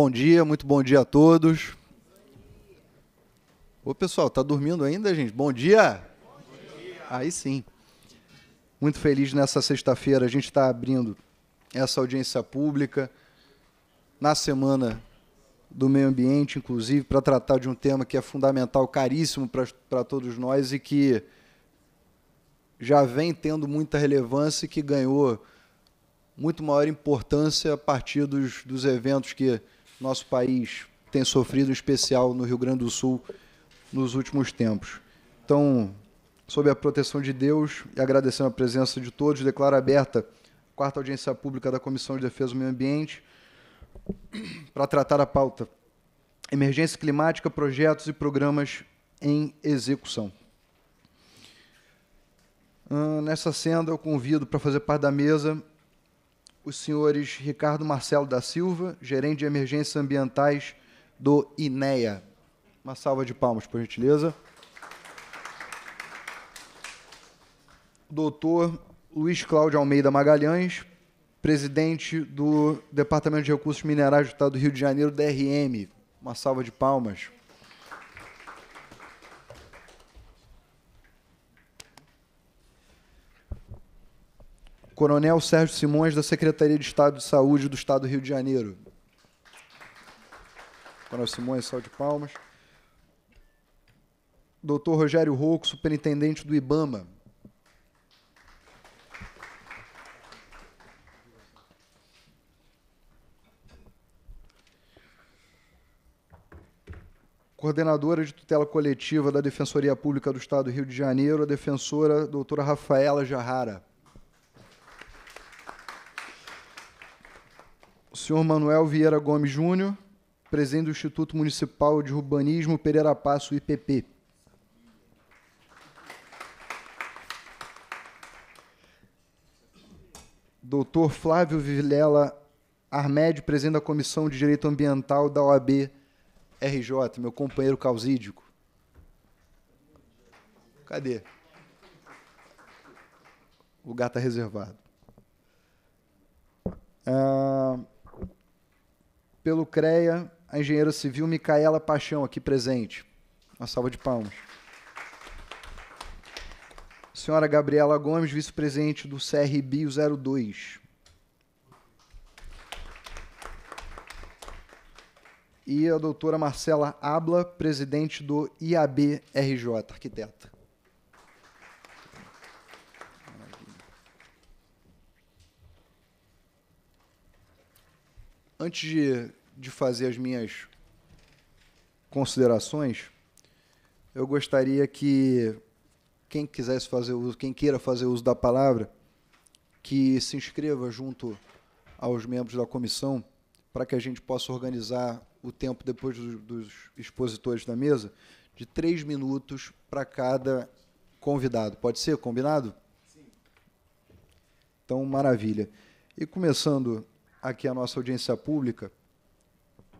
bom dia, muito bom dia a todos. Ô pessoal, tá dormindo ainda, gente? Bom dia! Bom dia. Aí sim. Muito feliz nessa sexta-feira, a gente está abrindo essa audiência pública na semana do meio ambiente, inclusive, para tratar de um tema que é fundamental, caríssimo para todos nós e que já vem tendo muita relevância e que ganhou muito maior importância a partir dos, dos eventos que nosso país tem sofrido, em especial no Rio Grande do Sul, nos últimos tempos. Então, sob a proteção de Deus e agradecendo a presença de todos, declaro aberta a quarta audiência pública da Comissão de Defesa do Meio Ambiente para tratar a pauta Emergência Climática, Projetos e Programas em Execução. Ah, nessa senda, eu convido para fazer parte da mesa os senhores Ricardo Marcelo da Silva, gerente de emergências ambientais do INEA. Uma salva de palmas, por gentileza. Doutor Luiz Cláudio Almeida Magalhães, presidente do Departamento de Recursos Minerais do Estado do Rio de Janeiro, DRM. Uma salva de palmas. Coronel Sérgio Simões, da Secretaria de Estado de Saúde do Estado do Rio de Janeiro. Coronel Simões, salve de palmas. Doutor Rogério Rouco, superintendente do IBAMA. coordenadora de tutela coletiva da Defensoria Pública do Estado do Rio de Janeiro, a defensora doutora Rafaela Jarrara. senhor Manuel Vieira Gomes Júnior, presidente do Instituto Municipal de Urbanismo Pereira Passo, IPP. Doutor Flávio Vilela Armédio, presidente da Comissão de Direito Ambiental da OAB RJ, meu companheiro causídico. Cadê? O lugar está reservado. Ah, pelo CREA, a engenheira civil Micaela Paixão, aqui presente. Uma salva de palmas. Senhora Gabriela Gomes, vice-presidente do CRB 02. E a doutora Marcela Abla, presidente do IAB-RJ, arquiteta. Antes de de fazer as minhas considerações, eu gostaria que quem quisesse fazer uso, quem queira fazer uso da palavra, que se inscreva junto aos membros da comissão para que a gente possa organizar o tempo depois do, dos expositores da mesa de três minutos para cada convidado. Pode ser, combinado? Sim. Então, maravilha. E começando aqui a nossa audiência pública,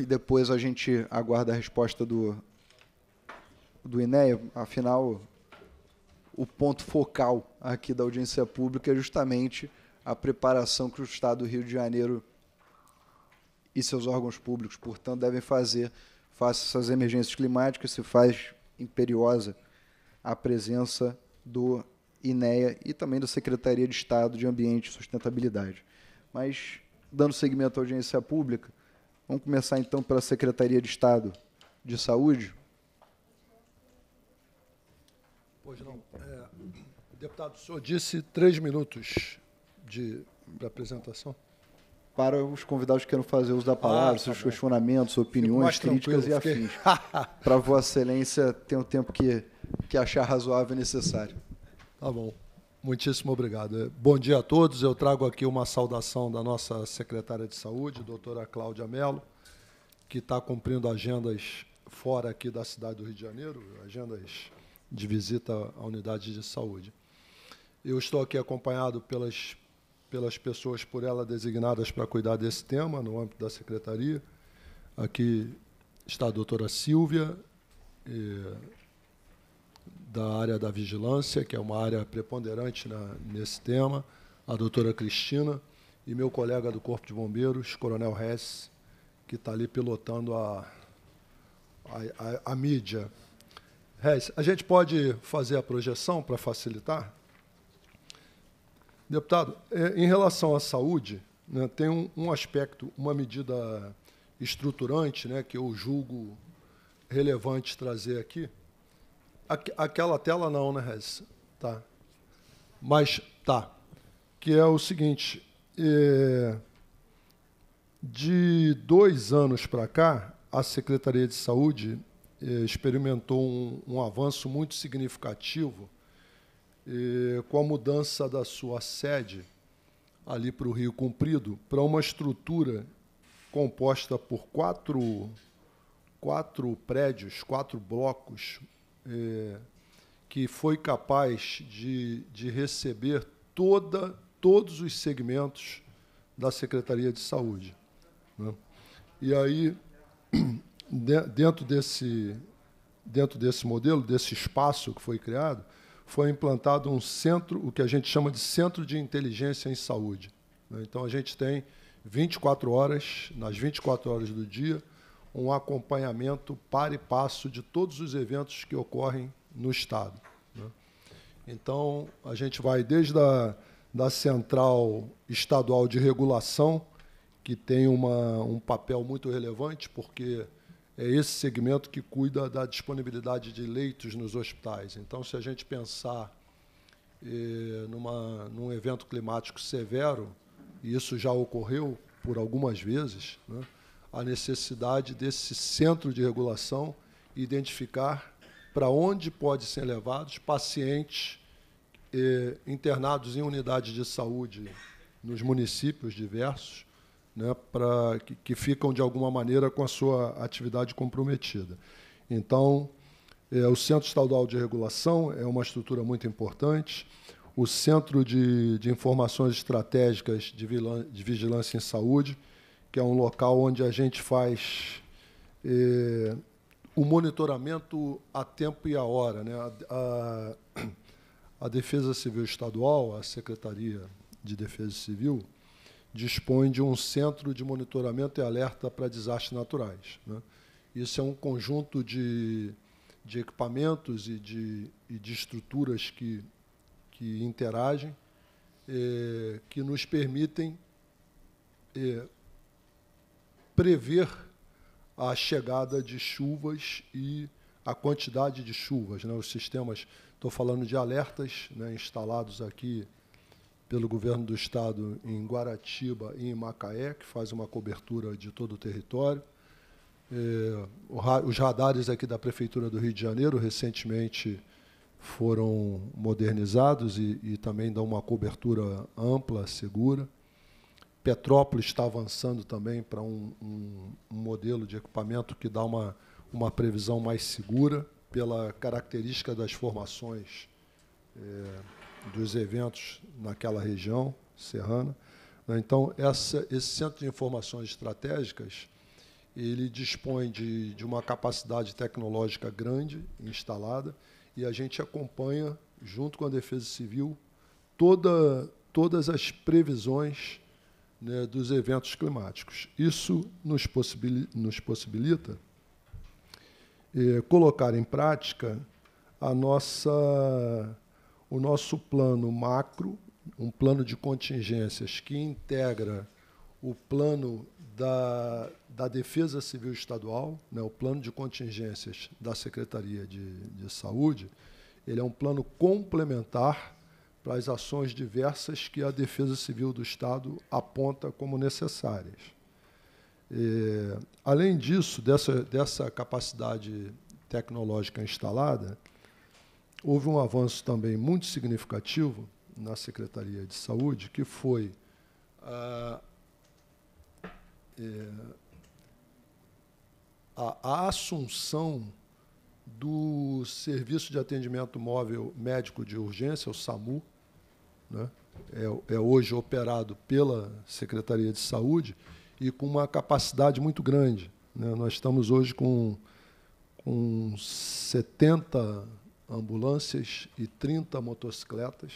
e depois a gente aguarda a resposta do, do INEA. Afinal, o ponto focal aqui da audiência pública é justamente a preparação que o Estado do Rio de Janeiro e seus órgãos públicos, portanto, devem fazer face a essas emergências climáticas. Se faz imperiosa a presença do INEA e também da Secretaria de Estado de Ambiente e Sustentabilidade. Mas, dando seguimento à audiência pública, Vamos começar então pela Secretaria de Estado de Saúde. Pois não. É, deputado, o senhor disse três minutos de, de apresentação. Para os convidados que queiram fazer uso da palavra, ah, tá seus questionamentos, opiniões, críticas e afins. Para Vossa Excelência ter o um tempo que, que achar razoável e necessário. Tá bom. Muitíssimo obrigado. Bom dia a todos. Eu trago aqui uma saudação da nossa secretária de saúde, doutora Cláudia Mello, que está cumprindo agendas fora aqui da cidade do Rio de Janeiro, agendas de visita à unidade de saúde. Eu estou aqui acompanhado pelas, pelas pessoas por ela designadas para cuidar desse tema no âmbito da secretaria. Aqui está a doutora Silvia, eh, da área da vigilância, que é uma área preponderante na, nesse tema, a doutora Cristina, e meu colega do Corpo de Bombeiros, Coronel Hess, que está ali pilotando a, a, a, a mídia. Hess, a gente pode fazer a projeção para facilitar? Deputado, é, em relação à saúde, né, tem um, um, aspecto, uma medida estruturante né, que eu julgo relevante trazer aqui, aquela tela não, né, Rez? Tá. Mas tá. Que é o seguinte. É, de dois anos para cá, a Secretaria de Saúde é, experimentou um, um, avanço muito significativo é, com a mudança da sua sede ali para o Rio Comprido para uma estrutura composta por quatro, quatro prédios, quatro blocos é, que foi capaz de, de receber toda, todos os segmentos da Secretaria de Saúde. Né? E aí, dentro desse, dentro desse modelo, desse espaço que foi criado, foi implantado um centro, o que a gente chama de Centro de Inteligência em Saúde. Né? Então, a gente tem 24 horas, nas 24 horas do dia, um acompanhamento para e passo de todos os eventos que ocorrem no Estado. Né? Então, a gente vai desde a da Central Estadual de Regulação, que tem uma, um papel muito relevante, porque é esse segmento que cuida da disponibilidade de leitos nos hospitais. Então, se a gente pensar eh, numa, num evento climático severo, e isso já ocorreu por algumas vezes, né, a necessidade desse centro de regulação identificar para onde pode ser levados pacientes eh, internados em unidades de saúde nos municípios diversos, né, para que, que, ficam de alguma maneira com a sua atividade comprometida. Então, eh, o Centro Estadual de Regulação é uma estrutura muito importante. O Centro de, de Informações Estratégicas de, de Vigilância em Saúde, que é um local onde a gente faz é, o monitoramento a tempo e a hora. Né? A, a, a Defesa Civil Estadual, a Secretaria de Defesa Civil, dispõe de um centro de monitoramento e alerta para desastres naturais. Né? Isso é um conjunto de, de equipamentos e de, e de estruturas que, que interagem, eh, que nos permitem é, prever a chegada de chuvas e a quantidade de chuvas. Né? Os sistemas, estou falando de alertas né, instalados aqui pelo governo do estado em Guaratiba e em Macaé, que faz uma cobertura de todo o território. É, os radares aqui da Prefeitura do Rio de Janeiro recentemente foram modernizados e, e também dão uma cobertura ampla, segura. Petrópolis está avançando também para um, um, um, modelo de equipamento que dá uma, uma previsão mais segura pela característica das formações é, dos eventos naquela região serrana. Né? Então, essa, esse centro de informações estratégicas ele dispõe de, de uma capacidade tecnológica grande instalada e a gente acompanha, junto com a Defesa Civil, toda, todas as previsões né, dos eventos climáticos. Isso nos, possibilita, nos possibilita eh, colocar em prática a nossa, o nosso plano macro, um plano de contingências que integra o plano da, da Defesa Civil Estadual, né, o plano de contingências da Secretaria de, de Saúde, ele é um plano complementar para as ações diversas que a Defesa Civil do Estado aponta como necessárias. É, além disso, dessa, dessa capacidade tecnológica instalada, houve um avanço também muito significativo na Secretaria de Saúde, que foi a, é, a, a assunção do Serviço de Atendimento Móvel Médico de Urgência, o SAMU, né, é, é hoje operado pela Secretaria de Saúde e com uma capacidade muito grande. Né? Nós estamos hoje com, com 70 ambulâncias e 30 motocicletas.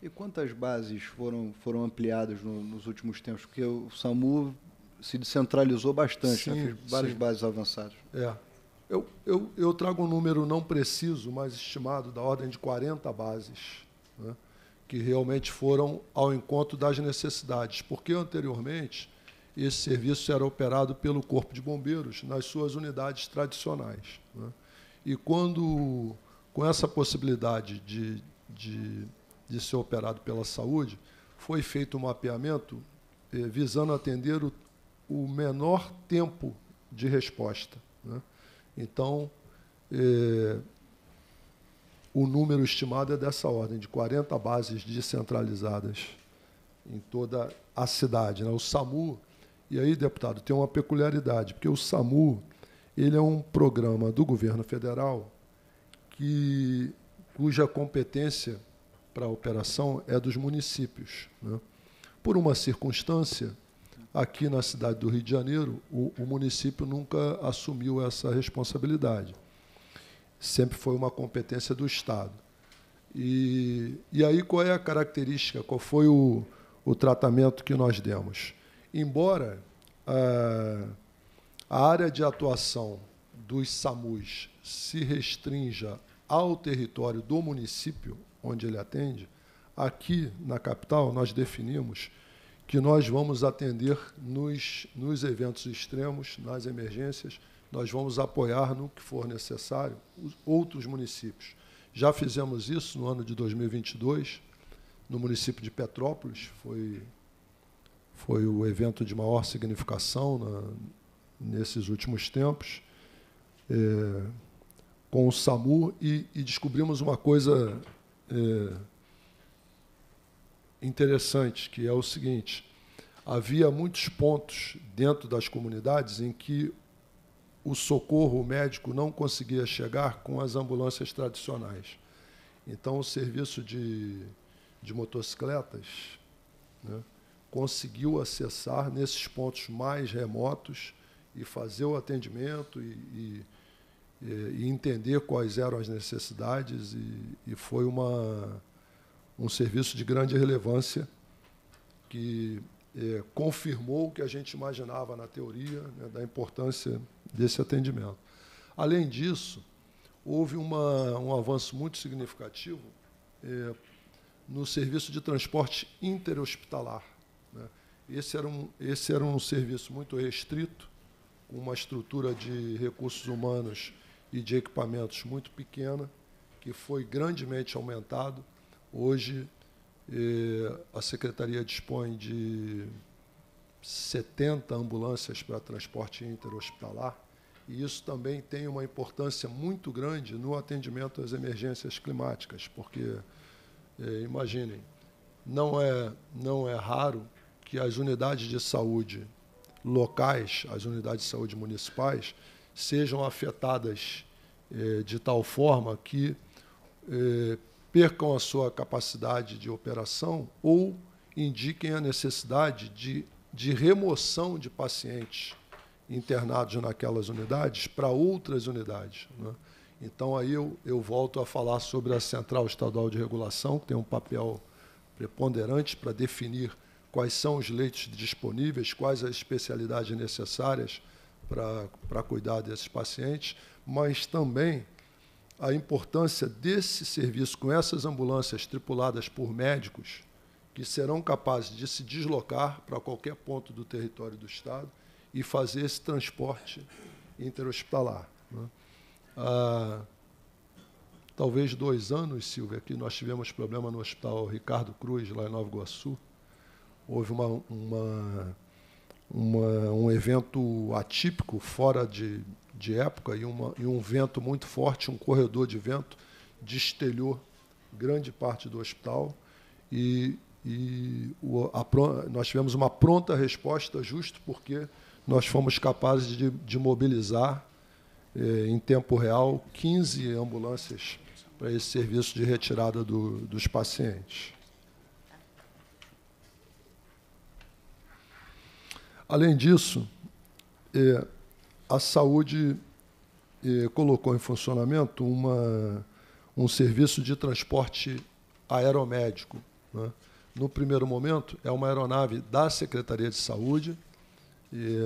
E quantas bases foram, foram ampliadas no, nos últimos tempos? Porque o SAMU se descentralizou bastante, né? sim, né? fez várias sim. bases avançadas. É. Eu, eu, eu trago um número não preciso, mas estimado da ordem de 40 bases. Né? que realmente foram ao encontro das necessidades, porque anteriormente esse serviço era operado pelo Corpo de Bombeiros nas suas unidades tradicionais. Né? E quando, com essa possibilidade de, de, de, ser operado pela saúde, foi feito um mapeamento eh, visando atender o, o, menor tempo de resposta. Né? Então, eh, o número estimado é dessa ordem, de 40 bases descentralizadas em toda a cidade. Né? O SAMU, e aí, deputado, tem uma peculiaridade, porque o SAMU ele é um programa do governo federal que, cuja competência para a operação é dos municípios. Né? Por uma circunstância, aqui na cidade do Rio de Janeiro, o, o município nunca assumiu essa responsabilidade sempre foi uma competência do Estado. E, e aí qual é a característica, qual foi o, o tratamento que nós demos? Embora ah, a área de atuação dos SAMUs se restrinja ao território do município onde ele atende, aqui na capital nós definimos que nós vamos atender nos, nos eventos extremos, nas emergências, nós vamos apoiar no que for necessário outros municípios. Já fizemos isso no ano de 2022, no município de Petrópolis, foi, foi o evento de maior significação na, nesses últimos tempos, é, com o SAMU, e, e descobrimos uma coisa é, interessante, que é o seguinte, havia muitos pontos dentro das comunidades em que o socorro médico não conseguia chegar com as ambulâncias tradicionais. Então, o serviço de, de motocicletas né, conseguiu acessar nesses pontos mais remotos e fazer o atendimento e, e, e entender quais eram as necessidades. E, e foi uma, um serviço de grande relevância que é, confirmou o que a gente imaginava na teoria né, da importância desse atendimento. Além disso, houve uma, um avanço muito significativo é, no serviço de transporte interhospitalar. Né? Esse, era um, esse era um serviço muito restrito, com uma estrutura de recursos humanos e de equipamentos muito pequena, que foi grandemente aumentado. Hoje, é, a Secretaria dispõe de 70 ambulâncias para transporte interhospitalar, e isso também tem uma importância muito grande no atendimento às emergências climáticas, porque, é, imaginem, não é, não é raro que as unidades de saúde locais, as unidades de saúde municipais, sejam afetadas é, de tal forma que é, percam a sua capacidade de operação ou indiquem a necessidade de de remoção de pacientes internados naquelas unidades para outras unidades. Né? Então, aí eu, eu volto a falar sobre a Central Estadual de Regulação, que tem um papel preponderante para definir quais são os leitos disponíveis, quais as especialidades necessárias para, para cuidar desses pacientes, mas também a importância desse serviço com essas ambulâncias tripuladas por médicos que serão capazes de se deslocar para qualquer ponto do território do Estado e fazer esse transporte interhospitalar. Né? Ah, talvez dois anos, Silvia, que nós tivemos problema no Hospital Ricardo Cruz, lá em Nova Iguaçu. Houve uma, uma, uma um evento atípico, fora de, de época, e, uma, e um vento muito forte, um corredor de vento, destelhou grande parte do hospital e e o, a, nós tivemos uma pronta resposta, justo porque nós fomos capazes de, de mobilizar eh, em tempo real 15 ambulâncias para esse serviço de retirada do, dos pacientes. Além disso, eh, a saúde eh, colocou em funcionamento uma, um serviço de transporte aeromédico. Né? no primeiro momento, é uma aeronave da Secretaria de Saúde e,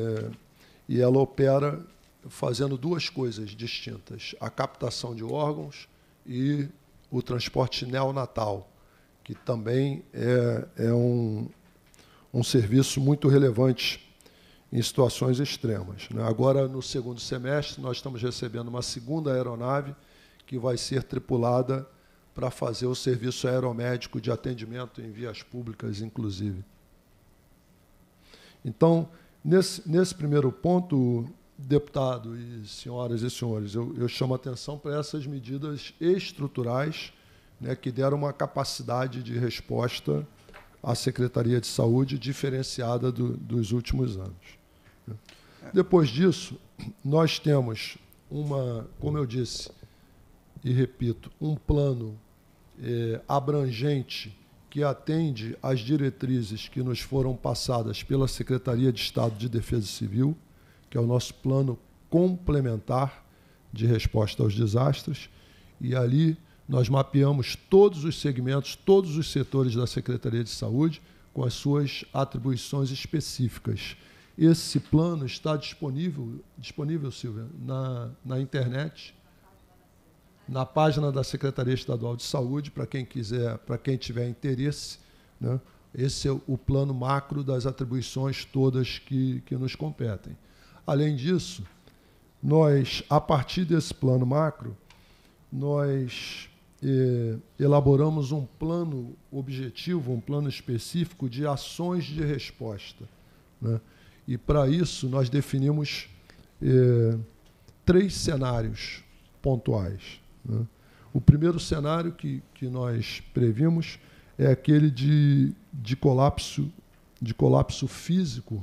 e ela opera fazendo duas coisas distintas: a captação de órgãos e o transporte neonatal, que também é, é um, um serviço muito relevante em situações extremas. Né? Agora, no segundo semestre, nós estamos recebendo uma segunda aeronave que vai ser tripulada para fazer o serviço aeromédico de atendimento em vias públicas, inclusive. Então, nesse, nesse primeiro ponto, deputado e senhoras e senhores, eu, eu chamo a atenção para essas medidas estruturais né, que deram uma capacidade de resposta à Secretaria de Saúde diferenciada do, dos últimos anos. Depois disso, nós temos uma, como eu disse, e repito, um plano é, abrangente que atende às diretrizes que nos foram passadas pela Secretaria de Estado de Defesa Civil, que é o nosso plano complementar de resposta aos desastres, e ali nós mapeamos todos os segmentos, todos os setores da Secretaria de Saúde com as suas atribuições específicas. Esse plano está disponível, disponível Silvia, na, na internet, na página da Secretaria Estadual de Saúde, para quem quiser, para quem tiver interesse. Né? Esse é o plano macro das atribuições todas que, que nos competem. Além disso, nós, a partir desse plano macro, nós eh, elaboramos um plano objetivo, um plano específico de ações de resposta. Né? E para isso nós definimos eh, três cenários pontuais. Né? O primeiro cenário que, que nós previmos é aquele de, de, colapso, de colapso físico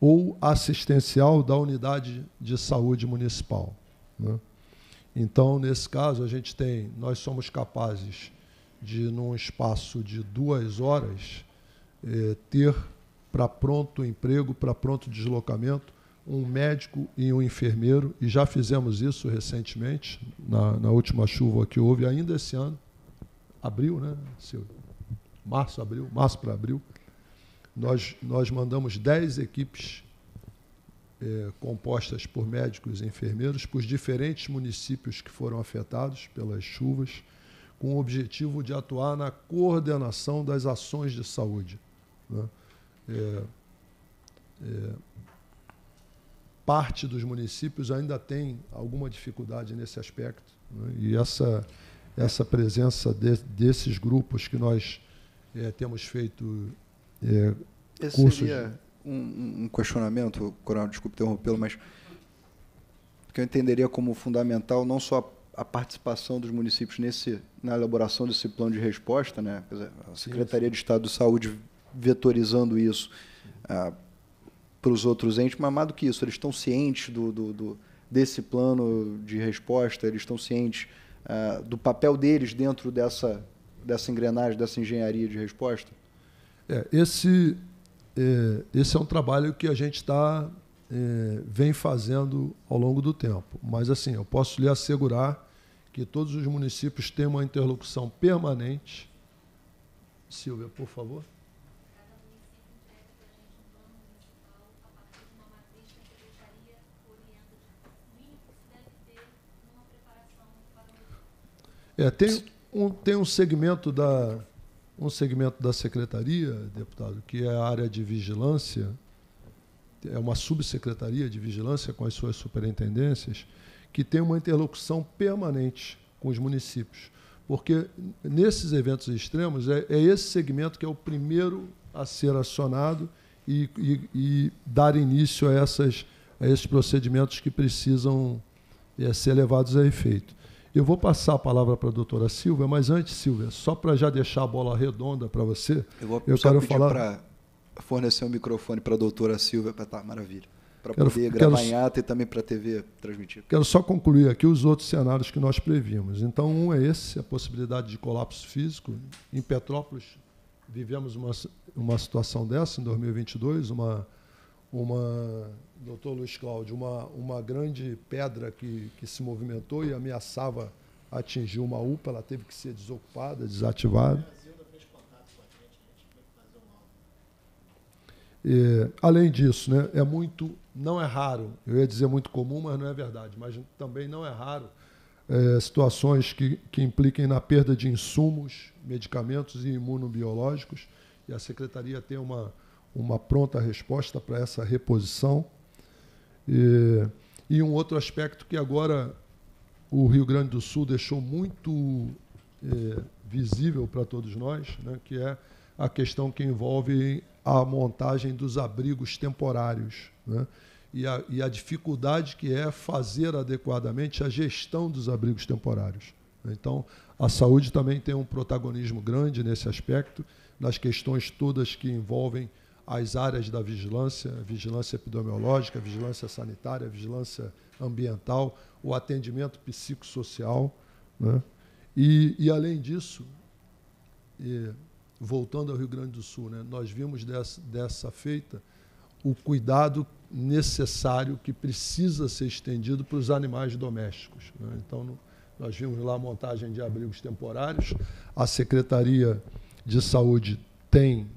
ou assistencial da unidade de saúde municipal. Né? Então, nesse caso, a gente tem, nós somos capazes de, num espaço de duas horas, eh, ter para pronto emprego, para pronto deslocamento, um médico e um enfermeiro, e já fizemos isso recentemente, na, na última chuva que houve, ainda esse ano, abril, né? Seu, março, abril, março para abril, nós, nós mandamos 10 equipes é, compostas por médicos e enfermeiros para os diferentes municípios que foram afetados pelas chuvas, com o objetivo de atuar na coordenação das ações de saúde. Né? É, é, parte dos municípios ainda tem alguma dificuldade nesse aspecto. Né? E essa, essa presença de, desses grupos que nós é, temos feito é, Esse cursos. Seria um, um questionamento, Coronel, desculpe interrompê-lo, mas que eu entenderia como fundamental não só a participação dos municípios nesse, na elaboração desse plano de resposta, né? a Secretaria de Estado de Saúde vetorizando isso. Ah, para os outros entes, mas mais do que isso, eles estão cientes do, do, do desse plano de resposta, eles estão cientes uh, do papel deles dentro dessa, dessa engrenagem, dessa engenharia de resposta? É, esse, é, esse é um trabalho que a gente está é, vem fazendo ao longo do tempo. Mas assim, eu posso lhe assegurar que todos os municípios têm uma interlocução permanente. Silvia, por favor. É, tem, um, tem um segmento da um segmento da secretaria, deputado, que é a área de vigilância, é uma subsecretaria de vigilância com as suas superintendências, que tem uma interlocução permanente com os municípios. Porque nesses eventos extremos, é, é esse segmento que é o primeiro a ser acionado e, e, e dar início a, essas, a esses procedimentos que precisam é, ser levados a efeito. Eu vou passar a palavra para a doutora Silvia, mas antes, Silvia, só para já deixar a bola redonda para você, eu, vou, eu quero falar. para fornecer o um microfone para a doutora Silvia, para tá, maravilha. Para poder gravar quero, em e também para a TV transmitir. Quero só concluir aqui os outros cenários que nós previmos. Então, um é esse, a possibilidade de colapso físico. Em Petrópolis, vivemos uma, uma situação dessa em 2022, uma, uma doutor Luiz Cláudio, uma, uma grande pedra que, que se movimentou e ameaçava atingir uma UPA, ela teve que ser desocupada, desativada. E, além disso, né, é muito, não é raro, eu ia dizer muito comum, mas não é verdade, mas também não é raro é, situações que, que impliquem na perda de insumos, medicamentos e imunobiológicos, e a Secretaria tem uma, uma pronta resposta para essa reposição. E, e um outro aspecto que agora o Rio Grande do Sul deixou muito é, visível para todos nós, né, que é a questão que envolve a montagem dos abrigos temporários né, e, a, e, a, dificuldade que é fazer adequadamente a gestão dos abrigos temporários. Então, a saúde também tem um protagonismo grande nesse aspecto, nas questões todas que envolvem as áreas da vigilância, vigilância epidemiológica, vigilância sanitária, vigilância ambiental, o atendimento psicossocial. Né? E, e, além disso, e, voltando ao Rio Grande do Sul, né, nós vimos dessa, dessa feita o cuidado necessário que precisa ser estendido para os animais domésticos. Né? Então, no, nós vimos lá a montagem de abrigos temporários, a Secretaria de Saúde tem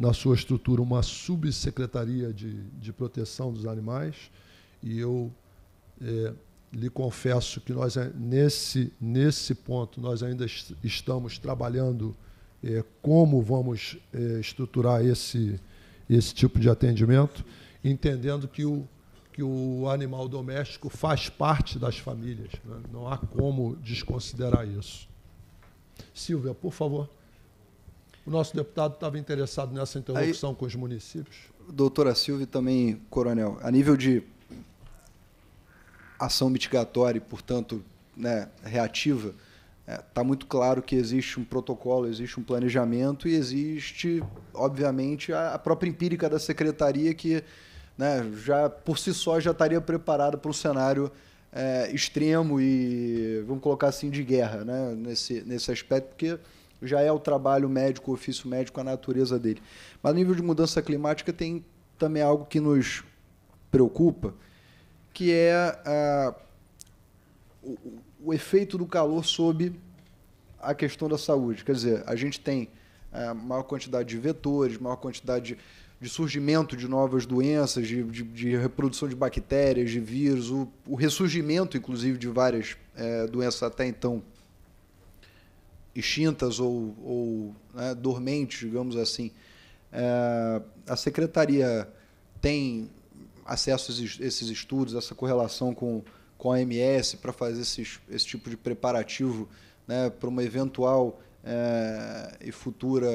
na sua estrutura uma subsecretaria de, de proteção dos animais e eu é, lhe confesso que nós é, nesse nesse ponto nós ainda est estamos trabalhando é, como vamos é, estruturar esse esse tipo de atendimento entendendo que o que o animal doméstico faz parte das famílias né? não há como desconsiderar isso Silvia por favor o nosso deputado estava interessado nessa interlocução Aí, com os municípios. Doutora Silvia, também, coronel, a nível de ação mitigatória e, portanto, né, reativa, está é, tá muito claro que existe um protocolo, existe um planejamento e existe, obviamente, a, a própria empírica da secretaria que né, já por si só já estaria preparada para um cenário é, extremo e, vamos colocar assim, de guerra né, nesse, nesse aspecto, porque já é o trabalho médico, o ofício médico, a natureza dele. Mas no nível de mudança climática tem também algo que nos preocupa, que é a, ah, o, o, efeito do calor sobre a questão da saúde. Quer dizer, a gente tem a ah, maior quantidade de vetores, maior quantidade de, de surgimento de novas doenças, de, de, de, reprodução de bactérias, de vírus, o, o ressurgimento, inclusive, de várias é, doenças até então extintas ou, ou né, dormentes, digamos assim. É, a secretaria tem acesso a esses estudos, essa correlação com, com a MS para fazer esses, esse tipo de preparativo né, para uma eventual é, e futura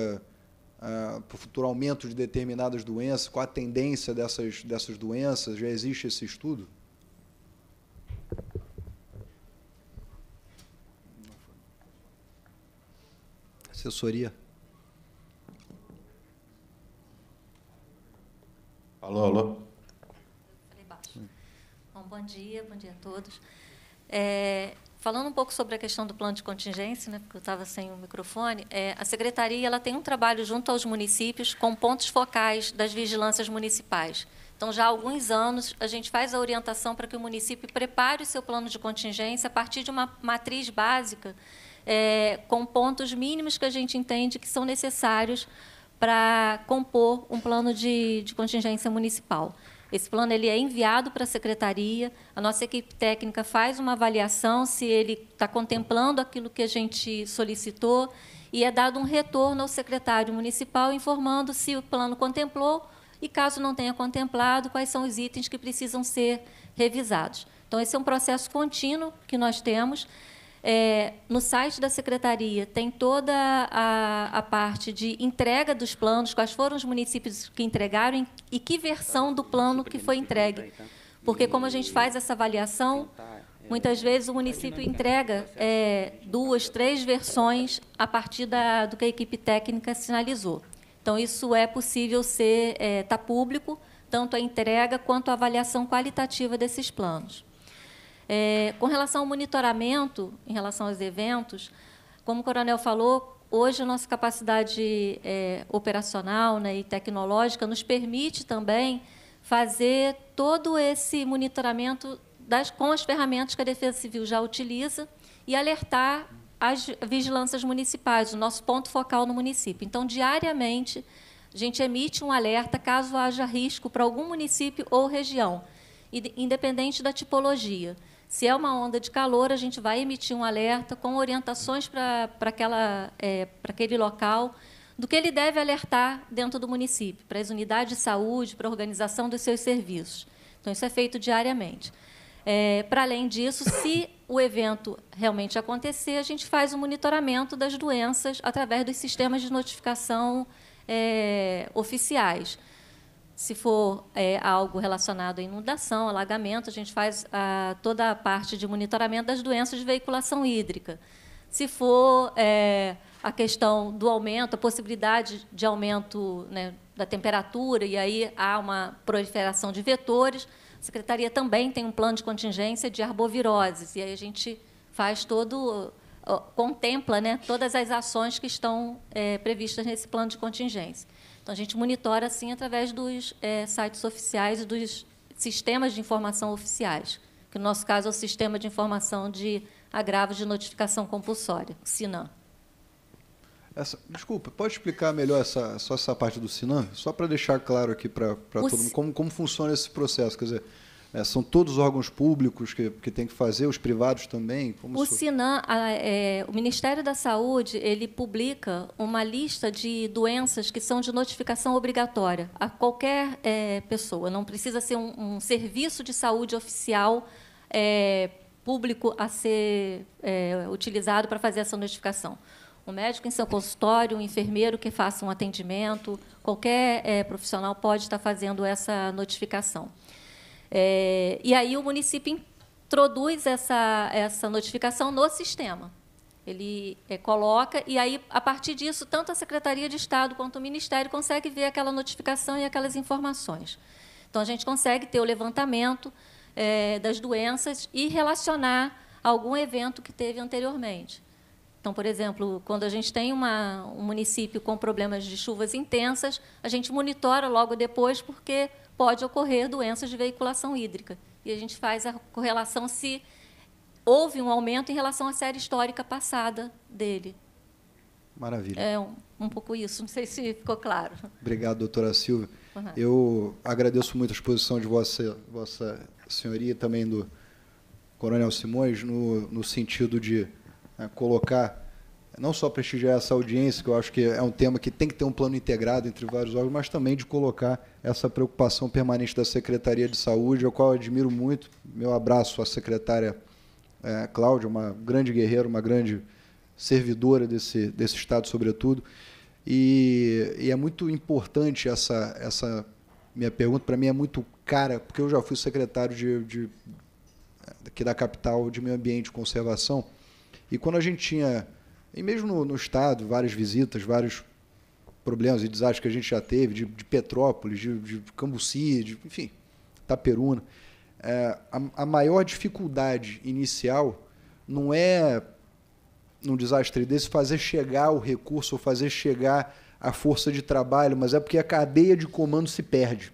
é, para o futuro aumento de determinadas doenças, qual a tendência dessas, dessas doenças? Já existe esse estudo? assessoria. Alô, alô. Bom, bom dia, bom dia a todos. É, falando um pouco sobre a questão do plano de contingência, né, porque eu estava sem o microfone, é, a secretaria ela tem um trabalho junto aos municípios com pontos focais das vigilâncias municipais. Então, já há alguns anos, a gente faz a orientação para que o município prepare o seu plano de contingência a partir de uma matriz básica é, com pontos mínimos que a gente entende que são necessários para compor um plano de, de contingência municipal. Esse plano ele é enviado para a secretaria, a nossa equipe técnica faz uma avaliação se ele está contemplando aquilo que a gente solicitou e é dado um retorno ao secretário municipal informando se o plano contemplou e, caso não tenha contemplado, quais são os itens que precisam ser revisados. Então, esse é um processo contínuo que nós temos. É, no site da secretaria tem toda a, a, parte de entrega dos planos, quais foram os municípios que entregaram e que versão do plano que foi entregue. Porque, como a gente faz essa avaliação, muitas vezes o município entrega é, duas, três versões a partir da, do que a equipe técnica sinalizou. Então, isso é possível ser, está é, tá público, tanto a entrega quanto a avaliação qualitativa desses planos. É, com relação ao monitoramento, em relação aos eventos, como o coronel falou, hoje a nossa capacidade é, operacional né, e tecnológica nos permite também fazer todo esse monitoramento das, com as ferramentas que a Defesa Civil já utiliza e alertar as vigilâncias municipais, o nosso ponto focal no município. Então, diariamente, a gente emite um alerta caso haja risco para algum município ou região, independente da tipologia. Se é uma onda de calor, a gente vai emitir um alerta com orientações para é, aquele local, do que ele deve alertar dentro do município, para as unidades de saúde, para a organização dos seus serviços. Então, isso é feito diariamente. É, para além disso, se o evento realmente acontecer, a gente faz o monitoramento das doenças através dos sistemas de notificação é, oficiais. Se for é, algo relacionado à inundação, alagamento, a gente faz a, ah, toda a parte de monitoramento das doenças de veiculação hídrica. Se for é, a questão do aumento, a possibilidade de aumento né, da temperatura, e aí há uma proliferação de vetores, a Secretaria também tem um plano de contingência de arboviroses, e aí a gente faz todo contempla né, todas as ações que estão é, previstas nesse plano de contingência. Então, a gente monitora, assim, através dos é, sites oficiais e dos sistemas de informação oficiais, que, no nosso caso, é o Sistema de Informação de Agravos de Notificação Compulsória, SINAM. Essa, desculpa, pode explicar melhor essa, só essa parte do SINAM? Só para deixar claro aqui para todo mundo como, como funciona esse processo. Quer dizer, é, são todos os órgãos públicos que, que têm que fazer, os privados também? Como o so... Sinan, a, é, o Ministério da Saúde, ele publica uma lista de doenças que são de notificação obrigatória a qualquer é, pessoa. Não precisa ser um, um serviço de saúde oficial é, público a ser é, utilizado para fazer essa notificação. O médico em seu consultório, o enfermeiro que faça um atendimento, qualquer é, profissional pode estar fazendo essa notificação. É, e aí o município introduz essa, essa notificação no sistema. Ele é, coloca, e aí, a partir disso, tanto a Secretaria de Estado quanto o Ministério consegue ver aquela notificação e aquelas informações. Então, a gente consegue ter o levantamento é, das doenças e relacionar algum evento que teve anteriormente. Então, por exemplo, quando a gente tem uma, um município com problemas de chuvas intensas, a gente monitora logo depois, porque pode ocorrer doenças de veiculação hídrica. E a gente faz a correlação se houve um aumento em relação à série histórica passada dele. Maravilha. É um, um pouco isso, não sei se ficou claro. Obrigado, doutora Silvia. Uhum. Eu agradeço muito a exposição de vossa, vossa senhoria e também do Coronel Simões, no, no sentido de né, colocar não só prestigiar essa audiência, que eu acho que é um tema que tem que ter um plano integrado entre vários órgãos, mas também de colocar essa preocupação permanente da Secretaria de Saúde, a qual eu admiro muito. Meu abraço à secretária é, Cláudia, uma grande guerreira, uma grande servidora desse, desse Estado, sobretudo. E, e é muito importante essa, essa minha pergunta, para mim é muito cara, porque eu já fui secretário de, de, aqui da capital de meio ambiente e conservação, e quando a gente tinha e mesmo no, no Estado, várias visitas, vários problemas e desastres que a gente já teve, de, de Petrópolis, de, de Cambuci, de, enfim, Taperuna. É, a, a maior dificuldade inicial não é, num desastre desse, fazer chegar o recurso ou fazer chegar a força de trabalho, mas é porque a cadeia de comando se perde.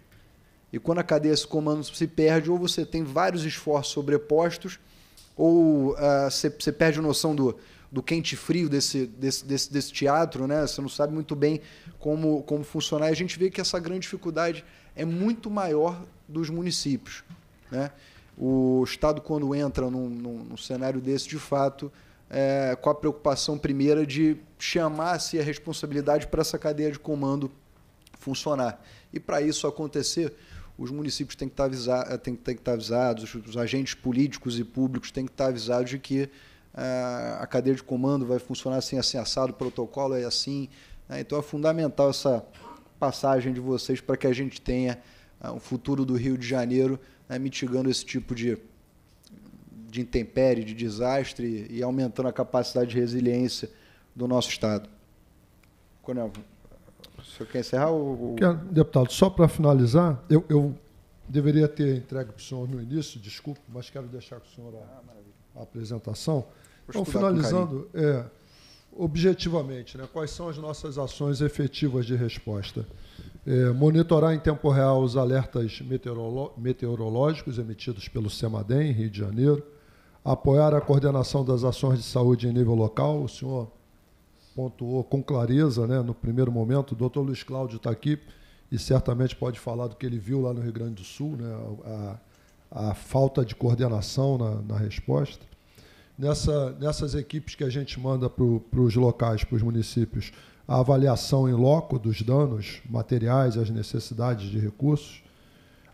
E quando a cadeia de comando se perde, ou você tem vários esforços sobrepostos, ou ah, você, você perde a noção do do quente frio desse, desse, desse, desse teatro, né? Você não sabe muito bem como, como funcionar. E a gente vê que essa grande dificuldade é muito maior dos municípios, né? O Estado, quando entra num, num, num cenário desse, de fato, é, com a preocupação primeira de chamar-se a responsabilidade para essa cadeia de comando funcionar. E para isso acontecer, os municípios têm que, estar tá avisados, têm que estar tá avisados, os agentes políticos e públicos têm que estar tá avisados de que é, a cadeia de comando vai funcionar assim, assim, assado, o protocolo é assim. Né? Então é fundamental essa passagem de vocês para que a gente tenha é, um futuro do Rio de Janeiro né, mitigando esse tipo de, de intempérie, de desastre e aumentando a capacidade de resiliência do nosso Estado. Coronel, o senhor quer encerrar? Ou... Deputado, só para finalizar, eu, eu deveria ter entregue para o senhor no início, desculpe, mas quero deixar com o senhor a, a apresentação. Então, finalizando, é, objetivamente, né, quais são as nossas ações efetivas de resposta? É, monitorar em tempo real os alertas meteorológicos emitidos pelo SEMADEM, Rio de Janeiro. Apoiar a coordenação das ações de saúde em nível local. O senhor pontuou com clareza, né, no primeiro momento, o doutor Luiz Cláudio está aqui e certamente pode falar do que ele viu lá no Rio Grande do Sul, né, a, a falta de coordenação na, na resposta nessa, nessas equipes que a gente manda para os locais, para os municípios, a avaliação em loco dos danos materiais, as necessidades de recursos,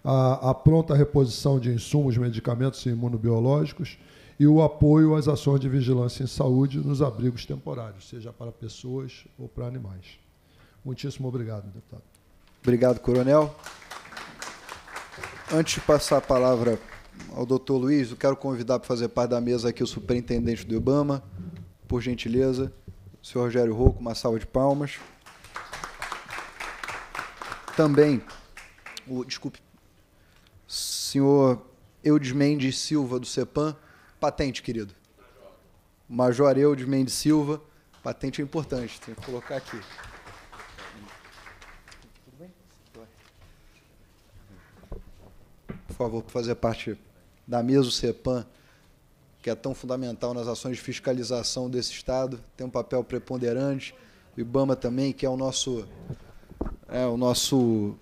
a, a pronta reposição de insumos, medicamentos e imunobiológicos e o apoio às ações de vigilância em saúde nos abrigos temporários, seja para pessoas ou para animais. Muitíssimo obrigado, deputado. Obrigado, coronel. Antes de passar a palavra ao doutor Luiz, eu quero convidar para fazer parte da mesa aqui o superintendente do Ibama, por gentileza, o senhor Rogério Rouco, uma salva de palmas. Também, o, desculpe, senhor Eudes Mendes Silva, do CEPAM, patente, querido. Major Eudes Mendes Silva, patente é importante, tem que colocar aqui. Por favor, para fazer parte da mesa CEPAM, que é tão fundamental nas ações de fiscalização desse Estado, tem um papel preponderante, o IBAMA também, que é o nosso, é, o nosso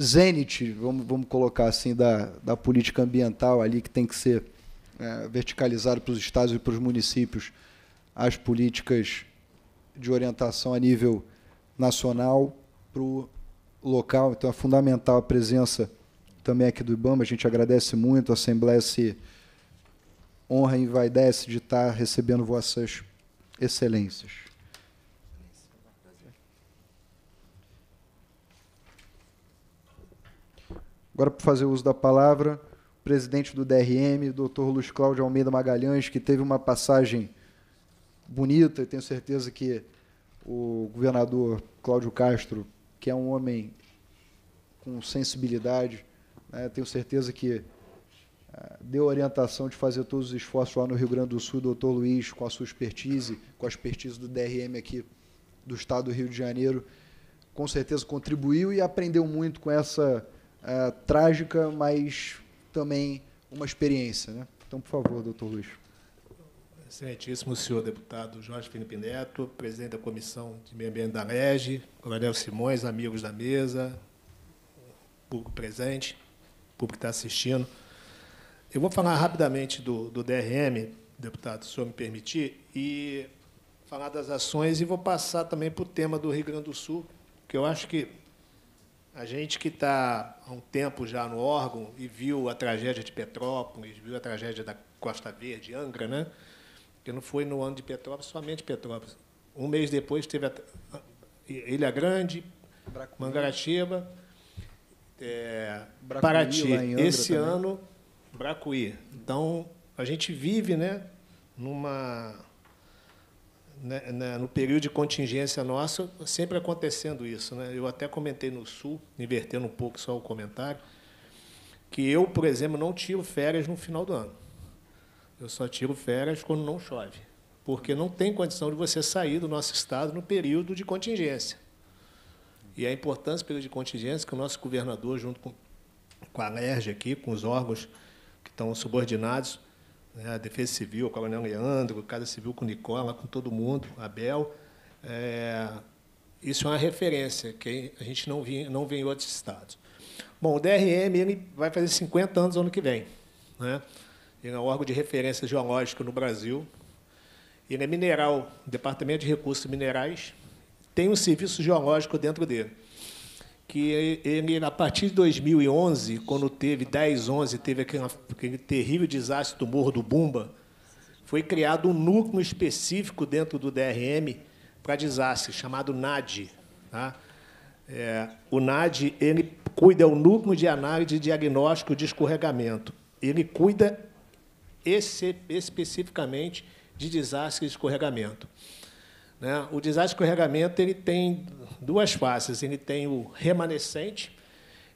zênite vamos, vamos colocar assim, da, da política ambiental ali, que tem que ser é, verticalizado para os estados e para os municípios as políticas de orientação a nível nacional para o local. Então, é fundamental a presença também aqui do IBAMA, a gente agradece muito, a Assembleia se honra e envaidece de estar recebendo vossas excelências. Agora, para fazer uso da palavra, o presidente do DRM, doutor Luiz Cláudio Almeida Magalhães, que teve uma passagem bonita, e tenho certeza que o governador Cláudio Castro, que é um homem com sensibilidade, né? Tenho certeza que eh, deu orientação de fazer todos os esforços lá no Rio Grande do Sul, doutor Luiz, com a sua expertise, com a expertise do DRM aqui do Estado do Rio de Janeiro, com certeza contribuiu e aprendeu muito com essa uh, trágica, mas também uma experiência. Né? Então, por favor, doutor Luiz. Excelentíssimo senhor deputado Jorge Felipe Neto, presidente da Comissão de Meio Ambiente da LEGE, Coronel Simões, amigos da mesa, público presente público que está assistindo. Eu vou falar rapidamente do, do DRM, deputado, se o senhor me permitir, e falar das ações e vou passar também para o tema do Rio Grande do Sul, que eu acho que a gente que está há um tempo já no órgão e viu a tragédia de Petrópolis, viu a tragédia da Costa Verde, Angra, né? que não foi no ano de Petrópolis, somente Petrópolis. Um mês depois teve a, Ilha Grande, Mangaratiba é, Bracuí, Paraty. Esse também. ano, Bracuí. Então, a gente vive né, numa. Né, né, no período de contingência nosso, sempre acontecendo isso. Né? Eu até comentei no Sul, invertendo um pouco só o comentário, que eu, por exemplo, não tiro férias no final do ano. Eu só tiro férias quando não chove. Porque não tem condição de você sair do nosso estado no período de contingência. E a importância do período de contingência que o nosso governador, junto com, com a LERJ aqui, com os órgãos que estão subordinados, né, a Defesa Civil, o Coronel Leandro, a Casa Civil com o Nicola, com todo mundo, Abel, é, isso é uma referência que a gente não, vi não vê em outros estados. Bom, o DRM ele vai fazer 50 anos ano que vem. Né? Ele é um órgão de referência geológica no Brasil. Ele é mineral, Departamento de Recursos Minerais, tem um serviço geológico dentro dele. Que ele, a partir de 2011, quando teve 10, 11, teve aquele, aquele terrível desastre do Morro do Bumba, foi criado um núcleo específico dentro do DRM para desastre, chamado NAD. Tá? É, o NAD ele cuida, é o núcleo de análise, diagnóstico de escorregamento. Ele cuida esse, especificamente de desastre e escorregamento. Né? O desescorregamento ele tem duas faces. Ele tem o remanescente,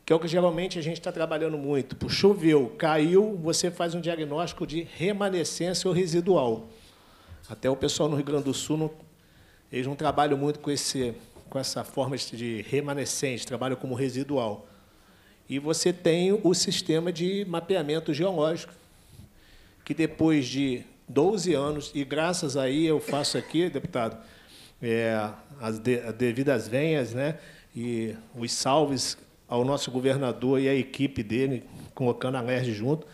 que é o que geralmente a gente está trabalhando muito. Por choveu, caiu, você faz um diagnóstico de remanescência ou residual. Até o pessoal no Rio Grande do Sul não, eles não trabalham muito com esse com essa forma de remanescente, trabalham como residual. E você tem o sistema de mapeamento geológico, que depois de 12 anos, e graças aí eu faço aqui, deputado, é, as de, devidas venhas, né? E os salves ao nosso governador e à equipe dele, colocando a LERJ junto.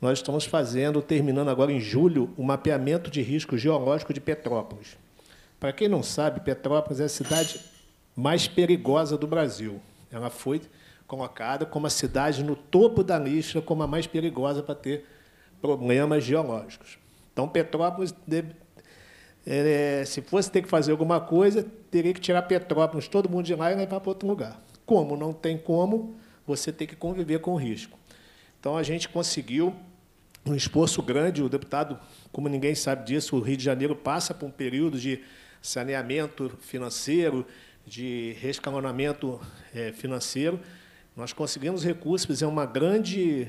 Nós estamos fazendo, terminando agora em julho, o mapeamento de risco geológico de Petrópolis. Para quem não sabe, Petrópolis é a cidade mais perigosa do Brasil. Ela foi colocada como a cidade no topo da lista como a mais perigosa para ter problemas geológicos. Então, Petrópolis, é, se fosse ter que fazer alguma coisa, teria que tirar Petrópolis, todo mundo de lá e levar para outro lugar. Como? Não tem como, você tem que conviver com o risco. Então, a gente conseguiu um esforço grande, o deputado, como ninguém sabe disso, o Rio de Janeiro passa por um período de saneamento financeiro, de rescalonamento é, financeiro. Nós conseguimos recursos, fizemos é uma grande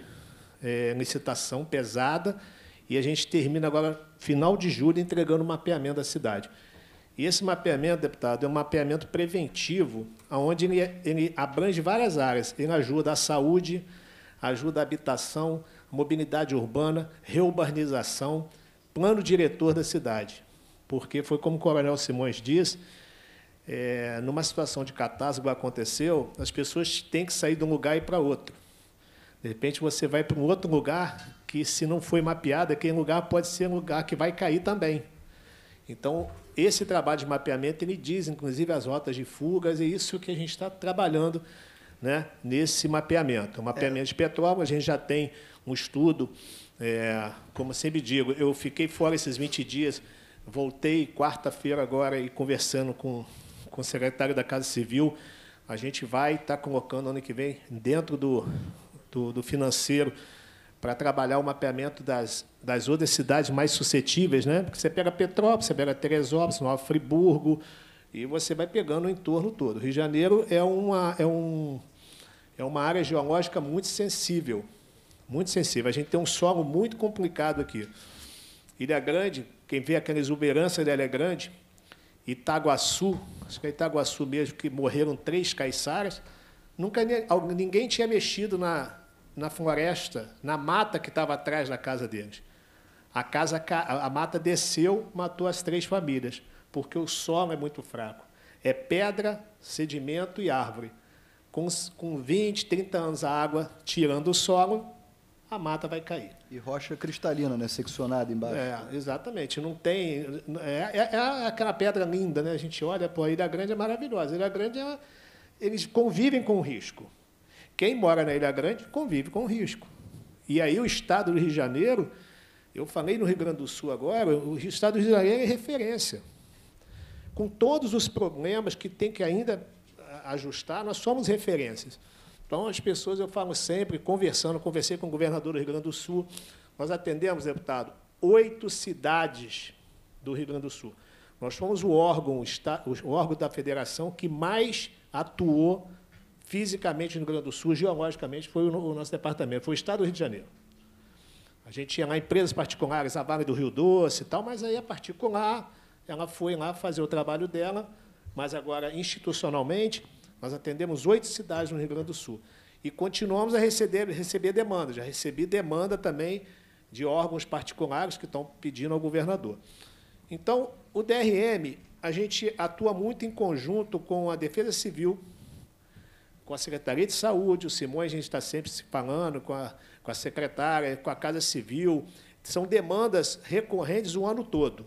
é, licitação pesada, e a gente termina agora, final de julho, entregando o mapeamento da cidade. E esse mapeamento, deputado, é um mapeamento preventivo, onde ele, é, ele abrange várias áreas. Ele ajuda a saúde, ajuda a habitação, mobilidade urbana, reurbanização, plano diretor da cidade. Porque foi como o Coronel Simões disse, é, numa situação de catástrofe aconteceu, as pessoas têm que sair de um lugar e ir para outro. De repente você vai para um outro lugar que se não foi mapeada, aquele lugar pode ser um lugar que vai cair também. Então, esse trabalho de mapeamento, ele diz, inclusive, as rotas de fugas, e isso que a gente está trabalhando né, nesse mapeamento. O mapeamento é. de petróleo, a gente já tem um estudo, é, como sempre digo, eu fiquei fora esses 20 dias, voltei quarta-feira agora e conversando com, com o secretário da Casa Civil, a gente vai estar tá colocando ano que vem, dentro do, do, do financeiro, para trabalhar o mapeamento das, das outras cidades mais suscetíveis, né? Porque você pega Petrópolis, você pega Teresópolis, Nova Friburgo, e você vai pegando o entorno todo. O Rio de Janeiro é uma, é, um, é uma área geológica muito sensível, muito sensível. A gente tem um solo muito complicado aqui. Ilha Grande, quem vê aquela exuberância da Ilha Grande, Itaguaçu, acho que é Itaguaçu mesmo, que morreram três caiçaras, nunca ninguém tinha mexido na, na floresta, na mata que estava atrás da casa deles. A, casa, a mata desceu, matou as três famílias, porque o solo é muito fraco. É pedra, sedimento e árvore. Com, com 20, 30 anos a água tirando o solo, a mata vai cair. E rocha cristalina, né? seccionada embaixo. É, exatamente. Não tem. É, é, é aquela pedra linda, né? A gente olha, pô, a Ilha Grande é maravilhosa. A Ilha Grande é, Eles convivem com o risco. Quem mora na Ilha Grande convive com o risco. E aí o Estado do Rio de Janeiro, eu falei no Rio Grande do Sul agora, o Estado do Rio de Janeiro é referência. Com todos os problemas que tem que ainda ajustar, nós somos referências. Então, as pessoas, eu falo sempre, conversando, conversei com o governador do Rio Grande do Sul, nós atendemos, deputado, oito cidades do Rio Grande do Sul. Nós fomos o órgão, o órgão da federação que mais atuou fisicamente no Rio Grande do Sul, geologicamente, foi o, nosso departamento, foi o Estado do Rio de Janeiro. A gente tinha lá empresas particulares, a Vale do Rio Doce e tal, mas aí a particular, ela foi lá fazer o trabalho dela, mas agora, institucionalmente, nós atendemos oito cidades no Rio Grande do Sul. E continuamos a receber, receber demanda. Já recebi demanda também de órgãos particulares que estão pedindo ao governador. Então, o DRM, a gente atua muito em conjunto com a Defesa Civil, com a Secretaria de Saúde, o Simões, a gente está sempre se falando com a, com a secretária, com a Casa Civil. São demandas recorrentes o ano todo.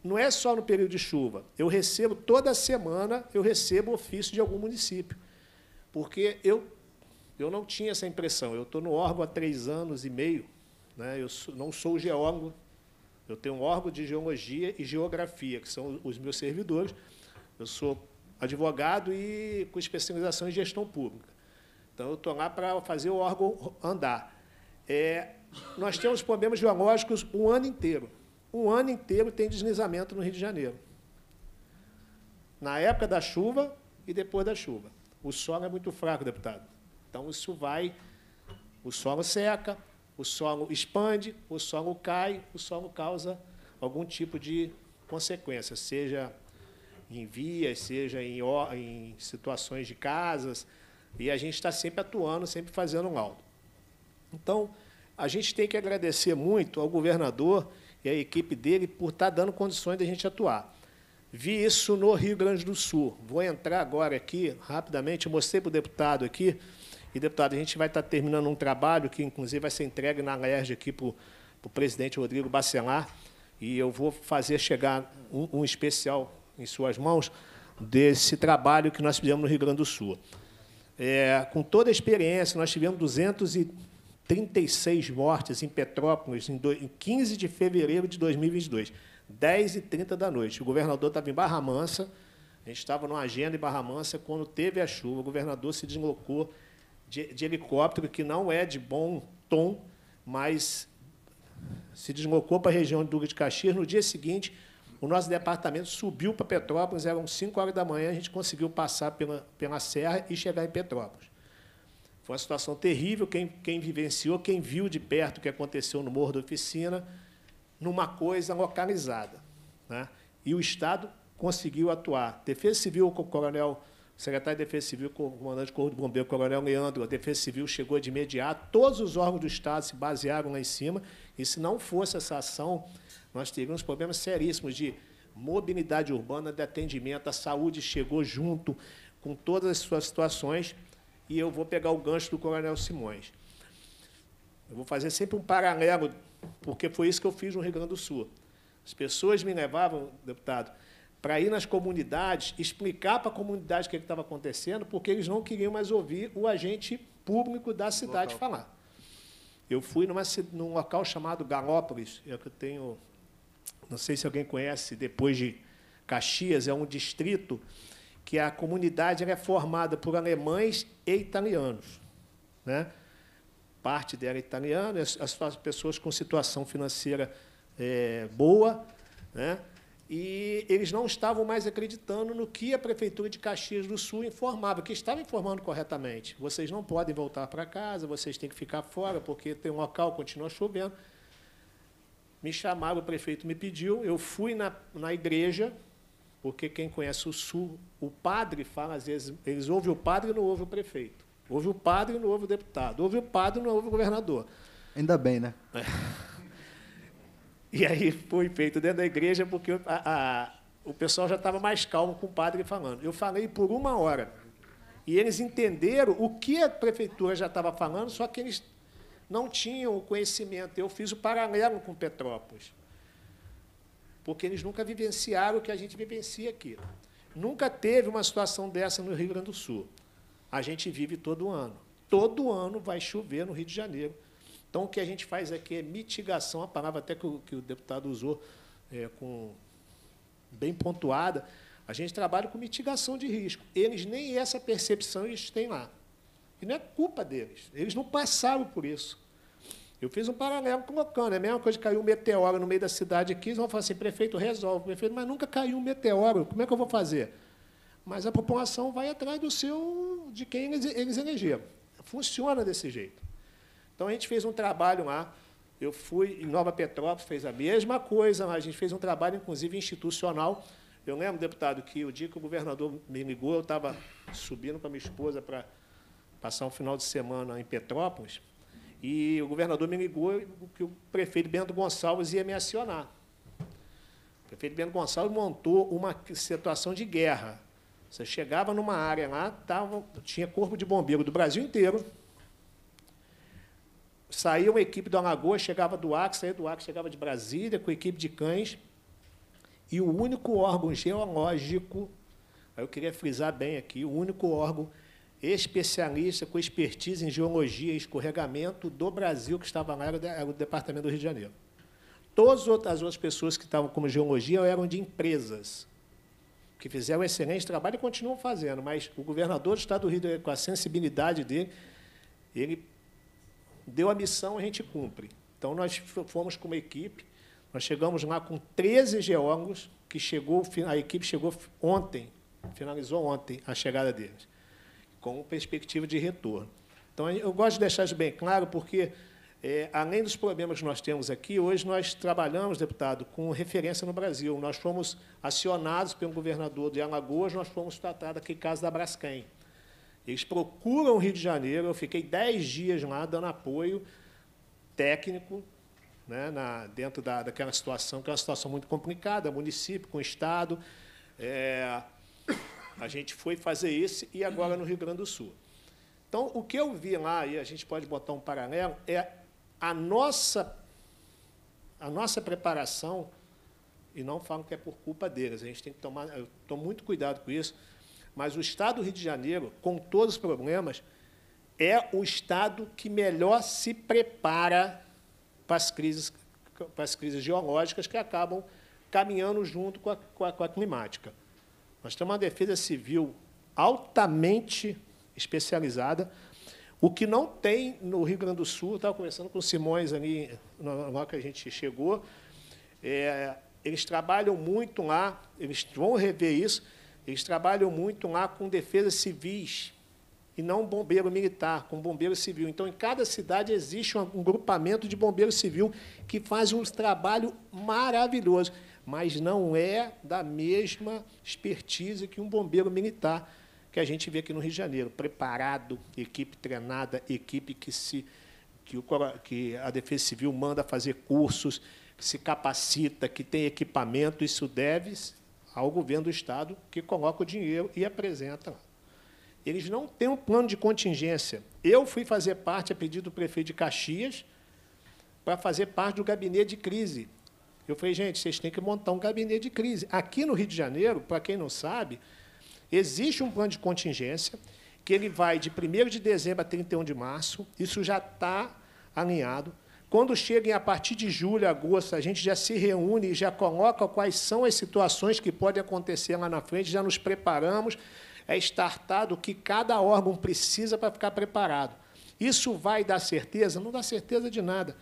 Não é só no período de chuva. Eu recebo, toda semana, eu recebo ofício de algum município. Porque eu, eu não tinha essa impressão. Eu estou no órgão há três anos e meio. Né? Eu sou, não sou geólogo. Eu tenho um órgão de geologia e geografia, que são os meus servidores. Eu sou advogado e com especialização em gestão pública. Então, eu estou lá para fazer o órgão andar. É, nós temos problemas geológicos um ano inteiro. Um ano inteiro tem deslizamento no Rio de Janeiro. Na época da chuva e depois da chuva. O solo é muito fraco, deputado. Então, isso vai... O solo seca, o solo expande, o solo cai, o solo causa algum tipo de consequência, seja em vias, seja em, em situações de casas, e a gente está sempre atuando, sempre fazendo um laudo. Então, a gente tem que agradecer muito ao governador e à equipe dele por estar tá dando condições de a gente atuar. Vi isso no Rio Grande do Sul. Vou entrar agora aqui, rapidamente, mostrei para o deputado aqui, e, deputado, a gente vai estar tá terminando um trabalho que, inclusive, vai ser entregue na LERJ aqui para o, para o presidente Rodrigo Bacelar, e eu vou fazer chegar um, um especial em suas mãos desse trabalho que nós fizemos no Rio Grande do Sul. É, com toda a experiência, nós tivemos 236 mortes em Petrópolis em, do, em 15 de fevereiro de 2022, 10h30 da noite. O governador estava em Barra Mansa, a gente estava numa agenda em Barra Mansa quando teve a chuva. O governador se deslocou de, de helicóptero, que não é de bom tom, mas se deslocou para a região de Duque de Caxias. No dia seguinte, o nosso departamento subiu para Petrópolis, eram 5 horas da manhã, a gente conseguiu passar pela, pela serra e chegar em Petrópolis. Foi uma situação terrível, quem, quem vivenciou, quem viu de perto o que aconteceu no Morro da Oficina, numa coisa localizada. Né? E o Estado conseguiu atuar. Defesa Civil com o coronel, secretário de Defesa Civil, com o comandante de Corpo do Bombeiro, coronel Leandro, a Defesa Civil chegou de imediato, todos os órgãos do Estado se basearam lá em cima, e se não fosse essa ação nós tivemos problemas seríssimos de mobilidade urbana, de atendimento, a saúde chegou junto com todas as suas situações, e eu vou pegar o gancho do Coronel Simões. Eu vou fazer sempre um paralelo, porque foi isso que eu fiz no Rio Grande do Sul. As pessoas me levavam, deputado, para ir nas comunidades, explicar para a comunidade o que é estava acontecendo, porque eles não queriam mais ouvir o agente público da cidade local. falar. Eu fui numa, num local chamado Galópolis, é eu tenho não sei se alguém conhece, depois de Caxias, é um distrito que a comunidade é formada por alemães e italianos. Né? Parte dela é italiana, as, as pessoas com situação financeira é, boa, né? e eles não estavam mais acreditando no que a Prefeitura de Caxias do Sul informava, que estava informando corretamente. Vocês não podem voltar para casa, vocês têm que ficar fora, porque tem um local, continua chovendo. Me chamaram, o prefeito me pediu, eu fui na, na igreja, porque quem conhece o Sul, o padre fala, às vezes, eles ouvem o padre e não ouvem o prefeito. Ouve o padre e não ouve o deputado. Ouve o padre e não ouve o governador. Ainda bem, né? E aí foi feito dentro da igreja, porque a, a, o pessoal já estava mais calmo com o padre falando. Eu falei por uma hora. E eles entenderam o que a prefeitura já estava falando, só que eles não tinham o conhecimento. Eu fiz o paralelo com Petrópolis, porque eles nunca vivenciaram o que a gente vivencia aqui. Nunca teve uma situação dessa no Rio Grande do Sul. A gente vive todo ano. Todo ano vai chover no Rio de Janeiro. Então, o que a gente faz aqui é mitigação, a palavra até que o, que o deputado usou é, com, bem pontuada, a gente trabalha com mitigação de risco. Eles nem essa percepção eles têm lá não é culpa deles. Eles não passaram por isso. Eu fiz um paralelo colocando. É né? a mesma coisa que caiu um meteoro no meio da cidade aqui. Eles vão falar assim, prefeito, resolve. Prefeito, mas nunca caiu um meteoro. Como é que eu vou fazer? Mas a população vai atrás do seu, de quem eles, eles elegeram. Funciona desse jeito. Então, a gente fez um trabalho lá. Eu fui em Nova Petrópolis, fez a mesma coisa. A gente fez um trabalho, inclusive, institucional. Eu lembro, deputado, que o dia que o governador me ligou, eu estava subindo com a minha esposa para passar um final de semana em Petrópolis, e o governador me ligou que o prefeito Bento Gonçalves ia me acionar. O prefeito Bento Gonçalves montou uma situação de guerra. Você chegava numa área lá, tava, tinha corpo de bombeiro do Brasil inteiro. Saía uma equipe do Alagoas, chegava do Acre, saía do Acre, chegava de Brasília com a equipe de cães. E o único órgão geológico, eu queria frisar bem aqui, o único órgão especialista com expertise em geologia e escorregamento do Brasil, que estava lá, era o Departamento do Rio de Janeiro. Todas as outras pessoas que estavam como geologia eram de empresas, que fizeram um excelente trabalho e continuam fazendo, mas o governador do Estado do Rio de Janeiro, com a sensibilidade dele, ele deu a missão, a gente cumpre. Então, nós fomos com uma equipe, nós chegamos lá com 13 geólogos, que chegou, a equipe chegou ontem, finalizou ontem a chegada deles com perspectiva de retorno. Então, eu gosto de deixar isso bem claro, porque, é, além dos problemas que nós temos aqui, hoje nós trabalhamos, deputado, com referência no Brasil. Nós fomos acionados pelo governador de Alagoas, nós fomos tratados aqui em casa da Braskem. Eles procuram o Rio de Janeiro, eu fiquei dez dias lá dando apoio técnico né, na, dentro da, daquela situação, que é uma situação muito complicada, município com o Estado. É, a gente foi fazer esse e agora no Rio Grande do Sul. Então, o que eu vi lá, e a gente pode botar um paralelo, é a nossa, a nossa preparação, e não falo que é por culpa deles, a gente tem que tomar, eu tomo muito cuidado com isso, mas o Estado do Rio de Janeiro, com todos os problemas, é o Estado que melhor se prepara para as crises, para as crises geológicas que acabam caminhando junto com a, com a, com a climática. Nós temos uma defesa civil altamente especializada, o que não tem no Rio Grande do Sul. Estava conversando com o Simões ali, na que a gente chegou. É, eles trabalham muito lá, eles vão rever isso, eles trabalham muito lá com defesa civis e não bombeiro militar, com bombeiro civil. Então, em cada cidade existe um, um grupamento de bombeiro civil que faz um trabalho maravilhoso mas não é da mesma expertise que um bombeiro militar que a gente vê aqui no Rio de Janeiro, preparado, equipe treinada, equipe que se que, o, que a Defesa Civil manda fazer cursos, que se capacita, que tem equipamento, isso deve ao governo do Estado que coloca o dinheiro e apresenta lá. Eles não têm um plano de contingência. Eu fui fazer parte, a pedido do prefeito de Caxias, para fazer parte do gabinete de crise. Eu falei, gente, vocês têm que montar um gabinete de crise. Aqui no Rio de Janeiro, para quem não sabe, existe um plano de contingência que ele vai de 1 de dezembro a 31 de março, isso já está alinhado. Quando cheguem a partir de julho, agosto, a gente já se reúne e já coloca quais são as situações que podem acontecer lá na frente, já nos preparamos, é startado o que cada órgão precisa para ficar preparado. Isso vai dar certeza? Não dá certeza de nada.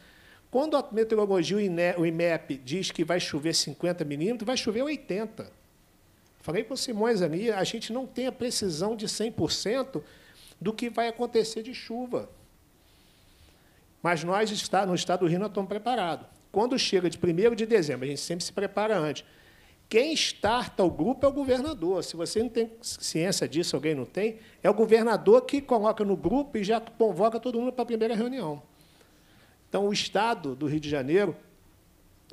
Quando a meteorologia, o IMEP, diz que vai chover 50 milímetros, vai chover 80. Falei para o Simões ali, a gente não tem a precisão de 100% do que vai acontecer de chuva. Mas nós, no estado do Rio, nós estamos preparados. Quando chega de 1 de dezembro, a gente sempre se prepara antes. Quem starta o grupo é o governador. Se você não tem ciência disso, alguém não tem, é o governador que coloca no grupo e já convoca todo mundo para a primeira reunião. Então, o Estado do Rio de Janeiro,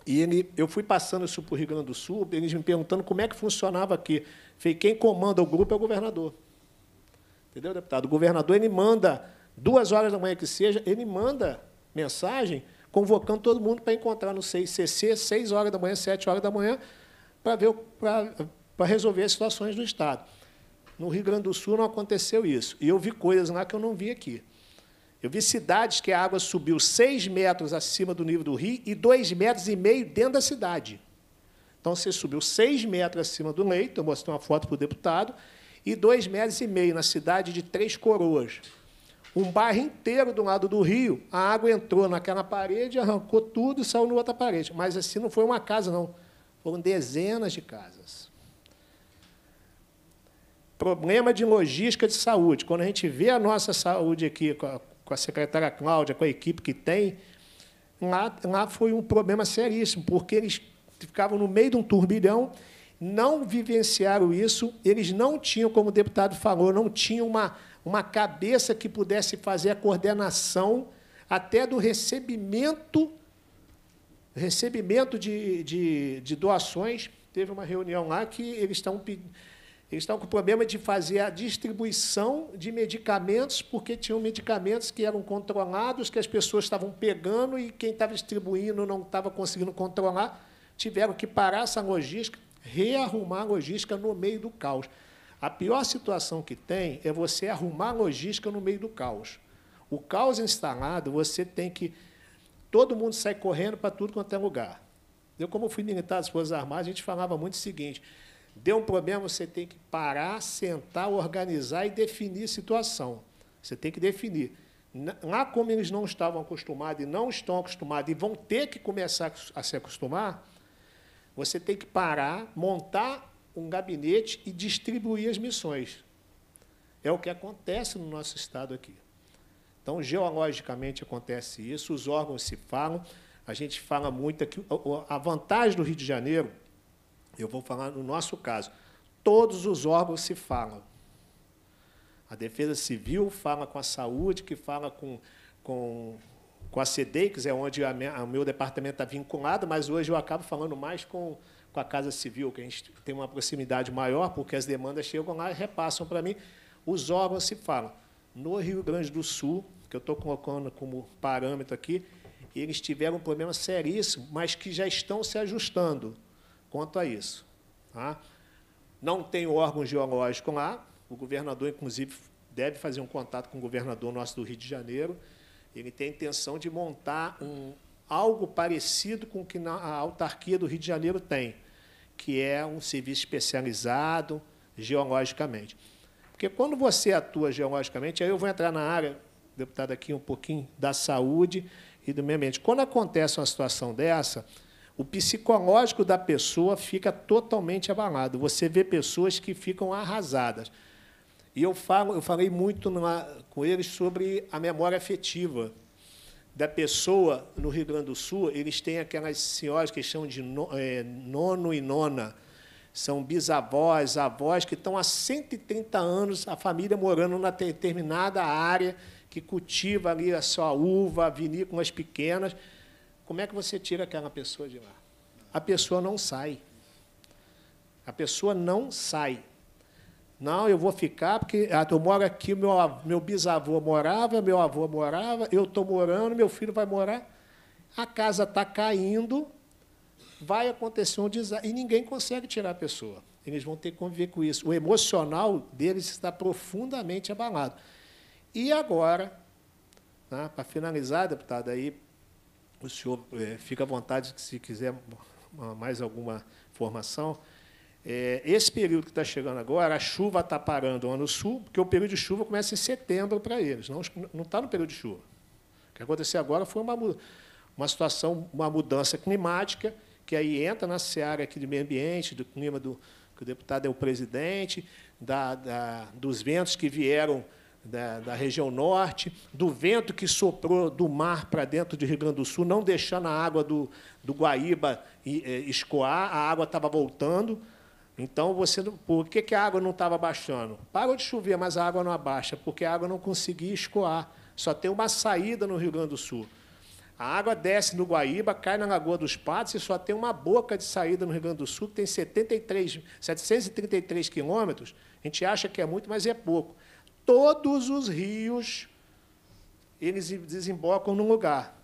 e ele, eu fui passando isso para o Rio Grande do Sul, eles me perguntando como é que funcionava aqui. Falei, quem comanda o grupo é o governador. Entendeu, deputado? O governador ele manda, duas horas da manhã que seja, ele manda mensagem convocando todo mundo para encontrar no CICC, seis horas da manhã, sete horas da manhã, para ver para, para resolver as situações do Estado. No Rio Grande do Sul não aconteceu isso. E eu vi coisas lá que eu não vi aqui. Eu vi cidades que a água subiu seis metros acima do nível do rio e dois metros e meio dentro da cidade. Então, você subiu seis metros acima do leito, eu mostrei uma foto para o deputado, e dois metros e meio na cidade de Três Coroas. Um bairro inteiro do lado do rio, a água entrou naquela parede, arrancou tudo e saiu na outra parede. Mas assim não foi uma casa, não. Foram dezenas de casas. Problema de logística de saúde. Quando a gente vê a nossa saúde aqui com a secretária Cláudia, com a equipe que tem, lá, lá foi um problema seríssimo, porque eles ficavam no meio de um turbilhão, não vivenciaram isso, eles não tinham, como o deputado falou, não tinham uma, uma cabeça que pudesse fazer a coordenação até do recebimento recebimento de, de, de doações. Teve uma reunião lá que eles estão pedindo eles estavam com problema de fazer a distribuição de medicamentos, porque tinham medicamentos que eram controlados, que as pessoas estavam pegando e quem estava distribuindo não estava conseguindo controlar. Tiveram que parar essa logística, rearrumar a logística no meio do caos. A pior situação que tem é você arrumar a logística no meio do caos. O caos instalado, você tem que. Todo mundo sai correndo para tudo quanto é lugar. Eu, como fui militar das Forças Armadas, a gente falava muito o seguinte Deu um problema, você tem que parar, sentar, organizar e definir a situação. Você tem que definir. Lá, como eles não estavam acostumados e não estão acostumados e vão ter que começar a se acostumar, você tem que parar, montar um gabinete e distribuir as missões. É o que acontece no nosso estado aqui. Então, geologicamente acontece isso, os órgãos se falam, a gente fala muito aqui. A vantagem do Rio de Janeiro eu vou falar no nosso caso. Todos os órgãos se falam. A Defesa Civil fala com a saúde, que fala com, com, com a que é onde a minha, o meu departamento está vinculado, mas hoje eu acabo falando mais com, com a Casa Civil, que a gente tem uma proximidade maior, porque as demandas chegam lá e repassam para mim. Os órgãos se falam. No Rio Grande do Sul, que eu estou colocando como parâmetro aqui, eles tiveram um problema seríssimo, mas que já estão se ajustando quanto a isso. Tá? Não tem órgão geológico lá, o governador, inclusive, deve fazer um contato com o governador nosso do Rio de Janeiro. Ele tem a intenção de montar um, algo parecido com o que a autarquia do Rio de Janeiro tem, que é um serviço especializado geologicamente. Porque quando você atua geologicamente, aí eu vou entrar na área, deputado, aqui um pouquinho da saúde e do meio ambiente. Quando acontece uma situação dessa, o psicológico da pessoa fica totalmente abalado. Você vê pessoas que ficam arrasadas. E eu falo, eu falei muito com eles sobre a memória afetiva da pessoa no Rio Grande do Sul. Eles têm aquelas senhoras que chamam de é, nono e nona. São bisavós, avós que estão há 130 anos a família morando na determinada área que cultiva ali a sua uva, vinícolas pequenas como é que você tira aquela pessoa de lá? A pessoa não sai. A pessoa não sai. Não, eu vou ficar, porque ah, eu moro aqui, meu, meu bisavô morava, meu avô morava, eu estou morando, meu filho vai morar. A casa está caindo, vai acontecer um desastre. E ninguém consegue tirar a pessoa. Eles vão ter que conviver com isso. O emocional deles está profundamente abalado. E agora, né, para finalizar, deputado, aí o senhor é, fica à vontade que se quiser mais alguma formação. É, esse período que está chegando agora, a chuva está parando lá no sul, porque o período de chuva começa em setembro para eles, não está no período de chuva. O que aconteceu agora foi uma, uma situação, uma mudança climática, que aí entra na seara aqui do meio ambiente, do clima do que o deputado é o presidente, da, da dos ventos que vieram da, da, região norte, do vento que soprou do mar para dentro de Rio Grande do Sul, não deixando a água do, do Guaíba é, escoar, a água estava voltando. Então, você, por que, que a água não estava baixando? Parou de chover, mas a água não abaixa, porque a água não conseguia escoar. Só tem uma saída no Rio Grande do Sul. A água desce no Guaíba, cai na Lagoa dos Patos e só tem uma boca de saída no Rio Grande do Sul, que tem 73, 733 quilômetros. A gente acha que é muito, mas é pouco todos os rios eles desembocam num lugar.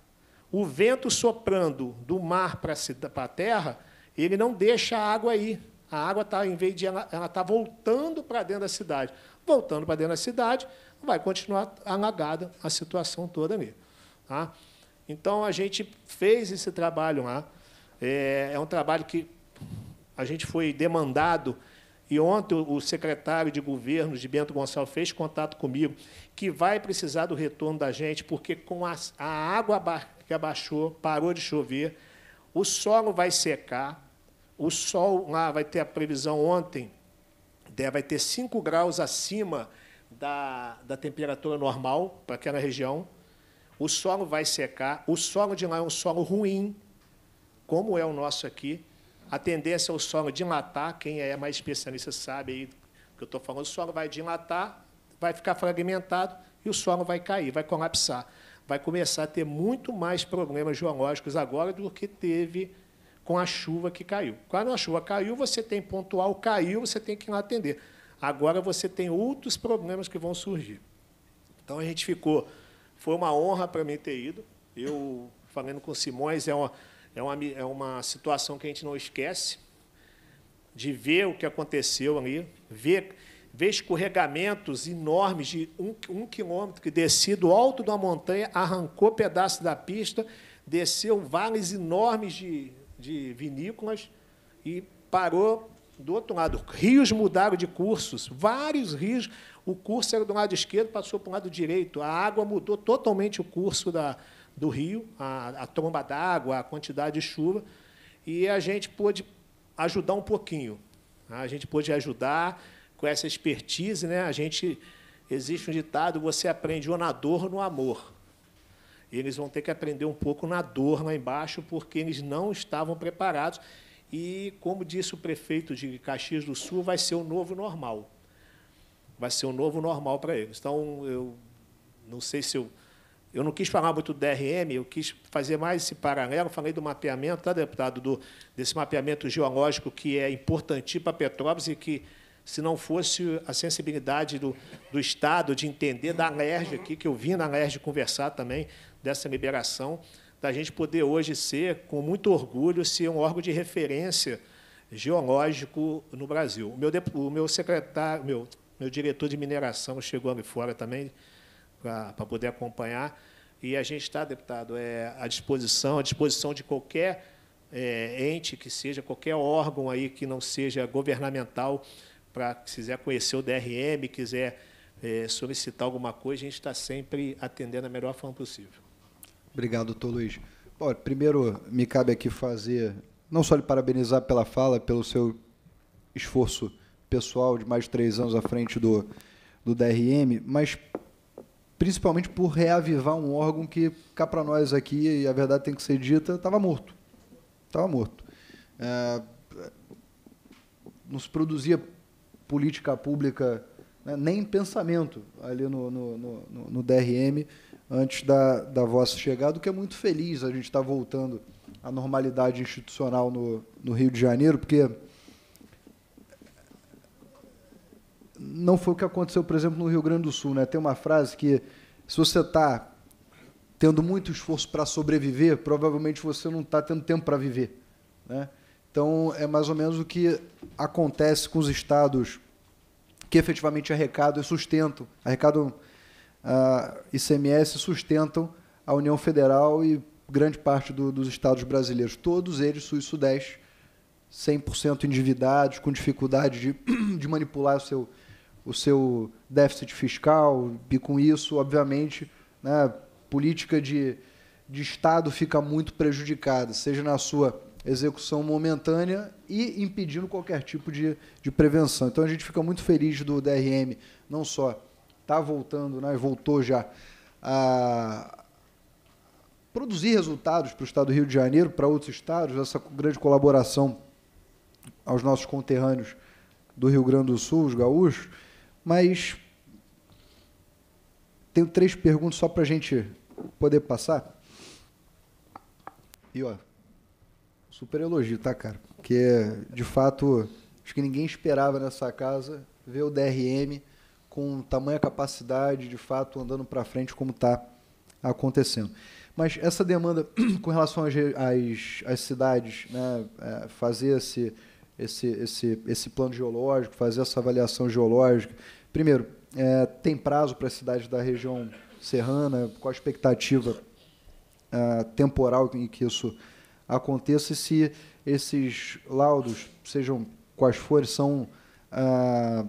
O vento soprando do mar para a terra, ele não deixa a água aí. A água está, em vez de ela, está voltando para dentro da cidade. Voltando para dentro da cidade, vai continuar alagada a situação toda ali. Tá? Então a gente fez esse trabalho lá. É, é um trabalho que a gente foi demandado e ontem o secretário de governo de Bento Gonçalves fez contato comigo que vai precisar do retorno da gente, porque com a, a água que abaixou, parou de chover, o solo vai secar, o sol lá vai ter a previsão ontem, né, vai ter 5 graus acima da, da temperatura normal para aquela região. O solo vai secar, o solo de lá é um solo ruim, como é o nosso aqui. A tendência é o solo dilatar, quem é mais especialista sabe aí do que eu estou falando, o solo vai dilatar, vai ficar fragmentado e o solo vai cair, vai colapsar. Vai começar a ter muito mais problemas geológicos agora do que teve com a chuva que caiu. Quando a chuva caiu, você tem pontual, caiu, você tem que ir lá atender. Agora você tem outros problemas que vão surgir. Então a gente ficou. Foi uma honra para mim ter ido. Eu, falando com o Simões, é uma é uma, é uma situação que a gente não esquece de ver o que aconteceu ali, ver, ver escorregamentos enormes de um, um quilômetro que descia do alto de uma montanha, arrancou pedaço da pista, desceu vales enormes de, de vinícolas e parou do outro lado. Rios mudaram de cursos, vários rios. O curso era do lado esquerdo, passou para o lado direito. A água mudou totalmente o curso da, do rio, a, a tromba d'água, a quantidade de chuva, e a gente pôde ajudar um pouquinho. Né? A gente pôde ajudar com essa expertise, né? A gente existe um ditado: você aprende ou na dor ou no amor. eles vão ter que aprender um pouco na dor lá embaixo, porque eles não estavam preparados. E, como disse o prefeito de Caxias do Sul, vai ser o novo normal. Vai ser o novo normal para eles. Então, eu não sei se eu eu não quis falar muito do DRM, eu quis fazer mais esse paralelo. Falei do mapeamento, tá, deputado, do, desse mapeamento geológico que é importantíssimo para Petrópolis e que, se não fosse a sensibilidade do, do Estado de entender, da LERJ aqui, que eu vim na LERJ conversar também, dessa liberação, da gente poder hoje ser, com muito orgulho, ser um órgão de referência geológico no Brasil. O meu, o meu secretário, meu, meu diretor de mineração chegou ali fora também, para poder acompanhar. E a gente está, deputado, é, à disposição, à disposição de qualquer é, ente que seja, qualquer órgão aí que não seja governamental, para que quiser conhecer o DRM, quiser é, solicitar alguma coisa, a gente está sempre atendendo da melhor forma possível. Obrigado, doutor Luiz. Bom, primeiro, me cabe aqui fazer, não só lhe parabenizar pela fala, pelo seu esforço pessoal de mais de três anos à frente do, do DRM, mas principalmente por reavivar um órgão que, cá para nós aqui, e a verdade tem que ser dita, estava morto. Estava morto. É, não se produzia política pública, né, nem pensamento ali no, no, no, no DRM antes da, da vossa chegada, o que é muito feliz a gente está voltando à normalidade institucional no, no Rio de Janeiro, porque não foi o que aconteceu, por exemplo, no Rio Grande do Sul. Né? Tem uma frase que, se você está tendo muito esforço para sobreviver, provavelmente você não está tendo tempo para viver. Né? Então, é mais ou menos o que acontece com os estados que efetivamente arrecadam e sustentam, arrecadam uh, ah, ICMS sustentam a União Federal e grande parte do, dos estados brasileiros. Todos eles, Sul e Sudeste, 100% endividados, com dificuldade de, de manipular o seu, o seu déficit fiscal, e com isso, obviamente, né, a política de, de Estado fica muito prejudicada, seja na sua execução momentânea e impedindo qualquer tipo de, de prevenção. Então a gente fica muito feliz do DRM, não só está voltando, né, voltou já a produzir resultados para o Estado do Rio de Janeiro, para outros estados, essa grande colaboração aos nossos conterrâneos do Rio Grande do Sul, os gaúchos, mas tenho três perguntas só para a gente poder passar. E ó, super elogio, tá, cara? Porque de fato acho que ninguém esperava nessa casa ver o DRM com tamanha capacidade, de fato andando para frente como está acontecendo. Mas essa demanda com relação às, às, às cidades, né, é, fazer esse esse, esse, esse plano geológico, fazer essa avaliação geológica. Primeiro, é, tem prazo para a cidade da região serrana? Qual a expectativa é, temporal em que isso aconteça? E se esses laudos, sejam quais forem, são é,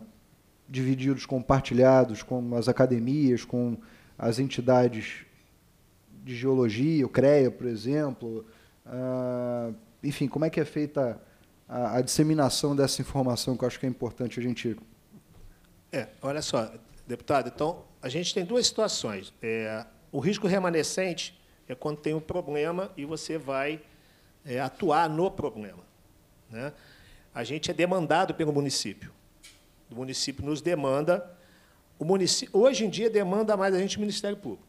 divididos, compartilhados com as academias, com as entidades de geologia, o CREA, por exemplo? É, enfim, como é que é feita a a, a disseminação dessa informação, que eu acho que é importante a gente. É, olha só, deputado, então a gente tem duas situações. É, o risco remanescente é quando tem um problema e você vai é, atuar no problema. Né? A gente é demandado pelo município. O município nos demanda. O município, hoje em dia demanda mais a gente do Ministério Público.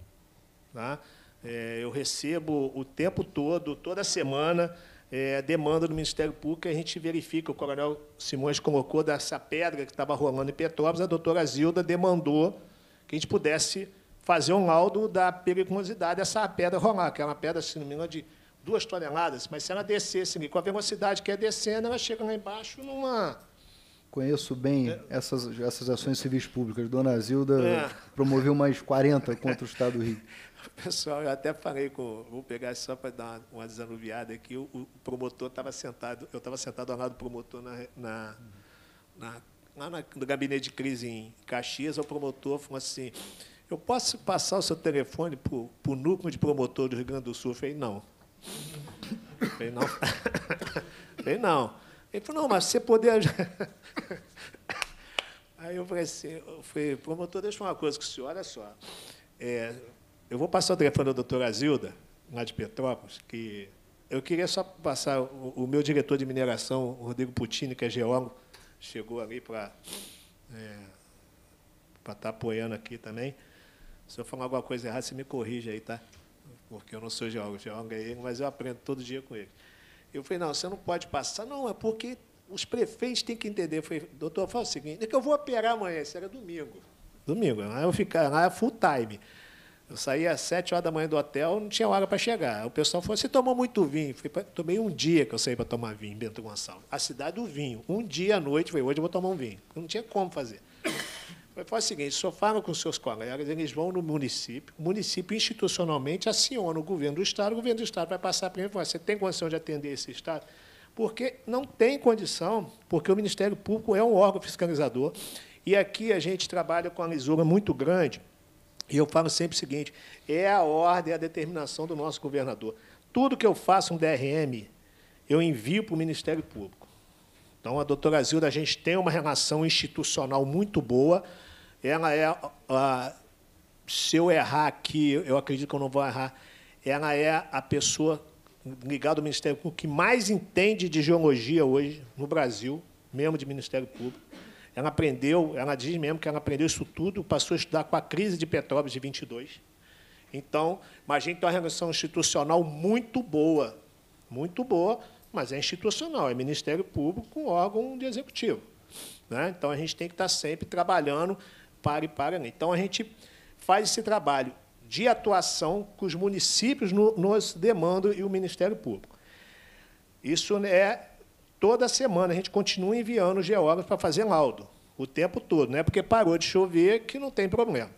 Tá? É, eu recebo o tempo todo, toda semana, é, demanda do Ministério Público, a gente verifica, o coronel Simões colocou dessa pedra que estava rolando em Petrópolis, a doutora Zilda demandou que a gente pudesse fazer um laudo da periculosidade dessa pedra rolar, que é uma pedra, se não me engano, de duas toneladas, mas se ela descesse ali, com a velocidade que é descendo, ela chega lá embaixo numa... Conheço bem é. essas, essas ações civis públicas. Dona Zilda é. promoveu mais 40 contra o Estado do Rio. Pessoal, eu até falei com. Vou pegar só para dar uma, uma desanuviada aqui. O, o promotor estava sentado, eu estava sentado ao lado do promotor na, na, na, lá na, no gabinete de crise em Caxias. O promotor falou assim: Eu posso passar o seu telefone para o núcleo de promotor do Rio Grande do Sul? Eu falei: Não. Eu falei: Não. Eu falei: Não. Ele falou: Não, mas você poder. Aí eu falei assim: eu falei, Promotor, deixa uma coisa com o senhor, olha só. É, eu vou passar o telefone da doutora Azilda, lá de Petrópolis, que eu queria só passar o, o meu diretor de mineração, o Rodrigo Putini, que é geólogo, chegou ali para é, para estar tá apoiando aqui também. Se eu falar alguma coisa errada, você me corrige aí, tá? Porque eu não sou geólogo, geólogo é ele, mas eu aprendo todo dia com ele. Eu falei, não, você não pode passar. Não, é porque os prefeitos têm que entender. Eu falei, doutor, fala o seguinte, é que eu vou operar amanhã, isso era domingo. Domingo, lá eu ficar lá é full time. Eu saía às 7 horas da manhã do hotel, não tinha hora para chegar. O pessoal falou: você tomou muito vinho? Falei, tomei um dia que eu saí para tomar vinho em Bento Gonçalves. A cidade do vinho. Um dia à noite, falei, hoje eu vou tomar um vinho. Eu não tinha como fazer. Falei, faz o seguinte, só fala com seus colegas, eles vão no município, o município institucionalmente aciona o governo do Estado, o governo do Estado vai passar primeiro e falar, você tem condição de atender esse Estado? Porque não tem condição, porque o Ministério Público é um órgão fiscalizador, e aqui a gente trabalha com uma lisura muito grande, e eu falo sempre o seguinte: é a ordem, é a determinação do nosso governador. Tudo que eu faço um DRM, eu envio para o Ministério Público. Então, a doutora Zilda, a gente tem uma relação institucional muito boa. Ela é, a, se eu errar aqui, eu acredito que eu não vou errar, ela é a pessoa ligada ao Ministério Público que mais entende de geologia hoje no Brasil, mesmo de Ministério Público. Ela aprendeu, ela diz mesmo que ela aprendeu isso tudo, passou a estudar com a crise de petróleo de 22. Então, mas a gente tem uma relação institucional muito boa, muito boa, mas é institucional, é Ministério Público com órgão de executivo. Né? Então, a gente tem que estar sempre trabalhando para e para. Então, a gente faz esse trabalho de atuação com os municípios nos demandam e o Ministério Público. Isso é Toda semana a gente continua enviando geógrafos para fazer laudo, o tempo todo, não é porque parou de chover que não tem problema.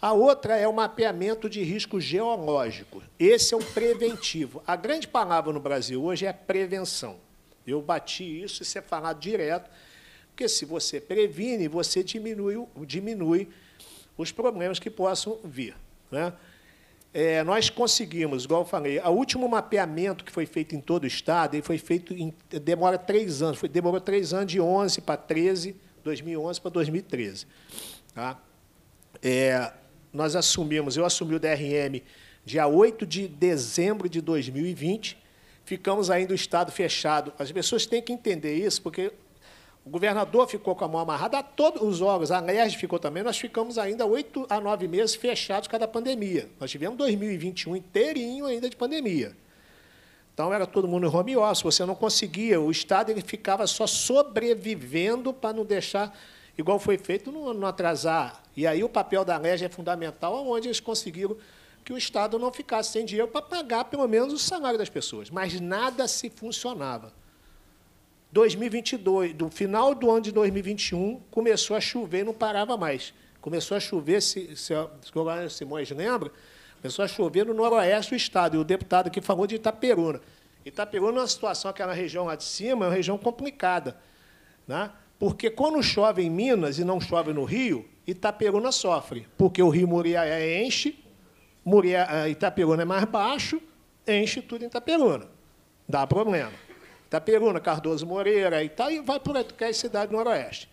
A outra é o mapeamento de risco geológico. Esse é o preventivo. A grande palavra no Brasil hoje é prevenção. Eu bati isso e isso é falado direto, porque se você previne, você diminui, diminui os problemas que possam vir. Né? é, nós conseguimos, igual eu falei, o último mapeamento que foi feito em todo o Estado, ele foi feito em, demora três anos, foi, demorou três anos, de 11 para 13, 2011 para 2013. Tá? É, nós assumimos, eu assumi o DRM dia 8 de dezembro de 2020, ficamos ainda o Estado fechado. As pessoas têm que entender isso, porque o governador ficou com a mão amarrada a todos os órgãos, a NERJ ficou também, nós ficamos ainda oito a nove meses fechados por causa da pandemia. Nós tivemos 2021 inteirinho ainda de pandemia. Então era todo mundo em home office, você não conseguia, o Estado ele ficava só sobrevivendo para não deixar, igual foi feito, não, não atrasar. E aí o papel da NERJ é fundamental, onde eles conseguiram que o Estado não ficasse sem dinheiro para pagar pelo menos o salário das pessoas. Mas nada se funcionava. 2022, do final do ano de 2021, começou a chover e não parava mais. Começou a chover, se, se, se o Simões lembra, começou a chover no noroeste do estado, e o deputado aqui falou de Itaperuna. Itaperuna é uma situação, aquela região lá de cima, é uma região complicada. Né? Porque quando chove em Minas e não chove no Rio, Itaperuna sofre, porque o rio Muriaé enche, Muriaé, eh, Itaperuna é mais baixo, enche tudo em Itaperuna. Dá problema. Itaperuna, tá Cardoso Moreira, e tá, vai por é a cidade do Noroeste.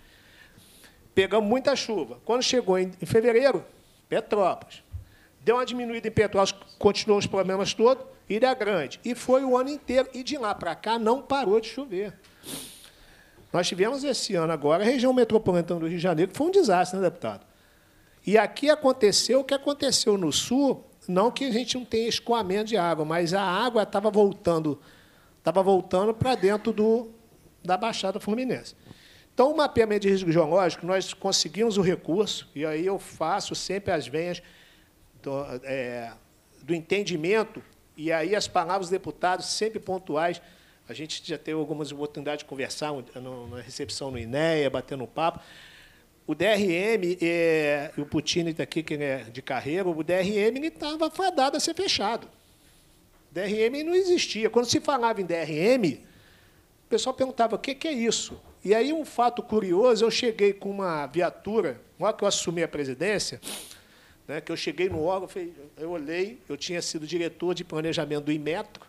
Pegamos muita chuva. Quando chegou em, em fevereiro, Petrópolis. Deu uma diminuída em Petrópolis, continuou os problemas todos, Ilha Grande. E foi o ano inteiro. E de lá para cá não parou de chover. Nós tivemos esse ano agora a região metropolitana do Rio de Janeiro, que foi um desastre, né, deputado? E aqui aconteceu o que aconteceu no sul, não que a gente não tenha escoamento de água, mas a água estava voltando estava voltando para dentro do, da Baixada Fluminense. Então, o mapeamento de risco geológico, nós conseguimos o recurso, e aí eu faço sempre as venhas do, é, do entendimento, e aí as palavras dos deputados sempre pontuais. A gente já teve algumas oportunidades de conversar na recepção no INEA, batendo papo. O DRM, é, o Putini está aqui, que é de carreira, o DRM estava fadado a ser fechado. DRM não existia. Quando se falava em DRM, o pessoal perguntava: o que é isso? E aí, um fato curioso: eu cheguei com uma viatura, logo hora que eu assumi a presidência, né, que eu cheguei no órgão, eu olhei, eu tinha sido diretor de planejamento do Imetro,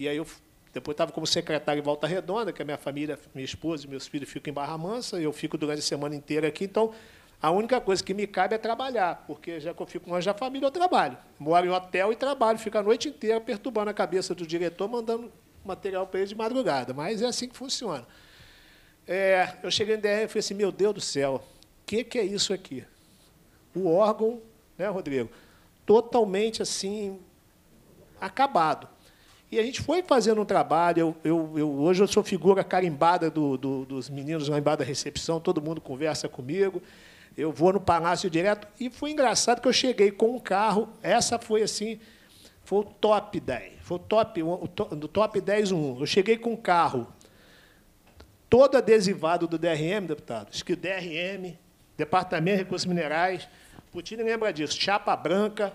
e aí eu depois estava como secretário em Volta Redonda, que a minha família, minha esposa e meus filhos ficam em Barra Mansa, e eu fico durante a semana inteira aqui. Então, a única coisa que me cabe é trabalhar, porque já que eu fico longe da família, eu trabalho. Moro em hotel e trabalho, fico a noite inteira perturbando a cabeça do diretor, mandando material para ele de madrugada. Mas é assim que funciona. É, eu cheguei em DR e falei assim, meu Deus do céu, o que, que é isso aqui? O órgão, né, Rodrigo, totalmente assim, acabado. E a gente foi fazendo um trabalho. Eu, eu, eu hoje eu sou figura carimbada do, do, dos meninos lá embaixo da recepção, todo mundo conversa comigo. Eu vou no Palácio direto. E foi engraçado que eu cheguei com um carro. Essa foi assim. Foi o top 10. Foi o top, top, do top 10 1. Eu cheguei com um carro todo adesivado do DRM, deputado. Acho que DRM, Departamento de Recursos Minerais. Putina lembra disso. Chapa branca.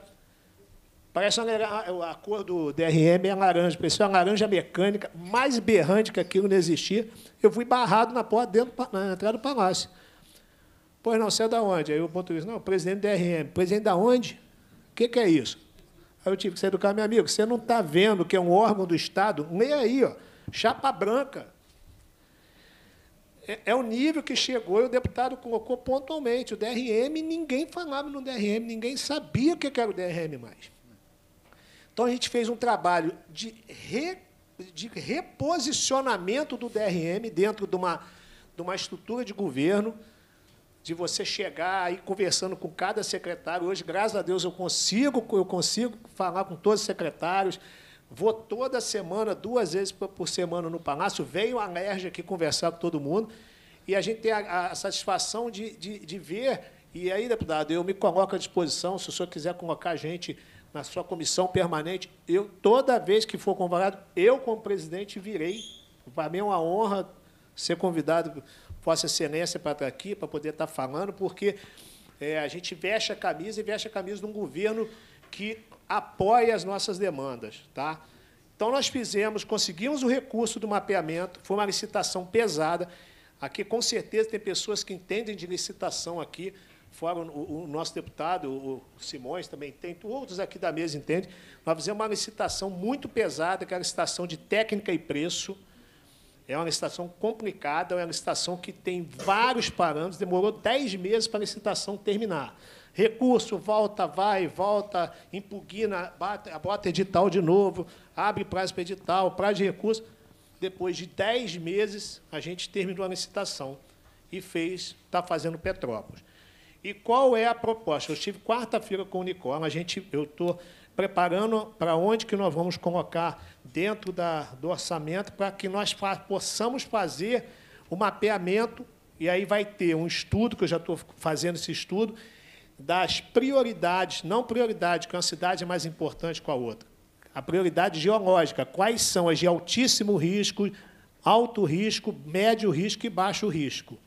Parece uma, a cor do DRM é laranja. Parecia uma laranja mecânica, mais berrante que aquilo não existia. Eu fui barrado na porta, dentro, na entrada do palácio. Pois não, você é da onde? Aí o português, não, presidente do DRM. Presidente da onde? O que, que é isso? Aí eu tive que educar meu amigo. Você não está vendo que é um órgão do Estado? Leia aí, ó, chapa branca. É, é o nível que chegou e o deputado colocou pontualmente. O DRM, ninguém falava no DRM, ninguém sabia o que era o DRM mais. Então a gente fez um trabalho de, re, de reposicionamento do DRM dentro de uma, de uma estrutura de governo de você chegar aí conversando com cada secretário. Hoje, graças a Deus, eu consigo, eu consigo falar com todos os secretários. Vou toda semana, duas vezes por semana no Palácio, venho a Lerge aqui conversar com todo mundo. E a gente tem a, a satisfação de, de, de, ver. E aí, deputado, eu me coloco à disposição, se o senhor quiser colocar a gente na sua comissão permanente, eu, toda vez que for convocado, eu, como presidente, virei. Para mim é uma honra ser convidado Vossa Excelência para estar aqui, para poder estar falando, porque é, a gente veste a camisa e veste a camisa de um governo que apoia as nossas demandas. Tá? Então, nós fizemos, conseguimos o recurso do mapeamento, foi uma licitação pesada. Aqui, com certeza, tem pessoas que entendem de licitação aqui, fora o, o nosso deputado, o, o Simões também tem, outros aqui da mesa entendem. Nós fizemos uma licitação muito pesada, que é a licitação de técnica e preço, é uma licitação complicada, é uma licitação que tem vários parâmetros, demorou 10 meses para a licitação terminar. Recurso, volta, vai, volta, impugna, bate, bota edital de novo, abre prazo para edital, prazo de recurso. Depois de 10 meses, a gente terminou a licitação e fez, está fazendo Petrópolis. E qual é a proposta? Eu estive quarta-feira com o Nicola, a gente, eu estou. Tô preparando para onde que nós vamos colocar dentro da, do orçamento para que nós fa possamos fazer o mapeamento, e aí vai ter um estudo, que eu já estou fazendo esse estudo, das prioridades, não prioridade, que uma cidade é mais importante que a outra. A prioridade geológica, quais são as de altíssimo risco, alto risco, médio risco e baixo risco.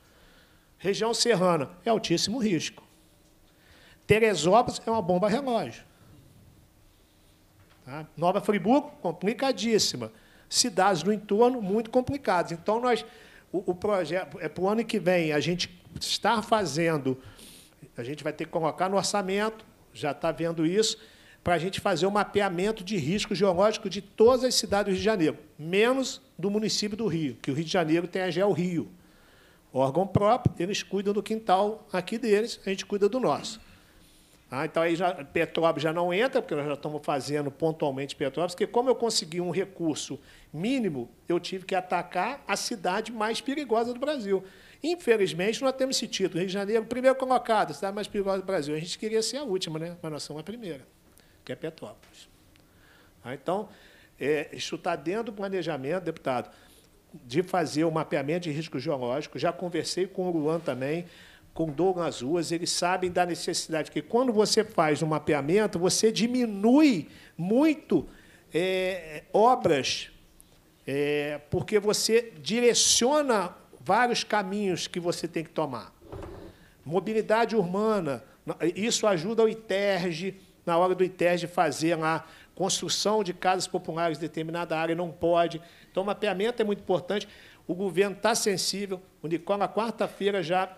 Região serrana é altíssimo risco. Teresópolis é uma bomba relógio. Tá? Nova Friburgo, complicadíssima. Cidades no entorno, muito complicadas. Então, nós, o, o projeto, é para o ano que vem, a gente estar fazendo, a gente vai ter que colocar no orçamento, já está vendo isso, para a gente fazer o um mapeamento de risco geológico de todas as cidades do Rio de Janeiro, menos do município do Rio, que o Rio de Janeiro tem a Geo Rio. Órgão próprio, eles cuidam do quintal aqui deles, a gente cuida do nosso. Ah, então aí já, Petrópolis já não entra, porque nós já estamos fazendo pontualmente Petrópolis, porque como eu consegui um recurso mínimo, eu tive que atacar a cidade mais perigosa do Brasil. Infelizmente, nós temos esse título. Rio de Janeiro, primeiro colocado, cidade mais perigosa do Brasil. A gente queria ser a última, né? mas nós somos a primeira, que é Petrópolis. Ah, então, é, isso está dentro do planejamento, deputado, de fazer o mapeamento de risco geológico. Já conversei com o Luan também com nas ruas, eles sabem da necessidade, que quando você faz um mapeamento, você diminui muito é, obras, é, porque você direciona vários caminhos que você tem que tomar. Mobilidade urbana, isso ajuda o ITERG, na hora do ITERG fazer lá construção de casas populares em determinada área, não pode. Então, o mapeamento é muito importante. O governo está sensível. O Nicola, quarta-feira, já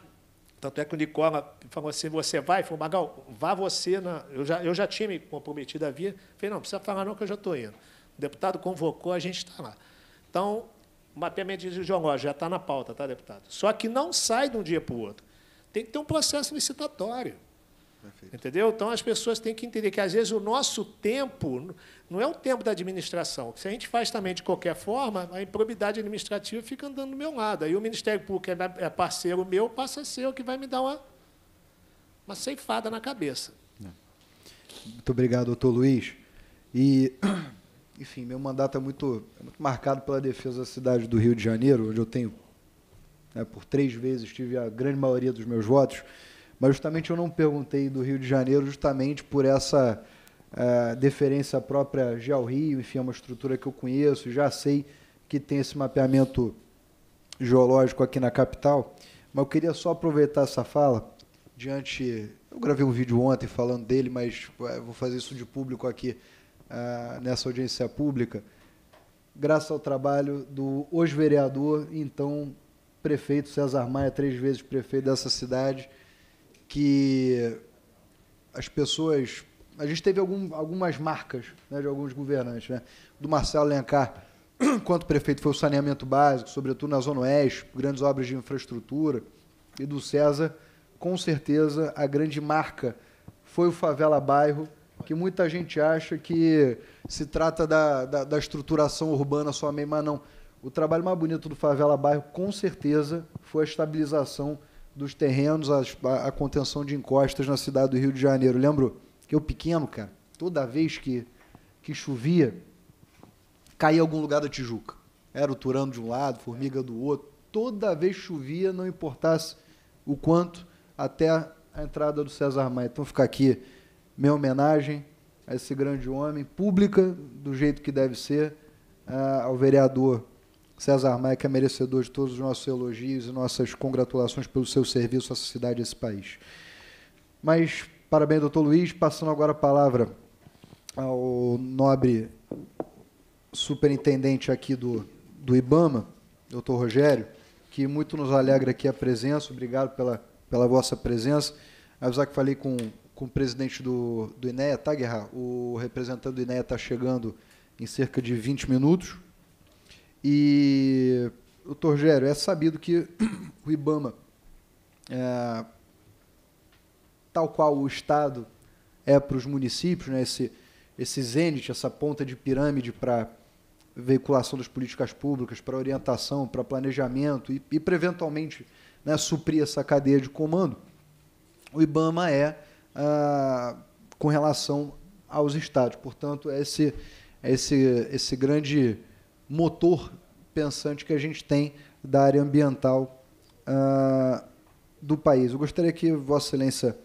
tanto é que o Nicola falou assim, você vai? Falou, Magal, vá você. Na... Eu, já, eu já tinha me comprometido a vir. Falei, não, não precisa falar não, que eu já estou indo. O deputado convocou, a gente está lá. Então, mapeamento geológico já está na pauta, tá, deputado? Só que não sai de um dia para o outro. Tem que ter um processo licitatório. Perfeito. Entendeu? Então as pessoas têm que entender que às vezes o nosso tempo não é o tempo da administração. Se a gente faz também de qualquer forma, a improbidade administrativa fica andando do meu lado. Aí o Ministério Público é, é parceiro meu, passa a ser o que vai me dar uma, uma ceifada na cabeça. É. Muito obrigado, doutor Luiz. E, enfim, meu mandato é muito, é muito marcado pela defesa da cidade do Rio de Janeiro, onde eu tenho, né, por três vezes, tive a grande maioria dos meus votos. Mas justamente eu não perguntei do Rio de Janeiro justamente por essa uh, deferência própria já ao Rio, enfim, é uma estrutura que eu conheço, já sei que tem esse mapeamento geológico aqui na capital. Mas eu queria só aproveitar essa fala diante. Eu gravei um vídeo ontem falando dele, mas é, vou fazer isso de público aqui uh, nessa audiência pública. Graças ao trabalho do hoje vereador, então prefeito César Maia, três vezes prefeito dessa cidade, que as pessoas. A gente teve algum, algumas marcas né, de alguns governantes, né? Do Marcelo Lencar, quanto prefeito, foi o saneamento básico, sobretudo na Zona Oeste, grandes obras de infraestrutura. E do César, com certeza, a grande marca foi o Favela Bairro, que muita gente acha que se trata da, da, da estruturação urbana só mas não. O trabalho mais bonito do Favela Bairro, com certeza, foi a estabilização dos terrenos, a, a contenção de encostas na cidade do Rio de Janeiro. Lembro que eu pequeno, cara, toda vez que, que chovia, caía algum lugar da Tijuca. Era o Turano de um lado, Formiga do outro. Toda vez chovia, não importasse o quanto, até a entrada do César Maia. Então fica aqui minha homenagem a esse grande homem, pública, do jeito que deve ser, ah, ao vereador César Maia, que é merecedor de todos os nossos elogios e nossas congratulações pelo seu serviço à sociedade e a esse país. Mas, parabéns, doutor Luiz. Passando agora a palavra ao nobre superintendente aqui do, do IBAMA, doutor Rogério, que muito nos alegra aqui a presença. Obrigado pela, pela vossa presença. Avisar que falei com, com o presidente do, do INEA, tá, Guerra? O representante do INEA está chegando em cerca de 20 minutos. E, doutor Gério, é sabido que o Ibama, é, tal qual o Estado é para os municípios, né, esse, esse zênite, essa ponta de pirâmide para veiculação das políticas públicas, para orientação, para planejamento e, e para eventualmente né, suprir essa cadeia de comando, o IBAMA é ah, com relação aos estados. Portanto, é esse, é esse, esse grande motor pensante que a gente tem da área ambiental uh, do país. Eu gostaria que Vossa Excelência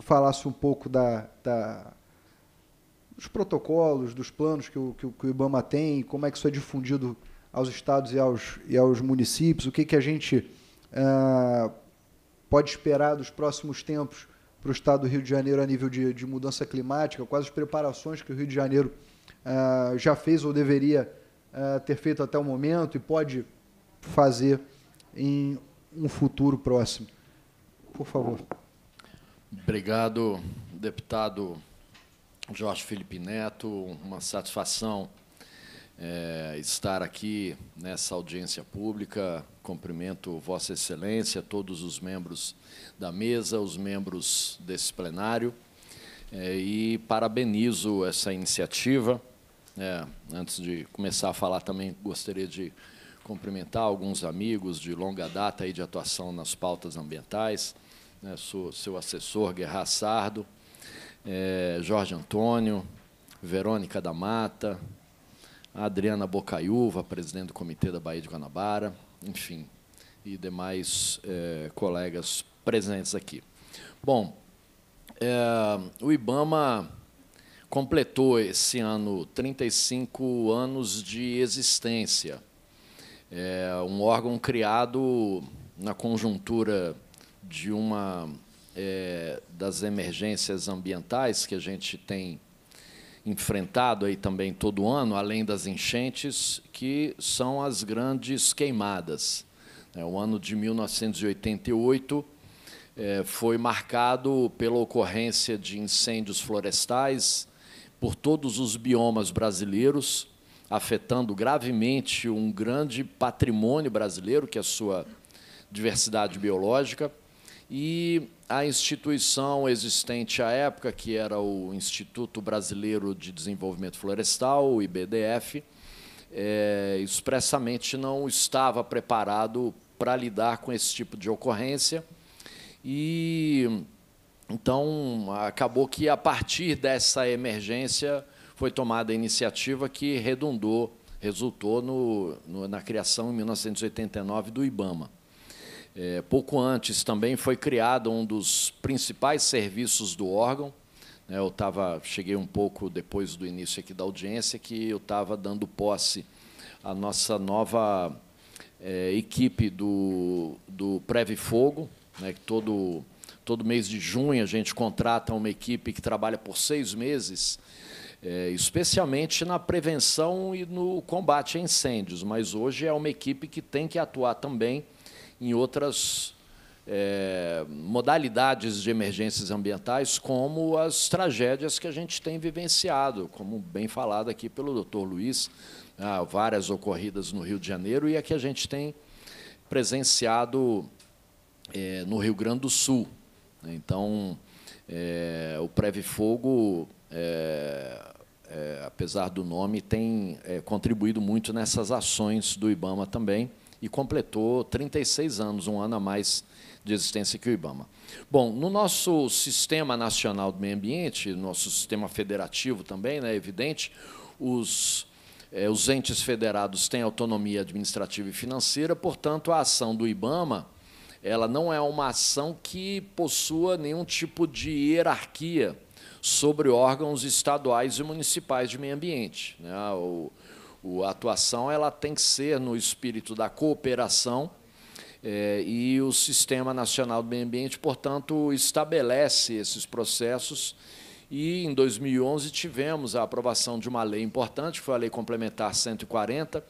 falasse um pouco da, da dos protocolos, dos planos que o, que o, que o, IBAMA tem, como é que isso é difundido aos estados e aos, e aos municípios, o que, que a gente uh, pode esperar dos próximos tempos para o estado do Rio de Janeiro a nível de, de mudança climática, quais as preparações que o Rio de Janeiro ah, já fez ou deveria uh, ter feito até o momento e pode fazer em um futuro próximo. Por favor. Obrigado, deputado Jorge Felipe Neto. Uma satisfação é, estar aqui nessa audiência pública. Cumprimento Vossa Excelência, todos os membros da mesa, os membros desse plenário. É, e parabenizo essa iniciativa. É, antes de começar a falar, também gostaria de cumprimentar alguns amigos de longa data aí de atuação nas pautas ambientais. Né, sou seu assessor, Guerra Sardo, é, Jorge Antônio, Verônica da Mata, Adriana Bocaiúva, presidente do Comitê da Bahia de Guanabara, enfim, e demais é, colegas presentes aqui. Bom, é, o IBAMA completou esse ano 35 anos de existência. É um órgão criado na conjuntura de uma é, das emergências ambientais que a gente tem enfrentado aí também todo ano, além das enchentes, que são as grandes queimadas. É, o ano de 1988 é, foi marcado pela ocorrência de incêndios florestais por todos os biomas brasileiros, afetando gravemente um grande patrimônio brasileiro, que é a sua diversidade biológica. E a instituição existente à época, que era o Instituto Brasileiro de Desenvolvimento Florestal, o IBDF, é, expressamente não estava preparado para lidar com esse tipo de ocorrência e então acabou que a partir dessa emergência foi tomada a iniciativa que redundou, resultou no, no, na criação em 1989 do IBAMA. É, pouco antes também foi criado um dos principais serviços do órgão. Né, eu tava, cheguei um pouco depois do início aqui da audiência, que eu estava dando posse à nossa nova é, equipe do, do Preve Fogo, né, que todo, todo mês de junho a gente contrata uma equipe que trabalha por seis meses, é, especialmente na prevenção e no combate a incêndios, mas hoje é uma equipe que tem que atuar também em outras é, modalidades de emergências ambientais, como as tragédias que a gente tem vivenciado, como bem falado aqui pelo doutor Luiz, né, várias ocorridas no Rio de Janeiro e a que a gente tem presenciado é, no Rio Grande do Sul. Né? Então, é, o Preve Fogo, é, é apesar do nome, tem é, contribuído muito nessas ações do IBAMA também e completou 36 anos, um ano a mais de existência que o IBAMA. Bom, no nosso Sistema Nacional do Meio Ambiente, nosso sistema federativo também, né, é evidente, os, é, os entes federados têm autonomia administrativa e financeira, portanto, a ação do IBAMA ela não é uma ação que possua nenhum tipo de hierarquia sobre órgãos estaduais e municipais de meio ambiente. Né? O, o, a atuação ela tem que ser no espírito da cooperação é, e o Sistema Nacional do Meio Ambiente, portanto, estabelece esses processos. E em 2011 tivemos a aprovação de uma lei importante, que foi a Lei Complementar 140,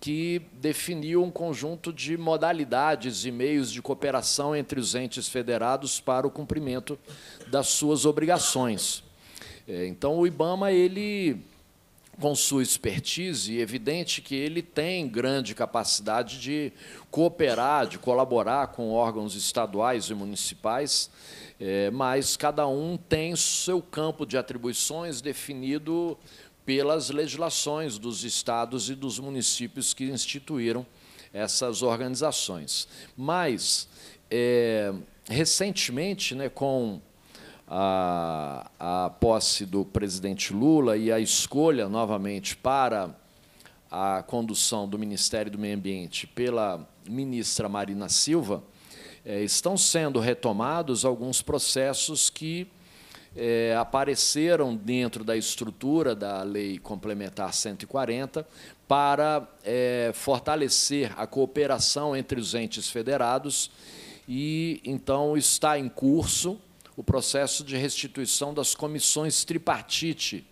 que definiu um conjunto de modalidades e meios de cooperação entre os entes federados para o cumprimento das suas obrigações. É, então, o IBAMA, ele, com sua expertise, é evidente que ele tem grande capacidade de cooperar, de colaborar com órgãos estaduais e municipais, é, mas cada um tem seu campo de atribuições definido pelas legislações dos estados e dos municípios que instituíram essas organizações. Mas, é, recentemente, né, com a, a posse do presidente Lula e a escolha novamente para a condução do Ministério do Meio Ambiente pela ministra Marina Silva, é, estão sendo retomados alguns processos que é, apareceram dentro da estrutura da Lei Complementar 140 para é, fortalecer a cooperação entre os entes federados e, então, está em curso o processo de restituição das comissões tripartite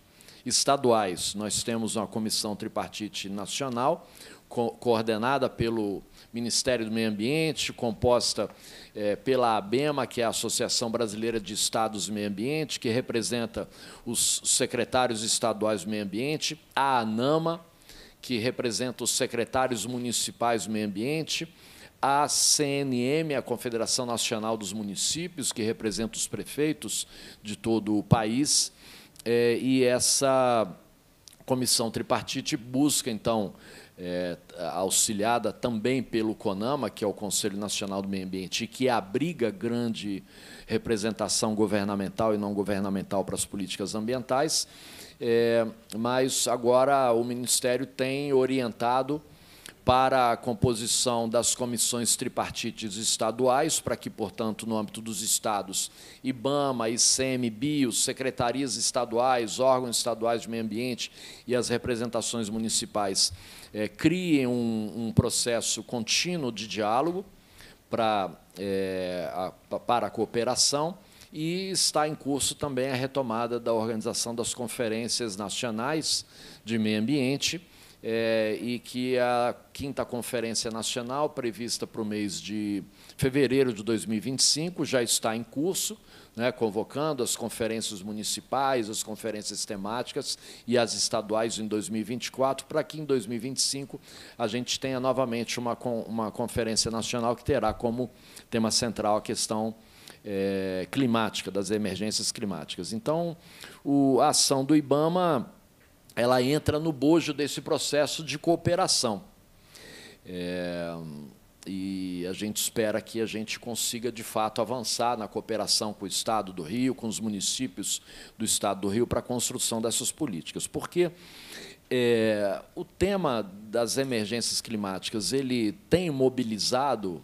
estaduais. Nós temos uma comissão tripartite nacional, co coordenada pelo Ministério do Meio Ambiente, composta é, pela ABEMA, que é a Associação Brasileira de Estados do Meio Ambiente, que representa os secretários estaduais do meio ambiente, a ANAMA, que representa os secretários municipais do meio ambiente, a CNM, a Confederação Nacional dos Municípios, que representa os prefeitos de todo o país, é, e essa comissão tripartite busca, então, é, auxiliada também pelo CONAMA, que é o Conselho Nacional do Meio Ambiente, e que é abriga grande representação governamental e não governamental para as políticas ambientais. É, mas agora o Ministério tem orientado para a composição das comissões tripartites estaduais, para que, portanto, no âmbito dos estados, IBAMA, ICM, BIOS, secretarias estaduais, órgãos estaduais de meio ambiente e as representações municipais é, criem um, um, processo contínuo de diálogo para, é, eh, a, para a cooperação e está em curso também a retomada da organização das conferências nacionais de meio ambiente, é, e que a quinta Conferência Nacional, prevista para o mês de fevereiro de 2025, já está em curso, né, convocando as conferências municipais, as conferências temáticas e as estaduais em 2024, para que em 2025 a gente tenha novamente uma, uma Conferência Nacional que terá como tema central a questão é, climática, das emergências climáticas. Então, o, a ação do IBAMA ela entra no bojo desse processo de cooperação. É, e a gente espera que a gente consiga, de fato, avançar na cooperação com o Estado do Rio, com os municípios do Estado do Rio, para a construção dessas políticas. Porque é, o tema das emergências climáticas ele tem mobilizado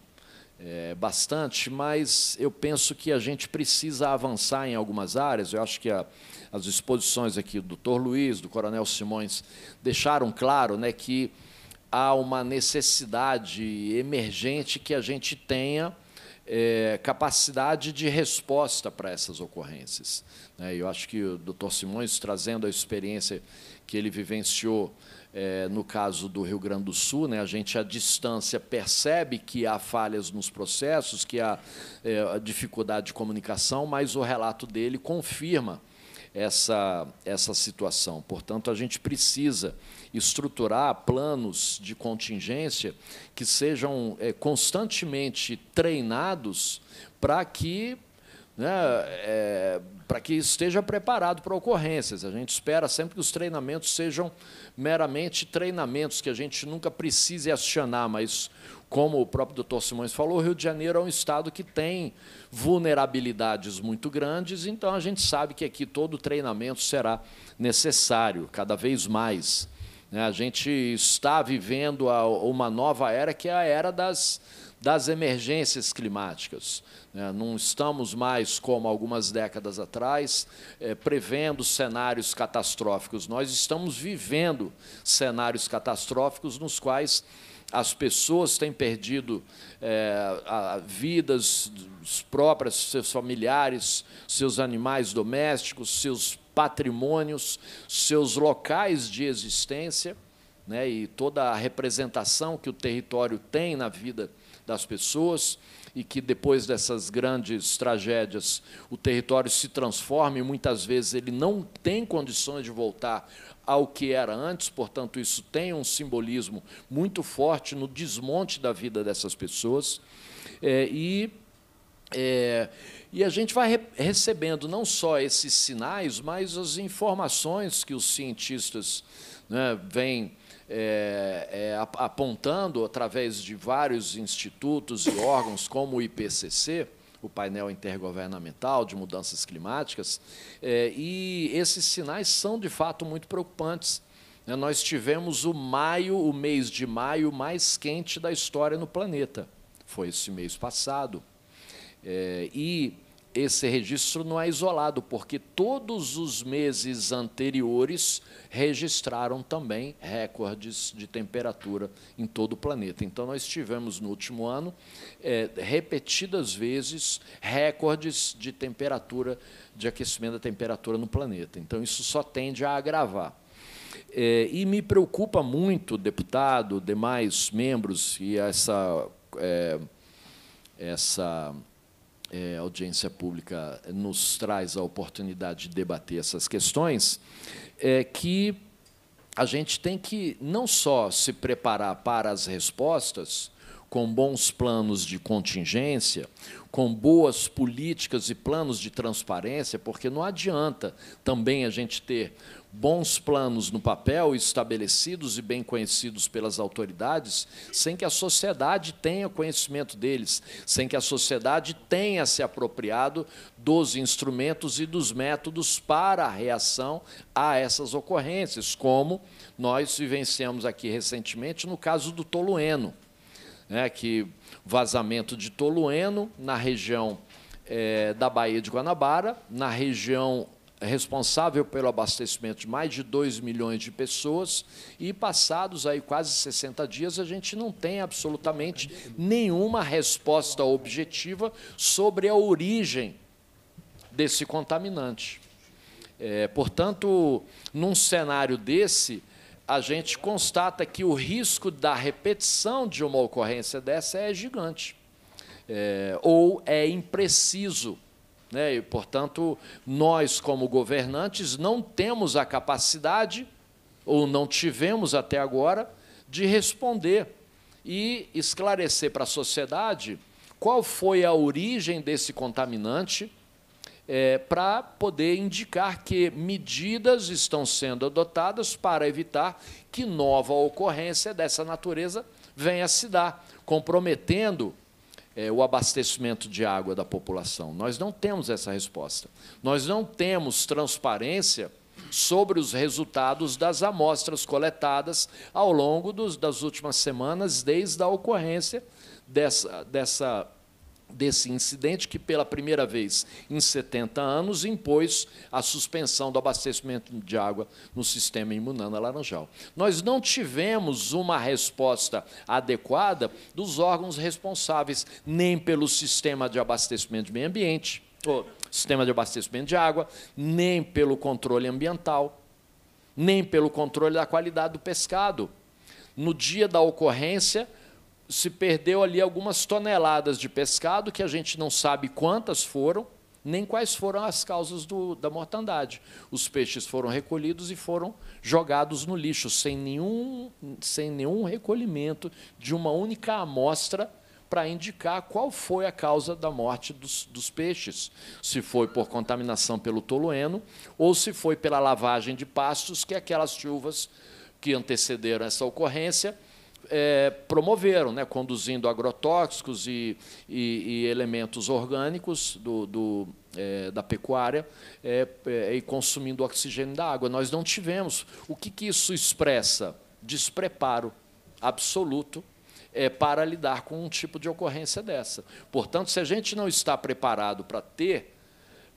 é, bastante, mas eu penso que a gente precisa avançar em algumas áreas. Eu acho que a as exposições aqui do Dr. Luiz, do Coronel Simões, deixaram claro né, que há uma necessidade emergente que a gente tenha é, capacidade de resposta para essas ocorrências. Né. eu acho que o Dr. Simões, trazendo a experiência que ele vivenciou é, no caso do Rio Grande do Sul, né, a gente à distância percebe que há falhas nos processos, que há é, dificuldade de comunicação, mas o relato dele confirma essa, essa situação. Portanto, a gente precisa estruturar planos de contingência que sejam é, constantemente treinados para que né, é, para que esteja preparado para ocorrências. A gente espera sempre que os treinamentos sejam meramente treinamentos, que a gente nunca precise acionar, mas como o próprio doutor Simões falou, o Rio de Janeiro é um estado que tem vulnerabilidades muito grandes, então a gente sabe que aqui todo o treinamento será necessário, cada vez mais. Né? A gente está vivendo uma nova era, que é a era das, das emergências climáticas. Né? Não estamos mais, como algumas décadas atrás, é, prevendo cenários catastróficos. Nós estamos vivendo cenários catastróficos nos quais as pessoas têm perdido é, a, a vidas próprias, seus familiares, seus animais domésticos, seus patrimônios, seus locais de existência, né, e toda a representação que o território tem na vida das pessoas e que depois dessas grandes tragédias o território se transforma e muitas vezes ele não tem condições de voltar ao que era antes, portanto, isso tem um simbolismo muito forte no desmonte da vida dessas pessoas. É, e, é, e a gente vai re recebendo não só esses sinais, mas as informações que os cientistas né, vêm é, é, apontando através de vários institutos e órgãos, como o IPCC, o painel intergovernamental de mudanças climáticas, é, e esses sinais são de fato muito preocupantes. Né? Nós tivemos o maio, o mês de maio mais quente da história no planeta. Foi esse mês passado. É, e esse registro não é isolado, porque todos os meses anteriores registraram também recordes de temperatura em todo o planeta. Então, nós tivemos no último ano, é, repetidas vezes, recordes de temperatura, de aquecimento da temperatura no planeta. Então, isso só tende a agravar. É, e me preocupa muito, deputado, demais membros, e essa. É, essa é, audiência pública nos traz a oportunidade de debater essas questões, é que a gente tem que não só se preparar para as respostas, com bons planos de contingência, com boas políticas e planos de transparência, porque não adianta também a gente ter bons planos no papel, estabelecidos e bem conhecidos pelas autoridades, sem que a sociedade tenha conhecimento deles, sem que a sociedade tenha se apropriado dos instrumentos e dos métodos para a reação a essas ocorrências, como nós vivenciamos aqui recentemente no caso do tolueno, né, que vazamento de tolueno na região é, da Baía de Guanabara, na região responsável pelo abastecimento de mais de 2 milhões de pessoas, e passados aí quase 60 dias, a gente não tem absolutamente nenhuma resposta objetiva sobre a origem desse contaminante. É, portanto, num cenário desse, a gente constata que o risco da repetição de uma ocorrência dessa é gigante, é, ou é impreciso né? E, portanto, nós, como governantes, não temos a capacidade, ou não tivemos até agora, de responder e esclarecer para a sociedade qual foi a origem desse contaminante. É, para poder indicar que medidas estão sendo adotadas para evitar que nova ocorrência dessa natureza venha a se dar, comprometendo é, o abastecimento de água da população. Nós não temos essa resposta. Nós não temos transparência sobre os resultados das amostras coletadas ao longo dos, das últimas semanas, desde a ocorrência dessa, dessa desse incidente que, pela primeira vez em 70 anos, impôs a suspensão do abastecimento de água no sistema Imunana Laranjal. Nós não tivemos uma resposta adequada dos órgãos responsáveis, nem pelo sistema de abastecimento de meio ambiente, ou sistema de abastecimento de água, nem pelo controle ambiental, nem pelo controle da qualidade do pescado. No dia da ocorrência, se perdeu ali algumas toneladas de pescado, que a gente não sabe quantas foram, nem quais foram as causas do, da mortandade. Os peixes foram recolhidos e foram jogados no lixo, sem nenhum, sem nenhum recolhimento de uma única amostra para indicar qual foi a causa da morte dos, dos, peixes, se foi por contaminação pelo tolueno ou se foi pela lavagem de pastos, que aquelas chuvas que antecederam essa ocorrência é, promoveram, né, conduzindo agrotóxicos e, e, e elementos orgânicos do, do é, da pecuária é, é, e consumindo oxigênio da água. Nós não tivemos. O que, que isso expressa? Despreparo absoluto é, para lidar com um tipo de ocorrência dessa. Portanto, se a gente não está preparado para ter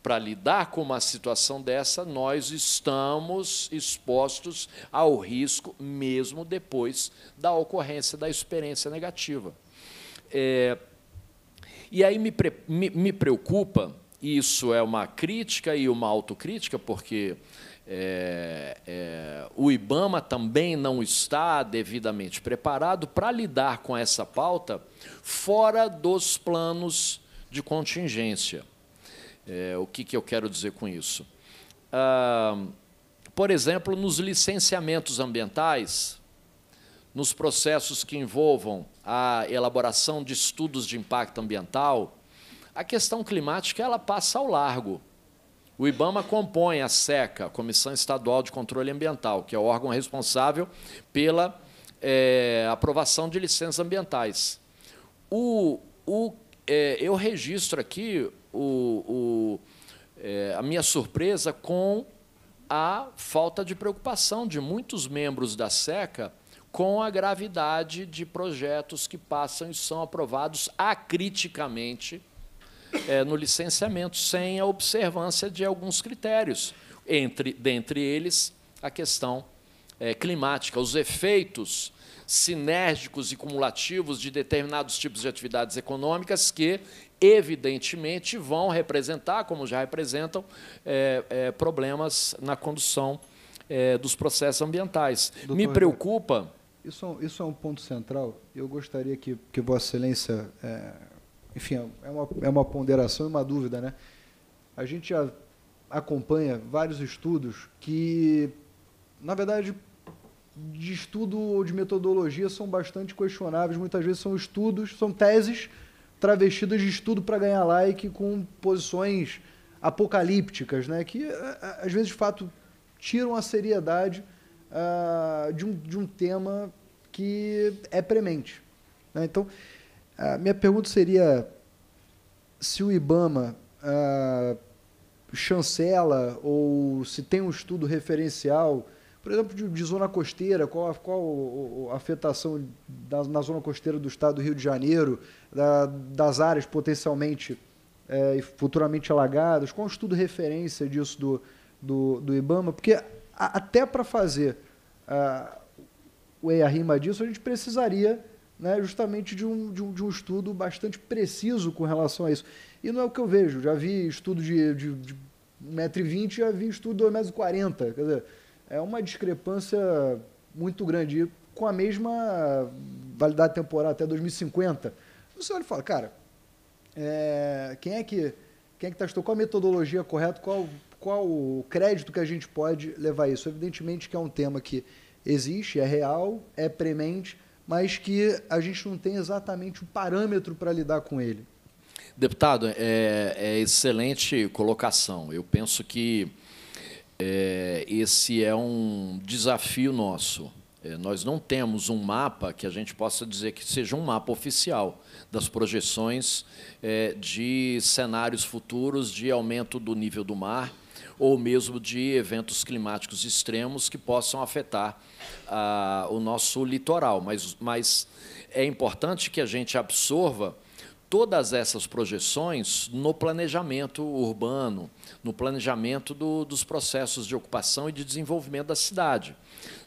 para lidar com uma situação dessa, nós estamos expostos ao risco mesmo depois da ocorrência da experiência negativa. É, e aí me, me, me preocupa, isso é uma crítica e uma autocrítica, porque é, é, o IBAMA também não está devidamente preparado para lidar com essa pauta fora dos planos de contingência. É, o que, que eu quero dizer com isso? Ah, por exemplo, nos licenciamentos ambientais, nos processos que envolvam a elaboração de estudos de impacto ambiental, a questão climática ela passa ao largo. O IBAMA compõe a SECA, a Comissão Estadual de Controle Ambiental, que é o órgão responsável pela é, aprovação de licenças ambientais. O, o, é, eu registro aqui o, o, é, a minha surpresa com a falta de preocupação de muitos membros da SECA com a gravidade de projetos que passam e são aprovados acriticamente é, no licenciamento, sem a observância de alguns critérios, entre, dentre eles a questão é, climática, os efeitos sinérgicos e cumulativos de determinados tipos de atividades econômicas que evidentemente, vão representar, como já representam, é, é, problemas na condução é, dos processos ambientais. Doutor Me preocupa. isso, é isso é um ponto central. Eu gostaria que, que Vossa Excelência. É, enfim, é uma, é uma ponderação e uma dúvida, né? A gente já acompanha vários estudos que, na verdade, de estudo ou de metodologia são bastante questionáveis. Muitas vezes são estudos, são teses travestidas de estudo para ganhar like com posições apocalípticas, né? Que às vezes de fato tiram a seriedade uh, de, um, de um tema que é premente. Né? Então, a minha pergunta seria se o IBAMA uh, chancela ou se tem um estudo referencial por exemplo, de, de zona costeira, qual, a, qual a afetação da, na zona costeira do estado do Rio de Janeiro, da, das áreas potencialmente é, e é, futuramente alagadas, qual é o estudo referência disso do, do, do IBAMA? Porque a, até para fazer a, o EIA-RIMA disso, a gente precisaria né, justamente de um, de, um, de um estudo bastante preciso com relação a isso. E não é o que eu vejo, já vi estudo de, de, de 1,20m, já vi estudo de 2,40m, quer dizer é uma discrepância muito grande. E com a mesma validade temporal até 2050, você olha e fala, cara, é, quem é que quem é que testou? Tá qual a metodologia correta? Qual, qual o crédito que a gente pode levar isso? Evidentemente que é um tema que existe, é real, é premente, mas que a gente não tem exatamente o parâmetro para lidar com ele. Deputado, é, é excelente colocação. Eu penso que é, esse é um desafio nosso. É, nós não temos um mapa que a gente possa dizer que seja um mapa oficial das projeções é, de cenários futuros de aumento do nível do mar ou mesmo de eventos climáticos extremos que possam afetar a, ah, o nosso litoral. Mas, mas é importante que a gente absorva todas essas projeções no planejamento urbano, no planejamento do, dos processos de ocupação e de desenvolvimento da cidade.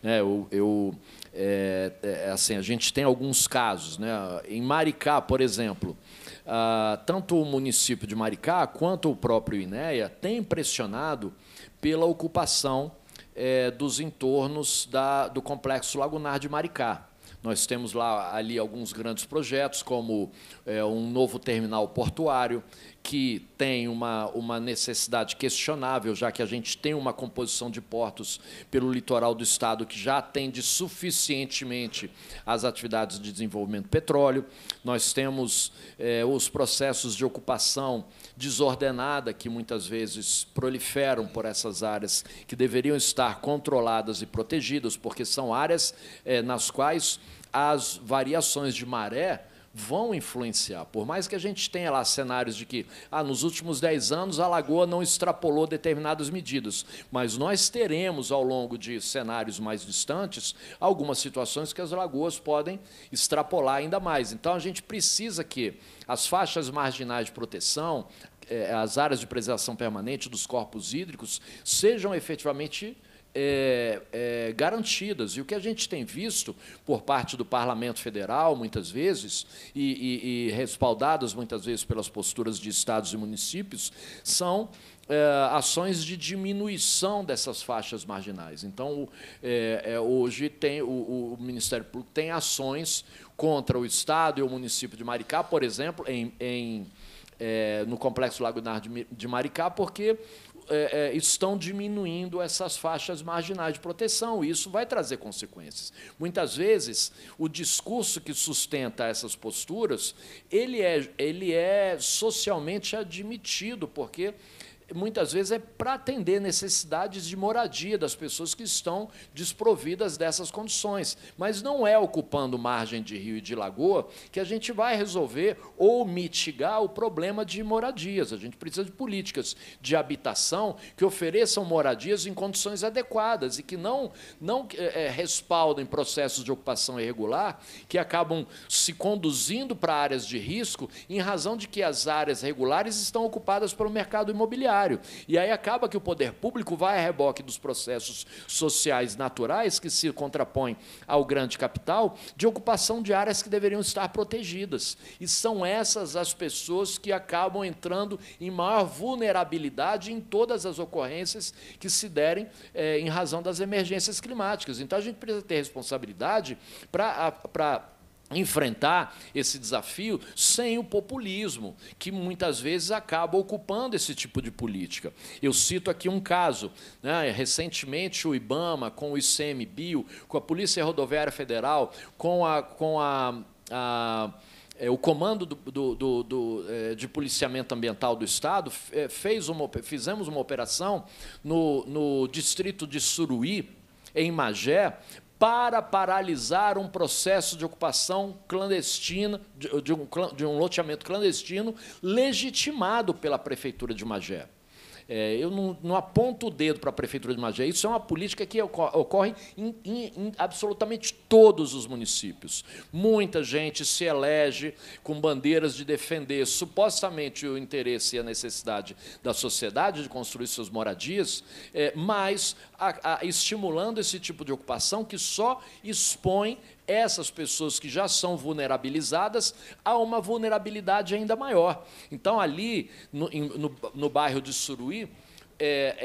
É, eu, eu é, é, assim, a gente tem alguns casos. Né? Em Maricá, por exemplo, ah, tanto o município de Maricá quanto o próprio INEA tem pressionado pela ocupação é, dos entornos da, do Complexo Lagunar de Maricá. Nós temos lá ali alguns grandes projetos, como é, um novo terminal portuário, que tem uma, uma necessidade questionável, já que a gente tem uma composição de portos pelo litoral do estado que já atende suficientemente às atividades de desenvolvimento petróleo. Nós temos é, os processos de ocupação desordenada que muitas vezes proliferam por essas áreas que deveriam estar controladas e protegidas, porque são áreas é, nas quais as variações de maré vão influenciar. Por mais que a gente tenha lá cenários de que, ah, nos últimos 10 anos a lagoa não extrapolou determinadas medidas, mas nós teremos ao longo de cenários mais distantes algumas situações que as lagoas podem extrapolar ainda mais. Então a gente precisa que as faixas marginais de proteção, eh, as áreas de preservação permanente dos corpos hídricos sejam efetivamente é, é, garantidas. E o que a gente tem visto por parte do Parlamento Federal, muitas vezes, e, e, e respaldadas muitas vezes pelas posturas de estados e municípios, são é, ações de diminuição dessas faixas marginais. Então, hoje tem, o, o, Ministério Público tem ações contra o Estado e o município de Maricá, por exemplo, em, em é, no Complexo Lago de, de Maricá, porque é, é, estão diminuindo essas faixas marginais de proteção, e isso vai trazer consequências. Muitas vezes, o discurso que sustenta essas posturas, ele é, ele é socialmente admitido, porque muitas vezes é para atender necessidades de moradia das pessoas que estão desprovidas dessas condições. Mas não é ocupando margem de rio e de lagoa que a gente vai resolver ou mitigar o problema de moradias. A gente precisa de políticas de habitação que ofereçam moradias em condições adequadas e que não, não é, é respaldem processos de ocupação irregular que acabam se conduzindo para áreas de risco em razão de que as áreas regulares estão ocupadas pelo mercado imobiliário judiciário. E aí acaba que o poder público vai a reboque dos processos sociais naturais que se contrapõem ao grande capital de ocupação de áreas que deveriam estar protegidas. E são essas as pessoas que acabam entrando em maior vulnerabilidade em todas as ocorrências que se derem eh, em razão das emergências climáticas. Então a gente precisa ter responsabilidade para enfrentar esse desafio sem o populismo, que muitas vezes acaba ocupando esse tipo de política. Eu cito aqui um caso. Né? Recentemente, o IBAMA, com o ICMBio, com a Polícia Rodoviária Federal, com a. Com a, a é, o comando do, do, do, é, de policiamento ambiental do Estado é, fez uma, fizemos uma operação no, no distrito de Suruí, em Magé para paralisar um processo de ocupação clandestina, de, de, um, de um loteamento clandestino, legitimado pela Prefeitura de Magé. É, eu não, não, aponto o dedo para a Prefeitura de Magé. Isso é uma política que ocorre em, em, em absolutamente todos os municípios. Muita gente se elege com bandeiras de defender supostamente o interesse e a necessidade da sociedade de construir suas moradias, é, mas a, a, estimulando esse tipo de ocupação que só expõe essas pessoas que já são vulnerabilizadas a uma vulnerabilidade ainda maior. Então, ali no, no, no bairro de Suruí, é,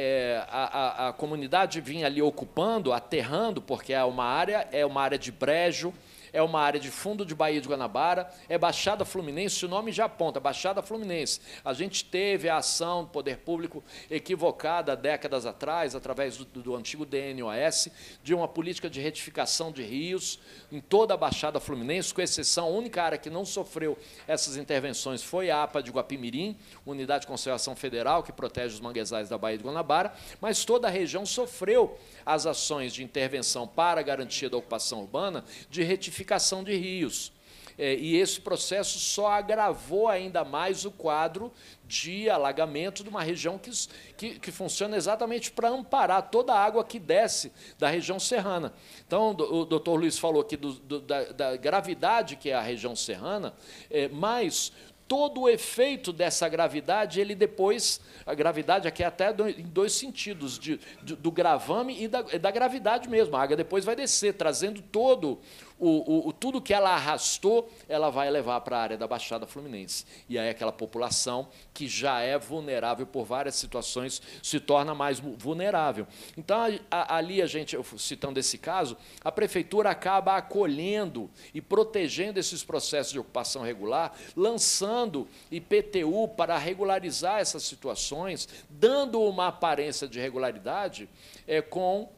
é, a, a, a comunidade vinha ali ocupando, aterrando, porque é uma área, é uma área de brejo, é uma área de fundo de Baía de Guanabara, é Baixada Fluminense, o nome já aponta, Baixada Fluminense. A gente teve a ação do poder público equivocada décadas atrás, através do, do antigo DNOS, de uma política de retificação de rios em toda a Baixada Fluminense, com exceção, a única área que não sofreu essas intervenções foi a APA de Guapimirim, Unidade de Conservação Federal, que protege os manguezais da Baía de Guanabara, mas toda a região sofreu as ações de intervenção para a garantia da ocupação urbana de retificação de rios. É, e esse processo só agravou ainda mais o quadro de alagamento de uma região que, que, que funciona exatamente para amparar toda a água que desce da região serrana. Então, o doutor Luiz falou aqui do, do, da, da, gravidade que é a região serrana, é, mas todo o efeito dessa gravidade, ele depois, a gravidade aqui é até em dois sentidos, de, de do gravame e da, da gravidade mesmo. A água depois vai descer, trazendo todo o, o, tudo que ela arrastou, ela vai levar para a área da Baixada Fluminense. E aí aquela população que já é vulnerável por várias situações se torna mais vulnerável. Então, a, a, ali a gente, citando esse caso, a prefeitura acaba acolhendo e protegendo esses processos de ocupação regular, lançando IPTU para regularizar essas situações, dando uma aparência de regularidade é, com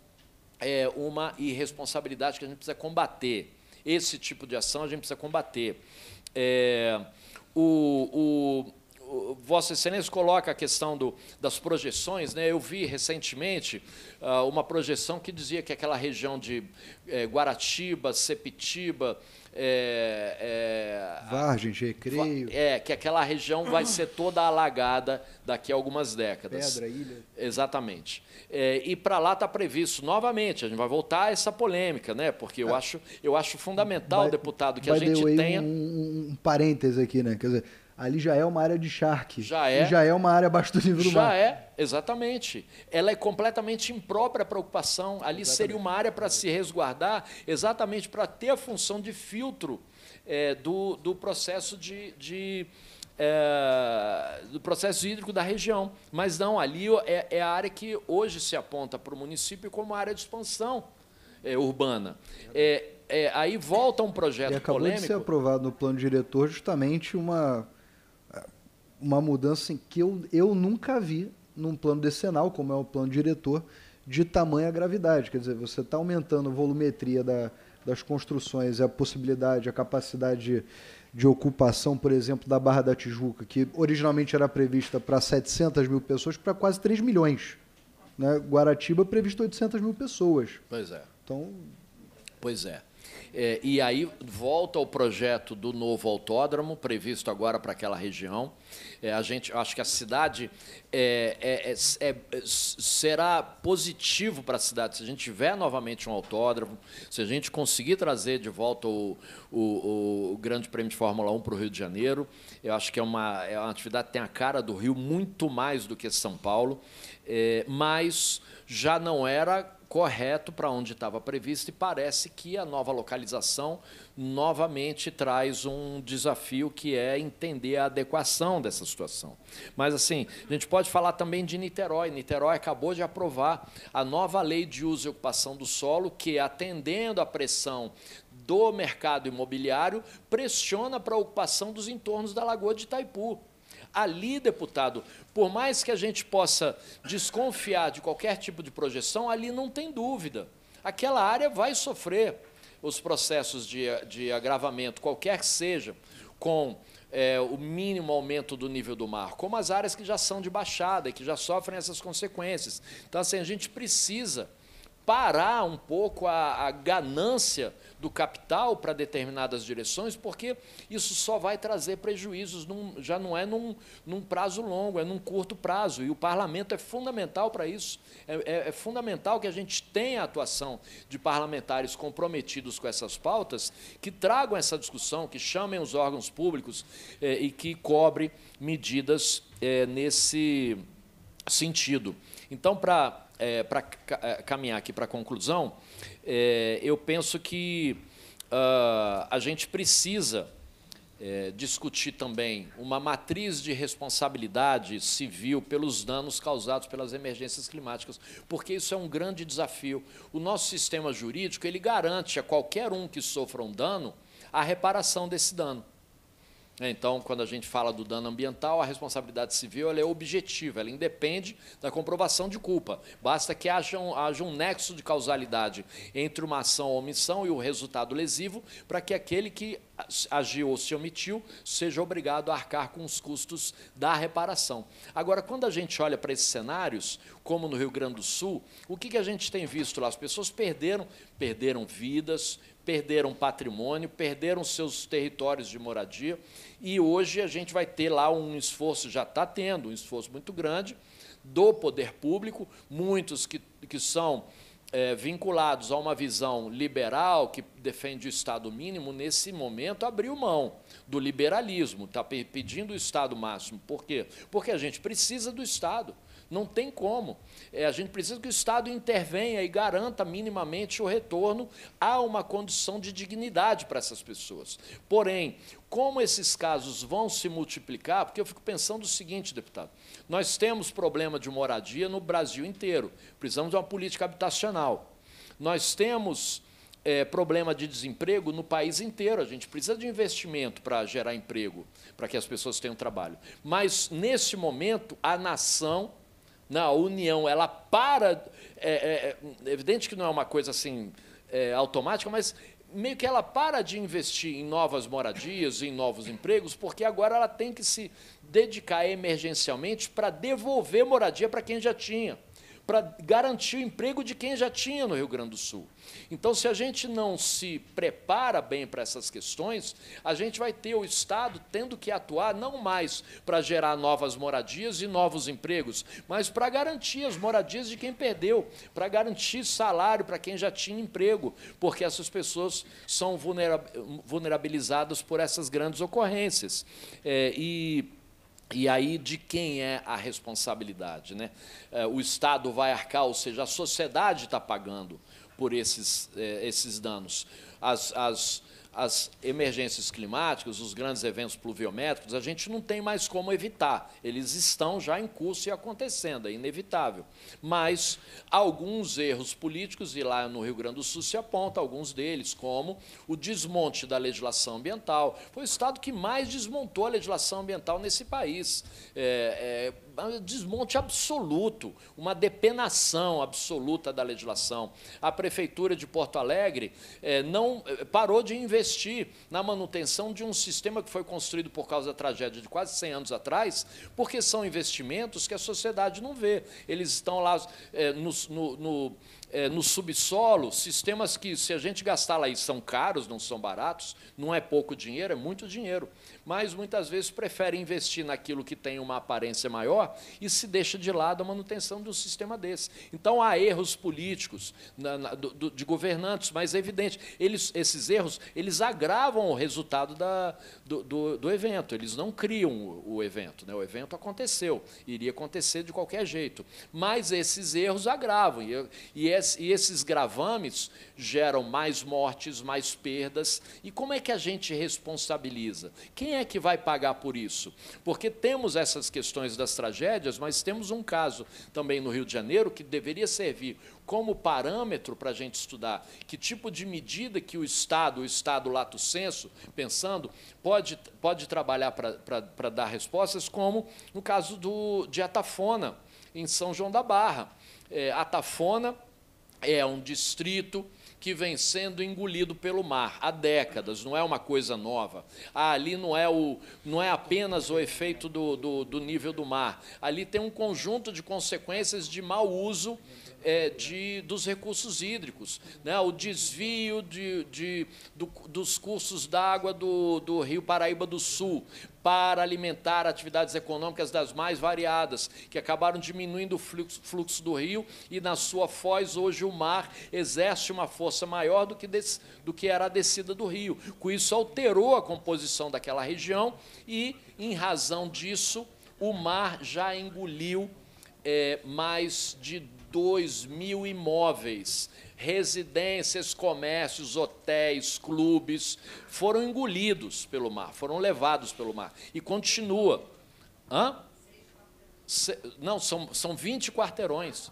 é uma irresponsabilidade que a gente precisa combater. Esse tipo de ação a gente precisa combater. É, o, o, o, Vossa Excelência coloca a questão do, das projeções. Né? Eu vi recentemente uh, uma projeção que dizia que aquela região de eh, Guaratiba, Sepitiba, é, é, Vargens, Recreio. É, que aquela região vai ser toda alagada daqui a algumas décadas. Pedra, ilha. Exatamente. É, e para lá está previsto, novamente, a gente vai voltar a essa polêmica, né? Porque eu, é. acho, eu acho fundamental, by, deputado, que a gente tenha. Um, um parêntese aqui, né? Quer dizer ali já é uma área de charque. Já é. já é uma área abaixo do nível do já mar. Já é, exatamente. Ela é completamente imprópria para ocupação. Ali exatamente. seria uma área para se resguardar, exatamente para ter a função de filtro é, do, do processo de. de é, do processo hídrico da região. Mas não, ali é, é a área que hoje se aponta para o município como área de expansão é, urbana. É, é, aí volta um projeto e acabou polêmico. acabou de ser aprovado no plano diretor justamente uma uma mudança assim, que eu, eu nunca vi num plano decenal, como é o plano diretor, de tamanha gravidade. Quer dizer, você está aumentando a volumetria da, das construções, a possibilidade, a capacidade de, de, ocupação, por exemplo, da Barra da Tijuca, que originalmente era prevista para 700 mil pessoas, para quase 3 milhões. Né? Guaratiba previsto 800 mil pessoas. Pois é. Então... Pois é. É, e aí volta o projeto do novo autódromo, previsto agora para aquela região. É, a gente acho que a cidade é, é, é, é, será positivo para a cidade se a gente tiver novamente um autódromo, se a gente conseguir trazer de volta o, o, o Grande Prêmio de Fórmula 1 para o Rio de Janeiro. Eu acho que é uma, é uma atividade que tem a cara do Rio muito mais do que São Paulo, mas já não era correto para onde estava previsto e parece que a nova localização novamente traz um desafio que é entender a adequação dessa situação. Mas assim, a gente pode falar também de Niterói. Niterói acabou de aprovar a nova lei de uso e ocupação do solo que atendendo à pressão do mercado imobiliário pressiona para a ocupação dos entornos da Lagoa de Itaipu ali, deputado, por mais que a gente possa desconfiar de qualquer tipo de projeção, ali não tem dúvida. Aquela área vai sofrer os processos de, de agravamento, qualquer que seja, com é, o mínimo aumento do nível do mar, como as áreas que já são de baixada e que já sofrem essas consequências. Então, assim, a gente precisa parar um pouco a, a ganância do capital para determinadas direções, porque isso só vai trazer prejuízos, num, já não é num, num, prazo longo, é num curto prazo. E o parlamento é fundamental para isso. É, é, é, fundamental que a gente tenha a atuação de parlamentares comprometidos com essas pautas, que tragam essa discussão, que chamem os órgãos públicos é, e que cobre medidas é, nesse sentido. Então, para é, para é, caminhar aqui para a conclusão, é, eu penso que uh, a gente precisa é, discutir também uma matriz de responsabilidade civil pelos danos causados pelas emergências climáticas, porque isso é um grande desafio. O nosso sistema jurídico ele garante a qualquer um que sofra um dano a reparação desse dano. Né? Então, quando a gente fala do dano ambiental, a responsabilidade civil é objetiva, ela independe da comprovação de culpa. Basta que haja um, haja um nexo de causalidade entre uma ação ou omissão e o resultado lesivo, para que aquele que agiu ou se omitiu seja obrigado a arcar com os custos da reparação. Agora, quando a gente olha para esses cenários, como no Rio Grande do Sul, o que, que a gente tem visto lá? As pessoas perderam, perderam vidas, perderam patrimônio, perderam seus territórios de moradia, e hoje a gente vai ter lá um esforço, já está tendo um esforço muito grande, do poder público, muitos que, que são é, vinculados a uma visão liberal, que defende o Estado mínimo, nesse momento abriu mão do liberalismo, está pedindo o Estado máximo. Por quê? Porque a gente precisa do Estado. Não tem como. É, a gente precisa que o Estado intervenha e garanta minimamente o retorno a uma condição de dignidade para essas pessoas. Porém, como esses casos vão se multiplicar, porque eu fico pensando o seguinte, deputado: nós temos problema de moradia no Brasil inteiro, precisamos de uma política habitacional. Nós temos é, problema de desemprego no país inteiro. A gente precisa de investimento para gerar emprego, para que as pessoas tenham trabalho. Mas, nesse momento, a nação na união, ela para. É, é, é, evidente que não é uma coisa assim é, automática, mas meio que ela para de investir em novas moradias, em novos empregos, porque agora ela tem que se dedicar emergencialmente para devolver moradia para quem já tinha para garantir o emprego de quem já tinha no Rio Grande do Sul. Então, se a gente não se prepara bem para essas questões, a gente vai ter o Estado tendo que atuar não mais para gerar novas moradias e novos empregos, mas para garantir as moradias de quem perdeu, para garantir salário para quem já tinha emprego, porque essas pessoas são vulnerabilizadas por essas grandes ocorrências. É, e e aí, de quem é a responsabilidade? Né? É, o Estado vai arcar, ou seja, a sociedade está pagando por esses, é, esses danos. As, as as emergências climáticas, os grandes eventos pluviométricos, a gente não tem mais como evitar. Eles estão já em curso e acontecendo, é inevitável. Mas alguns erros políticos, e lá no Rio Grande do Sul se aponta alguns deles, como o desmonte da legislação ambiental. Foi o Estado que mais desmontou a legislação ambiental nesse país. É, é, um desmonte absoluto, uma depenação absoluta da legislação. A Prefeitura de Porto Alegre é, não eh, parou de investir na manutenção de um sistema que foi construído por causa da tragédia de quase 100 anos atrás, porque são investimentos que a sociedade não vê. Eles estão lá é, no, no, no é, no subsolo, sistemas que, se a gente gastar lá e são caros, não são baratos, não é pouco dinheiro, é muito dinheiro. Mas muitas vezes preferem investir naquilo que tem uma aparência maior e se deixa de lado a manutenção do sistema desse. Então há erros políticos na, na, do, de governantes, mas é evidente, eles, esses erros eles agravam o resultado da, do, do, do, evento, eles não criam o, o evento. Né? O evento aconteceu, iria acontecer de qualquer jeito. Mas esses erros agravam. E, e é e esses gravames geram mais mortes, mais perdas. E como é que a gente responsabiliza? Quem é que vai pagar por isso? Porque temos essas questões das tragédias, mas temos um caso também no Rio de Janeiro que deveria servir como parâmetro para a gente estudar que tipo de medida que o Estado, o Estado lato senso, pensando, pode, pode trabalhar para, para, dar respostas, como no caso do, de Atafona, em São João da Barra. É, Atafona é um distrito que vem sendo engolido pelo mar há décadas, não é uma coisa nova. Ah, ali não é, o, não é apenas o efeito do, do, do nível do mar, ali tem um conjunto de consequências de mau uso é, de, dos recursos hídricos, né? o desvio de, de, do, dos cursos d'água do, do Rio Paraíba do Sul para alimentar atividades econômicas das mais variadas, que acabaram diminuindo o fluxo, fluxo do rio e na sua foz hoje o mar exerce uma força maior do que, des, do que era a descida do rio. Com isso alterou a composição daquela região e, em razão disso, o mar já engoliu é, mais de 2 mil imóveis, residências, comércios, hotéis, clubes, foram engolidos pelo mar, foram levados pelo mar. E continua. Hã? não, são, são 20 quarteirões.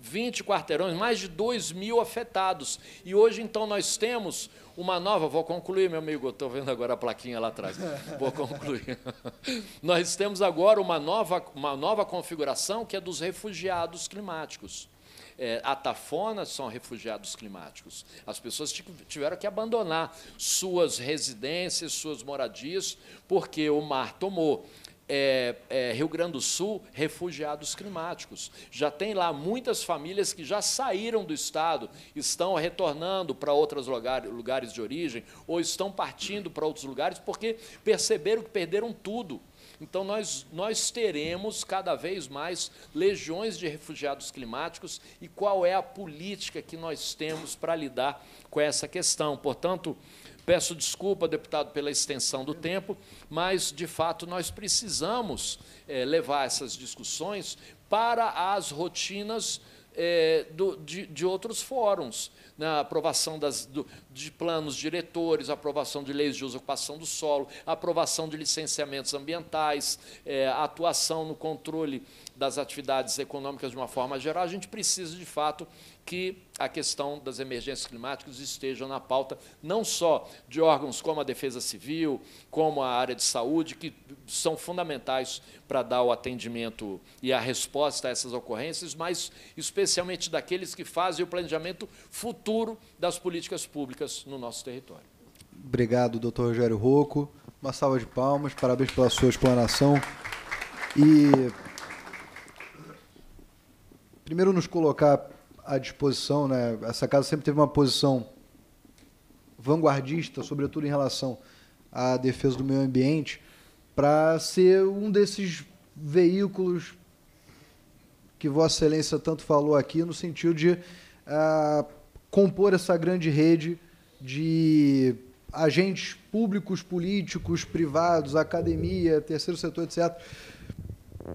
20 quarteirões, mais de 2 mil afetados. E hoje, então, nós temos uma nova, vou concluir, meu amigo, estou vendo agora a plaquinha lá atrás. Vou concluir. Nós temos agora uma nova, uma nova configuração que é dos refugiados climáticos. É, atafonas são refugiados climáticos. As pessoas tiveram que abandonar suas residências, suas moradias, porque o mar tomou é, é, Rio Grande do Sul refugiados climáticos. Já tem lá muitas famílias que já saíram do estado, estão retornando para outros lugares de origem ou estão partindo para outros lugares porque perceberam que perderam tudo. Então, nós, nós teremos cada vez mais legiões de refugiados climáticos e qual é a política que nós temos para lidar com essa questão. Portanto, Peço desculpa, deputado, pela extensão do tempo, mas, de fato, nós precisamos é, levar essas discussões para as rotinas é, do, de, de, outros fóruns, na né? aprovação das, do, de planos diretores, aprovação de leis de usurpação do solo, aprovação de licenciamentos ambientais, é, atuação no controle das atividades econômicas de uma forma geral, a gente precisa, de fato, que a questão das emergências climáticas esteja na pauta, não só de órgãos como a Defesa Civil, como a área de saúde, que são fundamentais para dar o atendimento e a resposta a essas ocorrências, mas especialmente daqueles que fazem o planejamento futuro das políticas públicas no nosso território. Obrigado, doutor Rogério Rocco. Uma salva de palmas, parabéns pela sua explanação. E primeiro nos colocar à disposição, né? Essa casa sempre teve uma posição vanguardista, sobretudo em relação à defesa do meio ambiente, para ser um desses veículos que Vossa Excelência tanto falou aqui, no sentido de uh, compor essa grande rede de agentes públicos, políticos, privados, academia, terceiro setor, etc.,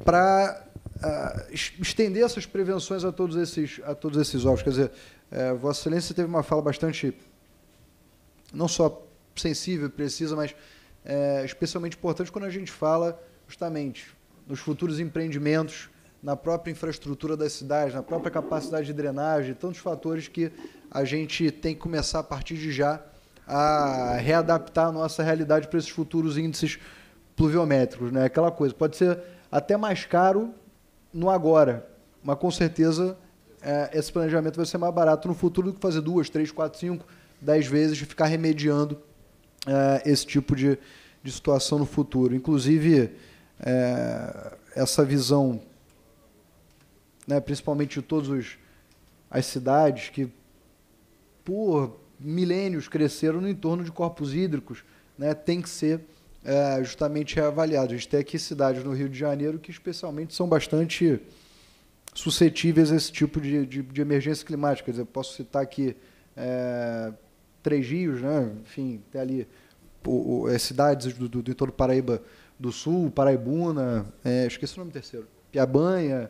para uh, estender essas prevenções a todos esses, a todos esses ovos. Quer dizer, uh, Vossa Excelência teve uma fala bastante, não só sensível, precisa, mas é, especialmente importante quando a gente fala justamente nos futuros empreendimentos, na própria infraestrutura das cidades, na própria capacidade de drenagem, tantos fatores que a gente tem que começar a partir de já a readaptar a nossa realidade para esses futuros índices pluviométricos, né? Aquela coisa, pode ser até mais caro no agora. Mas com certeza é, esse planejamento vai ser mais barato no futuro do que fazer duas, três, quatro, cinco, dez vezes e ficar remediando é, esse tipo de, de situação no futuro. Inclusive, é, essa visão, né, principalmente de todas as cidades que por milênios cresceram no entorno de corpos hídricos, né, tem que ser é, justamente reavaliado. É a gente tem aqui cidades no Rio de Janeiro que, especialmente, são bastante suscetíveis a esse tipo de, de, de emergência climática. Quer dizer, posso citar aqui é, Três Rios, né? enfim, tem ali o, o, é, cidades do, do, do entorno do Paraíba do Sul, Paraibuna, é, esqueci o nome terceiro, Piabanha,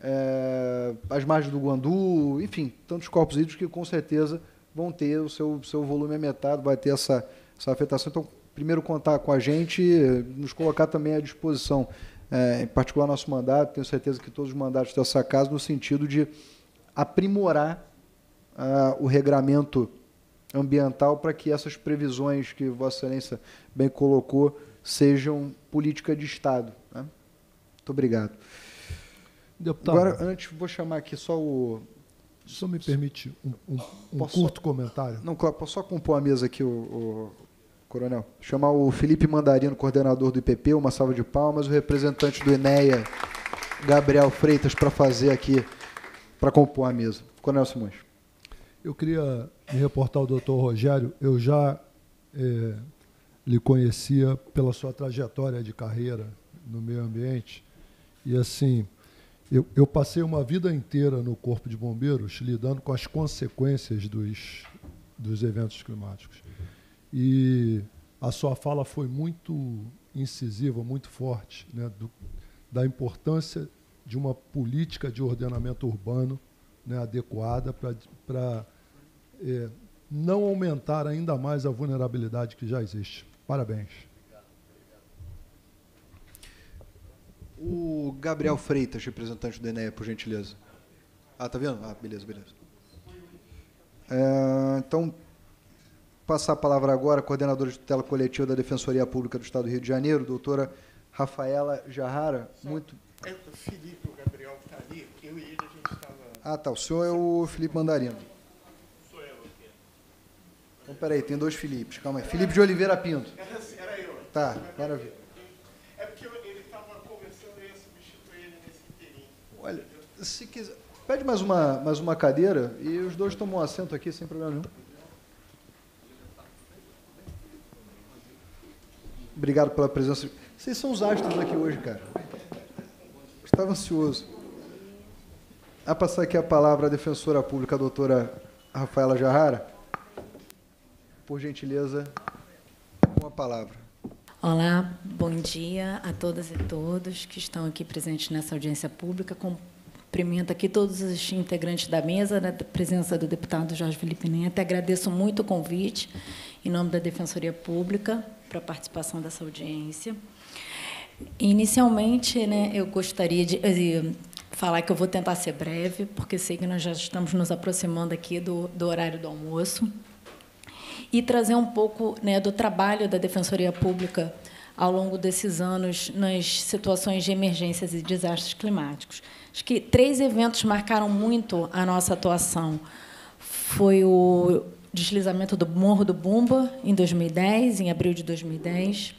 é, as margens do Guandu, enfim, tantos corpos hídricos que com certeza vão ter o seu, seu volume aumentado, vai ter essa, essa afetação. Então, primeiro contar com a gente, nos colocar também à disposição, é, em particular nosso mandato, tenho certeza que todos os mandatos dessa casa, no sentido de aprimorar uh, o regramento ambiental para que essas previsões que Vossa Excelência bem colocou sejam política de Estado. Né? Muito obrigado. Deputado, Agora, antes, vou chamar aqui só o. Só me permite um, um, um curto só, comentário? Não, claro, posso só compor a mesa aqui, o, o Coronel. Chamar o Felipe Mandarino, coordenador do IPP, uma salva de palmas, o representante do INEA, Gabriel Freitas, para fazer aqui, para compor a mesa. Coronel Simões. Eu queria me reportar ao doutor Rogério. Eu já é, lhe conhecia pela sua trajetória de carreira no meio ambiente. E assim, eu, eu, passei uma vida inteira no Corpo de Bombeiros lidando com as consequências dos, dos eventos climáticos. E a sua fala foi muito incisiva, muito forte, né, do, da importância de uma política de ordenamento urbano né, adequada para é, não aumentar ainda mais a vulnerabilidade que já existe. Parabéns. O Gabriel Freitas, representante do ENEA, por gentileza. Ah, tá vendo? Ah, beleza, beleza. É, então, passar a palavra agora à coordenadora de tutela coletiva da Defensoria Pública do Estado do Rio de Janeiro, doutora Rafaela Jarrara. Muito. É o Felipe, o Gabriel está ali, eu e ele a gente estava. Ah, tá. O senhor é o Felipe Mandarino. Sou eu aqui. Então, peraí, tem dois Filipes. Calma aí. Felipe de Oliveira Pinto. Era, eu. Tá, maravilha. É porque ele estava conversando e eu substituir ele nesse inteirinho. Olha, se quiser. Pede mais uma, mais uma cadeira e os dois tomam um assento aqui sem problema nenhum. Obrigado pela presença. Vocês são os astros aqui hoje, cara. Estava ansioso. A passar aqui a palavra à defensora pública, a doutora Rafaela Jarrara. Por gentileza, uma palavra. Olá, bom dia a todas e todos que estão aqui presentes nessa audiência pública. Cumprimento aqui todos os integrantes da mesa, na né, presença do deputado Jorge Felipe Neto. Agradeço muito o convite, em nome da Defensoria Pública, para a participação dessa audiência. Inicialmente, né, eu gostaria de, de falar que eu vou tentar ser breve, porque sei que nós já estamos nos aproximando aqui do, do horário do almoço, e trazer um pouco né, do trabalho da Defensoria Pública ao longo desses anos nas situações de emergências e desastres climáticos. Acho que três eventos marcaram muito a nossa atuação. Foi o deslizamento do Morro do Bumba, em 2010, em abril de 2010.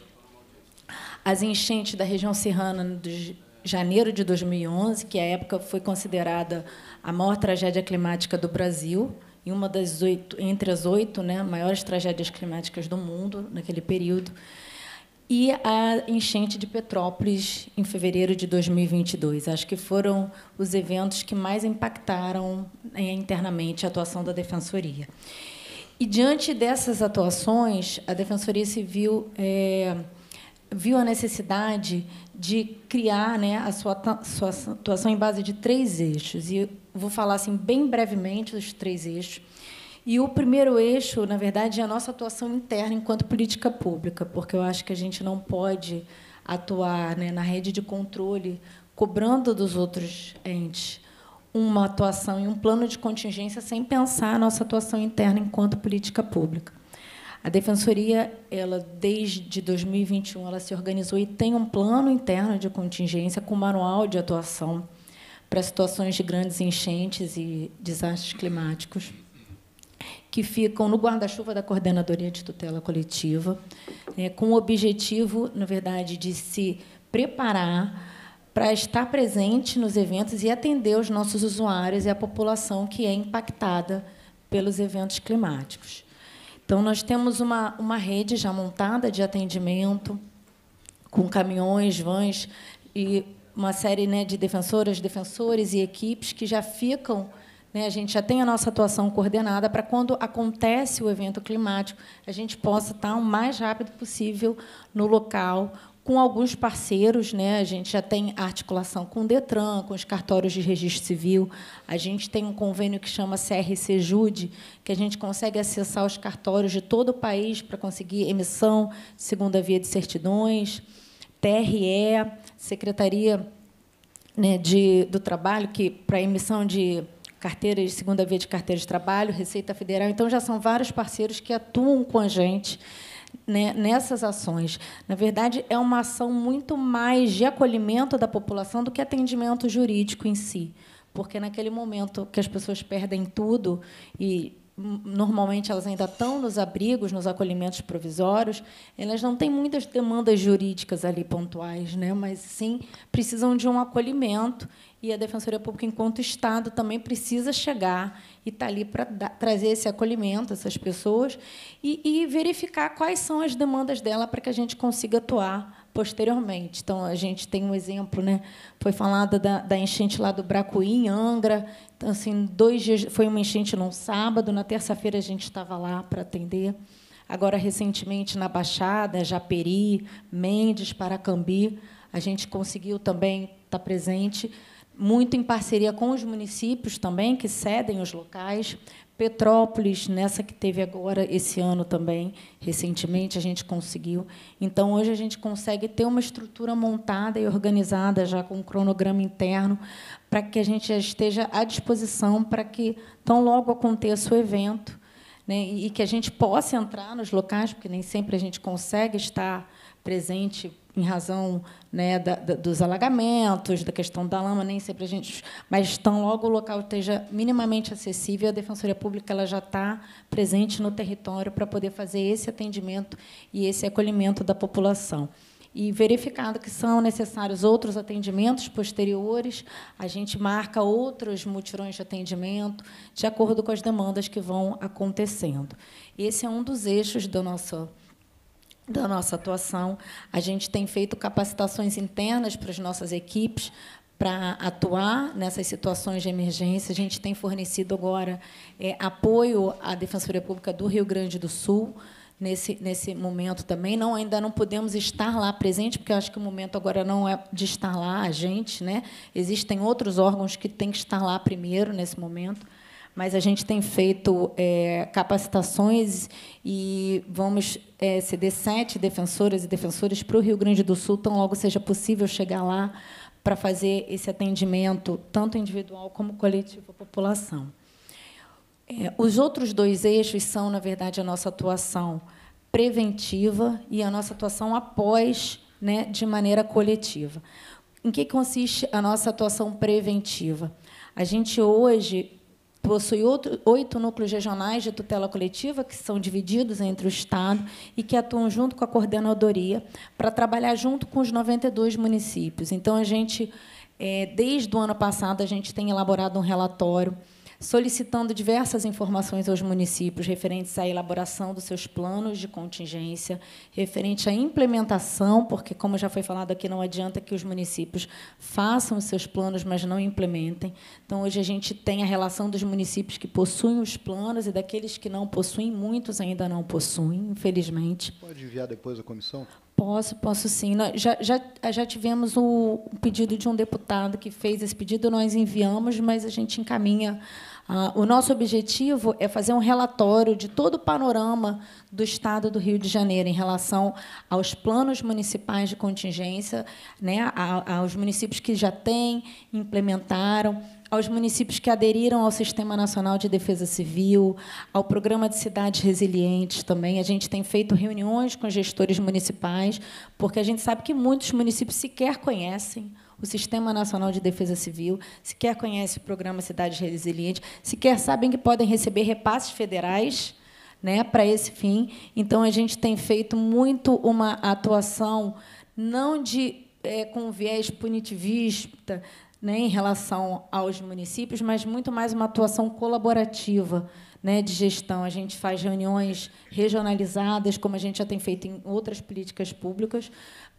As enchentes da região serrana de janeiro de 2011, que à é época foi considerada a maior tragédia climática do Brasil, e uma das oito, entre as oito né, maiores tragédias climáticas do mundo naquele período, e a enchente de Petrópolis em fevereiro de 2022. Acho que foram os eventos que mais impactaram eh, internamente a atuação da Defensoria. E diante dessas atuações, a Defensoria Civil é, viu a necessidade de criar né, a sua, sua atuação em base de três eixos. E vou falar assim bem brevemente dos três eixos. E o primeiro eixo, na verdade, é a nossa atuação interna enquanto política pública, porque eu acho que a gente não pode atuar né, na rede de controle cobrando dos outros entes uma atuação e um plano de contingência sem pensar a nossa atuação interna enquanto política pública. A defensoria, ela desde 2021, ela se organizou e tem um plano interno de contingência com manual de atuação para situações de grandes enchentes e desastres climáticos que ficam no guarda-chuva da Coordenadoria de Tutela Coletiva, né, com o objetivo, na verdade, de se preparar para estar presente nos eventos e atender os nossos usuários e a população que é impactada pelos eventos climáticos. Então, nós temos uma, uma rede já montada de atendimento, com caminhões, vans e uma série né, de defensoras, defensores e equipes que já ficam. Né, a gente já tem a nossa atuação coordenada para quando acontece o evento climático, a gente possa estar o mais rápido possível no local, com alguns parceiros, né? A gente já tem articulação com o Detran, com os cartórios de registro civil. A gente tem um convênio que chama CRC Jude, que a gente consegue acessar os cartórios de todo o país para conseguir emissão de segunda via de certidões, TRE, Secretaria né, de, do Trabalho, que para emissão de de segunda via de carteira de trabalho, Receita Federal. Então já são vários parceiros que atuam com a gente né, nessas ações. Na verdade, é uma ação muito mais de acolhimento da população do que atendimento jurídico em si. Porque, naquele momento que as pessoas perdem tudo e hum, normalmente elas ainda estão nos abrigos, nos acolhimentos provisórios, elas não têm muitas demandas jurídicas ali pontuais, né? mas sim precisam de um acolhimento e a Defensoria Pública, enquanto Estado, também precisa chegar e estar tá ali para trazer esse acolhimento a essas pessoas e, e verificar quais são as demandas dela para que a gente consiga atuar posteriormente. Então, a gente tem um exemplo, né? foi falada da, enchente lá do Bracuí, em Angra. Então, assim, dois dias, foi uma enchente num sábado, na terça-feira a gente estava lá para atender. Agora, recentemente, na Baixada, Japeri, Mendes, Paracambi, a gente conseguiu também estar tá presente muito em parceria com os municípios também, que cedem os locais. Petrópolis, nessa que teve agora esse ano também, recentemente a gente conseguiu. Então, hoje a gente consegue ter uma estrutura montada e organizada, já com um cronograma interno, para que a gente já esteja à disposição para que, tão logo aconteça o evento, né, e que a gente possa entrar nos locais, porque nem sempre a gente consegue estar presente em razão né, da, da, dos alagamentos, da questão da lama, nem sempre a gente. Mas tão logo o local esteja minimamente acessível, a Defensoria Pública ela já está presente no território para poder fazer esse atendimento e esse acolhimento da população. E verificado que são necessários outros atendimentos posteriores, a gente marca outros mutirões de atendimento, de acordo com as demandas que vão acontecendo. Esse é um dos eixos do nosso da nossa atuação. A gente tem feito capacitações internas para as nossas equipes para atuar nessas situações de emergência. A gente tem fornecido agora é, apoio à Defensoria Pública do Rio Grande do Sul nesse, nesse momento também. Não, ainda não podemos estar lá presente, porque acho que o momento agora não é de estar lá a gente. Né? Existem outros órgãos que têm que estar lá primeiro nesse momento mas a gente tem feito é, capacitações e vamos é, ceder sete defensoras e defensores para o Rio Grande do Sul, tão logo seja possível chegar lá para fazer esse atendimento, tanto individual como coletivo à população. É, os outros dois eixos são, na verdade, a nossa atuação preventiva e a nossa atuação após, né, de maneira coletiva. Em que consiste a nossa atuação preventiva? A gente hoje possui outro, oito núcleos regionais de tutela coletiva, que são divididos entre o Estado e que atuam junto com a coordenadoria para trabalhar junto com os 92 municípios. Então, a gente, eh, desde o ano passado, a gente tem elaborado um relatório solicitando diversas informações aos municípios referentes à elaboração dos seus planos de contingência, referente à implementação, porque, como já foi falado aqui, não adianta que os municípios façam os seus planos, mas não implementem. Então, hoje a gente tem a relação dos municípios que possuem os planos e daqueles que não possuem, muitos ainda não possuem, infelizmente. Pode enviar depois a comissão? Posso, posso sim. Nós já, já, já tivemos o, pedido de um deputado que fez esse pedido, nós enviamos, mas a gente encaminha. Ah, o nosso objetivo é fazer um relatório de todo o panorama do Estado do Rio de Janeiro em relação aos planos municipais de contingência, né, aos municípios que já têm, implementaram aos municípios que aderiram ao Sistema Nacional de Defesa Civil, ao Programa de Cidades Resilientes também. A gente tem feito reuniões com gestores municipais, porque a gente sabe que muitos municípios sequer conhecem o Sistema Nacional de Defesa Civil, sequer conhecem o Programa Cidades Resilientes, sequer sabem que podem receber repasses federais né, para esse fim. Então, a gente tem feito muito uma atuação não de é, com viés punitivista, né, em relação aos municípios, mas muito mais uma atuação colaborativa né, de gestão. A gente faz reuniões regionalizadas, como a gente já tem feito em outras políticas públicas,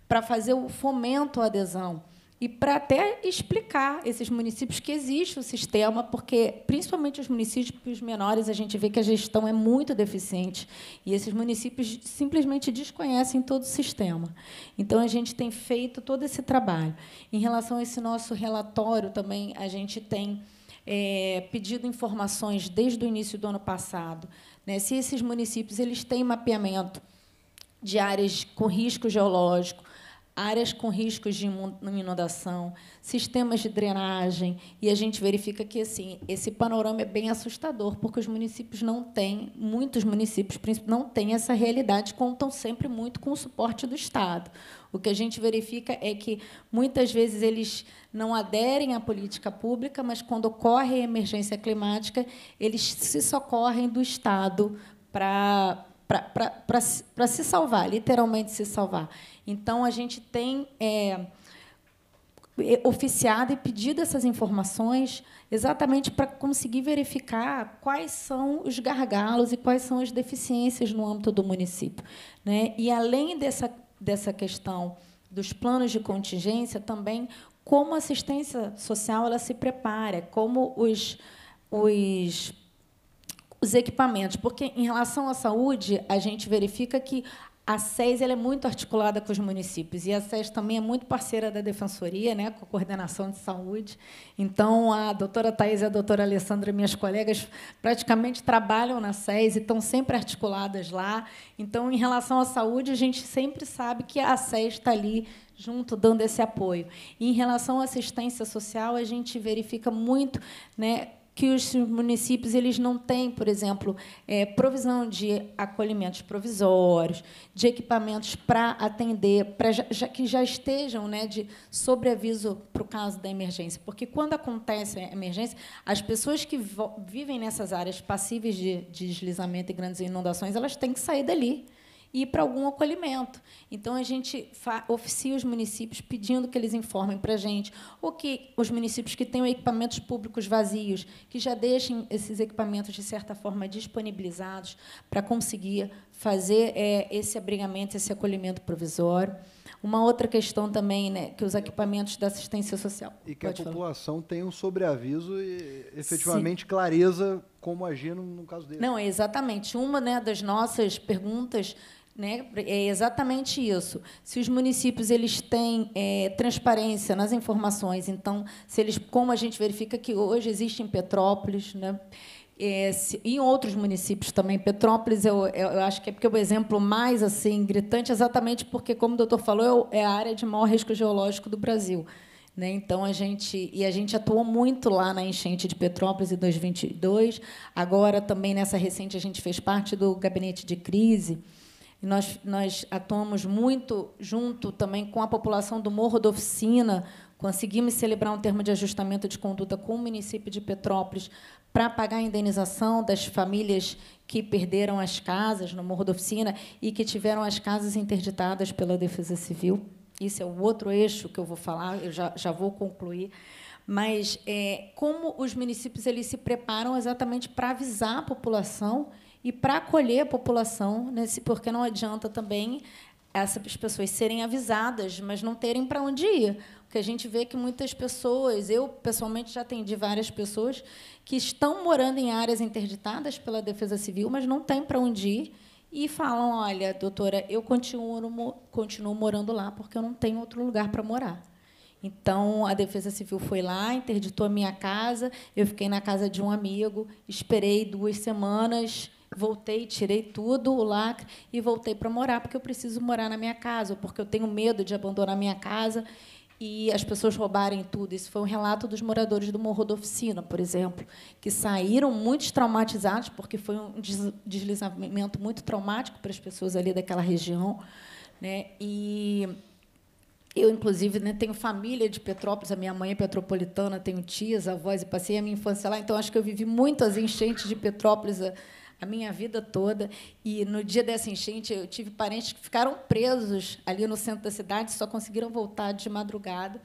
para fazer o fomento à adesão e para até explicar esses municípios que existe o sistema, porque principalmente os municípios menores a gente vê que a gestão é muito deficiente e esses municípios simplesmente desconhecem todo o sistema. Então a gente tem feito todo esse trabalho. Em relação a esse nosso relatório também a gente tem é, pedido informações desde o início do ano passado, né, se esses municípios eles têm mapeamento de áreas com risco geológico, áreas com riscos de inundação, sistemas de drenagem, e a gente verifica que assim, esse panorama é bem assustador, porque os municípios não têm, muitos municípios não têm essa realidade, contam sempre muito com o suporte do Estado. O que a gente verifica é que muitas vezes eles não aderem à política pública, mas quando ocorre a emergência climática, eles se socorrem do Estado para para se salvar, literalmente se salvar. Então, a gente tem é, é, oficiado e pedido essas informações exatamente para conseguir verificar quais são os gargalos e quais são as deficiências no âmbito do município. Né? E, além dessa, dessa questão dos planos de contingência, também como a assistência social ela se prepara, como os, os os equipamentos, porque em relação à saúde, a gente verifica que a SES ela é muito articulada com os municípios e a SES também é muito parceira da Defensoria, né, com a Coordenação de Saúde. Então, a doutora Thais e a doutora Alessandra, minhas colegas, praticamente trabalham na SES e estão sempre articuladas lá. Então, em relação à saúde, a gente sempre sabe que a SES está ali junto, dando esse apoio. E, em relação à assistência social, a gente verifica muito né, que os municípios eles não têm, por exemplo, é, provisão de acolhimentos provisórios, de equipamentos para atender, para já, que já estejam né, de sobreaviso para o caso da emergência. Porque quando acontece a emergência, as pessoas que vivem nessas áreas passíveis de, de deslizamento e grandes inundações, elas têm que sair dali e para algum acolhimento. Então, a gente oficia os municípios pedindo que eles informem para a gente, ou que os municípios que tenham equipamentos públicos vazios, que já deixem esses equipamentos, de certa forma, disponibilizados para conseguir fazer é, esse abrigamento, esse acolhimento provisório. Uma outra questão também, né, que os equipamentos da assistência social. E que Pode a população falar. tenha um sobreaviso e, efetivamente, Sim. clareza como agir no, caso dele. Não, é exatamente. Uma né, das nossas perguntas né, é exatamente isso. Se os municípios eles têm é, transparência nas informações, então, se eles, como a gente verifica que hoje existe em Petrópolis, né, é, se, em outros municípios também. Petrópolis, eu, eu, acho que é porque o exemplo mais assim gritante, exatamente porque, como o doutor falou, é, é a área de maior risco geológico do Brasil. Né? Então a gente e a gente atuou muito lá na enchente de Petrópolis em 2022. Agora também nessa recente a gente fez parte do gabinete de crise. E nós nós atuamos muito junto também com a população do Morro da Oficina. Conseguimos celebrar um termo de ajustamento de conduta com o município de Petrópolis para pagar a indenização das famílias que perderam as casas no Morro da Oficina e que tiveram as casas interditadas pela Defesa Civil. Isso é o outro eixo que eu vou falar, eu já, já vou concluir. Mas é, como os municípios eles se preparam exatamente para avisar a população e para acolher a população, nesse, né? porque não adianta também essas pessoas serem avisadas, mas não terem para onde ir. Porque a gente vê que muitas pessoas, eu pessoalmente já atendi várias pessoas que estão morando em áreas interditadas pela Defesa Civil, mas não têm para onde ir e falam: Olha, doutora, eu continuo, continuo morando lá porque eu não tenho outro lugar para morar. Então, a Defesa Civil foi lá, interditou a minha casa, eu fiquei na casa de um amigo, esperei duas semanas, voltei, tirei tudo, o lacre, e voltei para morar, porque eu preciso morar na minha casa, porque eu tenho medo de abandonar minha casa e as pessoas roubarem tudo. Isso foi um relato dos moradores do Morro da Oficina, por exemplo, que saíram muito traumatizados, porque foi um deslizamento muito traumático para as pessoas ali daquela região. Né? E eu, inclusive, né, tenho família de Petrópolis, a minha mãe é petropolitana, tenho tias, avós, e passei a minha infância lá, então acho que eu vivi muito as enchentes de Petrópolis a minha vida toda. E no dia dessa enchente, eu tive parentes que ficaram presos ali no centro da cidade, só conseguiram voltar de madrugada.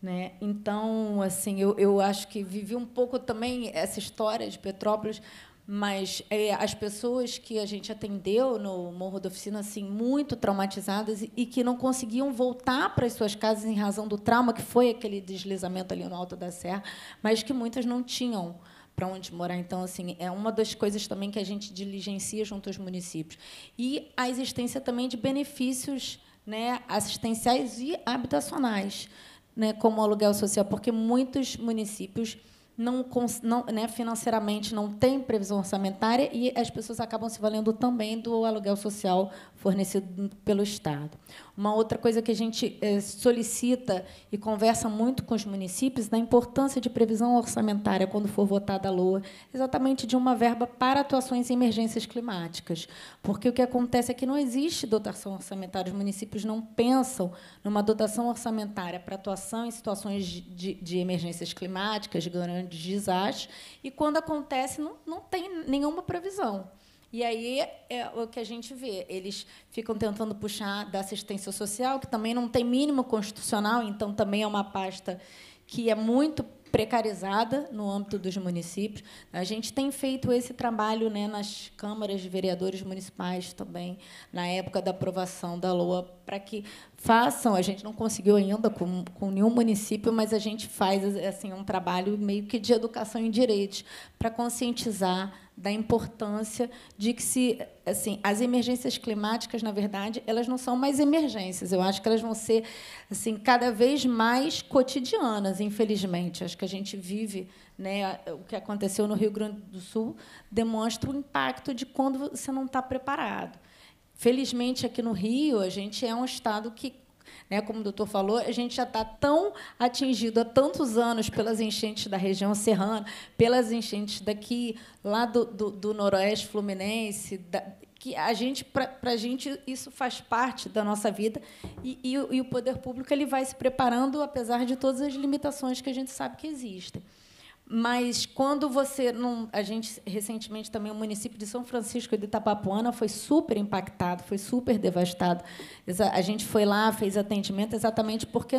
Né? Então, assim, eu, eu acho que vivi um pouco também essa história de Petrópolis, mas é, as pessoas que a gente atendeu no Morro da Oficina, assim, muito traumatizadas e, e que não conseguiam voltar para as suas casas em razão do trauma que foi aquele deslizamento ali no alto da serra, mas que muitas não tinham para onde morar. Então, assim, é uma das coisas também que a gente diligencia junto aos municípios. E a existência também de benefícios né, assistenciais e habitacionais, né, como aluguel social, porque muitos municípios não, não né, financeiramente não tem previsão orçamentária e as pessoas acabam se valendo também do aluguel social fornecido pelo Estado. Uma outra coisa que a gente eh, solicita e conversa muito com os municípios da é importância de previsão orçamentária quando for votada a LOA, exatamente de uma verba para atuações em emergências climáticas. Porque o que acontece é que não existe dotação orçamentária, os municípios não pensam numa dotação orçamentária para atuação em situações de, de emergências climáticas, de grandes desastres, e quando acontece, não, não tem nenhuma previsão. E aí é o que a gente vê. Eles ficam tentando puxar da assistência social, que também não tem mínimo constitucional, então também é uma pasta que é muito precarizada no âmbito dos municípios. A gente tem feito esse trabalho né, nas câmaras de vereadores municipais também, na época da aprovação da LOA, para que façam. A gente não conseguiu ainda com, com nenhum município, mas a gente faz assim um trabalho meio que de educação em direitos, para conscientizar da importância de que se assim as emergências climáticas na verdade elas não são mais emergências eu acho que elas vão ser assim cada vez mais cotidianas infelizmente acho que a gente vive né o que aconteceu no Rio Grande do Sul demonstra o impacto de quando você não está preparado felizmente aqui no Rio a gente é um estado que né? Como o doutor falou, a gente já está tão atingido há tantos anos pelas enchentes da região serrana, pelas enchentes daqui, lá do, do, do noroeste fluminense, da, que a gente para a gente isso faz parte da nossa vida e, e, e, o poder público ele vai se preparando apesar de todas as limitações que a gente sabe que existem mas quando você não, a gente recentemente também o município de São Francisco de Itapapuana foi super impactado, foi super devastado. A gente foi lá, fez atendimento exatamente porque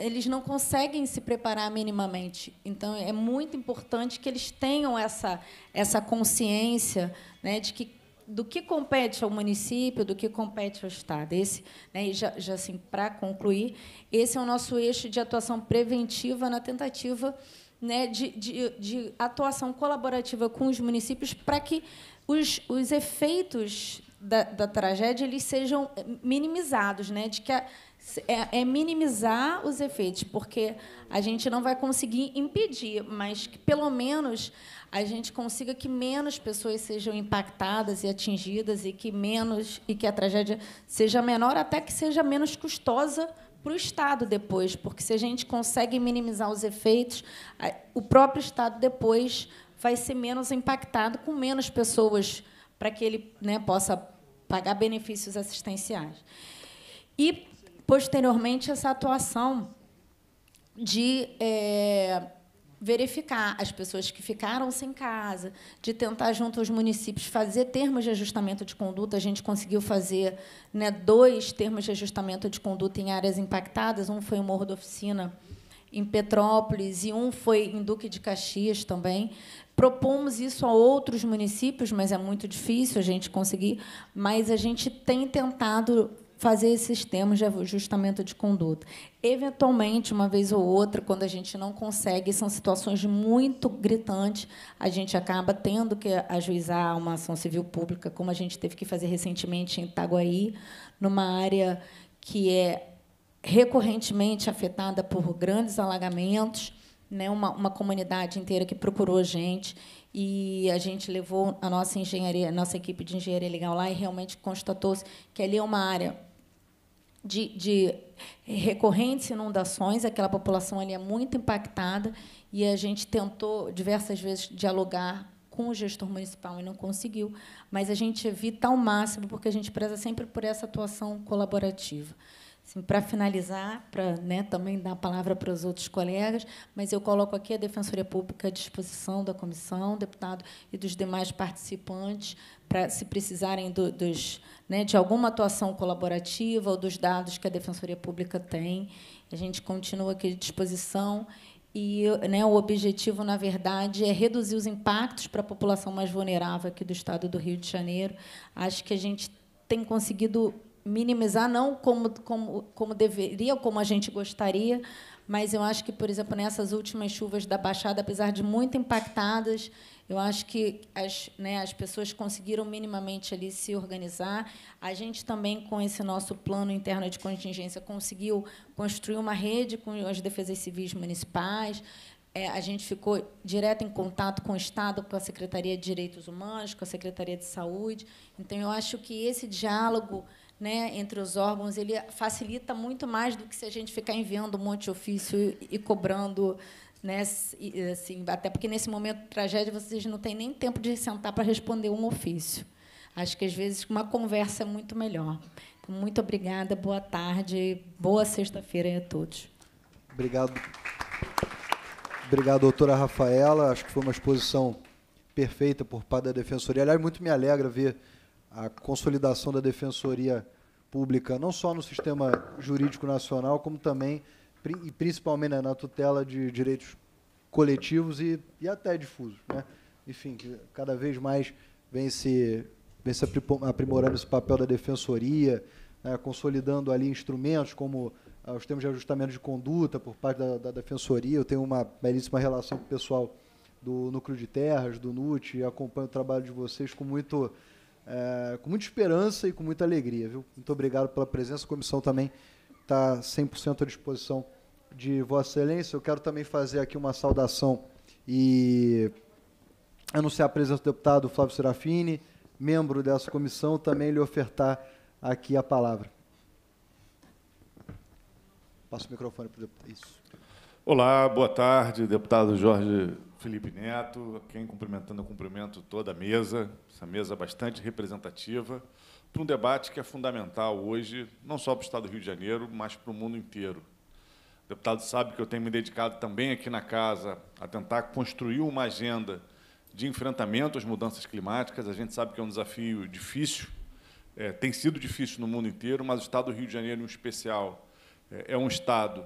eles não conseguem se preparar minimamente. Então é muito importante que eles tenham essa essa consciência, né, de que do que compete ao município, do que compete ao Estado. Esse, né, já, já assim, para concluir, esse é o nosso eixo de atuação preventiva na tentativa né, de, de, de atuação colaborativa com os municípios para que os, os efeitos da, da, tragédia eles sejam minimizados, né? De que a, é, é, minimizar os efeitos, porque a gente não vai conseguir impedir, mas que pelo menos a gente consiga que menos pessoas sejam impactadas e atingidas e que menos e que a tragédia seja menor, até que seja menos custosa para o Estado depois, porque se a gente consegue minimizar os efeitos, o próprio Estado depois vai ser menos impactado, com menos pessoas para que ele né, possa pagar benefícios assistenciais. E, posteriormente, essa atuação de é, verificar as pessoas que ficaram sem casa, de tentar, junto aos municípios, fazer termos de ajustamento de conduta. A gente conseguiu fazer né, dois termos de ajustamento de conduta em áreas impactadas. Um foi o Morro da Oficina, em Petrópolis, e um foi em Duque de Caxias também. Propomos isso a outros municípios, mas é muito difícil a gente conseguir. Mas a gente tem tentado fazer esses termos de ajustamento de conduta. Eventualmente, uma vez ou outra, quando a gente não consegue, são situações muito gritantes, a gente acaba tendo que ajuizar uma ação civil pública, como a gente teve que fazer recentemente em Itaguaí, numa área que é recorrentemente afetada por grandes alagamentos, né, uma, uma comunidade inteira que procurou a gente e a gente levou a nossa engenharia, a nossa equipe de engenharia legal lá e realmente constatou-se que ali é uma área de, de, recorrentes inundações, aquela população ali é muito impactada e a gente tentou diversas vezes dialogar com o gestor municipal e não conseguiu, mas a gente evita ao máximo porque a gente preza sempre por essa atuação colaborativa. Assim, para finalizar, para né, também dar a palavra para os outros colegas, mas eu coloco aqui a Defensoria Pública à disposição da comissão, deputado e dos demais participantes, para se precisarem do, dos, né, de alguma atuação colaborativa ou dos dados que a Defensoria Pública tem. A gente continua aqui à disposição. E né, o objetivo, na verdade, é reduzir os impactos para a população mais vulnerável aqui do estado do Rio de Janeiro. Acho que a gente tem conseguido minimizar não como, como, como deveria como a gente gostaria, mas eu acho que, por exemplo, nessas últimas chuvas da Baixada, apesar de muito impactadas, eu acho que as, né, as pessoas conseguiram minimamente ali se organizar. A gente também, com esse nosso plano interno de contingência, conseguiu construir uma rede com as defesas civis municipais. É, a gente ficou direto em contato com o Estado, com a Secretaria de Direitos Humanos, com a Secretaria de Saúde. Então, eu acho que esse diálogo né, entre os órgãos, ele facilita muito mais do que se a gente ficar enviando um monte de ofício e cobrando. Né, assim, até porque, nesse momento de tragédia, vocês não têm nem tempo de sentar para responder um ofício. Acho que, às vezes, uma conversa é muito melhor. Então, muito obrigada, boa tarde, boa sexta-feira a todos. Obrigado. Obrigado, doutora Rafaela. Acho que foi uma exposição perfeita por parte da Defensoria. Aliás, muito me alegra ver a consolidação da defensoria pública, não só no sistema jurídico nacional, como também e principalmente né, na tutela de direitos coletivos e, e até difusos. Né? Enfim, que cada vez mais vem se, vem se aprimorando esse papel da defensoria, né, consolidando ali instrumentos como ah, os termos de ajustamento de conduta por parte da, da defensoria. Eu tenho uma belíssima relação com o pessoal do Núcleo de Terras, do NUT, acompanho o trabalho de vocês com muito é, com muita esperança e com muita alegria. Viu? Muito obrigado pela presença. A comissão também está 100% à disposição de Vossa Excelência. Eu quero também fazer aqui uma saudação e anunciar a presença do deputado Flávio Serafini, membro dessa comissão, também lhe ofertar aqui a palavra. Passo o microfone para o deputado. Isso. Olá, boa tarde, deputado Jorge Felipe Neto, quem cumprimentando, eu cumprimento toda a mesa, essa mesa bastante representativa, para um debate que é fundamental hoje, não só para o Estado do Rio de Janeiro, mas para o mundo inteiro. O deputado sabe que eu tenho me dedicado também aqui na casa a tentar construir uma agenda de enfrentamento às mudanças climáticas. A gente sabe que é um desafio difícil, é, tem sido difícil no mundo inteiro, mas o Estado do Rio de Janeiro, em especial, é, é um Estado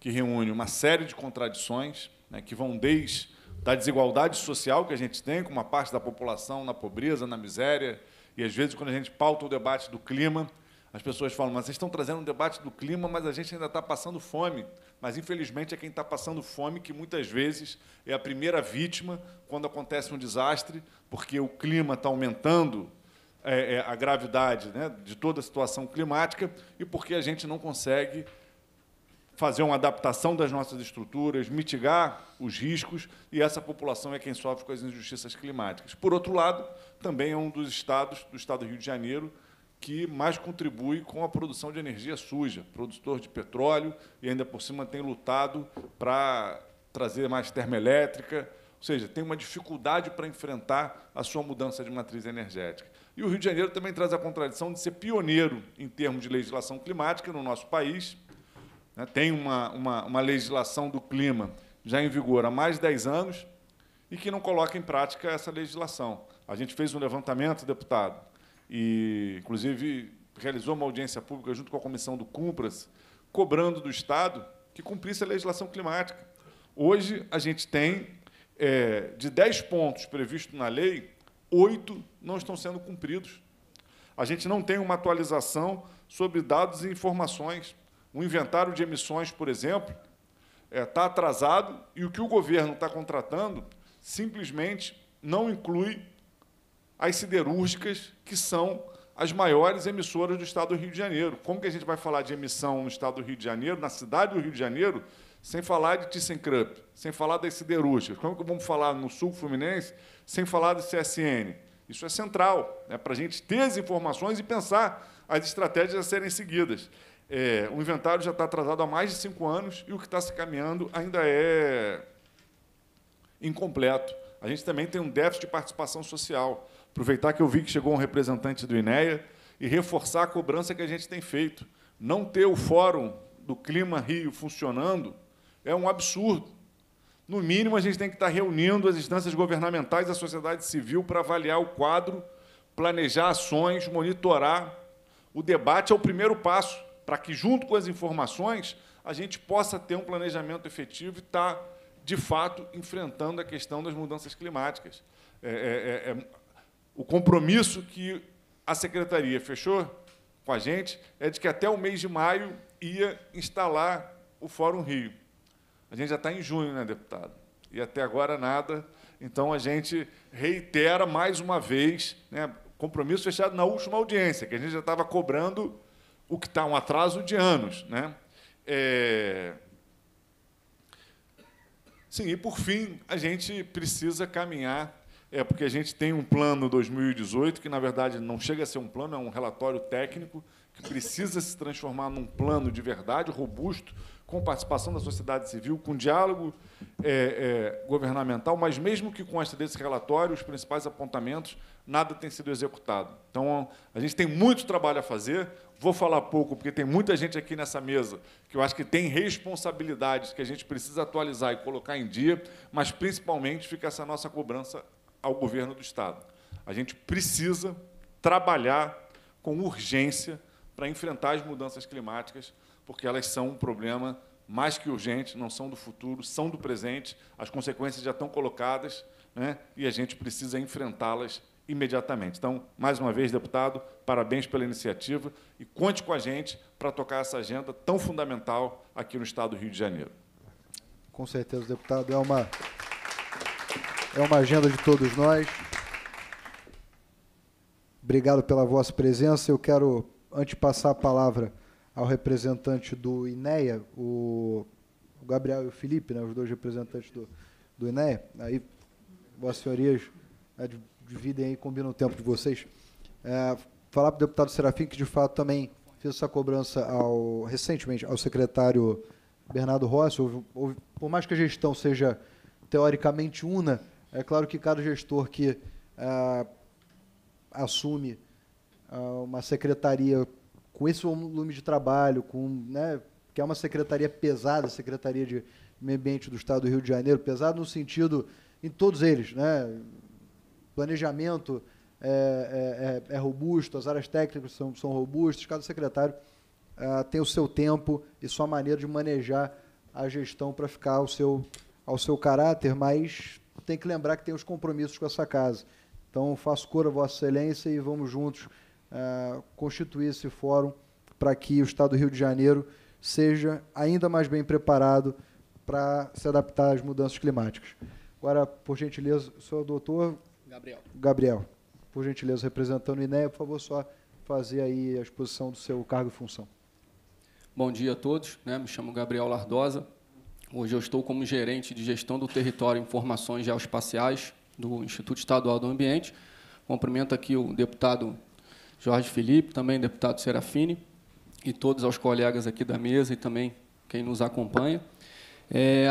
que reúne uma série de contradições, né, que vão desde da desigualdade social que a gente tem, com uma parte da população na pobreza, na miséria. E às vezes, quando a gente pauta o debate do clima, as pessoas falam, mas vocês estão trazendo um debate do clima, mas a gente ainda está passando fome. Mas, infelizmente, é quem está passando fome que muitas vezes é a primeira vítima quando acontece um desastre, porque o clima está aumentando é, é, a gravidade né, de toda a situação climática e porque a gente não consegue fazer uma adaptação das nossas estruturas, mitigar os riscos, e essa população é quem sofre com as injustiças climáticas. Por outro lado, também é um dos estados, do estado do Rio de Janeiro, que mais contribui com a produção de energia suja, produtor de petróleo, e ainda por cima tem lutado para trazer mais termoelétrica, ou seja, tem uma dificuldade para enfrentar a sua mudança de matriz energética. E o Rio de Janeiro também traz a contradição de ser pioneiro em termos de legislação climática no nosso país, né, tem uma, uma, uma legislação do clima já em vigor há mais de 10 anos e que não coloca em prática essa legislação. A gente fez um levantamento, deputado, e inclusive realizou uma audiência pública junto com a comissão do Cumpras, cobrando do Estado que cumprisse a legislação climática. Hoje, a gente tem, é, de 10 pontos previstos na lei, oito não estão sendo cumpridos. A gente não tem uma atualização sobre dados e informações. O inventário de emissões, por exemplo, está é, tá atrasado e o que o governo está contratando simplesmente não inclui as siderúrgicas, que são as maiores emissoras do Estado do Rio de Janeiro. Como que a gente vai falar de emissão no Estado do Rio de Janeiro, na cidade do Rio de Janeiro, sem falar de ThyssenKrupp, sem falar das siderúrgicas? Como que vamos falar no Sul Fluminense sem falar do CSN? Isso é central, é né, para a gente ter as informações e pensar as estratégias a serem seguidas. É, o inventário já está atrasado há mais de cinco anos e o que está se caminhando ainda é incompleto. A gente também tem um déficit de participação social. Aproveitar que eu vi que chegou um representante do INEA e reforçar a cobrança que a gente tem feito. Não ter o Fórum do Clima Rio funcionando é um absurdo. No mínimo, a gente tem que estar tá reunindo as instâncias governamentais e a sociedade civil para avaliar o quadro, planejar ações, monitorar. O debate é o primeiro passo para que, junto com as informações, a gente possa ter um planejamento efetivo e estar, tá, de fato, enfrentando a questão das mudanças climáticas. É, é, é, é, o compromisso que a secretaria fechou com a gente é de que até o mês de maio ia instalar o Fórum Rio. A gente já está em junho, né, deputado? E até agora nada. Então a gente reitera mais uma vez, né, compromisso fechado na última audiência, que a gente já estava cobrando o que está um atraso de anos. Né? É... Sim, e por fim, a gente precisa caminhar, é, porque a gente tem um plano 2018, que na verdade não chega a ser um plano, é um relatório técnico, que precisa se transformar num plano de verdade, robusto, com participação da sociedade civil, com diálogo é, é, governamental, mas mesmo que conste desse relatório, os principais apontamentos, nada tem sido executado. Então, a gente tem muito trabalho a fazer, Vou falar pouco, porque tem muita gente aqui nessa mesa que eu acho que tem responsabilidades que a gente precisa atualizar e colocar em dia, mas principalmente fica essa nossa cobrança ao governo do Estado. A gente precisa trabalhar com urgência para enfrentar as mudanças climáticas, porque elas são um problema mais que urgente, não são do futuro, são do presente, as consequências já estão colocadas né, e a gente precisa enfrentá-las imediatamente. Então, mais uma vez, deputado, parabéns pela iniciativa e conte com a gente para tocar essa agenda tão fundamental aqui no Estado do Rio de Janeiro. Com certeza, deputado, é uma é uma agenda de todos nós. Obrigado pela vossa presença. Eu quero antes de passar a palavra ao representante do INEA, o Gabriel e o Felipe, né, os dois representantes do, do INEA. Aí, vossas senhorias, é de dividem aí, combinam o tempo de vocês. É, falar para o deputado Serafim, que de fato também fez essa cobrança ao, recentemente ao secretário Bernardo Rossi. Houve, houve, por mais que a gestão seja teoricamente una, é claro que cada gestor que é, assume é, uma secretaria com esse volume de trabalho, com, né, que é uma secretaria pesada, Secretaria de Meio Ambiente do Estado do Rio de Janeiro, pesada no sentido, em todos eles, né, planejamento é, é, é, é robusto, as áreas técnicas são, são robustas, cada secretário uh, tem o seu tempo e sua maneira de manejar a gestão para ficar ao seu, ao seu caráter, mas tem que lembrar que tem os compromissos com essa casa. Então, faço cor a Vossa Excelência e vamos juntos uh, constituir esse fórum para que o Estado do Rio de Janeiro seja ainda mais bem preparado para se adaptar às mudanças climáticas. Agora, por gentileza, senhor doutor, Gabriel. Gabriel, por gentileza, representando o INEA, por favor, só fazer aí a exposição do seu cargo e função. Bom dia a todos, né? me chamo Gabriel Lardosa, hoje eu estou como gerente de gestão do território e informações geoespaciais do Instituto Estadual do Ambiente, cumprimento aqui o deputado Jorge Felipe, também deputado Serafini, e todos os colegas aqui da mesa e também quem nos acompanha. É,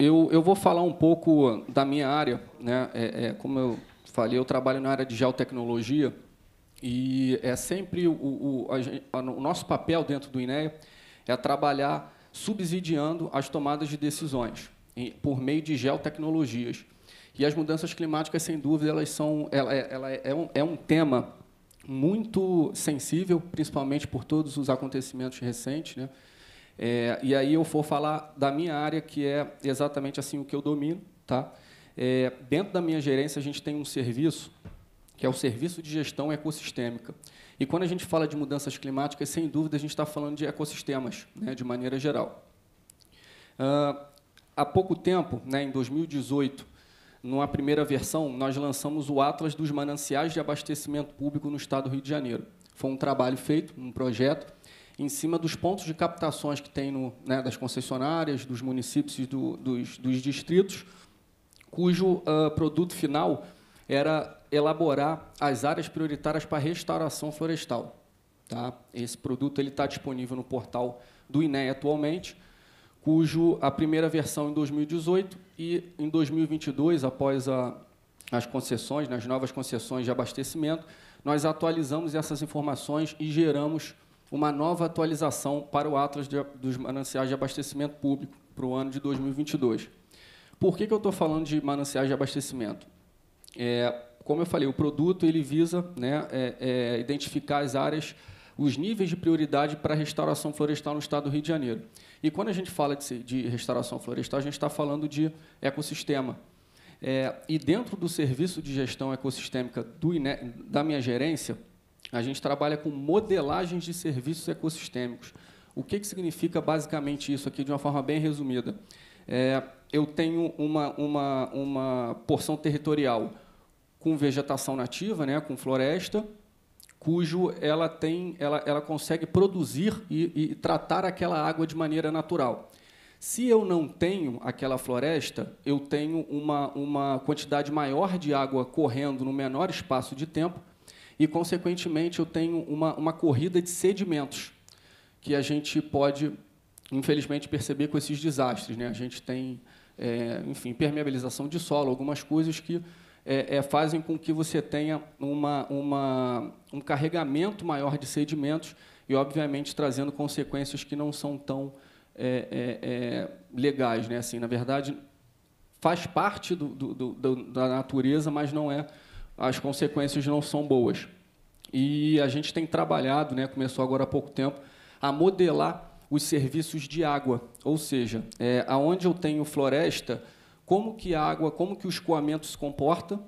eu, eu vou falar um pouco ah, da minha área. Né? É, é, como eu falei, eu trabalho na área de geotecnologia e é sempre o, o, a, o nosso papel dentro do INEA é trabalhar subsidiando as tomadas de decisões em, por meio de geotecnologias. E as mudanças climáticas, sem dúvida, elas são, ela, é, ela é, é, um, é um tema muito sensível, principalmente por todos os acontecimentos recentes, né? É, e aí eu for falar da minha área, que é exatamente assim o que eu domino. Tá? É, dentro da minha gerência, a gente tem um serviço, que é o Serviço de Gestão Ecossistêmica. E quando a gente fala de mudanças climáticas, sem dúvida, a gente está falando de ecossistemas, né, de maneira geral. Uh, há pouco tempo, né, em 2018, numa primeira versão, nós lançamos o Atlas dos Mananciais de Abastecimento Público no Estado do Rio de Janeiro. Foi um trabalho feito, um projeto, em cima dos pontos de captações que tem no, né, das concessionárias, dos municípios e do, dos, dos, distritos, cujo uh, produto final era elaborar as áreas prioritárias para restauração florestal. Tá? Esse produto está disponível no portal do INEA atualmente, cujo a primeira versão em 2018 e em 2022, após a, as concessões, nas né, novas concessões de abastecimento, nós atualizamos essas informações e geramos uma nova atualização para o Atlas de, dos Mananciais de Abastecimento Público para o ano de 2022. Por que, que eu estou falando de mananciais de abastecimento? É, como eu falei, o produto ele visa né, é, é, identificar as áreas, os níveis de prioridade para a restauração florestal no estado do Rio de Janeiro. E quando a gente fala de, de restauração florestal, a gente está falando de ecossistema. É, e dentro do serviço de gestão ecossistêmica do, da minha gerência, a gente trabalha com modelagens de serviços ecossistêmicos. O que, que significa basicamente isso aqui, de uma forma bem resumida? É, eu tenho uma, uma, uma porção territorial com vegetação nativa, né, com floresta, cujo ela tem, ela, ela consegue produzir e, e tratar aquela água de maneira natural. Se eu não tenho aquela floresta, eu tenho uma, uma quantidade maior de água correndo no menor espaço de tempo, e, consequentemente, eu tenho uma, uma corrida de sedimentos que a gente pode, infelizmente, perceber com esses desastres. Né? A gente tem, é, enfim, permeabilização de solo, algumas coisas que é, é, fazem com que você tenha uma, uma, um carregamento maior de sedimentos e, obviamente, trazendo consequências que não são tão é, é, é, legais. Né? Assim, na verdade, faz parte do, do, do, da natureza, mas não é as consequências não são boas. E a gente tem trabalhado, né, começou agora há pouco tempo, a modelar os serviços de água, ou seja, é, aonde eu tenho floresta, como que a água, como que o escoamento se comporta,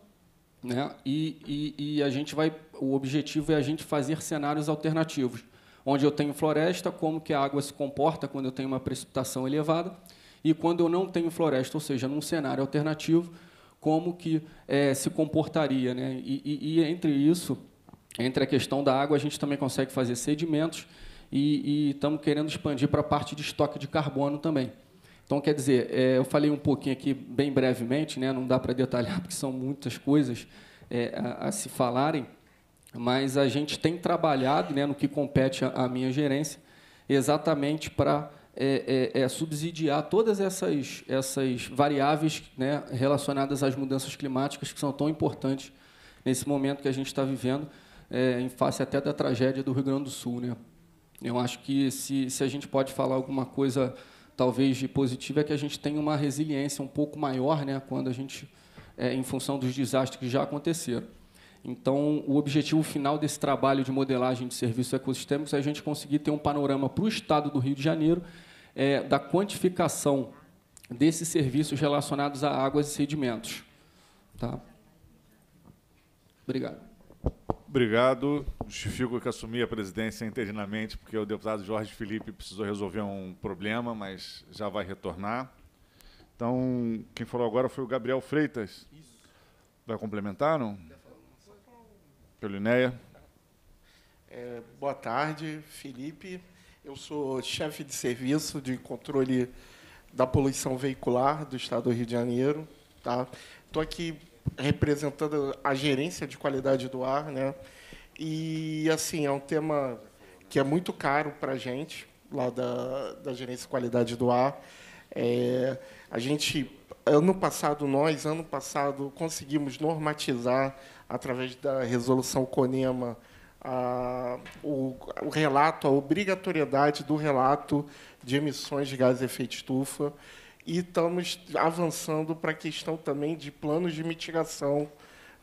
né? E, e, e a gente vai, o objetivo é a gente fazer cenários alternativos, onde eu tenho floresta, como que a água se comporta quando eu tenho uma precipitação elevada, e quando eu não tenho floresta, ou seja, num cenário alternativo, como que é, se comportaria. Né? E, e, e, entre isso, entre a questão da água, a gente também consegue fazer sedimentos e estamos querendo expandir para a parte de estoque de carbono também. Então, quer dizer, é, eu falei um pouquinho aqui, bem brevemente, né? não dá para detalhar, porque são muitas coisas é, a, a, se falarem, mas a gente tem trabalhado, né, no que compete à minha gerência, exatamente para é, é, é, subsidiar todas essas, essas variáveis né, relacionadas às mudanças climáticas que são tão importantes nesse momento que a gente está vivendo, é, em face até da tragédia do Rio Grande do Sul. Né? Eu acho que se, se a gente pode falar alguma coisa talvez de positiva é que a gente tem uma resiliência um pouco maior né, quando a gente, é, em função dos desastres que já aconteceram. Então, o objetivo final desse trabalho de modelagem de serviços ecossistêmicos é a gente conseguir ter um panorama para o Estado do Rio de Janeiro é, da quantificação desses serviços relacionados a águas e sedimentos. Tá? Obrigado. Obrigado. Justifico que assumi a presidência interinamente, porque o deputado Jorge Felipe precisou resolver um problema, mas já vai retornar. Então, quem falou agora foi o Gabriel Freitas. Vai complementar, não? Polinéia. É, boa tarde, Felipe. Eu sou chefe de serviço de controle da poluição veicular do Estado do Rio de Janeiro. Estou tá? aqui representando a gerência de qualidade do ar, né? E assim é um tema que é muito caro para a gente lá da, da gerência de qualidade do ar. É, a gente ano passado nós ano passado conseguimos normatizar através da resolução CONEMA, a, o, o, relato, a obrigatoriedade do relato de emissões de gases de efeito estufa. E estamos avançando para a questão também de planos de mitigação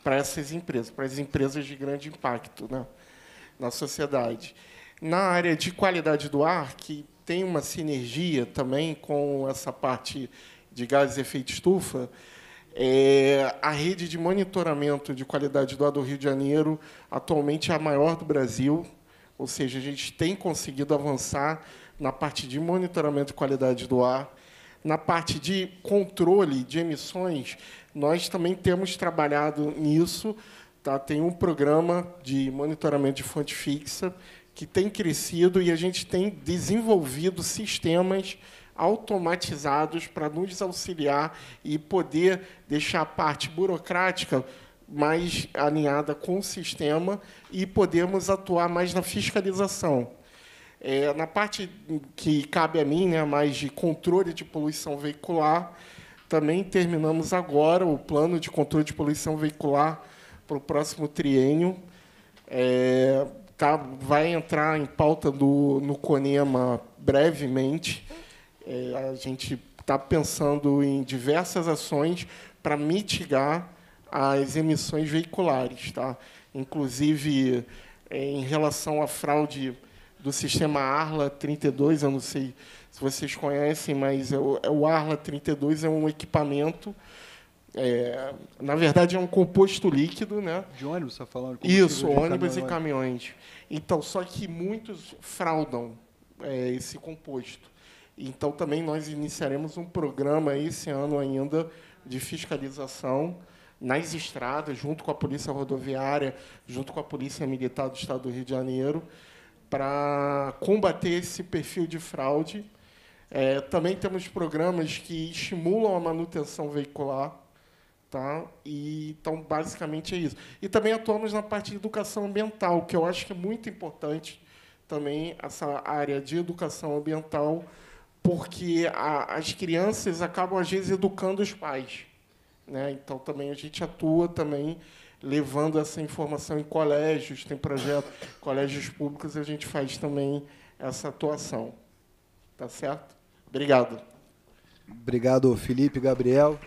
para essas empresas, para as empresas de grande impacto né, na sociedade. Na área de qualidade do ar, que tem uma sinergia também com essa parte de gases de efeito estufa, é, a rede de monitoramento de qualidade do ar do Rio de Janeiro atualmente é a maior do Brasil, ou seja, a gente tem conseguido avançar na parte de monitoramento de qualidade do ar. Na parte de controle de emissões, nós também temos trabalhado nisso. Tá? Tem um programa de monitoramento de fonte fixa que tem crescido e a gente tem desenvolvido sistemas automatizados para nos auxiliar e poder deixar a parte burocrática mais alinhada com o sistema e podemos atuar mais na fiscalização. É, na parte que cabe a mim, né, mais de controle de poluição veicular, também terminamos agora o plano de controle de poluição veicular para o próximo triênio. É, tá, vai entrar em pauta do, no CONEMA brevemente. É, a gente está pensando em diversas ações para mitigar as emissões veiculares, tá? Inclusive é, em relação à fraude do sistema Arla 32, eu não sei se vocês conhecem, mas é é o Arla 32 é um equipamento é, na verdade, é um composto líquido, né? De ônibus, você tá falando? Isso, ônibus e caminhões. Então, só que muitos fraudam é, esse composto. Então, também nós iniciaremos um programa esse ano ainda de fiscalização nas estradas, junto com a Polícia Rodoviária, junto com a Polícia Militar do Estado do Rio de Janeiro, para combater esse perfil de fraude. É, também temos programas que estimulam a manutenção veicular. Tá? E, então, basicamente é isso. E também atuamos na parte de educação ambiental, que eu acho que é muito importante também essa área de educação ambiental porque a, as crianças acabam, às vezes, educando os pais. Né? Então, também a gente atua também levando essa informação em colégios, tem projeto, colégios públicos, a gente faz também essa atuação. Tá certo? Obrigado. Obrigado, Felipe, Gabriel.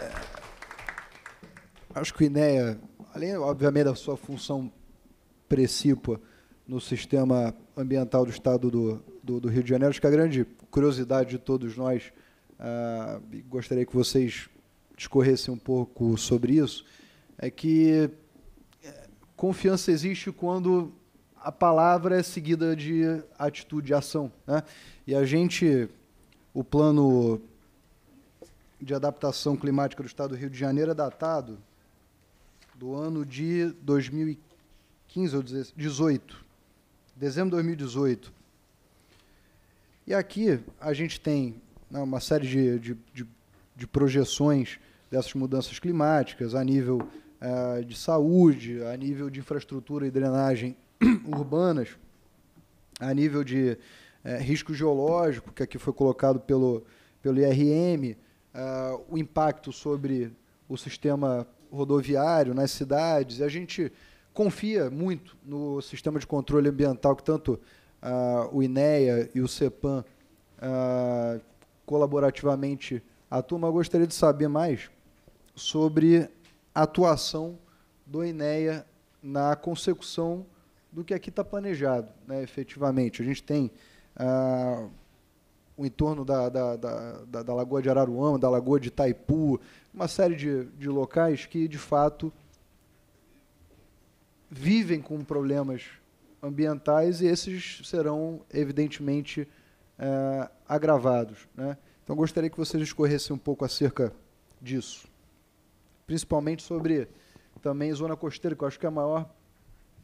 É, acho que o INEA, além, obviamente, da sua função precípua no sistema ambiental do estado do, do, do Rio de Janeiro, acho que a grande curiosidade de todos nós, uh, gostaria que vocês discorressem um pouco sobre isso, é que eh, confiança existe quando a palavra é seguida de atitude e ação. Né? E a gente, o plano de adaptação climática do Estado do Rio de Janeiro é datado do ano de 2015 ou 2018, dezembro de 2018. E aqui a gente tem né, uma série de, de, de, de, projeções dessas mudanças climáticas a nível eh, de saúde, a nível de infraestrutura e drenagem urbanas, a nível de eh, risco geológico, que aqui foi colocado pelo, pelo IRM, eh, o impacto sobre o sistema rodoviário nas cidades. E a gente confia muito no sistema de controle ambiental que tanto o INEA e o CEPAM colaborativamente atuam, mas eu gostaria de saber mais sobre a atuação do INEA na consecução do que aqui está planejado, né, efetivamente. A gente tem o entorno da, da, da, da, Lagoa de Araruama, da Lagoa de Itaipu, uma série de, de locais que, de fato, vivem com problemas ambientais e esses serão, evidentemente, é, agravados. Né? Então, gostaria que vocês escorressem um pouco acerca disso, principalmente sobre também zona costeira, que eu acho que é a maior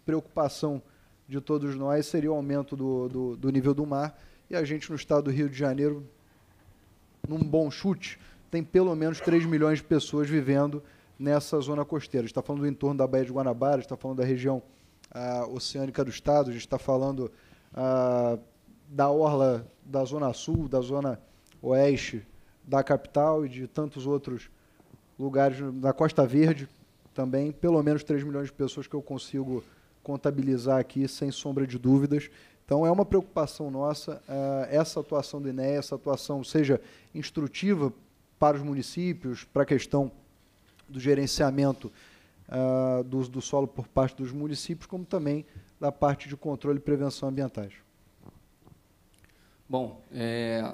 preocupação de todos nós seria o aumento do, do, do nível do mar, e a gente no estado do Rio de Janeiro, num bom chute, tem pelo menos 3 milhões de pessoas vivendo nessa zona costeira. está falando do entorno da Baía de Guanabara, está falando da região uh, oceânica do Estado, a gente está falando uh, da orla da Zona Sul, da Zona Oeste, da capital e de tantos outros lugares da Costa Verde também, pelo menos 3 milhões de pessoas que eu consigo contabilizar aqui, sem sombra de dúvidas. Então, é uma preocupação nossa uh, essa atuação do INE, essa atuação, seja instrutiva para os municípios, para a questão do gerenciamento uh, do uso do solo por parte dos municípios, como também da parte de controle e prevenção ambientais? Bom, é,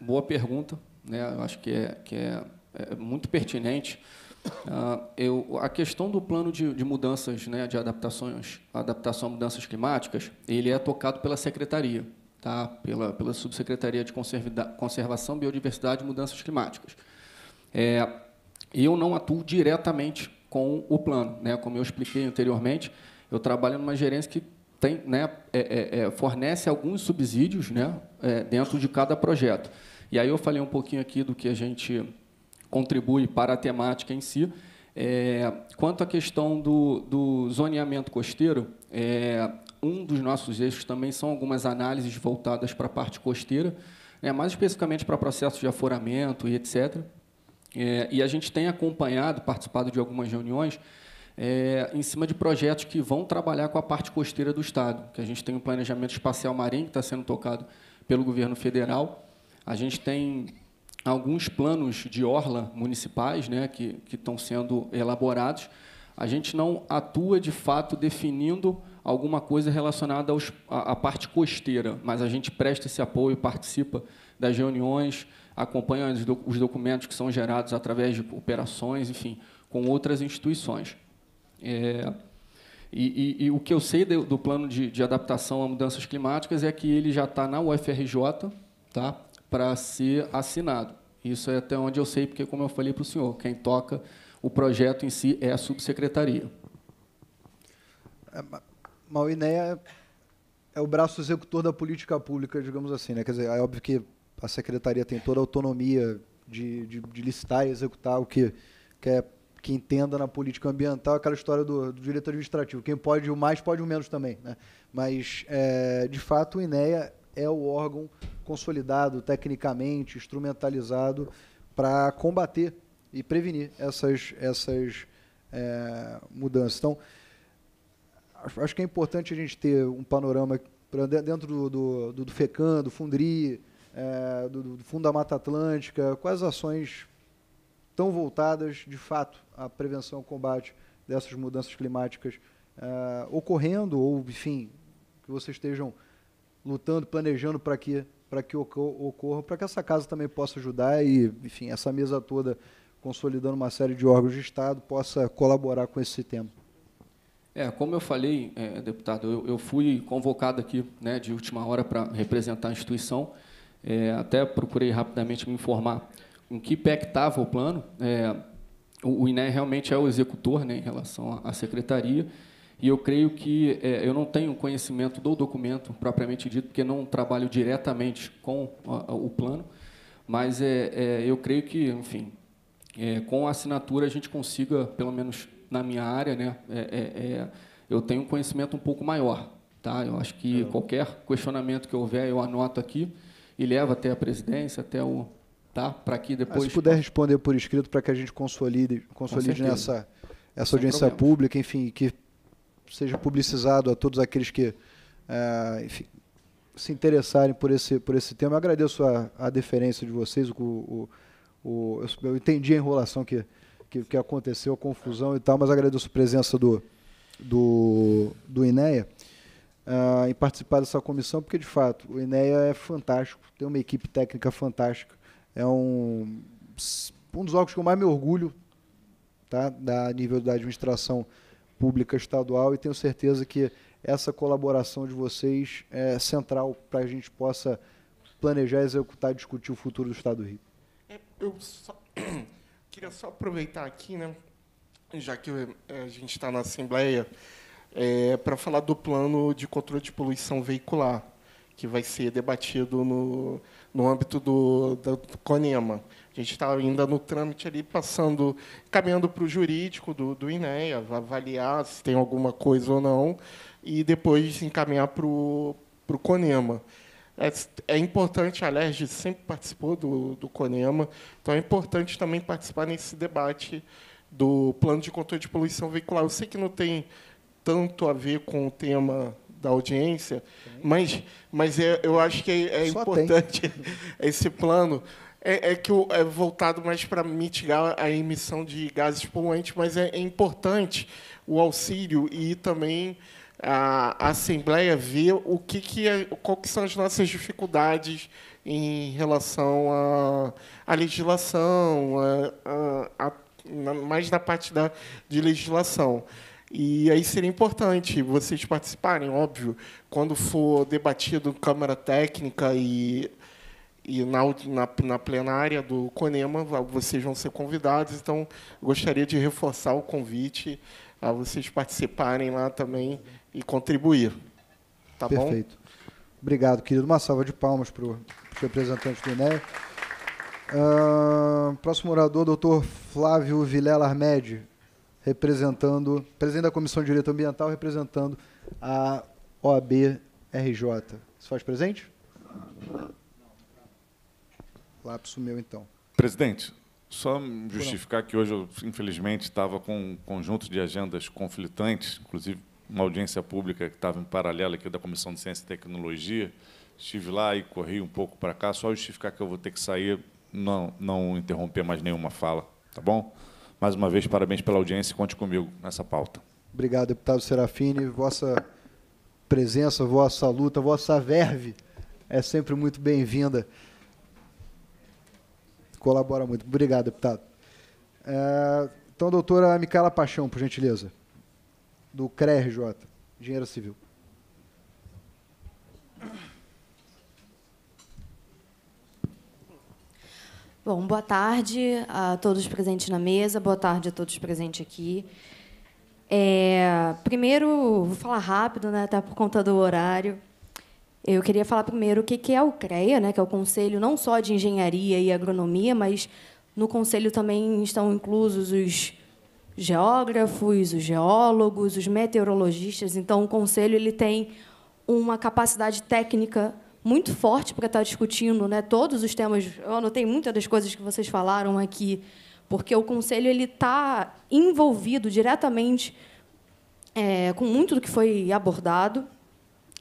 boa pergunta. Né? Eu acho que é, que é, é muito pertinente. Uh, eu, a questão do plano de, de, mudanças, né, de adaptações, adaptação a mudanças climáticas, ele é tocado pela secretaria, tá? pela, pela subsecretaria de conservação, biodiversidade e mudanças climáticas. É, eu não atuo diretamente com o plano. Né? Como eu expliquei anteriormente, eu trabalho numa gerência que tem, né, é, é, é, fornece alguns subsídios né, é, dentro de cada projeto. E aí eu falei um pouquinho aqui do que a gente contribui para a temática em si. É, quanto à questão do, do zoneamento costeiro, é, um dos nossos eixos também são algumas análises voltadas para a parte costeira, né, mais especificamente para processos de aforamento e etc. É, e a gente tem acompanhado, participado de algumas reuniões, é, em cima de projetos que vão trabalhar com a parte costeira do Estado, que a gente tem o um planejamento espacial marinho que está sendo tocado pelo governo federal, a gente tem alguns planos de orla municipais né, que, que estão sendo elaborados. A gente não atua, de fato, definindo alguma coisa relacionada aos, à, à parte costeira, mas a gente presta esse apoio, participa das reuniões, acompanham os documentos que são gerados através de operações, enfim, com outras instituições. É, e, e, e, o que eu sei do, do plano de, de, adaptação a mudanças climáticas é que ele já está na UFRJ tá, para ser assinado. Isso é até onde eu sei, porque, como eu falei para o senhor, quem toca o projeto em si é a subsecretaria. É, Mauinéia é o braço executor da política pública, digamos assim. Né? Quer dizer, é óbvio que a secretaria tem toda a autonomia de, de, de listar e executar o que quer é, que entenda na política ambiental aquela história do, do, direito administrativo. Quem pode o mais, pode o menos também. Né? Mas, é, de fato, o INEA é o órgão consolidado, tecnicamente, instrumentalizado para combater e prevenir essas, essas é, mudanças. Então, acho que é importante a gente ter um panorama dentro do, do, do FECAM, do Fundri, é, do, do Fundo da Mata Atlântica, quais ações estão voltadas, de fato, à prevenção, ao combate dessas mudanças climáticas é, ocorrendo, ou, enfim, que vocês estejam lutando, planejando para que, que ocorra, para que essa casa também possa ajudar e, enfim, essa mesa toda, consolidando uma série de órgãos de Estado, possa colaborar com esse tema. É, como eu falei, é, deputado, eu, eu, fui convocado aqui né, de última hora para representar a instituição é, até procurei rapidamente me informar com que pé estava o plano. É, o, o INE realmente é o executor né, em relação à, secretaria, e eu creio que é, eu não tenho conhecimento do documento propriamente dito, porque não trabalho diretamente com a, o plano, mas é, é, eu creio que, enfim, é, com a assinatura a gente consiga, pelo menos na minha área, né, é, eu tenho um conhecimento um pouco maior. Tá? Eu acho que qualquer questionamento que houver, eu anoto aqui e leva até a presidência, até o. Tá? Para que depois. Ah, se puder responder por escrito para que a gente consolide, consolide nessa essa audiência problemas. pública, enfim, que seja publicizado a todos aqueles que é, enfim, se interessarem por esse, por esse tema. Eu agradeço a, a deferência de vocês, o, o, o, eu entendi a enrolação que, que, que, aconteceu, a confusão e tal, mas agradeço a presença do, do, do INEA uh, em participar dessa comissão, porque de fato o INEA é fantástico, tem uma equipe técnica fantástica, é um, um dos órgãos que eu mais me orgulho tá, da nível da administração pública estadual e tenho certeza que essa colaboração de vocês é central para a gente possa planejar, executar, discutir o futuro do Estado do Rio. É, eu só, queria só aproveitar aqui, né, já que eh, a gente está na Assembleia, é, para falar do plano de controle de poluição veicular, que vai ser debatido no, no âmbito do, do CONEMA. A gente está ainda no trâmite ali, passando, caminhando para o jurídico do, do INEA, avaliar se tem alguma coisa ou não, e depois encaminhar para o, para o CONEMA. É, é, importante, a LERJ sempre participou do, do CONEMA, então é importante também participar nesse debate do plano de controle de poluição veicular. Eu sei que não tem tanto a ver com o tema da audiência, tem. mas, mas é, eu acho que é, é importante esse plano. É, é que o, é voltado mais para mitigar a emissão de gases poluentes, mas é, é, importante o auxílio e também a, a Assembleia ver o que, que é, qual que são as nossas dificuldades em relação à, à legislação, a, a, a, mais na parte da, de legislação. E aí seria importante vocês participarem, óbvio, quando for debatido Câmara Técnica e, e na, na, na plenária do CONEMA, vocês vão ser convidados, então gostaria de reforçar o convite a vocês participarem lá também e contribuir. Tá Perfeito. Bom? Obrigado, querido. Uma salva de palmas para o representante do INEA. Uh, próximo orador, doutor Flávio Vilela Armed, representando, presidente da Comissão de Direito Ambiental, representando a OAB RJ. Se faz presente? Lapso meu, então. Presidente, só justificar que hoje eu, infelizmente, estava com um conjunto de agendas conflitantes, inclusive uma audiência pública que estava em paralelo aqui da Comissão de Ciência e Tecnologia. Estive lá e corri um pouco para cá, só justificar que eu vou ter que sair, não, não interromper mais nenhuma fala, tá bom? Mais uma vez, parabéns pela audiência e conte comigo nessa pauta. Obrigado, deputado Serafini. Vossa presença, vossa luta, vossa verve é sempre muito bem-vinda. Colabora muito. Obrigado, deputado. É, então, doutora Micaela Paixão, por gentileza, do CRERJ, Engenheira Civil. Bom, boa tarde a todos presentes na mesa, boa tarde a todos presentes aqui. É, primeiro, vou falar rápido, né, até tá? por conta do horário. Eu queria falar primeiro o que é o CREA, né, que é o Conselho não só de Engenharia e Agronomia, mas no Conselho também estão inclusos os geógrafos, os geólogos, os meteorologistas. Então, o Conselho ele tem uma capacidade técnica muito forte para estar tá discutindo né, todos os temas. Eu anotei muitas das coisas que vocês falaram aqui, porque o Conselho ele está envolvido diretamente é, com muito do que foi abordado.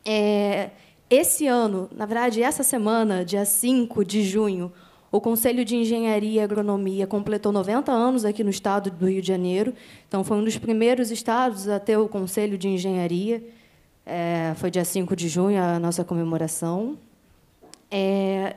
É, esse ano, na verdade, essa semana, dia 5 de junho, o Conselho de Engenharia e Agronomia completou 90 anos aqui no estado do Rio de Janeiro. Então, foi um dos primeiros estados a ter o Conselho de Engenharia. É, foi dia 5 de junho a nossa comemoração. É,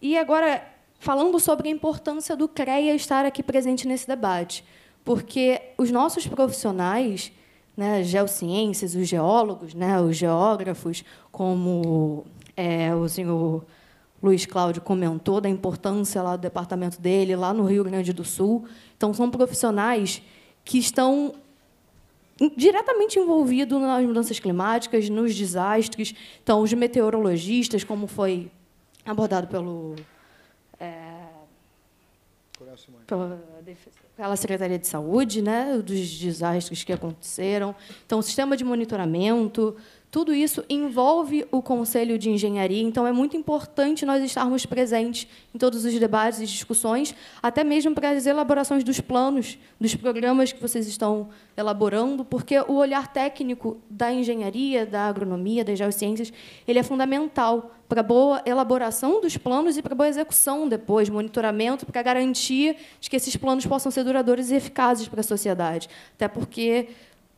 e agora, falando sobre a importância do CREA estar aqui presente nesse debate, porque os nossos profissionais, né, geociências, os geólogos, né, os geógrafos, como é, o senhor Luiz Cláudio comentou, da importância lá do departamento dele, lá no Rio Grande do Sul. Então, são profissionais que estão diretamente envolvido nas mudanças climáticas, nos desastres. Então, os meteorologistas, como foi abordado pelo. É, pela, pela Secretaria de Saúde, né, dos desastres que aconteceram. Então, o sistema de monitoramento, tudo isso envolve o Conselho de Engenharia, então é muito importante nós estarmos presentes em todos os debates e discussões, até mesmo para as elaborações dos planos, dos programas que vocês estão elaborando, porque o olhar técnico da engenharia, da agronomia, das geociências, ele é fundamental para a boa elaboração dos planos e para a boa execução depois, monitoramento, para garantir garantia de que esses planos possam ser duradouros e eficazes para a sociedade. Até porque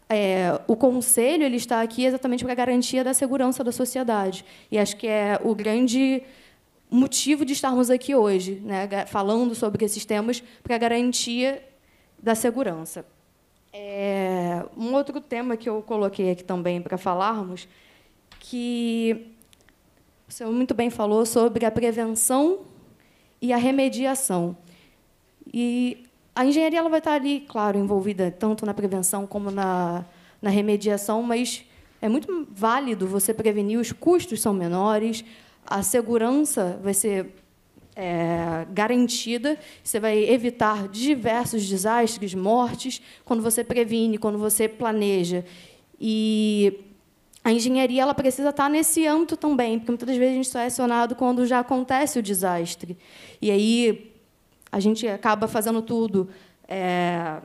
é, o conselho ele está aqui exatamente para a garantia da segurança da sociedade. E acho que é o grande motivo de estarmos aqui hoje, né, falando sobre esses temas, para a garantia da segurança. É, um outro tema que eu coloquei aqui também para falarmos, que o senhor muito bem falou sobre a prevenção e a remediação. E a engenharia ela vai estar ali, claro, envolvida tanto na prevenção como na, na remediação, mas é muito válido você prevenir, os custos são menores, a segurança vai ser é, garantida, você vai evitar diversos desastres, mortes, quando você previne, quando você planeja. E a engenharia ela precisa estar nesse âmbito também, porque muitas vezes a gente só é acionado quando já acontece o desastre. E aí a gente acaba fazendo tudo é,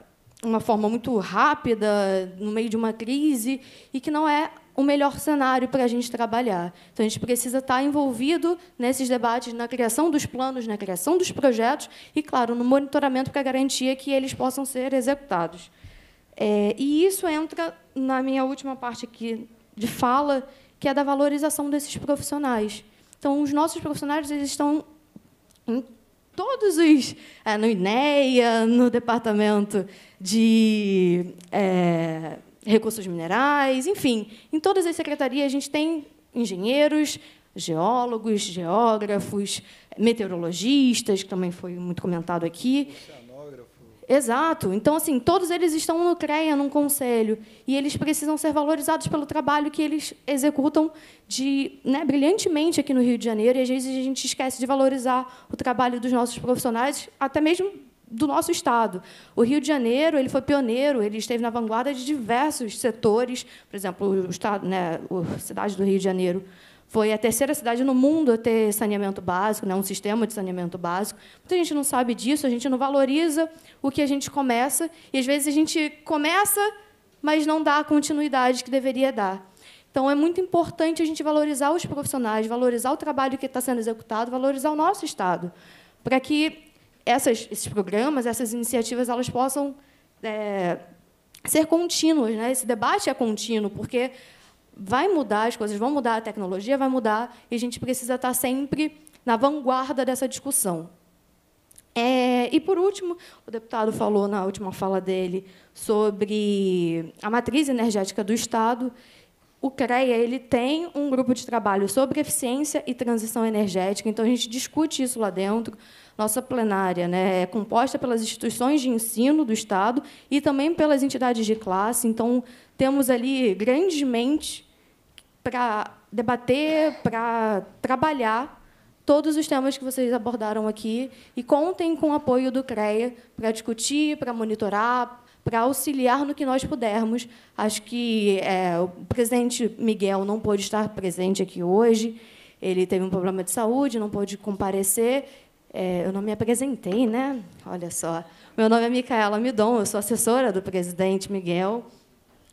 uma forma muito rápida, no meio de uma crise, e que não é o melhor cenário para a gente trabalhar. Então, a gente precisa estar tá envolvido nesses debates, na criação dos planos, na criação dos projetos e, claro, no monitoramento para garantir que eles possam ser executados. É, e isso entra na minha última parte aqui de fala, que é da valorização desses profissionais. Então, os nossos profissionais eles estão todos os. É, no INEA, no Departamento de é, Recursos Minerais, enfim, em todas as secretarias a gente tem engenheiros, geólogos, geógrafos, meteorologistas, que também foi muito comentado aqui. Exato. Então, assim, todos eles estão no CREA, num conselho, e eles precisam ser valorizados pelo trabalho que eles executam de, né, brilhantemente aqui no Rio de Janeiro, e às vezes a gente esquece de valorizar o trabalho dos nossos profissionais, até mesmo do nosso estado. O Rio de Janeiro ele foi pioneiro, ele esteve na vanguarda de diversos setores, por exemplo, o estado, né, a cidade do Rio de Janeiro foi a terceira cidade no mundo a ter saneamento básico, né, um sistema de saneamento básico. Muita gente não sabe disso, a gente não valoriza o que a gente começa, e às vezes a gente começa, mas não dá a continuidade que deveria dar. Então, é muito importante a gente valorizar os profissionais, valorizar o trabalho que está sendo executado, valorizar o nosso Estado, para que essas, esses programas, essas iniciativas, elas possam é, ser contínuas. Né? Esse debate é contínuo, porque vai mudar, as coisas vão mudar, a tecnologia vai mudar, e a gente precisa estar sempre na vanguarda dessa discussão. É, e, por último, o deputado falou na última fala dele sobre a matriz energética do Estado. O CREA ele tem um grupo de trabalho sobre eficiência e transição energética, então a gente discute isso lá dentro. Nossa plenária né, é composta pelas instituições de ensino do Estado e também pelas entidades de classe, então temos ali grandes mentes para debater, para trabalhar todos os temas que vocês abordaram aqui e contem com o apoio do CREA para discutir, para monitorar, para auxiliar no que nós pudermos. Acho que é, o presidente Miguel não pôde estar presente aqui hoje, ele teve um problema de saúde, não pôde comparecer. É, eu não me apresentei, né? Olha só. Meu nome é Micaela Midon, eu sou assessora do presidente Miguel.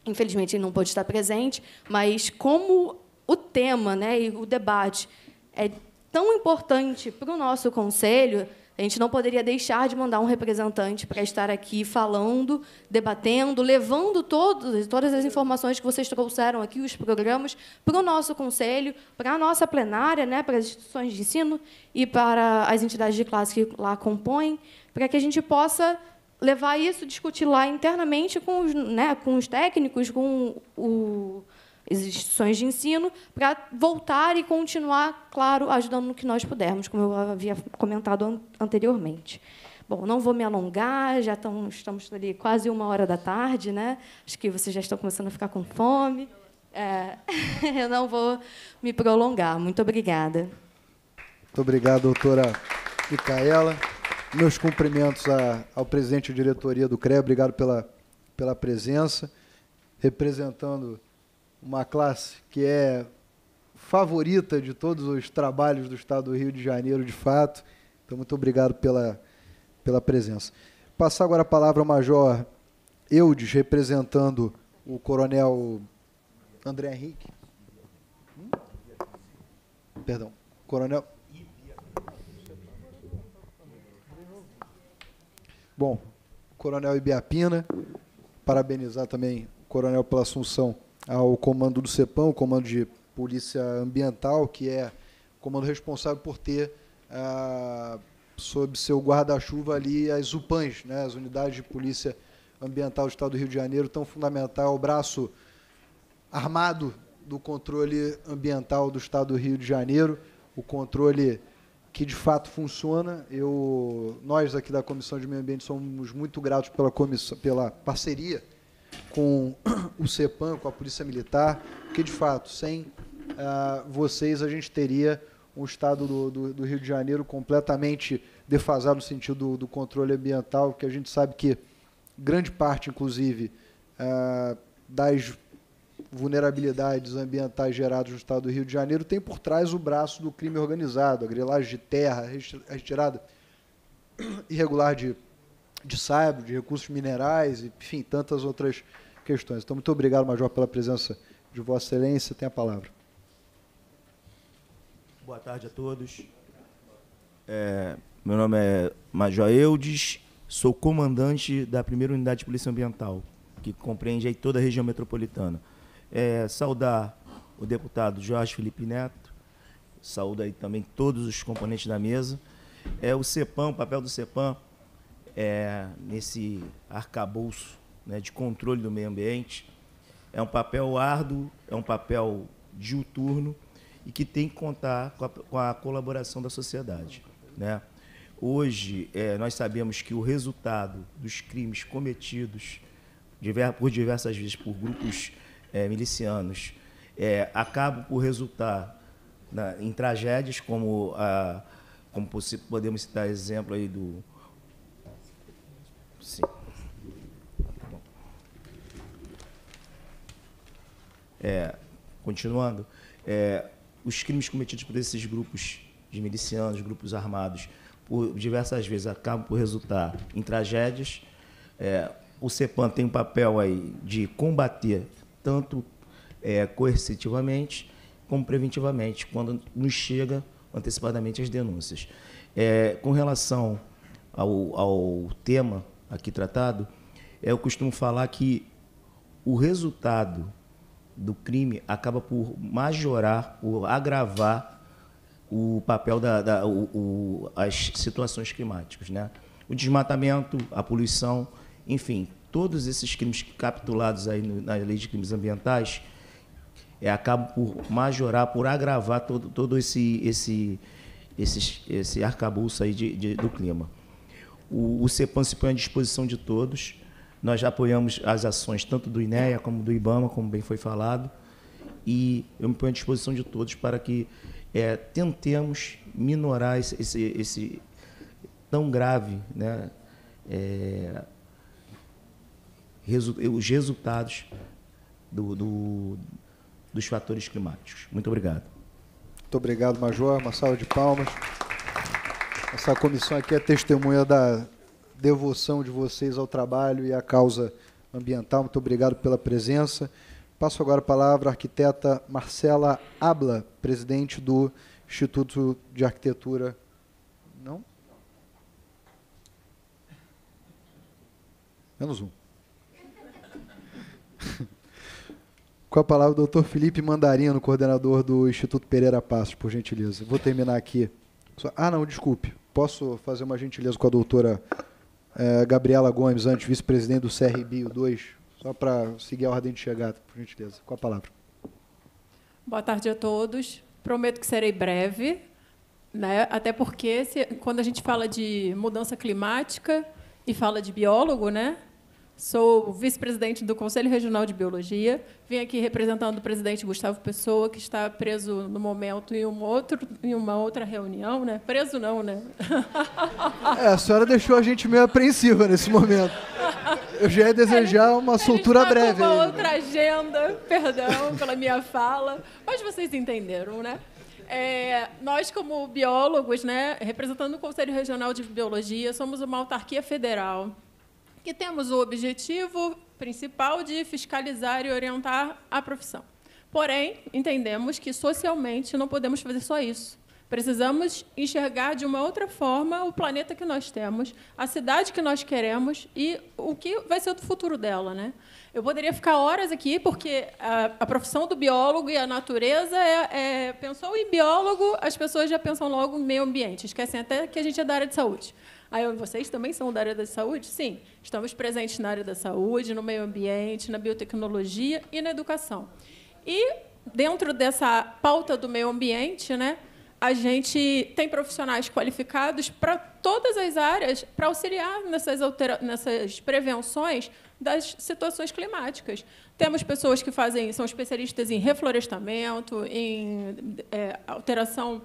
Infelizmente, ele não pôde estar presente, mas como o tema né, e o debate é tão importante para o nosso conselho, a gente não poderia deixar de mandar um representante para estar aqui falando, debatendo, levando todos, todas as informações que vocês trouxeram aqui, os programas, para o nosso conselho, para a nossa plenária, né, para as instituições de ensino e para as entidades de classe que lá compõem, para que a gente possa levar isso, discutir lá internamente com os, né, com os técnicos, com o, as instituições de ensino, para voltar e continuar, claro, ajudando no que nós pudermos, como eu havia comentado anteriormente. Bom, não vou me alongar, já estamos ali quase uma hora da tarde, né? Acho que vocês já estão começando a ficar com fome. É, eu não vou me prolongar. Muito obrigada. Muito obrigado, doutora Micaela meus cumprimentos a, ao presidente da diretoria do CREA, obrigado pela, pela presença, representando uma classe que é favorita de todos os trabalhos do Estado do Rio de Janeiro, de fato. Então, muito obrigado pela, pela presença. Passar agora a palavra ao Major Eudes, representando o Coronel André Henrique. Hum? Perdão, Coronel Bom, Coronel Ibiapina, parabenizar também o Coronel pela assunção ao comando do CEPAM, o comando de Polícia Ambiental, que é o comando responsável por ter ah, sob seu guarda-chuva ali as UPANs, né, as Unidades de Polícia Ambiental do Estado do Rio de Janeiro, tão fundamental, o braço armado do controle ambiental do Estado do Rio de Janeiro, o controle que de fato funciona. Eu, nós aqui da Comissão de Meio Ambiente somos muito gratos pela, comissão, pela parceria com o CEPAM, com a Polícia Militar, porque de fato, sem uh, vocês, a gente teria um estado do, do, do, Rio de Janeiro completamente defasado no sentido do, do, controle ambiental, que a gente sabe que grande parte, inclusive, uh, das vulnerabilidades ambientais geradas no estado do Rio de Janeiro tem por trás o braço do crime organizado, a grilagem de terra, a retirada irregular de, de saibro, de recursos minerais, enfim, tantas outras questões. Então, muito obrigado, Major, pela presença de Vossa Excelência. Tem a palavra. Boa tarde a todos. É, meu nome é Major Eudes, sou comandante da primeira unidade de polícia ambiental, que compreende aí toda a região metropolitana é, saudar o deputado Jorge Felipe Neto, saúdo aí também todos os componentes da mesa. É, o CEPAM, o papel do CEPAM é, nesse arcabouço né, de controle do meio ambiente é um papel árduo, é um papel diuturno e que tem que contar com a, com a colaboração da sociedade. Né? Hoje, é, nós sabemos que o resultado dos crimes cometidos por diversas vezes por grupos é, milicianos é, acabam por resultar na, em tragédias como a como podemos citar exemplo aí do sim é, continuando é, os crimes cometidos por esses grupos de milicianos grupos armados por diversas vezes acabam por resultar em tragédias é, o CEPAN tem um papel aí de combater tanto é, coercitivamente como preventivamente, quando nos chega antecipadamente as denúncias. É, com relação ao, ao, tema aqui tratado, é, eu costumo falar que o resultado do crime acaba por majorar, por agravar o papel da, da o, o, as situações climáticas, né? O desmatamento, a poluição, enfim, todos esses crimes capitulados aí no, na lei de crimes ambientais é, acabam por majorar, por agravar todo, todo esse, esse, esse, esse arcabouço aí de, de, do clima. O, o CEPAN se põe à disposição de todos. Nós apoiamos as ações tanto do INEA como do IBAMA, como bem foi falado, e eu me ponho à disposição de todos para que é, tentemos minorar esse, esse, esse, tão grave né, é, os resultados do, do, dos fatores climáticos. Muito obrigado. Muito obrigado, Major. Uma salva de palmas. Essa comissão aqui é testemunha da devoção de vocês ao trabalho e à causa ambiental. Muito obrigado pela presença. Passo agora a palavra à arquiteta Marcela Abla, presidente do Instituto de Arquitetura. Não? Menos um. Com a palavra, o doutor Felipe Mandarino, coordenador do Instituto Pereira Passos, por gentileza. Vou terminar aqui. Ah, não, desculpe. Posso fazer uma gentileza com a doutora eh, Gabriela Gomes, antes vice-presidente do CRBio 2, só para seguir a ordem de chegada, por gentileza. Com a palavra. Boa tarde a todos. Prometo que serei breve, né? até porque se, quando a gente fala de mudança climática e fala de biólogo, né? Sou vice-presidente do Conselho Regional de Biologia. Vim aqui representando o presidente Gustavo Pessoa, que está preso no momento em, um outro, em uma outra reunião, né? Preso não, né? É, a senhora deixou a gente meio apreensiva nesse momento. Eu já ia desejar uma soltura breve. Uma ainda. outra agenda, perdão pela minha fala, mas vocês entenderam, né? É, nós, como biólogos, né, representando o Conselho Regional de Biologia, somos uma autarquia federal que temos o objetivo principal de fiscalizar e orientar a profissão. Porém, entendemos que socialmente não podemos fazer só isso. Precisamos enxergar de uma outra forma o planeta que nós temos, a cidade que nós queremos e o que vai ser o futuro dela. Né? Eu poderia ficar horas aqui, porque a, a profissão do biólogo e a natureza é, é, pensou em biólogo, as pessoas já pensam logo em meio ambiente, esquecem até que a gente é da área de saúde. Aí eu, vocês também são da área da saúde? Sim, estamos presentes na área da saúde, no meio ambiente, na biotecnologia e na educação. E dentro dessa pauta do meio ambiente, né, a gente tem profissionais qualificados para todas as áreas para auxiliar nessas, altera... nessas prevenções das situações climáticas. Temos pessoas que fazem, são especialistas em reflorestamento, em é, alteração,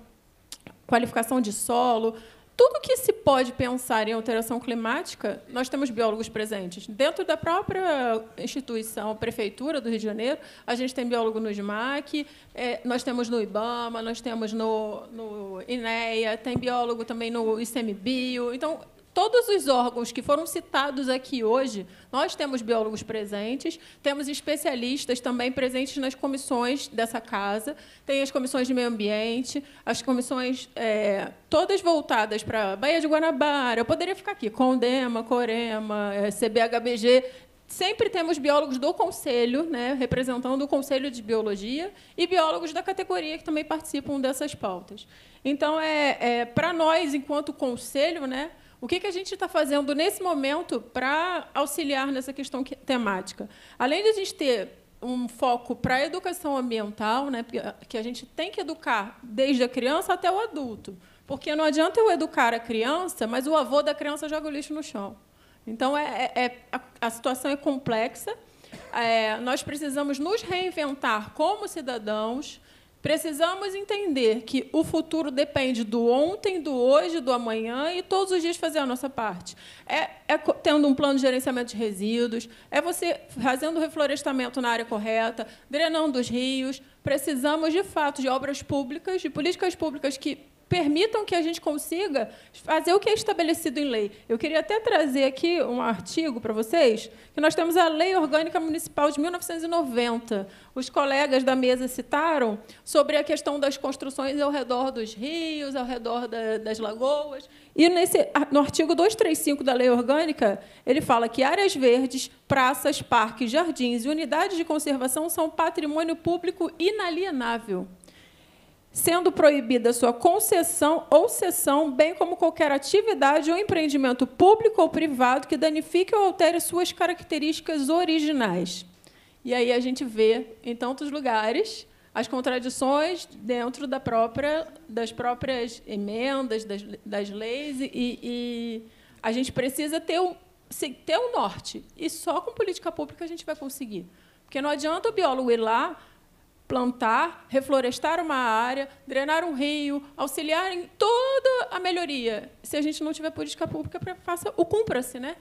qualificação de solo, tudo que se pode pensar em alteração climática, nós temos biólogos presentes. Dentro da própria instituição, prefeitura do Rio de Janeiro, a gente tem biólogo no SMAC, é, nós temos no IBAMA, nós temos no, no INEA, tem biólogo também no ICMBio. Então, todos os órgãos que foram citados aqui hoje, nós temos biólogos presentes, temos especialistas também presentes nas comissões dessa casa, tem as comissões de meio ambiente, as comissões é, todas voltadas para Baía de Guanabara, eu poderia ficar aqui, Condema, Corema, é, CBHBG, sempre temos biólogos do conselho, né, representando o conselho de biologia, e biólogos da categoria que também participam dessas pautas. Então, é, é para nós, enquanto conselho, né, o que, que a gente está fazendo nesse momento para auxiliar nessa questão temática? Além de a gente ter um foco para a educação ambiental, né, que a gente tem que educar desde a criança até o adulto. Porque não adianta eu educar a criança, mas o avô da criança joga o lixo no chão. Então, é, é, é a, a, situação é complexa. É, nós precisamos nos reinventar como cidadãos, Precisamos entender que o futuro depende do ontem, do hoje, do amanhã e todos os dias fazer a nossa parte. É, é tendo um plano de gerenciamento de resíduos, é você fazendo reflorestamento na área correta, drenando os rios. Precisamos, de fato, de obras públicas, de políticas públicas que permitam que a gente consiga fazer o que é estabelecido em lei. Eu queria até trazer aqui um artigo para vocês, que nós temos a Lei Orgânica Municipal de 1990. Os colegas da mesa citaram sobre a questão das construções ao redor dos rios, ao redor da, das lagoas. E nesse, no artigo 235 da Lei Orgânica, ele fala que áreas verdes, praças, parques, jardins e unidades de conservação são patrimônio público inalienável sendo proibida sua concessão ou cessão, bem como qualquer atividade ou empreendimento público ou privado que danifique ou altere suas características originais. E aí a gente vê em tantos lugares as contradições dentro da própria, das próprias emendas, das, das leis, e, e a gente precisa ter um, ter um norte. E só com política pública a gente vai conseguir. Porque não adianta o biólogo ir lá plantar, reflorestar uma área, drenar um rio, auxiliar em toda a melhoria. Se a gente não tiver política pública para faça o cumpra-se, né?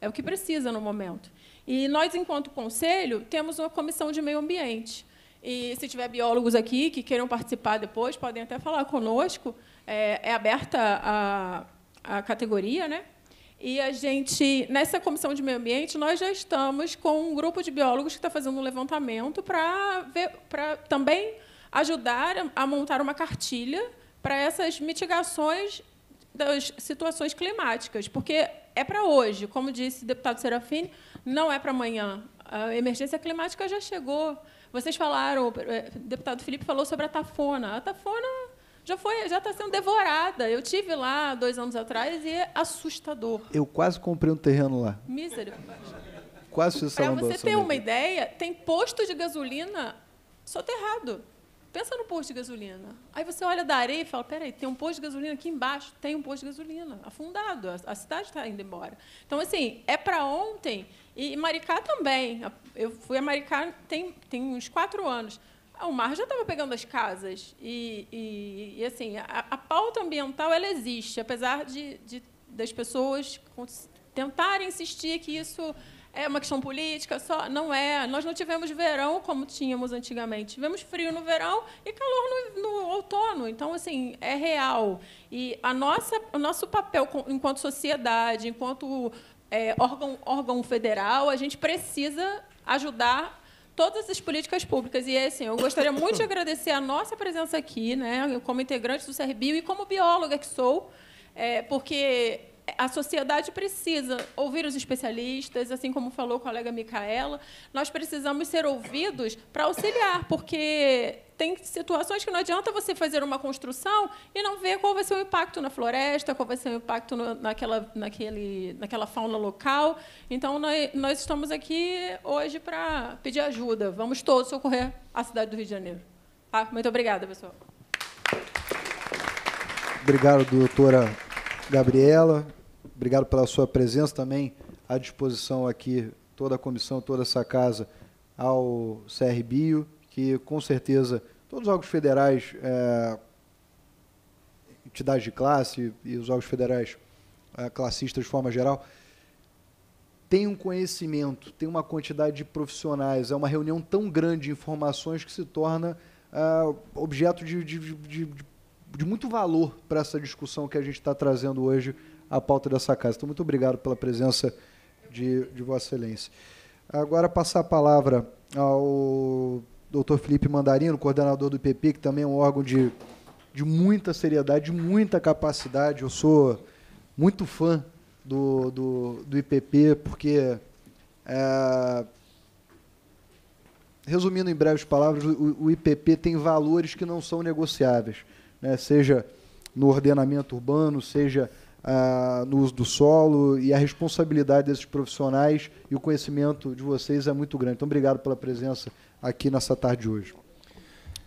É o que precisa no momento. E nós, enquanto conselho, temos uma comissão de meio ambiente. E se tiver biólogos aqui que queiram participar depois, podem até falar conosco. É, é aberta a, a categoria, né? E a gente, nessa comissão de meio ambiente, nós já estamos com um grupo de biólogos que está fazendo um levantamento para ver, para também ajudar a montar uma cartilha para essas mitigações das situações climáticas, porque é para hoje, como disse o deputado Serafini, não é para amanhã. A emergência climática já chegou. Vocês falaram, o eh, deputado Felipe falou sobre a tafona. A tafona já foi, já está sendo devorada. Eu tive lá dois anos atrás e é assustador. Eu quase comprei um terreno lá. Mísero. Quase fiz Para você ter uma ideia, tem posto de gasolina soterrado. Pensa no posto de gasolina. Aí você olha da areia e fala: peraí, tem um posto de gasolina aqui embaixo, tem um posto de gasolina, afundado, a, a cidade está indo embora. Então, assim, é para ontem. E Maricá também. Eu fui a Maricá tem, tem uns quatro anos. Ah, o mar já estava pegando as casas. E, e, e assim, a, a, pauta ambiental ela existe, apesar de, de, das pessoas tentarem insistir que isso é uma questão política, só não é. Nós não tivemos verão como tínhamos antigamente. Tivemos frio no verão e calor no, no outono. Então, assim, é real. E a nossa, o nosso papel enquanto sociedade, enquanto é, órgão, órgão federal, a gente precisa ajudar todas essas políticas públicas. E, assim, eu gostaria muito de agradecer a nossa presença aqui, né, como integrante do CERBIO e como bióloga que sou, é, porque a sociedade precisa ouvir os especialistas, assim como falou o colega Micaela, nós precisamos ser ouvidos para auxiliar, porque tem situações que não adianta você fazer uma construção e não ver qual vai ser o impacto na floresta, qual vai ser o impacto no, naquela, naquele, naquela fauna local. Então, nós, nós estamos aqui hoje para pedir ajuda. Vamos todos socorrer a cidade do Rio de Janeiro. Tá? Muito obrigada, pessoal. Obrigado, doutora Gabriela. Obrigado pela sua presença também à disposição aqui, toda a comissão, toda essa casa, ao CRBio, que com certeza todos os órgãos federais, é, entidades de classe e os órgãos federais é, classistas de forma geral, tem um conhecimento, tem uma quantidade de profissionais, é uma reunião tão grande de informações que se torna é, objeto de, de, de, de, muito valor para essa discussão que a gente está trazendo hoje a pauta dessa casa. Então, muito obrigado pela presença de, de Vossa Excelência. Agora, passar a palavra ao doutor Felipe Mandarino, coordenador do IPP, que também é um órgão de, de muita seriedade, de muita capacidade. Eu sou muito fã do, do, do IPP, porque, é, resumindo em breves palavras, o, IPP tem valores que não são negociáveis, né? seja no ordenamento urbano, seja no uso do solo e a responsabilidade desses profissionais e o conhecimento de vocês é muito grande. Então, obrigado pela presença aqui nessa tarde de hoje.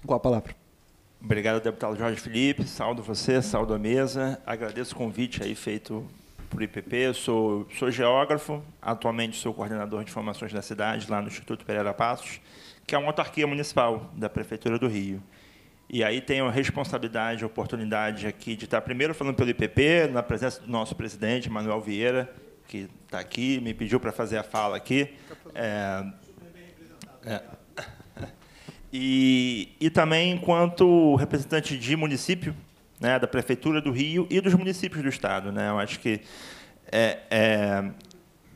Com a palavra. Obrigado, deputado Jorge Felipe. Saudo você, saúdo a mesa. Agradeço o convite aí feito por IPP. Eu sou, sou geógrafo, atualmente sou coordenador de formações da cidade, lá no Instituto Pereira Passos, que é uma autarquia municipal da Prefeitura do Rio. E aí tenho a responsabilidade, a oportunidade aqui de estar primeiro falando pelo IPP, na presença do nosso presidente, Manuel Vieira, que está aqui, me pediu para fazer a fala aqui. É, é, e, e também enquanto representante de município, né, da Prefeitura do Rio e dos municípios do Estado. Né? Eu acho que é, é,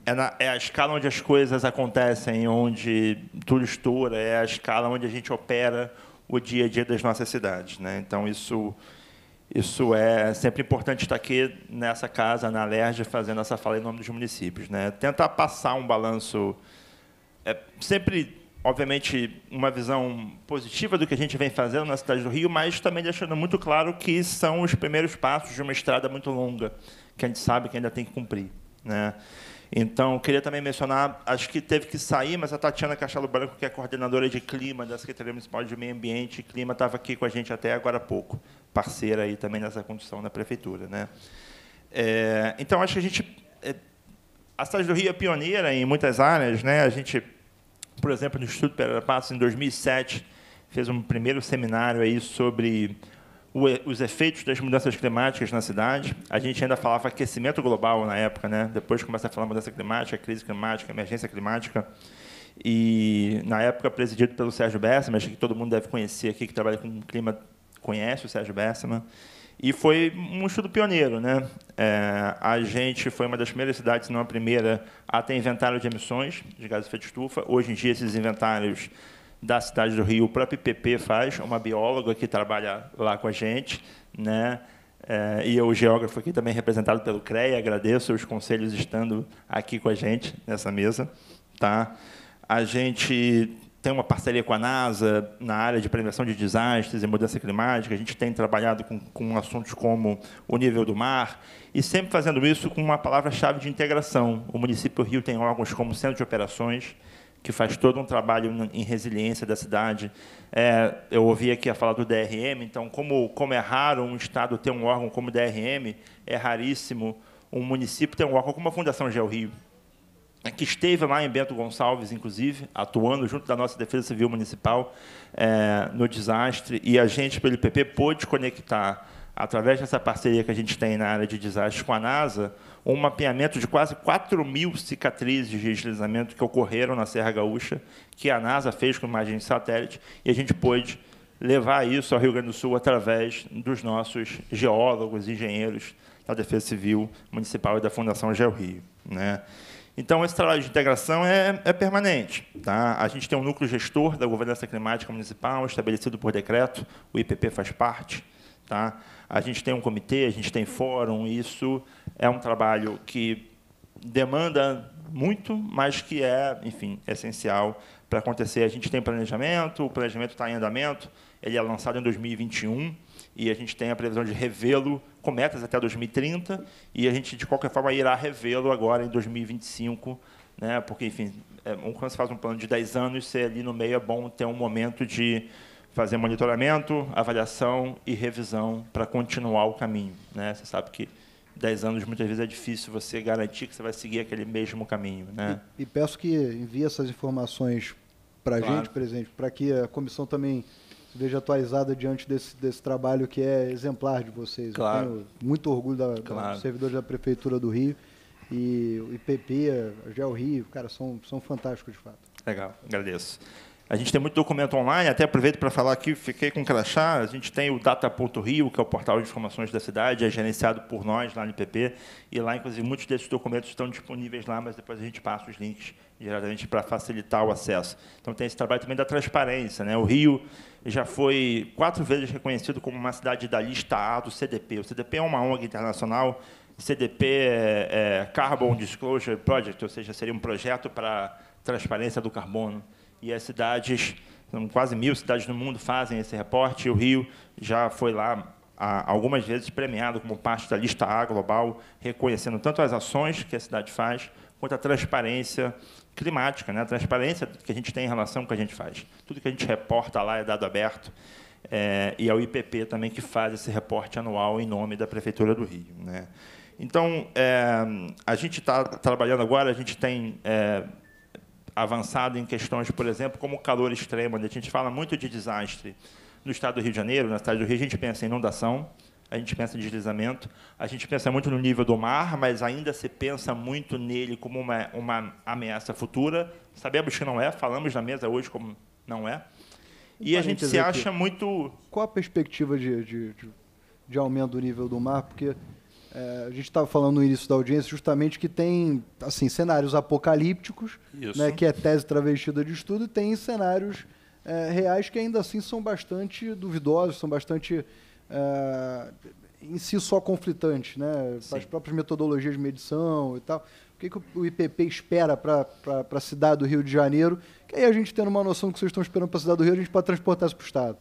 é, na, é, a escala onde as coisas acontecem, onde tudo estoura, é a escala onde a gente opera, o dia a dia das nossas cidades. Né? Então, isso, isso é sempre importante estar aqui nessa casa, na Alerj, fazendo essa fala em nome dos municípios. Né? Tentar passar um balanço, é, sempre, obviamente, uma visão positiva do que a gente vem fazendo na cidade do Rio, mas também deixando muito claro que são os primeiros passos de uma estrada muito longa, que a gente sabe que ainda tem que cumprir. Né? Então, queria também mencionar, acho que teve que sair, mas a Tatiana Cachalo Branco, que é coordenadora de clima da Secretaria Municipal de Meio Ambiente e Clima, estava aqui com a gente até agora há pouco, parceira aí também nessa condução da prefeitura. Né? É, então, acho que a gente... É, a cidade do Rio é pioneira em muitas áreas. Né? A gente, por exemplo, no Instituto Pereira Passos, em 2007, fez um primeiro seminário aí sobre os efeitos das mudanças climáticas na cidade. A gente ainda falava aquecimento global na época, né? Depois começa a falar mudança climática, crise climática, emergência climática. E na época presidido pelo Sérgio Bessemer, acho que todo mundo deve conhecer aqui que trabalha com clima conhece o Sérgio Bessemer. E foi um estudo pioneiro, né? É, a gente foi uma das primeiras cidades, se não a primeira, a ter inventário de emissões de gás de efeito de estufa. Hoje em dia esses inventários da cidade do Rio, o próprio IPP faz, uma bióloga que trabalha lá com a gente, né? É, e eu, geógrafo aqui, também representado pelo CREA, agradeço os conselhos estando aqui com a gente nessa mesa. Tá? A gente tem uma parceria com a NASA na área de prevenção de desastres e mudança climática, a gente tem trabalhado com, com assuntos como o nível do mar, e sempre fazendo isso com uma palavra-chave de integração. O município do Rio tem órgãos como Centro de Operações, que faz todo um trabalho em resiliência da cidade. É, eu ouvi aqui a fala do DRM, então, como, como é raro um Estado ter um órgão como o DRM, é raríssimo um município ter um órgão como a Fundação Geo Rio, que esteve lá em Bento Gonçalves, inclusive, atuando junto da nossa Defesa Civil Municipal é, no desastre, e a gente, pelo IPP, pôde conectar, através dessa parceria que a gente tem na área de desastres com a NASA, um mapeamento de quase 4 mil cicatrizes de deslizamento que ocorreram na Serra Gaúcha, que a NASA fez com imagens de satélite, e a gente pôde levar isso ao Rio Grande do Sul através dos nossos geólogos, engenheiros da Defesa Civil Municipal e da Fundação GeoRio. Né? Então, esse trabalho de integração é, é, permanente. Tá? A gente tem um núcleo gestor da governança climática municipal, estabelecido por decreto, o IPP faz parte. Tá? A gente tem um comitê, a gente tem fórum, isso é um trabalho que demanda muito, mas que é, enfim, essencial para acontecer. A gente tem planejamento, o planejamento está em andamento, ele é lançado em 2021 e a gente tem a previsão de revê-lo com metas até 2030 e a gente, de qualquer forma, irá revê-lo agora em 2025, né? porque, enfim, é, quando você faz um plano de 10 anos, você ali no meio é bom ter um momento de fazer monitoramento, avaliação e revisão para continuar o caminho. Né? Você sabe que 10 anos muitas vezes é difícil você garantir que você vai seguir aquele mesmo caminho. Né? E, e peço que envie essas informações para a claro. gente, presidente, para que a comissão também se veja atualizada diante desse, desse trabalho que é exemplar de vocês. Claro. Eu tenho muito orgulho da, claro. dos servidores da Prefeitura do Rio e o IPP, a Gel Rio, cara, são, são fantásticos de fato. Legal, agradeço. A gente tem muito documento online, até aproveito para falar aqui, fiquei com crachá, a gente tem o data.rio, que é o portal de informações da cidade, é gerenciado por nós lá no IPP, e lá, inclusive, muitos desses documentos estão disponíveis lá, mas depois a gente passa os links geralmente para facilitar o acesso. Então tem esse trabalho também da transparência. Né? O Rio já foi quatro vezes reconhecido como uma cidade da lista A do CDP. O CDP é uma ONG internacional, CDP é, é Carbon Disclosure Project, ou seja, seria um projeto para transparência do carbono e as cidades, quase mil cidades no mundo fazem esse reporte, e o Rio já foi lá algumas vezes premiado como parte da lista A global, reconhecendo tanto as ações que a cidade faz, quanto a transparência climática, né? a transparência que a gente tem em relação ao que a gente faz. Tudo que a gente reporta lá é dado aberto, é, e é IPP também que faz esse reporte anual em nome da Prefeitura do Rio. Né? Então, é, a gente está trabalhando agora, a gente tem é, avançado em questões, por exemplo, como calor extremo, onde a gente fala muito de desastre. No estado do Rio de Janeiro, na cidade do Rio, a gente pensa em inundação, a gente pensa em deslizamento, a gente pensa muito no nível do mar, mas ainda se pensa muito nele como uma, uma ameaça futura. Sabemos que não é, falamos na mesa hoje como não é. E a gente se acha aqui. muito. Qual a perspectiva de, de, de, de aumento do nível do mar? Porque é, a gente estava falando no início da audiência justamente que tem assim cenários apocalípticos, né, que é tese travestida de estudo, e tem cenários é, reais que ainda assim são bastante duvidosos, são bastante é, em si só conflitantes, né? As próprias metodologias de medição e tal. O que, que o IPP espera para a cidade do Rio de Janeiro? Que aí a gente tendo uma noção do que vocês estão esperando para a cidade do Rio, a gente pode transportar isso para o Estado.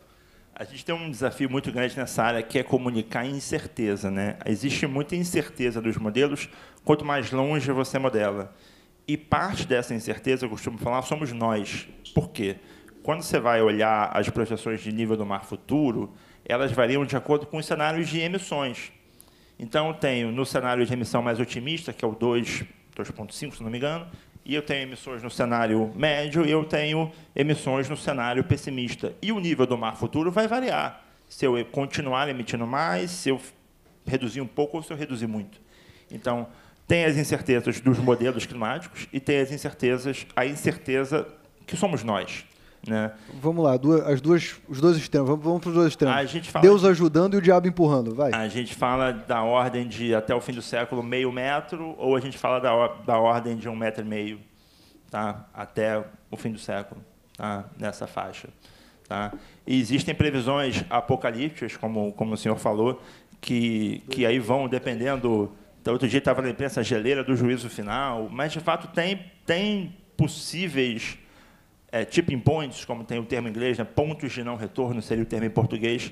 A gente tem um desafio muito grande nessa área que é comunicar incerteza. Né? Existe muita incerteza dos modelos quanto mais longe você modela. E parte dessa incerteza, eu costumo falar, somos nós. Por quê? Quando você vai olhar as projeções de nível do mar futuro, elas variam de acordo com os cenários de emissões. Então, eu tenho no cenário de emissão mais otimista, que é o 2,5, se não me engano, e eu tenho emissões no cenário médio, e eu tenho emissões no cenário pessimista. E o nível do mar futuro vai variar. Se eu continuar emitindo mais, se eu reduzir um pouco ou se eu reduzir muito. Então, tem as incertezas dos modelos climáticos e tem as incertezas, a incerteza que somos nós. Né? Vamos lá, duas, as duas, os dois extremos, vamos, vamos para os dois extremos. A gente fala Deus de, ajudando e o diabo empurrando, vai. A gente fala da ordem de até o fim do século meio metro, ou a gente fala da, da ordem de um metro e meio, tá? Até o fim do século, tá? Nessa faixa, tá? E existem previsões apocalípticas, como, como o senhor falou, que, que aí vão dependendo. Então, outro dia estava na imprensa geleira do juízo final, mas de fato tem, tem possíveis é, tipping points, como tem o termo em inglês, né, pontos de não retorno seria o termo em português,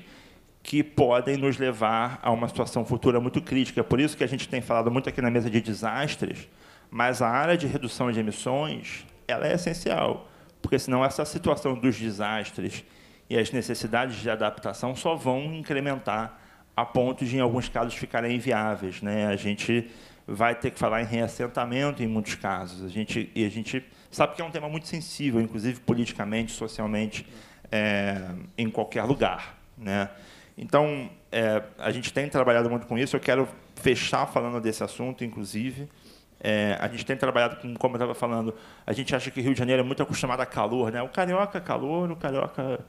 que podem nos levar a uma situação futura muito crítica. É por isso que a gente tem falado muito aqui na mesa de desastres, mas a área de redução de emissões ela é essencial, porque senão essa situação dos desastres e as necessidades de adaptação só vão incrementar a ponto de, em alguns casos, ficarem inviáveis. Né? A gente vai ter que falar em reassentamento em muitos casos. A gente, e a gente sabe que é um tema muito sensível, inclusive politicamente, socialmente, é, em qualquer lugar. Né? Então, é, a gente tem trabalhado muito com isso. Eu quero fechar falando desse assunto, inclusive. É, a gente tem trabalhado com, como eu estava falando, a gente acha que Rio de Janeiro é muito acostumado a calor. Né? O carioca é calor, o carioca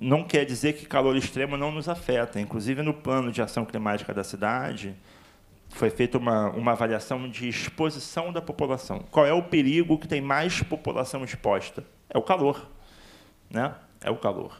não quer dizer que calor extremo não nos afeta. Inclusive, no plano de ação climática da cidade, foi feita uma, uma avaliação de exposição da população. Qual é o perigo que tem mais população exposta? É o calor. Né? É o calor.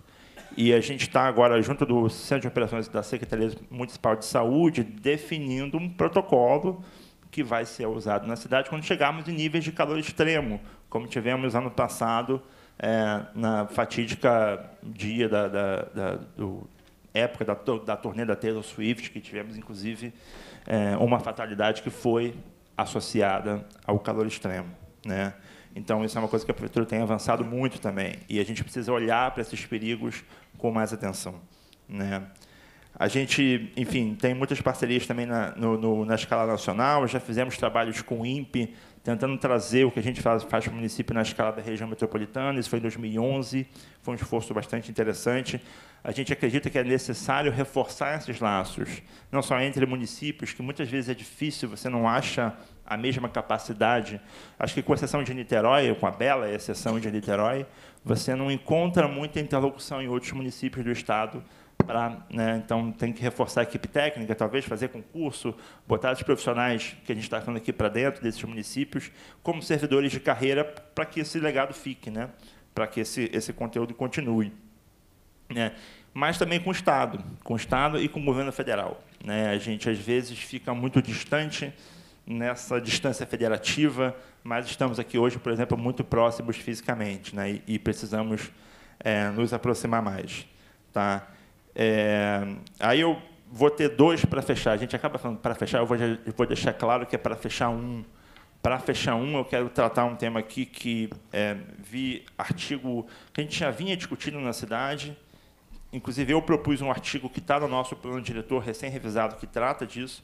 E a gente está agora, junto do Centro de Operações da Secretaria Municipal de Saúde, definindo um protocolo que vai ser usado na cidade quando chegarmos em níveis de calor extremo, como tivemos ano passado, é, na fatídica dia da, da, da do, época da, da turnê da Taylor Swift, que tivemos, inclusive, é, uma fatalidade que foi associada ao calor extremo. Né? Então, isso é uma coisa que a prefeitura tem avançado muito também. E a gente precisa olhar para esses perigos com mais atenção. Né? A gente, enfim, tem muitas parcerias também na, no, no, na escala nacional. Já fizemos trabalhos com o INPE, tentando trazer o que a gente faz, faz para o município na escala da região metropolitana. Isso foi em 2011, foi um esforço bastante interessante a gente acredita que é necessário reforçar esses laços, não só entre municípios, que muitas vezes é difícil, você não acha a mesma capacidade. Acho que com exceção de Niterói, com a bela exceção de Niterói, você não encontra muita interlocução em outros municípios do estado né, então tem que reforçar a equipe técnica, talvez fazer concurso, botar os profissionais que a gente está falando aqui para dentro desses municípios como servidores de carreira para que esse legado fique, né? Para que esse esse conteúdo continue, né? mas também com o Estado, com o Estado e com o governo federal. Né? A gente, às vezes, fica muito distante nessa distância federativa, mas estamos aqui hoje, por exemplo, muito próximos fisicamente né? e, e precisamos é, nos aproximar mais. Tá? É, aí eu vou ter dois para fechar. A gente acaba falando para fechar, eu vou, eu vou, deixar claro que é para fechar um. Para fechar um, eu quero tratar um tema aqui que é, vi artigo que a gente já vinha discutindo na cidade, Inclusive, eu propus um artigo que está no nosso plano diretor recém-revisado que trata disso,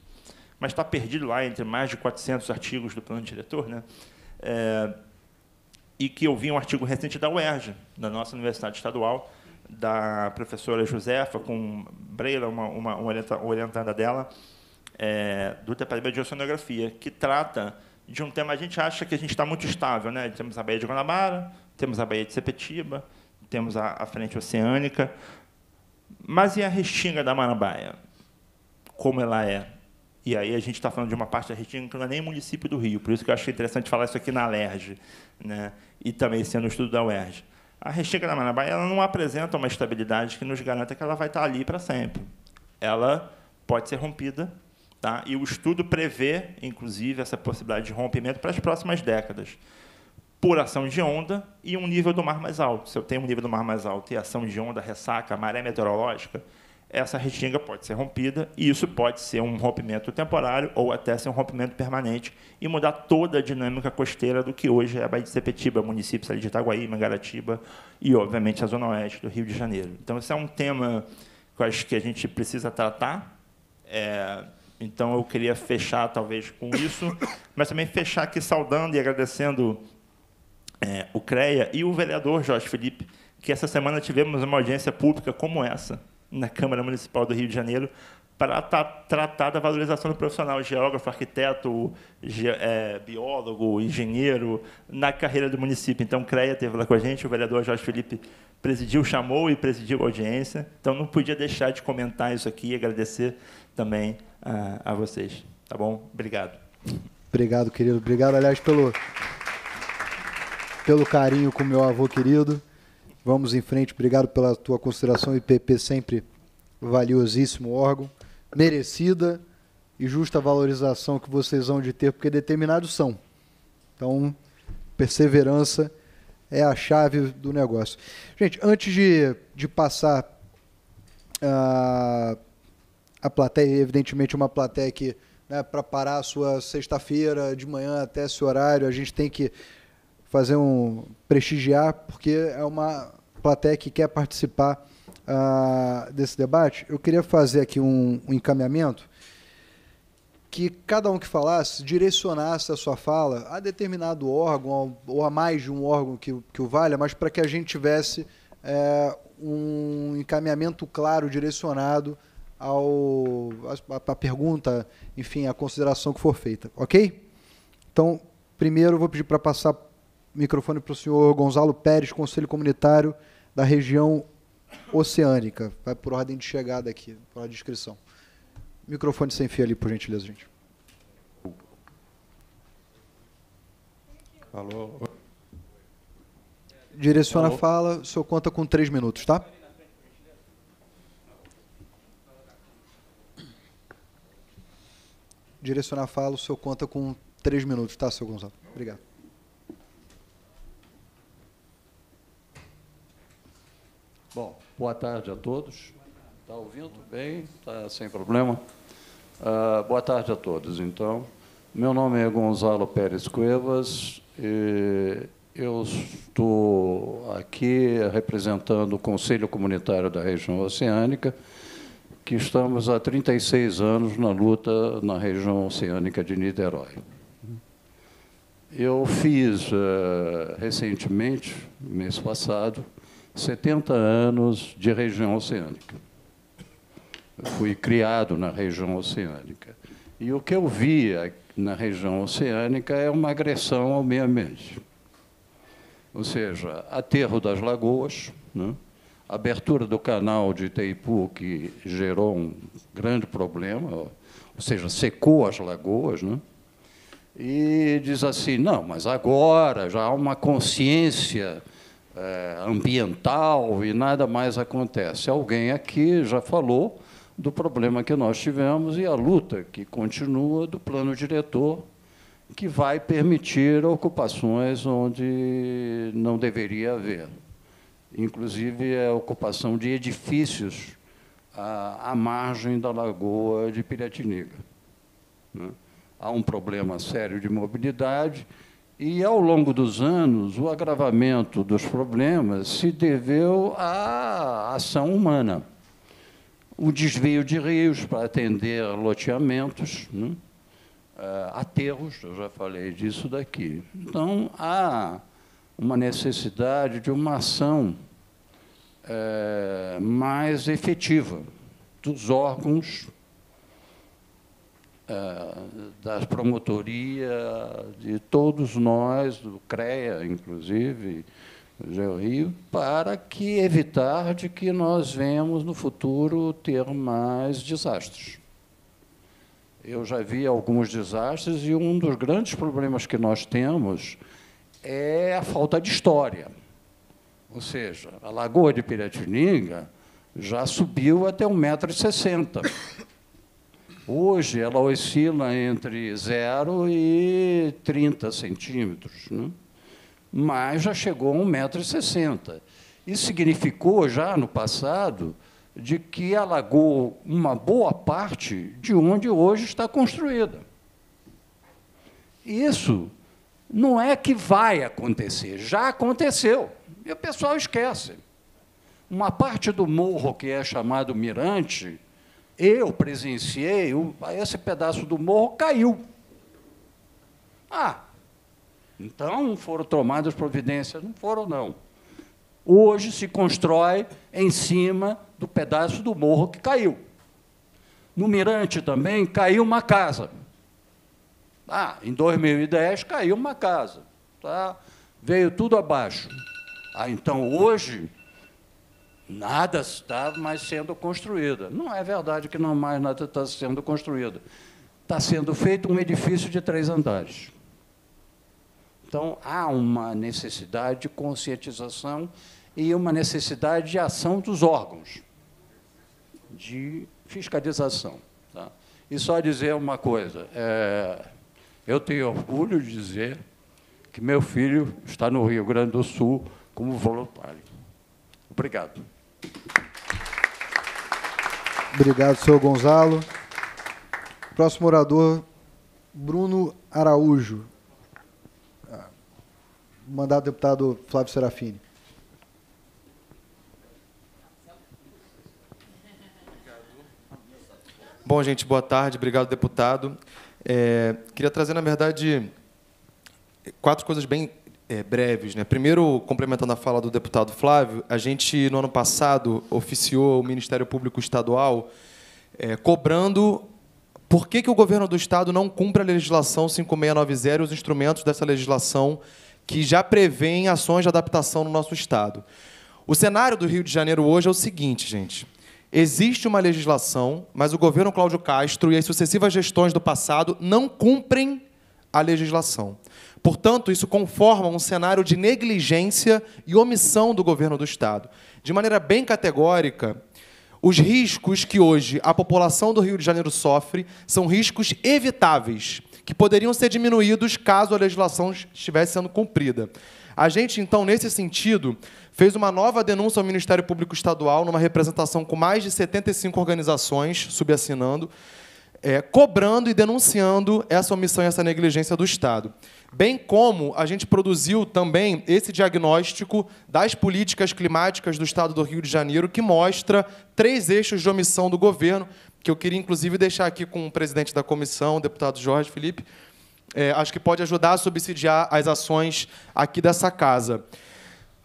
mas está perdido lá entre mais de 400 artigos do plano diretor, né? É, e que eu vi um artigo recente da UERJ, da nossa universidade estadual, da professora Josefa, com Breila, uma, uma, uma orientada dela, é, do Departamento de Oceanografia, que trata de um tema, a gente acha que a gente está muito estável, né? Temos a Baía de Guanabara, temos a Baía de Sepetiba, temos a, a frente oceânica, mas e a restinga da Marambaia? Como ela é? E aí a gente está falando de uma parte da restinga que não é nem município do Rio, por isso que eu achei interessante falar isso aqui na LERJ, né? e também sendo um estudo da UERJ. A restinga da Marambaia ela não apresenta uma estabilidade que nos garanta que ela vai estar tá ali para sempre. Ela pode ser rompida, tá? e o estudo prevê, inclusive, essa possibilidade de rompimento para as próximas décadas por ação de onda e um nível do mar mais alto. Se eu tenho um nível do mar mais alto e ação de onda, ressaca, maré meteorológica, essa restinga pode ser rompida e isso pode ser um rompimento temporário ou até ser um rompimento permanente e mudar toda a dinâmica costeira do que hoje é a Baía de Sepetiba, municípios ali de Itaguaí, Mangaratiba e, obviamente, a Zona Oeste do Rio de Janeiro. Então, esse é um tema que eu acho que a gente precisa tratar. É, então, eu queria fechar, talvez, com isso, mas também fechar aqui saudando e agradecendo é, o CREA e o vereador Jorge Felipe, que essa semana tivemos uma audiência pública como essa na Câmara Municipal do Rio de Janeiro para tra tratar da valorização do profissional geógrafo, arquiteto, ge é, biólogo, engenheiro na carreira do município. Então, o CREA teve lá com a gente, o vereador Jorge Felipe presidiu, chamou e presidiu a audiência. Então, não podia deixar de comentar isso aqui e agradecer também a vocês. Tá bom? Obrigado. Obrigado, querido. Obrigado, aliás, pelo pelo carinho com meu avô querido. Vamos em frente. Obrigado pela tua consideração. IPP sempre valiosíssimo órgão. Merecida e justa valorização que vocês vão de ter, porque determinados são. Então, perseverança é a chave do negócio. Gente, antes de, de passar a, ah, a plateia, evidentemente uma plateia que, né, para parar a sua sexta-feira de manhã até esse horário, a gente tem que fazer um prestigiar, porque é uma plateia que quer participar uh, desse debate. Eu queria fazer aqui um, um encaminhamento que cada um que falasse direcionasse a sua fala a determinado órgão ou a mais de um órgão que, que o valha, mas para que a gente tivesse é, um encaminhamento claro, direcionado ao a, a, pergunta, enfim, a consideração que for feita, ok? Então, primeiro eu vou pedir para passar microfone para o senhor Gonzalo Pérez, Conselho Comunitário da Região Oceânica. Vai por ordem de chegada aqui, por ordem de inscrição. Microfone sem fio ali, por gentileza, gente. Alô. Direciona Alô. a fala, o senhor conta com três minutos, tá? Direciona a fala, o senhor conta com três minutos, tá, seu Gonzalo? Obrigado. Bom, boa tarde a todos. Está ouvindo bem? Está sem problema? Uh, boa tarde a todos, então. Meu nome é Gonzalo Pérez Cuevas. eu estou aqui representando o Conselho Comunitário da Região Oceânica, que estamos há 36 anos na luta na região oceânica de Niterói. Eu fiz uh, recentemente, mês passado, 70 anos de região oceânica. Eu fui criado na região oceânica. E o que eu via na região oceânica é uma agressão ao meio ambiente. Ou seja, aterro das lagoas, né? abertura do canal de Itaipu, que gerou um grande problema, ou seja, secou as lagoas, né? e diz assim, não, mas agora já há uma consciência é, ambiental e nada mais acontece. Alguém aqui já falou do problema que nós tivemos e a luta que continua do plano diretor, que vai permitir ocupações onde não deveria haver. Inclusive é a ocupação de edifícios à, à margem da lagoa de Piratiniga. Né? Há um problema sério de mobilidade e, ao longo dos anos, o agravamento dos problemas se deveu à ação humana. O desvio de rios para atender loteamentos, né? Ah, aterros, eu já falei disso daqui. Então, há uma necessidade de uma ação é, mais efetiva dos órgãos eh, das promotoria de todos nós, do CREA, inclusive, Geo Rio, para que evitar de que nós venhamos no futuro ter mais desastres. Eu já vi alguns desastres e um dos grandes problemas que nós temos é a falta de história. Ou seja, a Lagoa de Piratininga já subiu até 1,60m. Hoje ela oscila entre 0 e 30 centímetros, né? mas já chegou a 1,60m. Isso significou já no passado de que alagou uma boa parte de onde hoje está construída. Isso não é que vai acontecer, já aconteceu. E o pessoal esquece. Uma parte do morro que é chamado Mirante, eu presenciei, esse pedaço do morro caiu. Ah, então foram tomadas providências. Não foram, não. Hoje se constrói em cima do pedaço do morro que caiu. No Mirante também caiu uma casa. Ah, em 2010 caiu uma casa. Tá? Veio tudo abaixo. Ah, então hoje nada está mais sendo construído. Não é verdade que não mais nada está sendo construído. Está sendo feito um edifício de três andares. Então, há uma necessidade de conscientização e uma necessidade de ação dos órgãos, de fiscalização. Tá? E só dizer uma coisa: é, eu tenho orgulho de dizer que meu filho está no Rio Grande do Sul como voluntário. Obrigado. Obrigado, senhor Gonzalo. Próximo orador, Bruno Araújo. Ah, Mandado deputado Flávio Serafini. Bom, gente, boa tarde. Obrigado, deputado. É, queria trazer, na verdade, quatro coisas bem é, breves. Né? Primeiro, complementando a fala do deputado Flávio, a gente, no ano passado, oficiou o Ministério Público Estadual é, cobrando por que, que o governo do Estado não cumpre a legislação 5690 e os instrumentos dessa legislação que já prevêem ações de adaptação no nosso Estado. O cenário do Rio de Janeiro hoje é o seguinte, gente. Existe uma legislação, mas o governo Cláudio Castro e as sucessivas gestões do passado não cumprem a legislação. Portanto, isso conforma um cenário de negligência e omissão do governo do Estado. De maneira bem categórica, os riscos que hoje a população do Rio de Janeiro sofre são riscos evitáveis, que poderiam ser diminuídos caso a legislação estivesse sendo cumprida. A gente, então, nesse sentido, fez uma nova denúncia ao Ministério Público Estadual, numa representação com mais de 75 organizações subassinando, é, cobrando e denunciando essa omissão e essa negligência do Estado. Bem como a gente produziu também esse diagnóstico das políticas climáticas do Estado do Rio de Janeiro, que mostra três eixos de omissão do governo, que eu queria, inclusive, deixar aqui com o presidente da comissão, o deputado Jorge Felipe, é, acho que pode ajudar a subsidiar as ações aqui dessa casa.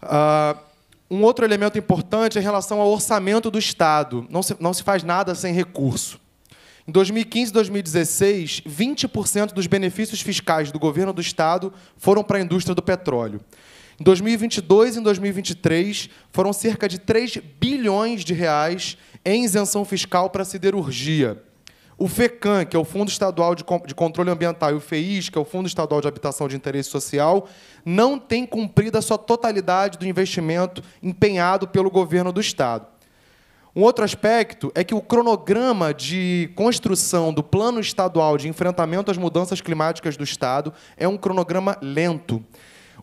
Uh, um outro elemento importante é em relação ao orçamento do Estado. Não se, não se faz nada sem recurso. Em 2015 e 2016, 20% dos benefícios fiscais do governo do Estado foram para a indústria do petróleo. Em 2022 e em 2023, foram cerca de 3 bilhões de reais em isenção fiscal para a siderurgia. O FECAM, que é o Fundo Estadual de Controle Ambiental, e o FEIS, que é o Fundo Estadual de Habitação de Interesse Social, não tem cumprido a sua totalidade do investimento empenhado pelo governo do Estado. Um outro aspecto é que o cronograma de construção do Plano Estadual de Enfrentamento às Mudanças Climáticas do Estado é um cronograma lento.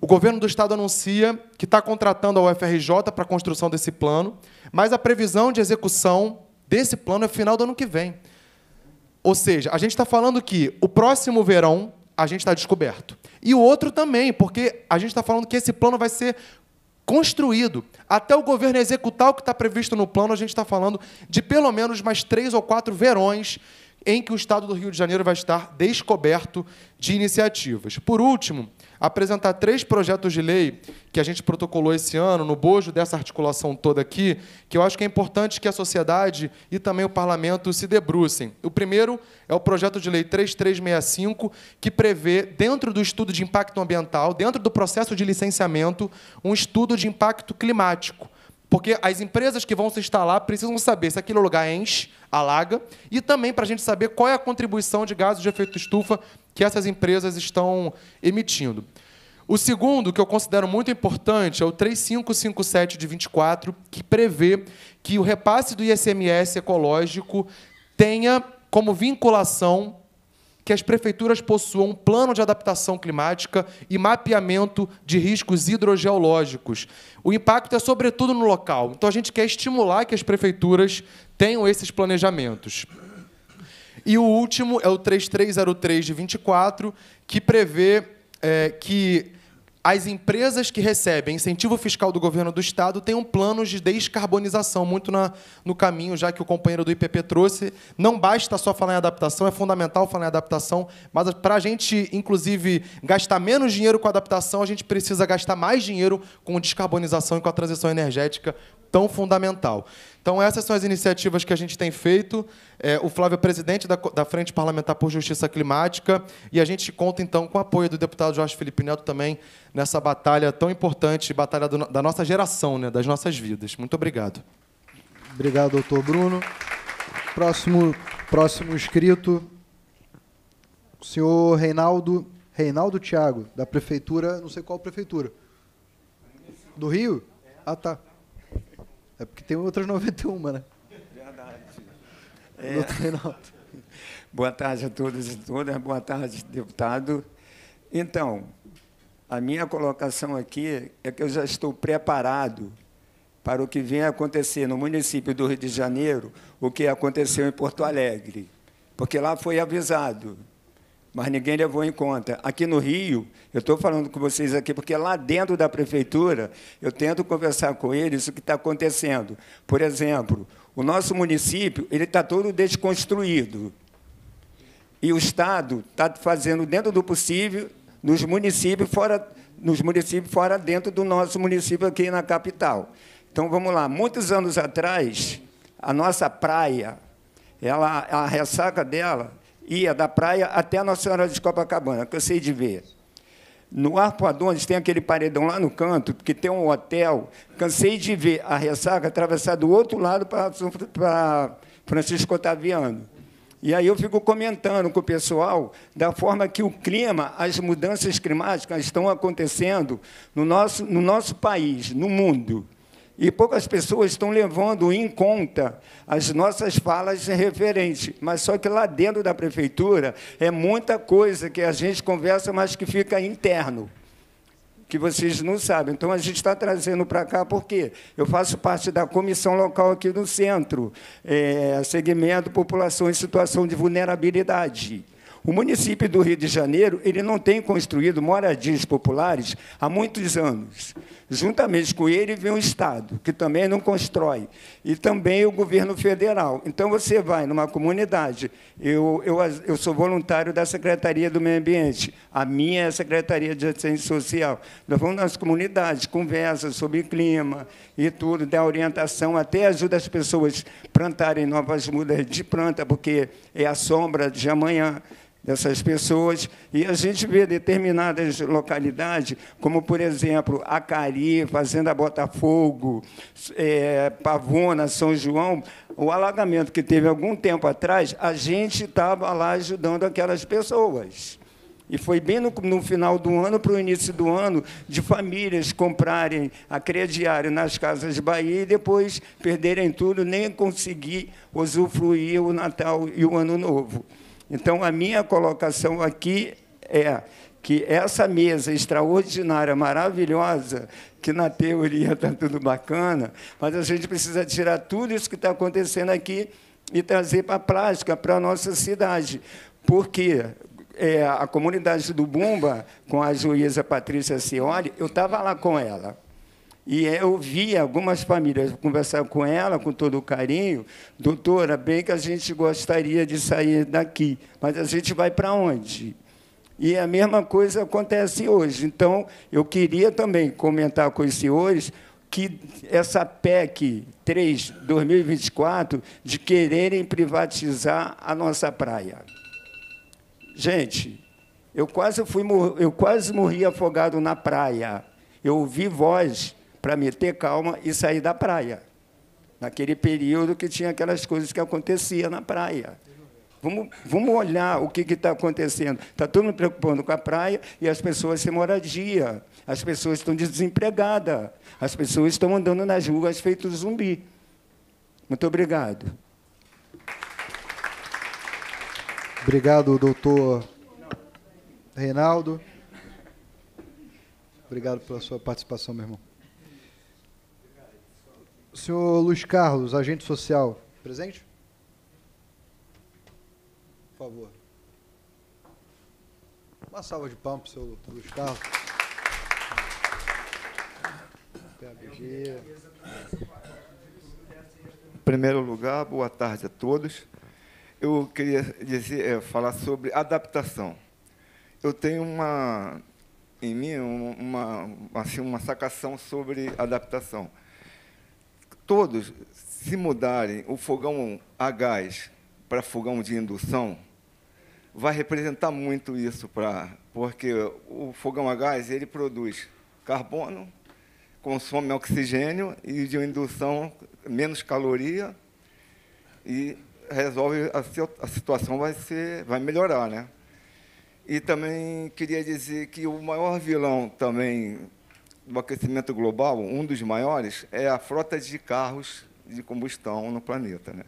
O governo do Estado anuncia que está contratando a UFRJ para a construção desse plano, mas a previsão de execução desse plano é final do ano que vem. Ou seja, a gente está falando que o próximo verão a gente está descoberto. E o outro também, porque a gente está falando que esse plano vai ser construído. Até o governo executar o que está previsto no plano, a gente está falando de pelo menos mais três ou quatro verões em que o Estado do Rio de Janeiro vai estar descoberto de iniciativas. Por último, apresentar três projetos de lei que a gente protocolou esse ano, no bojo dessa articulação toda aqui, que eu acho que é importante que a sociedade e também o parlamento se debrucem. O primeiro é o projeto de lei 3365, que prevê, dentro do estudo de impacto ambiental, dentro do processo de licenciamento, um estudo de impacto climático. Porque as empresas que vão se instalar precisam saber se aquele lugar enche, alaga, e também para a gente saber qual é a contribuição de gases de efeito estufa que essas empresas estão emitindo. O segundo, que eu considero muito importante, é o 3557 de 24, que prevê que o repasse do ICMS ecológico tenha como vinculação que as prefeituras possuam um plano de adaptação climática e mapeamento de riscos hidrogeológicos. O impacto é sobretudo no local. Então a gente quer estimular que as prefeituras tenham esses planejamentos. E o último é o 3303 de 24, que prevê é, que as empresas que recebem incentivo fiscal do governo do Estado têm um plano de descarbonização, muito na, no caminho, já que o companheiro do IPP trouxe. Não basta só falar em adaptação, é fundamental falar em adaptação, mas para a gente, inclusive, gastar menos dinheiro com adaptação, a gente precisa gastar mais dinheiro com descarbonização e com a transição energética tão fundamental. Então, essas são as iniciativas que a gente tem feito. É, o Flávio é presidente da, Frente Parlamentar por Justiça Climática e a gente conta, então, com o apoio do deputado Jorge Felipe Neto também nessa batalha tão importante, batalha da nossa geração, né, das nossas vidas. Muito obrigado. Obrigado, doutor Bruno. Próximo, próximo inscrito, o senhor Reinaldo, Reinaldo Tiago, da prefeitura, não sei qual prefeitura. Do Rio? Ah, tá. É porque tem outras 91, né? Verdade. É. Doutor Reinaldo. Boa tarde a todos e todas. Boa tarde, deputado. Então, a minha colocação aqui é que eu já estou preparado para o que vem acontecer no município do Rio de Janeiro, o que aconteceu em Porto Alegre, porque lá foi avisado mas ninguém levou em conta. Aqui no Rio, eu estou falando com vocês aqui, porque lá dentro da prefeitura, eu tento conversar com eles o que está acontecendo. Por exemplo, o nosso município ele está todo desconstruído. E o Estado está fazendo dentro do possível nos municípios fora, nos municípios fora dentro do nosso município aqui na capital. Então vamos lá, muitos anos atrás, a nossa praia, ela, a ressaca dela ia da praia até a Nossa Senhora de Copacabana, cansei de ver. No eles tem aquele paredão lá no canto, porque tem um hotel. Cansei de ver a ressaca atravessar do outro lado para Francisco Otaviano. E aí eu fico comentando com o pessoal da forma que o clima, as mudanças climáticas estão acontecendo no nosso, no nosso país, no mundo. E poucas pessoas estão levando em conta as nossas falas referentes. Mas só que lá dentro da prefeitura é muita coisa que a gente conversa, mas que fica interno que vocês não sabem. Então, a gente está trazendo para cá porque eu faço parte da comissão local aqui do centro, é, segmento população em situação de vulnerabilidade. O município do Rio de Janeiro ele não tem construído moradias populares há muitos anos. Juntamente com ele vem o Estado, que também não constrói, e também o governo federal. Então, você vai numa comunidade, eu, eu, eu sou voluntário da Secretaria do Meio Ambiente, a minha é a Secretaria de Assistência Social. Nós vamos nas comunidades, conversa sobre clima e tudo, dá orientação, até ajuda as pessoas a plantarem novas mudas de planta, porque é a sombra de amanhã dessas pessoas. E a gente vê determinadas localidades, como, por exemplo, Acari, Fazenda Botafogo, é, Pavona, São João, o alagamento que teve algum tempo atrás, a gente estava lá ajudando aquelas pessoas. E foi bem no, no final do ano para o início do ano de famílias comprarem a crediário nas casas Bahia e depois perderem tudo, nem conseguir usufruir o Natal e o Ano Novo. Então, a minha colocação aqui é que essa mesa extraordinária, maravilhosa, que na teoria está tudo bacana, mas a gente precisa tirar tudo isso que está acontecendo aqui e trazer para a prática, para a nossa cidade. Porque é, a comunidade do Bumba, com a juíza Patrícia Cioli, eu estava lá com ela. E eu vi algumas famílias conversar com ela, com todo o carinho, doutora, bem que a gente gostaria de sair daqui, mas a gente vai para onde? E a mesma coisa acontece hoje. Então, eu queria também comentar com os senhores que essa PEC 3 2024 de quererem privatizar a nossa praia. Gente, eu quase fui eu quase morri afogado na praia. Eu ouvi voz para me ter calma e sair da praia. Naquele período que tinha aquelas coisas que aconteciam na praia. Vamos, vamos olhar o que está acontecendo. Está todo mundo preocupando com a praia e as pessoas sem moradia. As pessoas estão desempregadas. As pessoas estão andando nas ruas feito zumbi. Muito obrigado. Obrigado, doutor Reinaldo. Obrigado pela sua participação, meu irmão. Senhor Luiz Carlos, agente social, presente? Por favor. Uma salva de palmas para o senhor Luiz Carlos. Em primeiro lugar, boa tarde a todos. Eu queria dizer, é, falar sobre adaptação. Eu tenho uma, em mim uma, assim, uma sacação sobre adaptação todos se mudarem o fogão a gás para fogão de indução, vai representar muito isso para, porque o fogão a gás ele produz carbono, consome oxigênio e de indução menos caloria e resolve a, situação vai ser vai melhorar, né? E também queria dizer que o maior vilão também do aquecimento global, um dos maiores, é a frota de carros de combustão no planeta. Né?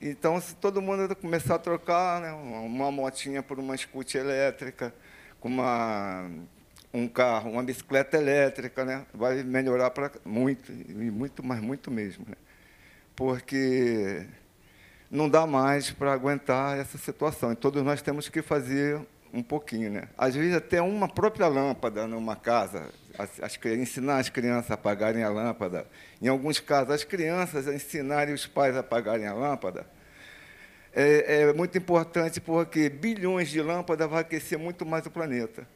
Então, se todo mundo começar a trocar né, uma motinha por uma scooter elétrica, uma, um carro, uma bicicleta elétrica, né, vai melhorar para muito, muito, mas muito mesmo. Né? Porque não dá mais para aguentar essa situação. E todos nós temos que fazer um pouquinho. Né? Às vezes, até uma própria lâmpada numa casa as, as, ensinar as crianças a apagarem a lâmpada. Em alguns casos, as crianças a ensinarem os pais a apagarem a lâmpada. É, é muito importante porque bilhões de lâmpadas vão aquecer muito mais o planeta.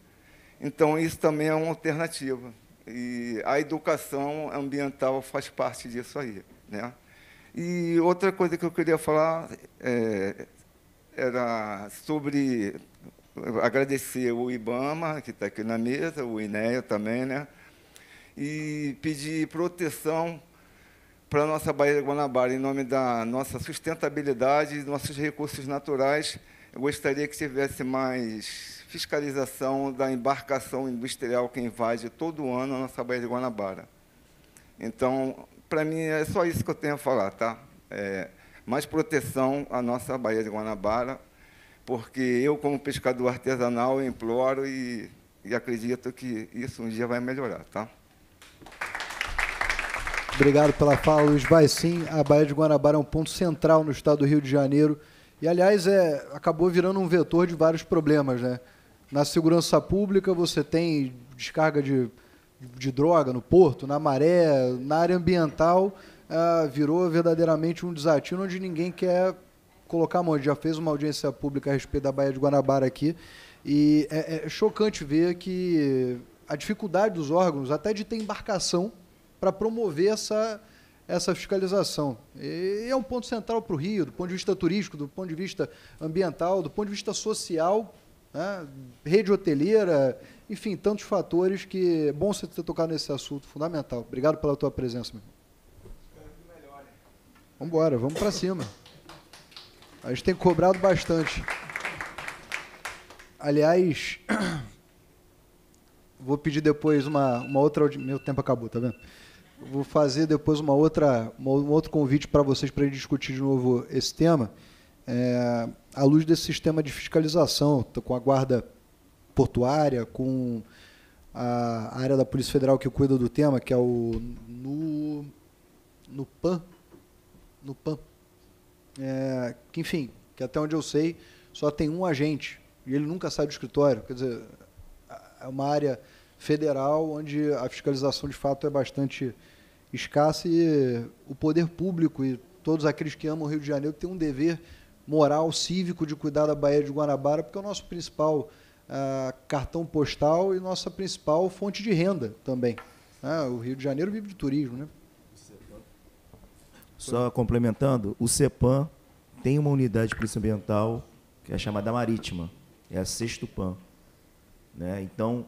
Então, isso também é uma alternativa. E a educação ambiental faz parte disso aí. Né? E outra coisa que eu queria falar é, era sobre agradecer o Ibama, que está aqui na mesa, o INEA também, né? E pedir proteção para a nossa Baía de Guanabara, em nome da nossa sustentabilidade e nossos recursos naturais. Eu gostaria que tivesse mais fiscalização da embarcação industrial que invade todo ano a nossa Baía de Guanabara. Então, para mim, é só isso que eu tenho a falar, tá? É, mais proteção à nossa Baía de Guanabara, porque eu, como pescador artesanal, imploro e, e acredito que isso um dia vai melhorar, tá? Obrigado pela fala, Luiz. Vai sim, a Baía de Guanabara é um ponto central no estado do Rio de Janeiro. E, aliás, é, acabou virando um vetor de vários problemas. Né? Na segurança pública, você tem descarga de, de droga no porto, na maré, na área ambiental, ah, virou verdadeiramente um desatino onde ninguém quer colocar a mão, já fez uma audiência pública a respeito da Baía de Guanabara aqui, e é, é chocante ver que a dificuldade dos órgãos, até de ter embarcação, para promover essa, essa fiscalização. E é um ponto central para o Rio, do ponto de vista turístico, do ponto de vista ambiental, do ponto de vista social, né? rede hoteleira, enfim, tantos fatores que é bom você ter tocado nesse assunto fundamental. Obrigado pela tua presença, meu irmão. Vamos embora, vamos para cima. A gente tem cobrado bastante. Aliás, vou pedir depois uma, uma outra. Meu tempo acabou, tá vendo? Vou fazer depois uma outra, uma, um outro convite para vocês para discutir de novo esse tema. É, à luz desse sistema de fiscalização, com a guarda portuária, com a área da Polícia Federal que cuida do tema, que é o no, no PAN. No PAN é, que, enfim, que até onde eu sei, só tem um agente e ele nunca sai do escritório. Quer dizer, é uma área federal onde a fiscalização de fato é bastante escassa e o poder público e todos aqueles que amam o Rio de Janeiro têm um dever moral, cívico de cuidar da Baía de Guanabara, porque é o nosso principal ah, cartão postal e nossa principal fonte de renda também. Ah, o Rio de Janeiro vive de turismo, né? Só complementando, o CEPAM tem uma unidade de polícia ambiental que é chamada Marítima, é a Sexto PAM. Né? Então,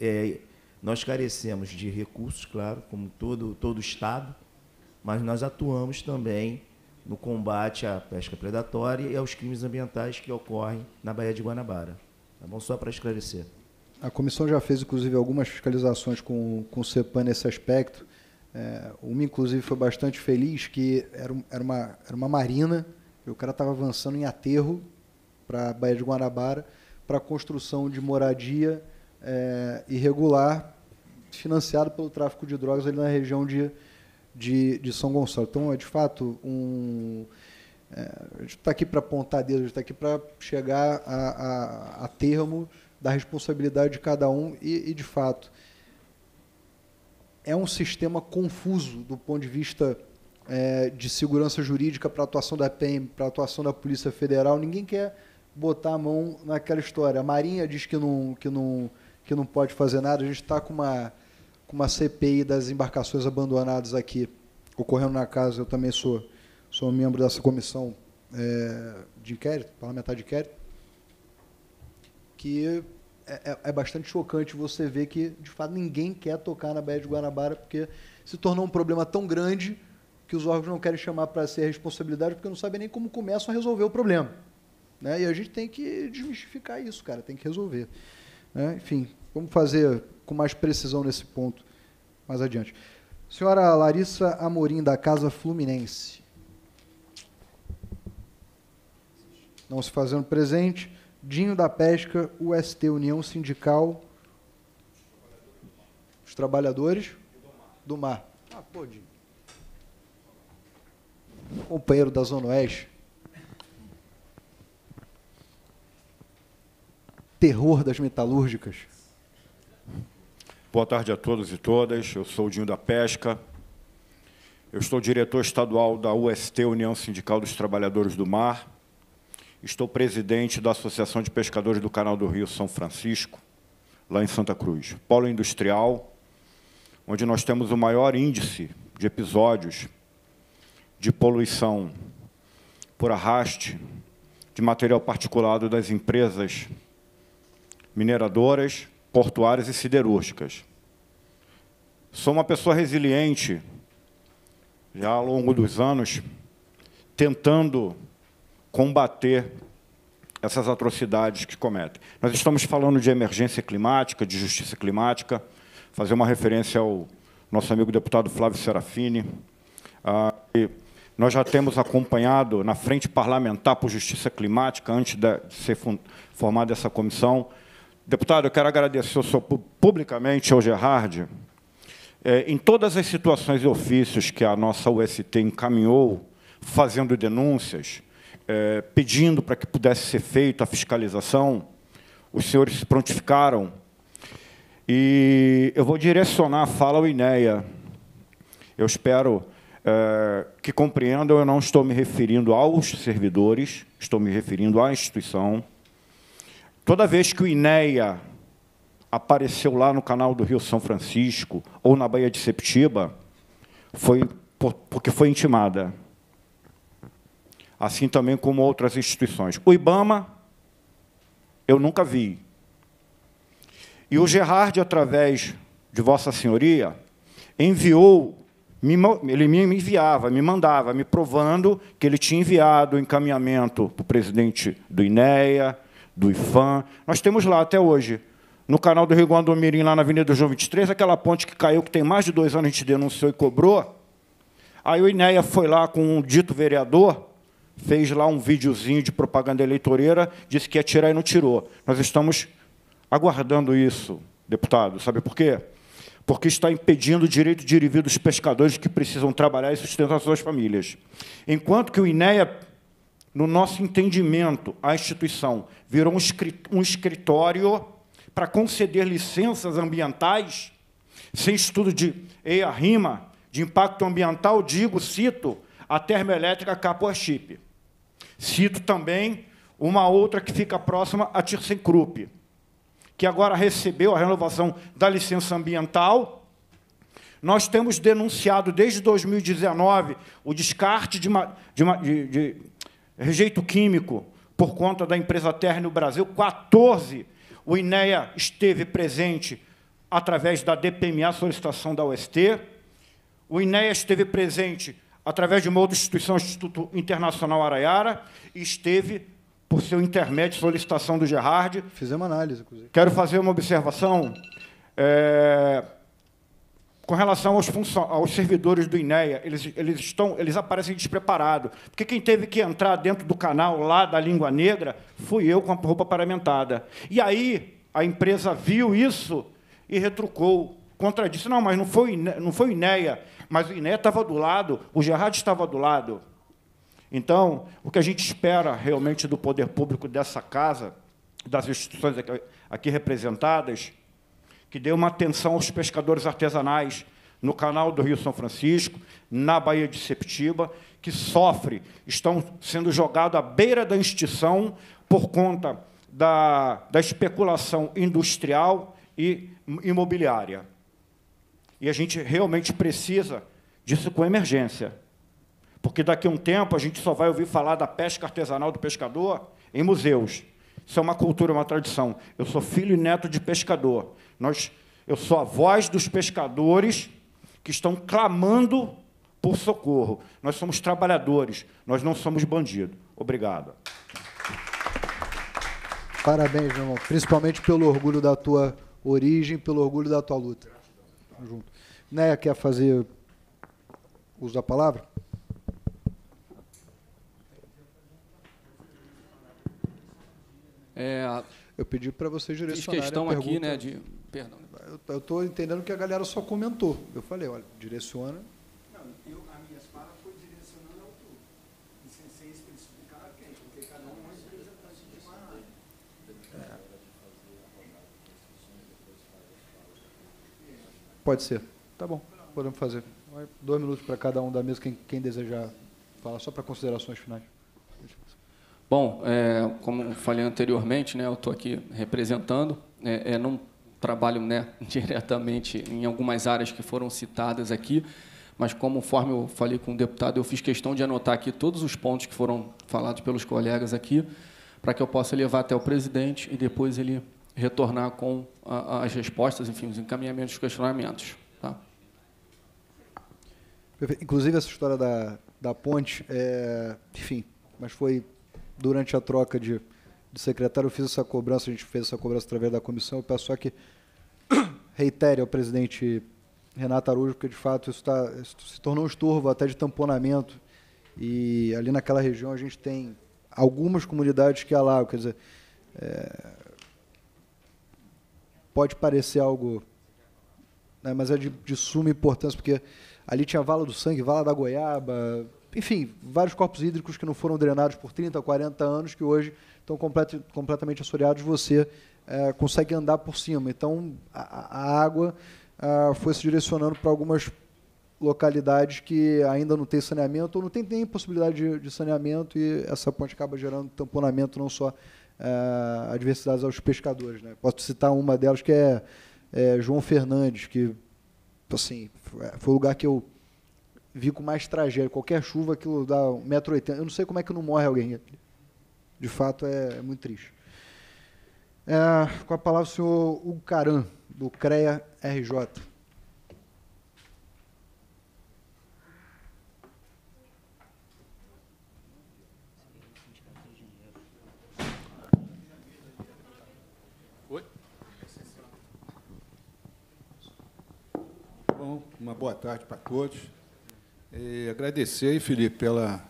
é, nós carecemos de recursos, claro, como todo, todo Estado, mas nós atuamos também no combate à pesca predatória e aos crimes ambientais que ocorrem na Baía de Guanabara. Tá bom? Só para esclarecer. A comissão já fez, inclusive, algumas fiscalizações com, com o CEPAM nesse aspecto. É, uma, inclusive, foi bastante feliz, que era, era, uma, era uma marina, e o cara estava avançando em aterro para a Baía de Guanabara para construção de moradia é, irregular financiado pelo tráfico de drogas ali na região de, de, de São Gonçalo. Então, é de fato um... É, a gente está aqui para apontar dedos, a gente está aqui para chegar a, a, a, termo da responsabilidade de cada um e, e de fato, é um sistema confuso do ponto de vista é, de segurança jurídica para atuação da PM, para atuação da Polícia Federal. Ninguém quer botar a mão naquela história. A Marinha diz que não, que não, que não pode fazer nada. A gente está com uma, com uma CPI das embarcações abandonadas aqui, ocorrendo na casa. Eu também sou, sou membro dessa comissão é, de inquérito, parlamentar de inquérito, que é, é, é, bastante chocante você ver que, de fato, ninguém quer tocar na Baía de Guanabara, porque se tornou um problema tão grande que os órgãos não querem chamar para ser responsabilidade, porque não sabem nem como começam a resolver o problema. Né? E a gente tem que desmistificar isso, cara, tem que resolver. Né? Enfim, vamos fazer com mais precisão nesse ponto mais adiante. Senhora Larissa Amorim, da Casa Fluminense. Não se fazendo presente. Dinho da Pesca, UST, União Sindical dos Trabalhadores do Mar. Ah, pô, Dinho. Companheiro da Zona Oeste. Terror das metalúrgicas. Boa tarde a todos e todas. Eu sou o Dinho da Pesca. Eu estou diretor estadual da UST, União Sindical dos Trabalhadores do Mar Estou presidente da Associação de Pescadores do Canal do Rio São Francisco, lá em Santa Cruz. Polo industrial, onde nós temos o maior índice de episódios de poluição por arraste de material particulado das empresas mineradoras, portuárias e siderúrgicas. Sou uma pessoa resiliente, já ao longo dos anos, tentando combater essas atrocidades que cometem. Nós estamos falando de emergência climática, de justiça climática, fazer uma referência ao nosso amigo deputado Flávio Serafini. Ah, nós já temos acompanhado na Frente Parlamentar por Justiça Climática, antes de ser formada essa comissão. Deputado, eu quero agradecer publicamente ao Gerard. É, em todas as situações e ofícios que a nossa UST encaminhou, fazendo denúncias, é, pedindo para que pudesse ser feita a fiscalização, os senhores se prontificaram. E eu vou direcionar a fala ao INEA. Eu espero é, que compreendam, eu não estou me referindo aos servidores, estou me referindo à instituição. Toda vez que o INEA apareceu lá no canal do Rio São Francisco ou na Baía de Septiba, foi porque foi intimada assim também como outras instituições. O IBAMA, eu nunca vi. E o Gerard, através de Vossa Senhoria, enviou, ele me enviava, me mandava, me provando que ele tinha enviado o encaminhamento para o presidente do INEA, do IFAM. Nós temos lá até hoje, no canal do Rio Guandomirim, lá na Avenida João 23, aquela ponte que caiu, que tem mais de dois anos a gente denunciou e cobrou. Aí o INEA foi lá com um dito vereador, fez lá um videozinho de propaganda eleitoreira, disse que ia tirar e não tirou. Nós estamos aguardando isso, deputado, sabe por quê? Porque está impedindo o direito de ir e vir dos pescadores que precisam trabalhar e sustentar suas famílias. Enquanto que o INEA, no nosso entendimento, a instituição virou um escritório para conceder licenças ambientais sem estudo de EIA-RIMA, de impacto ambiental, digo, cito, a termoelétrica Capoa Chip. Cito também uma outra que fica próxima a Tirsenkrupp, que agora recebeu a renovação da licença ambiental. Nós temos denunciado desde 2019 o descarte de, uma, de, uma, de, de rejeito químico por conta da empresa Terra no Brasil. 14, o INEA esteve presente através da DPMA, solicitação da UST. O INEA esteve presente através de uma outra instituição, Instituto Internacional Araiara, e esteve por seu intermédio, solicitação do Gerard. Fizemos análise, inclusive. Quero fazer uma observação é, com relação aos, aos, servidores do INEA. Eles, eles, estão, eles aparecem despreparados, porque quem teve que entrar dentro do canal lá da língua negra fui eu com a roupa paramentada. E aí a empresa viu isso e retrucou, contradisse. Não, mas não foi, não foi o INEA mas o Iné estava do lado, o Gerard estava do lado. Então, o que a gente espera realmente do poder público dessa casa, das instituições aqui, aqui representadas, que dê uma atenção aos pescadores artesanais no canal do Rio São Francisco, na Baía de Septiba, que sofrem, estão sendo jogados à beira da extinção por conta da, da especulação industrial e imobiliária. E a gente realmente precisa disso com emergência. Porque daqui a um tempo a gente só vai ouvir falar da pesca artesanal do pescador em museus. Isso é uma cultura, uma tradição. Eu sou filho e neto de pescador. Nós, eu sou a voz dos pescadores que estão clamando por socorro. Nós somos trabalhadores, nós não somos bandidos. Obrigado. Parabéns, meu irmão, principalmente pelo orgulho da tua origem, pelo orgulho da tua luta junto. Né, quer fazer uso da palavra? É, eu pedi para você direcionar. a questão aqui, né? De, perdão. Eu estou entendendo que a galera só comentou. Eu falei, olha, direciona Pode ser. Tá bom, podemos fazer. Dois minutos para cada um da mesa, quem, quem desejar falar, só para considerações finais. Bom, é, como falei anteriormente, né, eu estou aqui representando, é, é, não trabalho né, diretamente em algumas áreas que foram citadas aqui, mas conforme eu falei com o deputado, eu fiz questão de anotar aqui todos os pontos que foram falados pelos colegas aqui, para que eu possa levar até o presidente e depois ele retornar com a, as respostas, enfim, os encaminhamentos, os questionamentos. Tá? Inclusive, essa história da, da ponte, é, enfim, mas foi durante a troca de, de secretário, eu fiz essa cobrança, a gente fez essa cobrança através da comissão, eu peço só que reitere ao presidente Renato Araújo, porque de fato isso, tá, isso se tornou um estorvo até de tamponamento, e ali naquela região a gente tem algumas comunidades que alagam, quer dizer, é, pode parecer algo, né, mas é de, de suma importância, porque ali tinha vala do sangue, vala da goiaba, enfim, vários corpos hídricos que não foram drenados por 30, 40 anos, que hoje estão complet, completamente assoreados, você é, consegue andar por cima. Então, a, a água a, é, foi se direcionando para algumas localidades que ainda não têm saneamento ou não tem nem possibilidade de, de saneamento e essa ponte acaba gerando tamponamento não só uh, adversidades aos pescadores. Né? Posso citar uma delas que é, é João Fernandes, que assim, é, foi o lugar que eu vi com mais tragédia. Qualquer chuva, aquilo dá 1,80m. Eu não sei como é que não morre alguém. De fato, é, é muito triste. É, com a palavra o senhor Hugo Caran, do CREA RJ. boa tarde para todos. E agradecer aí, Felipe, pela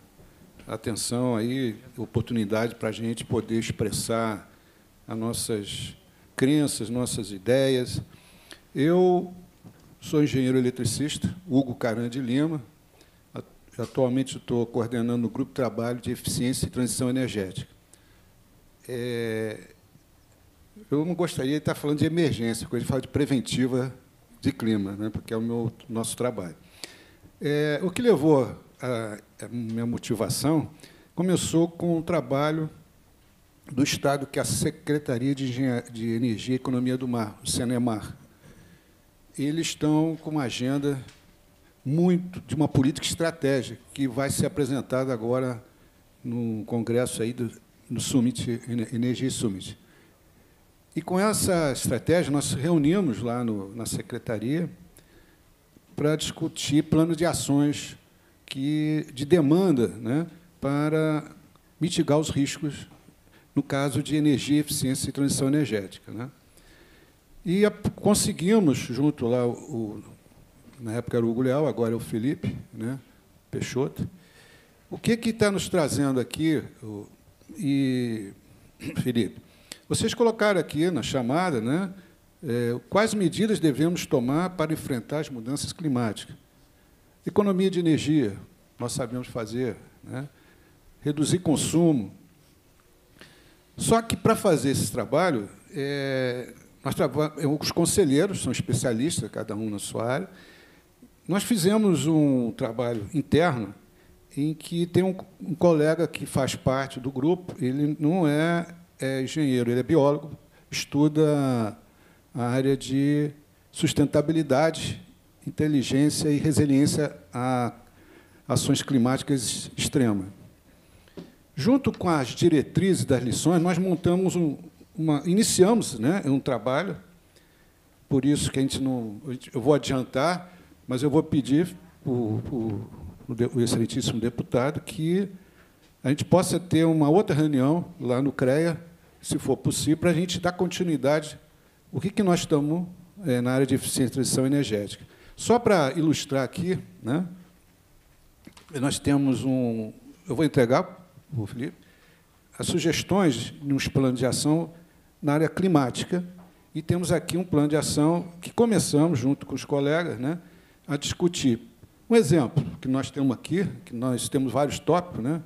atenção aí, oportunidade para a gente poder expressar as nossas crenças, nossas ideias. Eu sou engenheiro eletricista, Hugo Caran de Lima. Atualmente estou coordenando o Grupo de Trabalho de Eficiência e Transição Energética. É, eu não gostaria de estar falando de emergência, quando a gente fala de preventiva, de clima, né, porque é o meu, nosso trabalho. É, o que levou a, a minha motivação começou com o trabalho do Estado, que é a Secretaria de, de Energia e Economia do Mar, o Senemar. Eles estão com uma agenda muito de uma política estratégica que vai ser apresentada agora no congresso aí do, no Summit Energia Summit. E com essa estratégia, nós reunimos lá no, na secretaria para discutir plano de ações que, de demanda né, para mitigar os riscos no caso de energia, eficiência e transição energética. Né? E a, conseguimos, junto lá, o, na época era o Hugo agora é o Felipe né, Peixoto, o que está nos trazendo aqui, o, e, Felipe? Vocês colocaram aqui na chamada né, é, quais medidas devemos tomar para enfrentar as mudanças climáticas. Economia de energia, nós sabemos fazer. Né? Reduzir consumo. Só que, para fazer esse trabalho, é, nós é, os conselheiros são especialistas, cada um na sua área. Nós fizemos um trabalho interno em que tem um, um colega que faz parte do grupo, ele não é é engenheiro, ele é biólogo, estuda a área de sustentabilidade, inteligência e resiliência a ações climáticas extremas. Junto com as diretrizes das lições, nós montamos um, uma, iniciamos né, um trabalho, por isso que a gente não. Eu vou adiantar, mas eu vou pedir o, o excelentíssimo deputado que a gente possa ter uma outra reunião lá no CREA se for possível, para a gente dar continuidade. O que, que nós estamos é, na área de eficiência e transição energética? Só para ilustrar aqui, né, nós temos um. Eu vou entregar para o Felipe as sugestões de uns planos de ação na área climática. E temos aqui um plano de ação que começamos, junto com os colegas, né, a discutir. Um exemplo que nós temos aqui, que nós temos vários tópicos, né,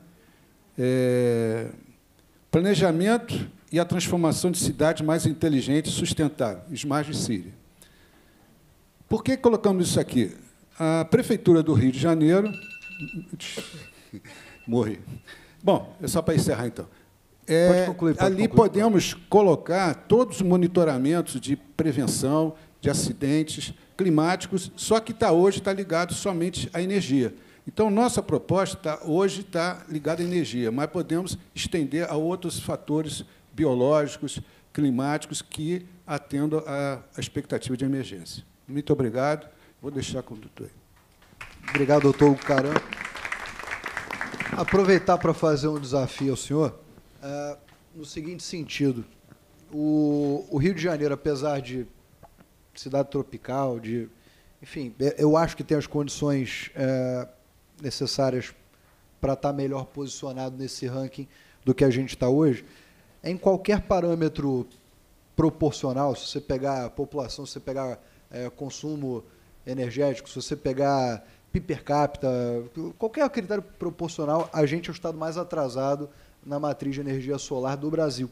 é planejamento e a transformação de cidades mais inteligentes e sustentáveis, Smart City. Por que colocamos isso aqui? A Prefeitura do Rio de Janeiro... Morri. Bom, é só para encerrar, então. É, pode concluir, pode ali concluir. podemos colocar todos os monitoramentos de prevenção de acidentes climáticos, só que está hoje está ligado somente à energia. Então, nossa proposta hoje está ligada à energia, mas podemos estender a outros fatores biológicos, climáticos, que atendam à expectativa de emergência. Muito obrigado. Vou deixar com o doutor. Obrigado, doutor Caram. Aproveitar para fazer um desafio ao senhor, uh, no seguinte sentido. O, o Rio de Janeiro, apesar de cidade tropical, de enfim, é, eu acho que tem as condições é, necessárias para estar melhor posicionado nesse ranking do que a gente está hoje em qualquer parâmetro proporcional, se você pegar população, se você pegar é, consumo energético, se você pegar PIB per capita, qualquer critério proporcional, a gente é o estado mais atrasado na matriz de energia solar do Brasil.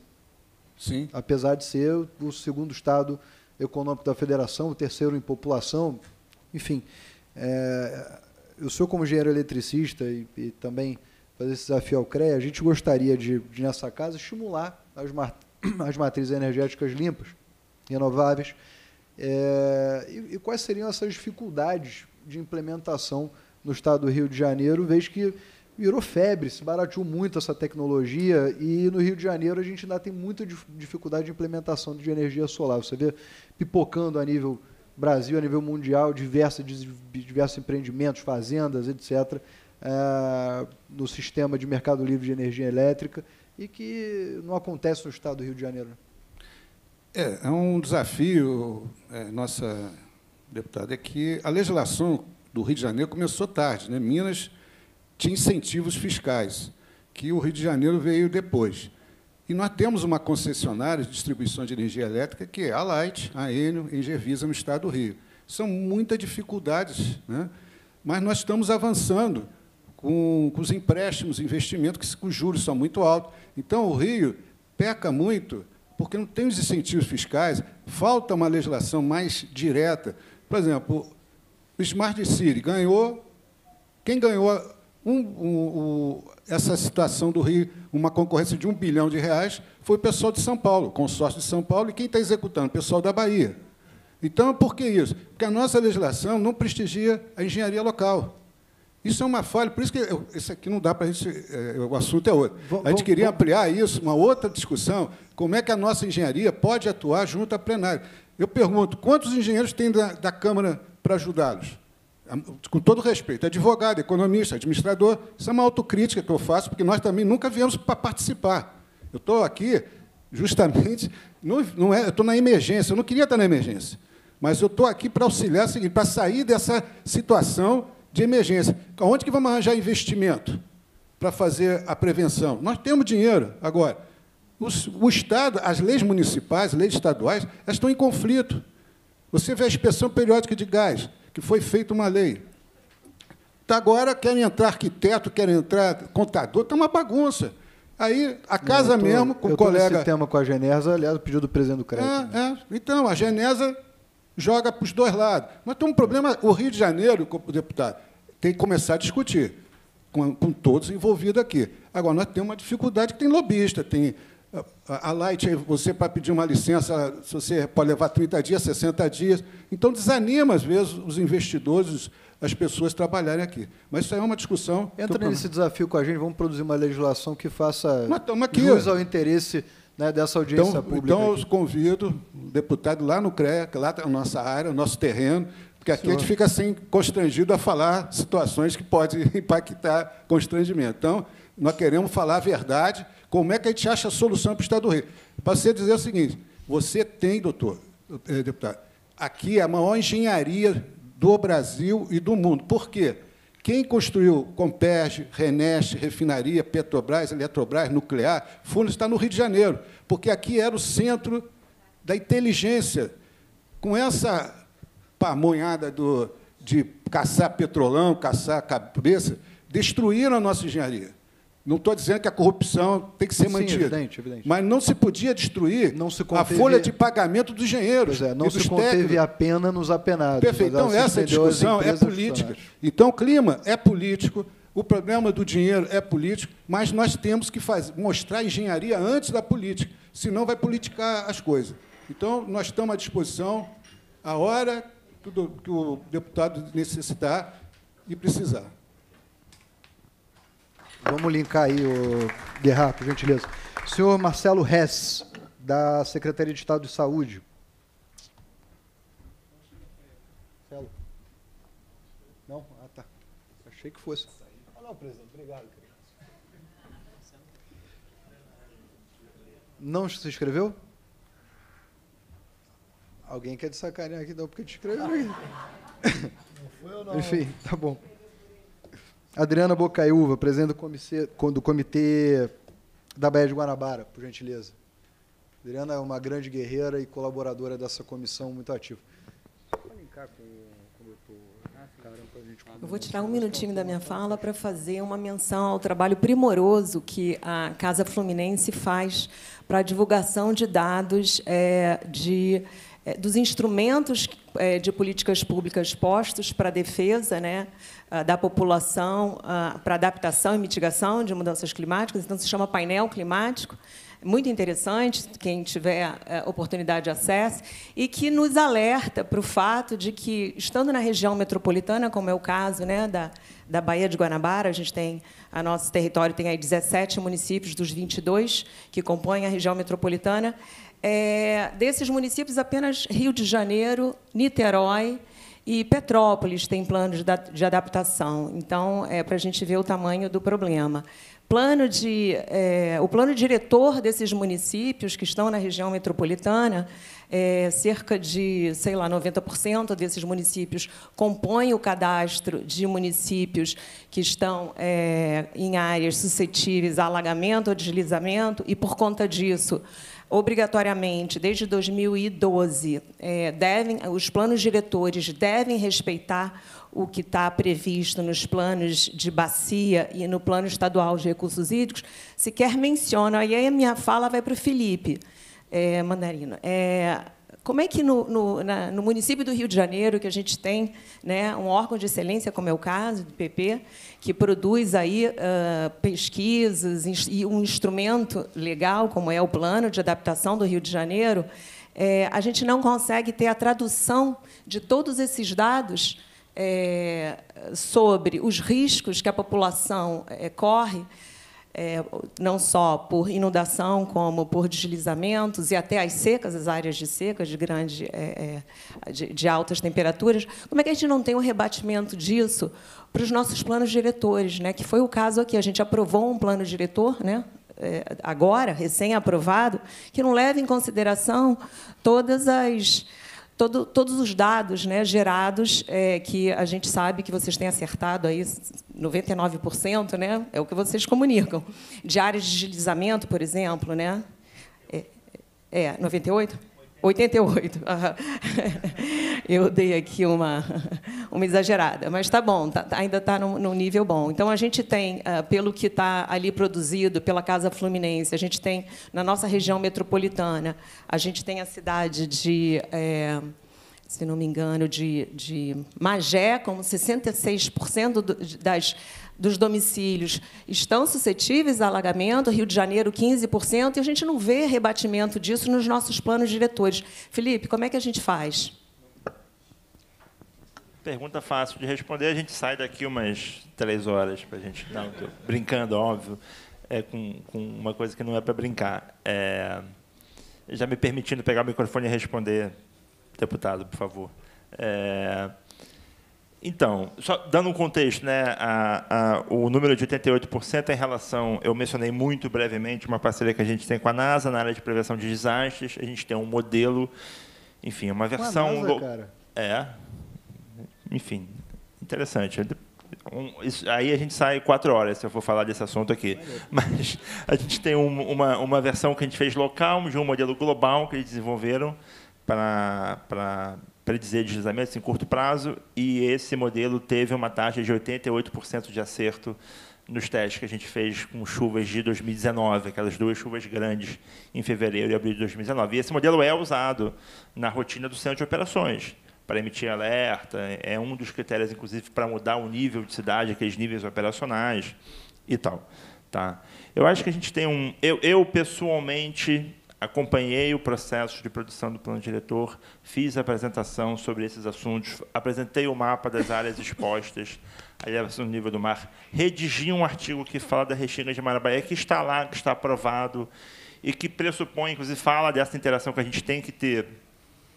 Sim. Apesar de ser o segundo estado econômico da federação, o terceiro em população, enfim. É, sou como engenheiro eletricista e, e também fazer esse desafio ao CREA, a gente gostaria de, de nessa casa, estimular as, as matrizes energéticas limpas, renováveis. É, e, e, quais seriam essas dificuldades de implementação no estado do Rio de Janeiro, vez que virou febre, se barateou muito essa tecnologia e no Rio de Janeiro a gente ainda tem muita dificuldade de implementação de energia solar. Você vê pipocando a nível Brasil, a nível mundial, diversos, diversos empreendimentos, fazendas, etc., é, no sistema de mercado livre de energia elétrica e que não acontece no estado do Rio de Janeiro. Né? É, é um desafio, é, nossa deputada, é que a legislação do Rio de Janeiro começou tarde. Né? Minas tinha incentivos fiscais, que o Rio de Janeiro veio depois. E nós temos uma concessionária de distribuição de energia elétrica, que é a Light, a Enel, Engevisa, no estado do Rio. São muitas dificuldades, né? mas nós estamos avançando com, com os empréstimos, investimentos, que os juros são muito altos. Então, o Rio peca muito porque não tem os incentivos fiscais, falta uma legislação mais direta. Por exemplo, o Smart City ganhou. Quem ganhou um, um, um, essa situação do Rio, uma concorrência de um bilhão de reais, foi o pessoal de São Paulo, o consórcio de São Paulo, e quem está executando? O pessoal da Bahia. Então, por que isso? Porque a nossa legislação não prestigia a engenharia local. Isso é uma falha, por isso que isso aqui não dá para a gente. É, o assunto é outro. a gente queria ampliar isso, uma outra discussão, como é que a nossa engenharia pode atuar junto à plenária. Eu pergunto, quantos engenheiros tem da, da Câmara para ajudá-los? Com todo respeito, advogado, economista, administrador, isso é uma autocrítica que eu faço, porque nós também nunca viemos para participar. Eu estou aqui justamente, não, não é, eu estou na emergência, eu não queria estar na emergência, mas eu estou aqui para auxiliar, assim, para sair dessa situação de emergência. Onde que vamos arranjar investimento para fazer a prevenção? Nós temos dinheiro agora. O, o Estado, as leis municipais, leis estaduais, elas estão em conflito. Você vê a inspeção periódica de gás, que foi feita uma lei. Tá agora querem entrar arquiteto, querem entrar contador, está uma bagunça. Aí, a casa Não, tô, mesmo, com o colega. Eu tema com a Genesa, aliás, o pedido do presidente do CREC. É, né? é. Então, a Genesa joga para os dois lados. Mas tem um problema, o Rio de Janeiro, deputado, tem que começar a discutir com, com todos envolvidos aqui. Agora, nós temos uma dificuldade que tem lobista, tem a Light, você para pedir uma licença, você pode levar 30 dias, 60 dias. Então, desanima, às vezes, os investidores, as pessoas trabalharem aqui. Mas isso aí é uma discussão. Entra nesse desafio com a gente, vamos produzir uma legislação que faça aqui. jus ao interesse né, dessa audiência então, pública. Então, aqui. eu convido o deputado lá no CREA, lá na nossa área, nosso terreno, porque aqui Senhor. a gente fica assim constrangido a falar situações que podem impactar constrangimento. Então, nós queremos falar a verdade, como é que a gente acha a solução para o Estado do Rio. Para você dizer o seguinte, você tem, doutor, eh, deputado, aqui é a maior engenharia do Brasil e do mundo. Por quê? Quem construiu Comperge, Reneste, Refinaria, Petrobras, Eletrobras, Nuclear, Funes está no Rio de Janeiro, porque aqui era o centro da inteligência. Com essa pamonhada do, de caçar petrolão, caçar cabeça, destruíram a nossa engenharia. Não estou dizendo que a corrupção tem que ser Sim, mantida. Evidente, evidente. Mas não se podia destruir se conteve... a folha de pagamento dos engenheiros. É, não se conteve técnicos. a pena nos apenados. Perfeito. Então, essa discussão é política. Então, o clima é político, o problema do dinheiro é político, mas nós temos que fazer, mostrar a engenharia antes da política, senão vai politicar as coisas. Então, nós estamos à disposição, a hora que o deputado necessitar e precisar. Vamos linkar aí, o Guerra, por gentileza. Senhor Marcelo Hess, da Secretaria de Estado de Saúde. Marcelo? Não? Ah, tá. Achei que fosse. Ah, não, presidente. Obrigado, querido. Não se inscreveu? Alguém quer de sacanear aqui, não, porque te escreveu Não foi ou não? Enfim, tá bom. Adriana Bocaiúva, presidente do comitê, do comitê da Baía de Guanabara, por gentileza. Adriana é uma grande guerreira e colaboradora dessa comissão muito ativa. Né? Eu vou tirar um minutinho da minha fala para fazer uma menção ao trabalho primoroso que a Casa Fluminense faz para a divulgação de dados é, de é, dos instrumentos é, de políticas públicas postos para a defesa né, ah, da população, ah, para adaptação e mitigação de mudanças climáticas. Então, se chama painel climático. É muito interessante, quem tiver oportunidade de acesso, e que nos alerta para o fato de que, estando na região metropolitana, como é o caso né, da, da Baía de Guanabara, a gente tem, a nosso território tem aí 17 municípios dos 22 que compõem a região metropolitana, é, desses municípios, apenas Rio de Janeiro, Niterói e Petrópolis têm planos de adaptação. Então, é para a gente ver o tamanho do problema. Plano de, é, o plano diretor desses municípios que estão na região metropolitana, é, cerca de, sei lá, 90% desses municípios compõem o cadastro de municípios que estão é, em áreas suscetíveis a alagamento ou deslizamento, e, por conta disso, obrigatoriamente, desde 2012, é, devem, os planos diretores devem respeitar o que está previsto nos planos de bacia e no plano estadual de recursos hídricos, sequer menciona, e aí a minha fala vai para o Felipe é, Mandarino. É, como é que no, no, na, no, município do Rio de Janeiro, que a gente tem né, um órgão de excelência, como é o caso do PP, que produz aí uh, pesquisas e um instrumento legal, como é o Plano de Adaptação do Rio de Janeiro, é, a gente não consegue ter a tradução de todos esses dados é, sobre os riscos que a população é, corre é, não só por inundação, como por deslizamentos e até as secas, as áreas de secas de, grande, é, é, de, de, altas temperaturas, como é que a gente não tem um rebatimento disso para os nossos planos diretores? Né? Que foi o caso aqui, a gente aprovou um plano diretor né? É, agora, recém-aprovado, que não leva em consideração todas as todo, todos os dados né, gerados é, que a gente sabe que vocês têm acertado aí 99%, né, é o que vocês comunicam. De áreas de deslizamento, por exemplo, né? É, é 98? 88. Eu dei aqui uma, uma exagerada, mas está bom, tá, tá ainda está num, num, nível bom. Então, a gente tem, ah, pelo que está ali produzido pela Casa Fluminense, a gente tem, na nossa região metropolitana, a gente tem a cidade de, é, se não me engano, de, de Magé, como 66% das dos domicílios estão suscetíveis a alagamento, Rio de Janeiro 15%, e a gente não vê rebatimento disso nos nossos planos diretores. Felipe, como é que a gente faz? Pergunta fácil de responder, a gente sai daqui umas três horas para a gente. Não, brincando, óbvio, é com, com, uma coisa que não é para brincar. É, já me permitindo pegar o microfone e responder, deputado, por favor. É, então, só dando um contexto, né, a, a, o número de 88% em relação, eu mencionei muito brevemente, uma parceria que a gente tem com a NASA na área de prevenção de desastres. A gente tem um modelo, enfim, uma versão. Com a NASA, cara. É. Enfim, interessante. Um, isso, aí a gente sai quatro horas se eu for falar desse assunto aqui. Mas a gente tem um, uma, uma versão que a gente fez local, de um modelo global que eles desenvolveram para predizer deslizamentos em curto prazo, e esse modelo teve uma taxa de 88% de acerto nos testes que a gente fez com chuvas de 2019, aquelas duas chuvas grandes em fevereiro e abril de 2019. E esse modelo é usado na rotina do centro de operações para emitir alerta, é um dos critérios, inclusive, para mudar o nível de cidade, aqueles níveis operacionais e tal. Tá? Eu acho que a gente tem um... Eu, eu pessoalmente, acompanhei o processo de produção do plano diretor, fiz a apresentação sobre esses assuntos, apresentei o mapa das áreas expostas, a elevação é do nível do mar, redigi um artigo que fala da restinga de Marabá que está lá, que está aprovado, e que pressupõe, inclusive, fala dessa interação que a gente tem que ter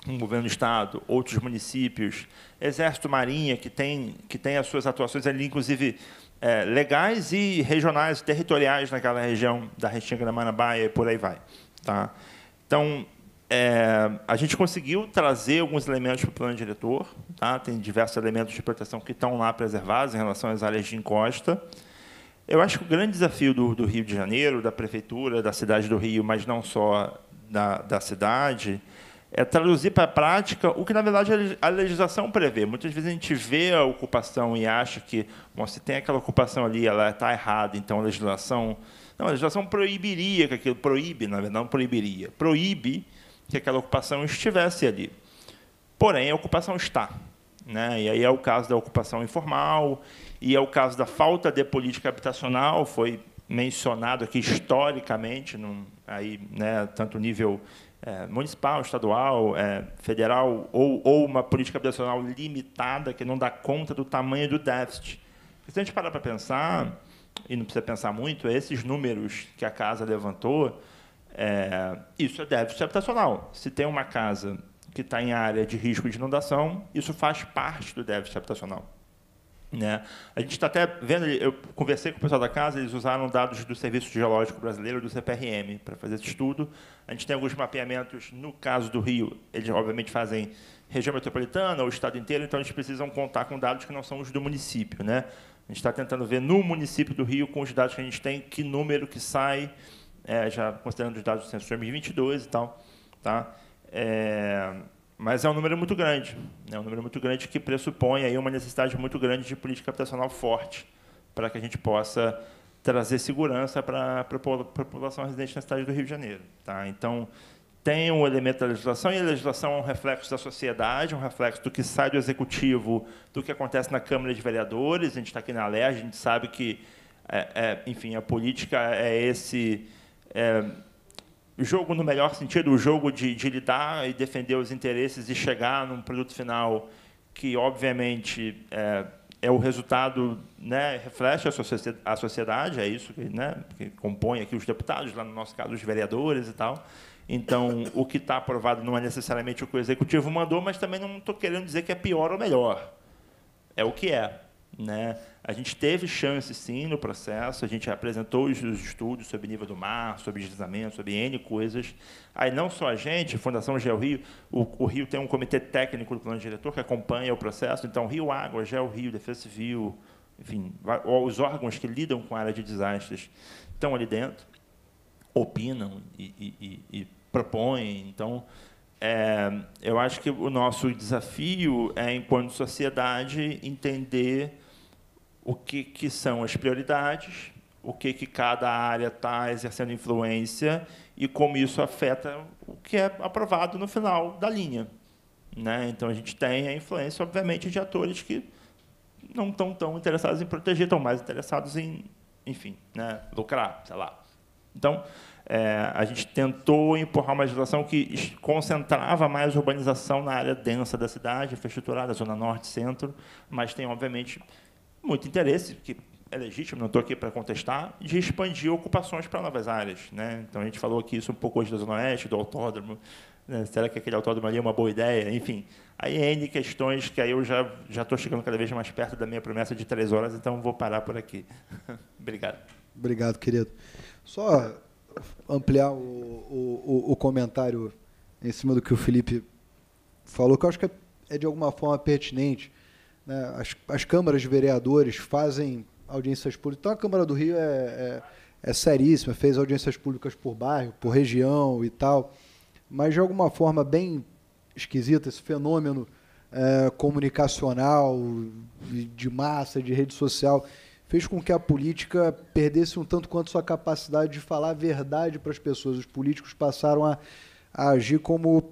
com o governo do Estado, outros municípios, Exército, Marinha, que tem, que tem as suas atuações ali, inclusive, é, legais e regionais, territoriais naquela região da Restinga da Marabá e por aí vai. Tá? Então, é, a gente conseguiu trazer alguns elementos para o plano diretor. Tá? Tem diversos elementos de proteção que estão lá preservados em relação às áreas de encosta. Eu acho que o grande desafio do, do Rio de Janeiro, da prefeitura, da cidade do Rio, mas não só da, da cidade, é traduzir para a prática o que, na verdade, a legislação prevê. Muitas vezes a gente vê a ocupação e acha que, bom, se tem aquela ocupação ali, ela está errada, então a legislação não, a legislação proibiria que aquilo, proíbe, na verdade, não proibiria, proíbe que aquela ocupação estivesse ali. Porém, a ocupação está. Né? E aí é o caso da ocupação informal, e é o caso da falta de política habitacional, foi mencionado aqui historicamente, num, aí, né, tanto nível é, municipal, estadual, é, federal, ou, ou, uma política habitacional limitada que não dá conta do tamanho do déficit. Se a gente parar para pensar, e não precisa pensar muito, é esses números que a casa levantou, é, isso é déficit habitacional. Se tem uma casa que está em área de risco de inundação, isso faz parte do déficit habitacional. Né? A gente está até vendo, eu conversei com o pessoal da casa, eles usaram dados do Serviço Geológico Brasileiro, do CPRM, para fazer esse estudo. A gente tem alguns mapeamentos, no caso do Rio, eles obviamente fazem região metropolitana ou estado inteiro, então eles precisam contar com dados que não são os do município. Né? gente está tentando ver no município do Rio, com os dados que a gente tem, que número que sai, é, já considerando os dados do censo de 2022 e tal. Tá? É, mas é um número muito grande. É um número muito grande que pressupõe aí uma necessidade muito grande de política habitacional forte para que a gente possa trazer segurança para a população residente na cidade do Rio de Janeiro. Tá? Então, tem um elemento da legislação, e a legislação é um reflexo da sociedade, um reflexo do que sai do executivo, do que acontece na Câmara de Vereadores. A gente está aqui na LER, a gente sabe que, é, é, enfim, a política é esse é, jogo, no melhor sentido, o jogo de, de lidar e defender os interesses e chegar num produto final que, obviamente, é, é o resultado, né, reflete a sociedade, é isso que, né, que compõe aqui os deputados, lá no nosso caso, os vereadores e tal. Então, o que está aprovado não é necessariamente o que o executivo mandou, mas também não estou querendo dizer que é pior ou melhor. É o que é. Né? A gente teve chance, sim, no processo, a gente apresentou os estudos sobre nível do mar, sobre deslizamento, sobre N coisas. Aí não só a gente, Fundação Geo Rio, o, o, Rio tem um comitê técnico do plano diretor que acompanha o processo, então Rio Água, Geo Rio, Defesa Civil, enfim, os órgãos que lidam com a área de desastres estão ali dentro opinam e, e, e propõem. Então, é, eu acho que o nosso desafio é, enquanto sociedade, entender o que, que são as prioridades, o que, que cada área está exercendo influência e como isso afeta o que é aprovado no final da linha. Né? Então, a gente tem a influência, obviamente, de atores que não estão tão interessados em proteger, estão mais interessados em, enfim, né, lucrar, sei lá, então, é, a gente tentou empurrar uma legislação que concentrava mais urbanização na área densa da cidade, infraestruturada, zona norte, centro, mas tem, obviamente, muito interesse, que é legítimo, não estou aqui para contestar, de expandir ocupações para novas áreas. Né? Então, a gente falou aqui isso um pouco hoje da Zona Oeste, do autódromo, né? será que aquele autódromo ali é uma boa ideia? Enfim, aí é N questões que aí eu já estou chegando cada vez mais perto da minha promessa de três horas, então vou parar por aqui. Obrigado. Obrigado, querido. Só ampliar o, o, o, comentário em cima do que o Felipe falou, que eu acho que é de alguma forma pertinente. Né? As, as câmaras de vereadores fazem audiências públicas. Então, a Câmara do Rio é, é, é seríssima, fez audiências públicas por bairro, por região e tal. Mas, de alguma forma bem esquisita, esse fenômeno é, comunicacional, de massa, de rede social, fez com que a política perdesse um tanto quanto sua capacidade de falar a verdade para as pessoas. Os políticos passaram a, a agir como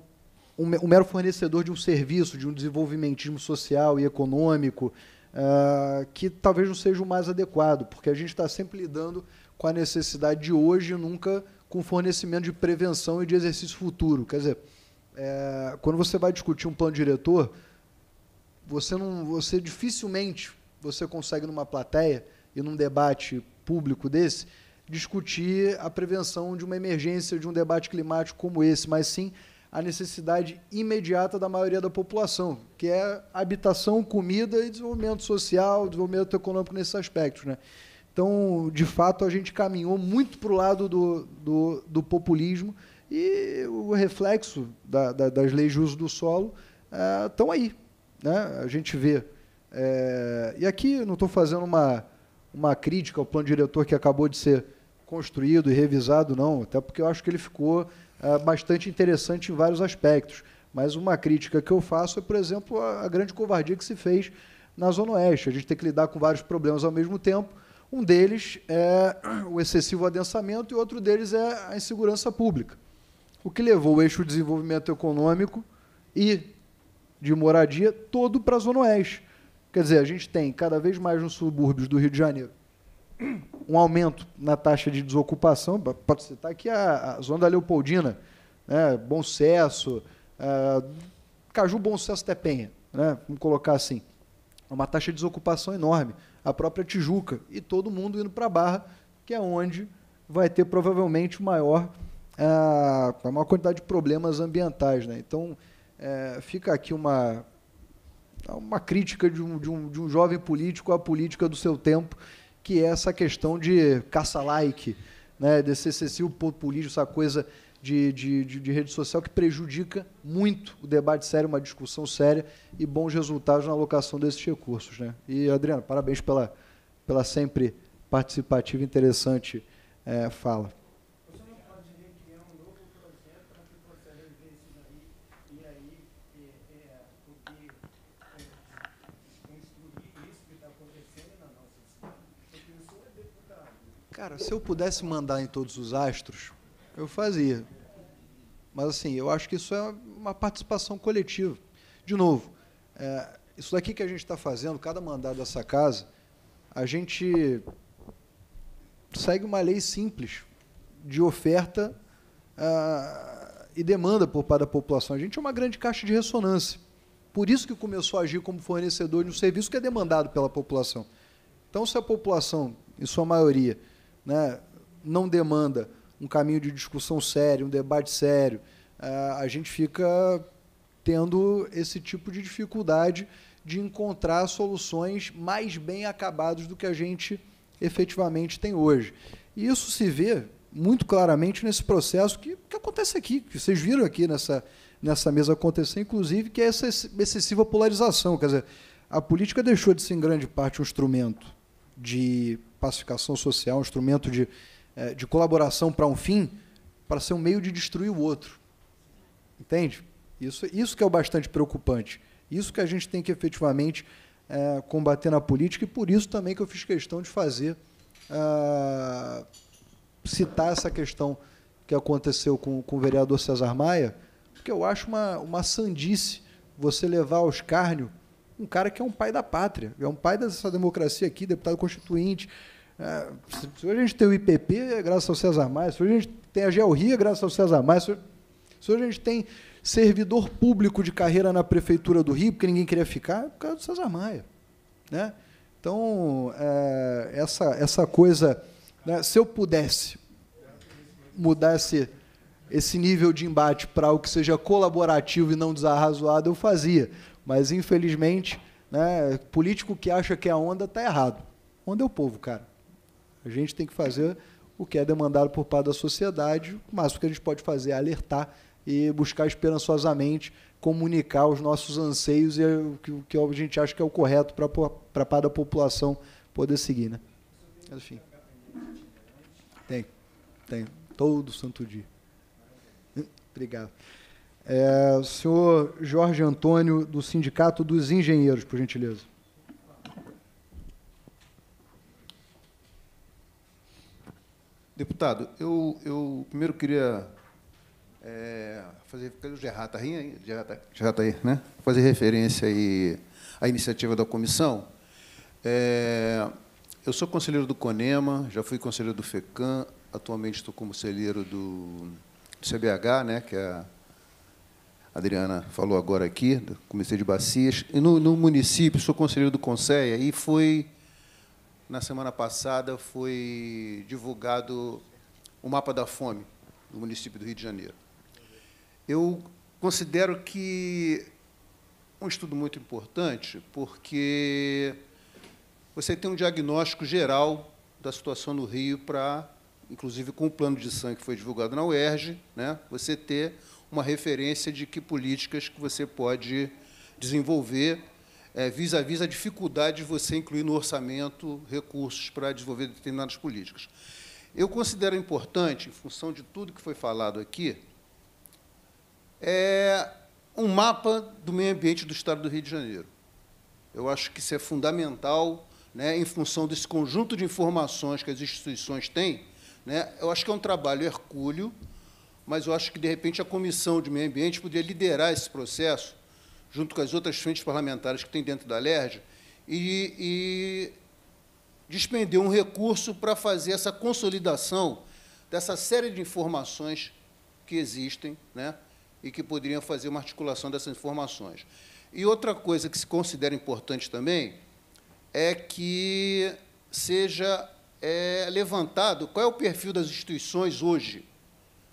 um, um, mero fornecedor de um serviço, de um desenvolvimentismo social e econômico, uh, que talvez não seja o mais adequado, porque a gente está sempre lidando com a necessidade de hoje e nunca com fornecimento de prevenção e de exercício futuro. Quer dizer, é, quando você vai discutir um plano diretor, você, não, você dificilmente você consegue numa plateia e num debate público desse discutir a prevenção de uma emergência, de um debate climático como esse, mas sim a necessidade imediata da maioria da população, que é habitação, comida e desenvolvimento social, desenvolvimento econômico nesses aspectos. Né? Então, de fato, a gente caminhou muito para o lado do, do, do, populismo e o reflexo da, da, das leis de uso do solo estão eh, aí. Né? A gente vê é, e aqui não estou fazendo uma, uma crítica ao plano diretor que acabou de ser construído e revisado, não, até porque eu acho que ele ficou é, bastante interessante em vários aspectos. Mas uma crítica que eu faço é, por exemplo, a, a grande covardia que se fez na Zona Oeste. A gente tem que lidar com vários problemas ao mesmo tempo. Um deles é o excessivo adensamento e outro deles é a insegurança pública, o que levou o eixo de desenvolvimento econômico e de moradia todo para a Zona Oeste. Quer dizer, a gente tem cada vez mais nos subúrbios do Rio de Janeiro um aumento na taxa de desocupação. Pode citar aqui a, a zona da Leopoldina, né, Bom Sucesso, é, Caju Bom Sucesso Tepenha, né, vamos colocar assim. É uma taxa de desocupação enorme. A própria Tijuca e todo mundo indo para a Barra, que é onde vai ter provavelmente maior, é, a maior quantidade de problemas ambientais. Né? Então, fica aqui uma, é uma crítica de um, de, um, de um jovem político à política do seu tempo, que é essa questão de caça-like, né, desse excessivo populismo, essa coisa de, de, de, de, rede social que prejudica muito o debate sério, uma discussão séria e bons resultados na alocação desses recursos. Né? E, Adriano, parabéns pela, pela sempre participativa e interessante é, fala. Cara, se eu pudesse mandar em todos os astros, eu fazia. Mas assim, eu acho que isso é uma participação coletiva. De novo, é, isso daqui que a gente está fazendo, cada mandado dessa casa, a gente segue uma lei simples de oferta uh, e demanda por parte da população. A gente é uma grande caixa de ressonância. Por isso que começou a agir como fornecedor de um serviço que é demandado pela população. Então, se a população, em sua maioria, né, não demanda um caminho de discussão sério, um debate sério, é, a gente fica tendo esse tipo de dificuldade de encontrar soluções mais bem acabadas do que a gente efetivamente tem hoje. E isso se vê muito claramente nesse processo que, que acontece aqui, que vocês viram aqui nessa, nessa mesa acontecer, inclusive, que é essa excessiva polarização. Quer dizer, a política deixou de ser, em grande parte, um instrumento de pacificação social, um instrumento de, é, de colaboração para um fim, para ser um meio de destruir o outro. Entende? Isso, isso que é o bastante preocupante. Isso que a gente tem que efetivamente é, combater na política, e por isso também que eu fiz questão de fazer, é, citar essa questão que aconteceu com, com o vereador César Maia, porque eu acho uma, uma sandice você levar ao escárnio um cara que é um pai da pátria, é um pai dessa democracia aqui, deputado constituinte, é, se hoje a gente tem o IPP, é graças ao César Maia. Se hoje a gente tem a Georgia, é graças ao César Maia. Se hoje, a gente tem servidor público de carreira na Prefeitura do Rio, porque ninguém queria ficar, é por causa do César Maia. Né? Então, é, essa, essa coisa. Né, se eu pudesse mudar esse, esse nível de embate para algo que seja colaborativo e não desarrazoado, eu fazia. Mas, infelizmente, né, político que acha que é a onda está errado. Onda é o povo, cara. A gente tem que fazer o que é demandado por parte da sociedade, mas o que a gente pode fazer é alertar e buscar esperançosamente comunicar os nossos anseios e é o que, a gente acha que é o correto para parte da população poder seguir, né? Enfim. Tem, tem. Todo santo dia. Obrigado. É, o senhor Jorge Antônio, do Sindicato dos Engenheiros, por gentileza. Deputado, eu, eu primeiro queria é, fazer o Gerard aí, né? Fazer referência aí à iniciativa da comissão. É, eu sou conselheiro do CONEMA, já fui conselheiro do FECAM, atualmente estou como conselheiro do, do CBH, né? Que é a Adriana falou agora aqui, do Comitê de Bacias. E no, no município, sou conselheiro do Conselho e foi na semana passada foi divulgado o mapa da fome do município do Rio de Janeiro. Eu considero que um estudo muito importante, porque você tem um diagnóstico geral da situação no Rio para, inclusive com o plano de sangue que foi divulgado na UERJ, né, você ter uma referência de que políticas que você pode desenvolver é, vis-à-vis é, -vis a dificuldade de você incluir no orçamento recursos para desenvolver determinadas políticas. Eu considero importante, em função de tudo que foi falado aqui, é um mapa do meio ambiente do Estado do Rio de Janeiro. Eu acho que isso é fundamental, né, em função desse conjunto de informações que as instituições têm. Né, eu acho que é um trabalho hercúleo, mas eu acho que, de repente, a Comissão de Meio Ambiente poderia liderar esse processo junto com as outras frentes parlamentares que tem dentro da LERJ, e, e um recurso para fazer essa consolidação dessa série de informações que existem né, e que poderiam fazer uma articulação dessas informações. E outra coisa que se considera importante também é que seja é, levantado qual é o perfil das instituições hoje,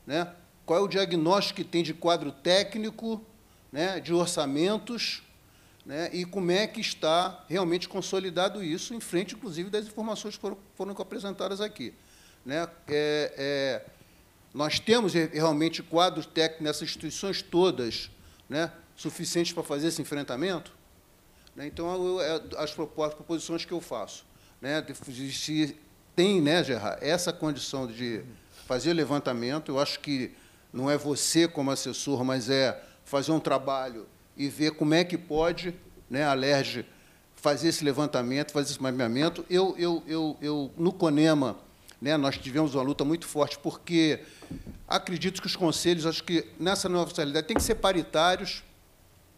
né? qual é o diagnóstico que tem de quadro técnico né, de orçamentos né, e como é que está realmente consolidado isso, em frente, inclusive, das informações que foram, foram apresentadas aqui. Né, é, é, nós temos realmente quadros técnicos nessas instituições todas né, suficientes para fazer esse enfrentamento? Né, então, eu, é, propostas, as proposições que eu faço. Né, se tem, né, Gerard, essa condição de fazer levantamento, eu acho que não é você como assessor, mas é fazer um trabalho e ver como é que pode né, a LERJ fazer esse levantamento, fazer esse mapeamento. Eu, eu, eu, eu, no CONEMA, né, nós tivemos uma luta muito forte, porque acredito que os conselhos, acho que nessa nova realidade, tem que ser paritários.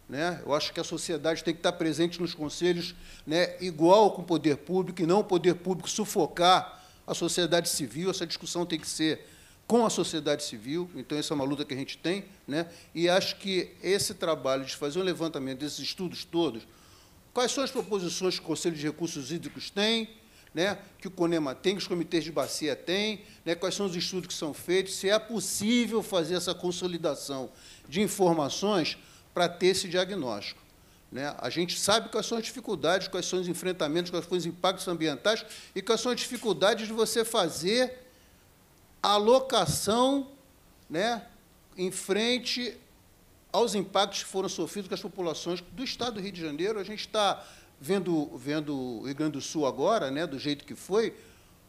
Né? Eu acho que a sociedade tem que estar presente nos conselhos, né, igual com o poder público, e não o poder público sufocar a sociedade civil. Essa discussão tem que ser com a sociedade civil, então essa é uma luta que a gente tem, né? e acho que esse trabalho de fazer um levantamento desses estudos todos, quais são as proposições que o Conselho de Recursos Hídricos tem, né, que o CONEMA tem, que os comitês de bacia têm, né, quais são os estudos que são feitos, se é possível fazer essa consolidação de informações para ter esse diagnóstico. Né? A gente sabe quais são as dificuldades, quais são os enfrentamentos, quais são os impactos ambientais e quais são as dificuldades de você fazer a locação né, em frente aos impactos que foram sofridos com as populações do Estado do Rio de Janeiro. A gente está vendo, vendo o Rio Grande do Sul agora, né, do jeito que foi,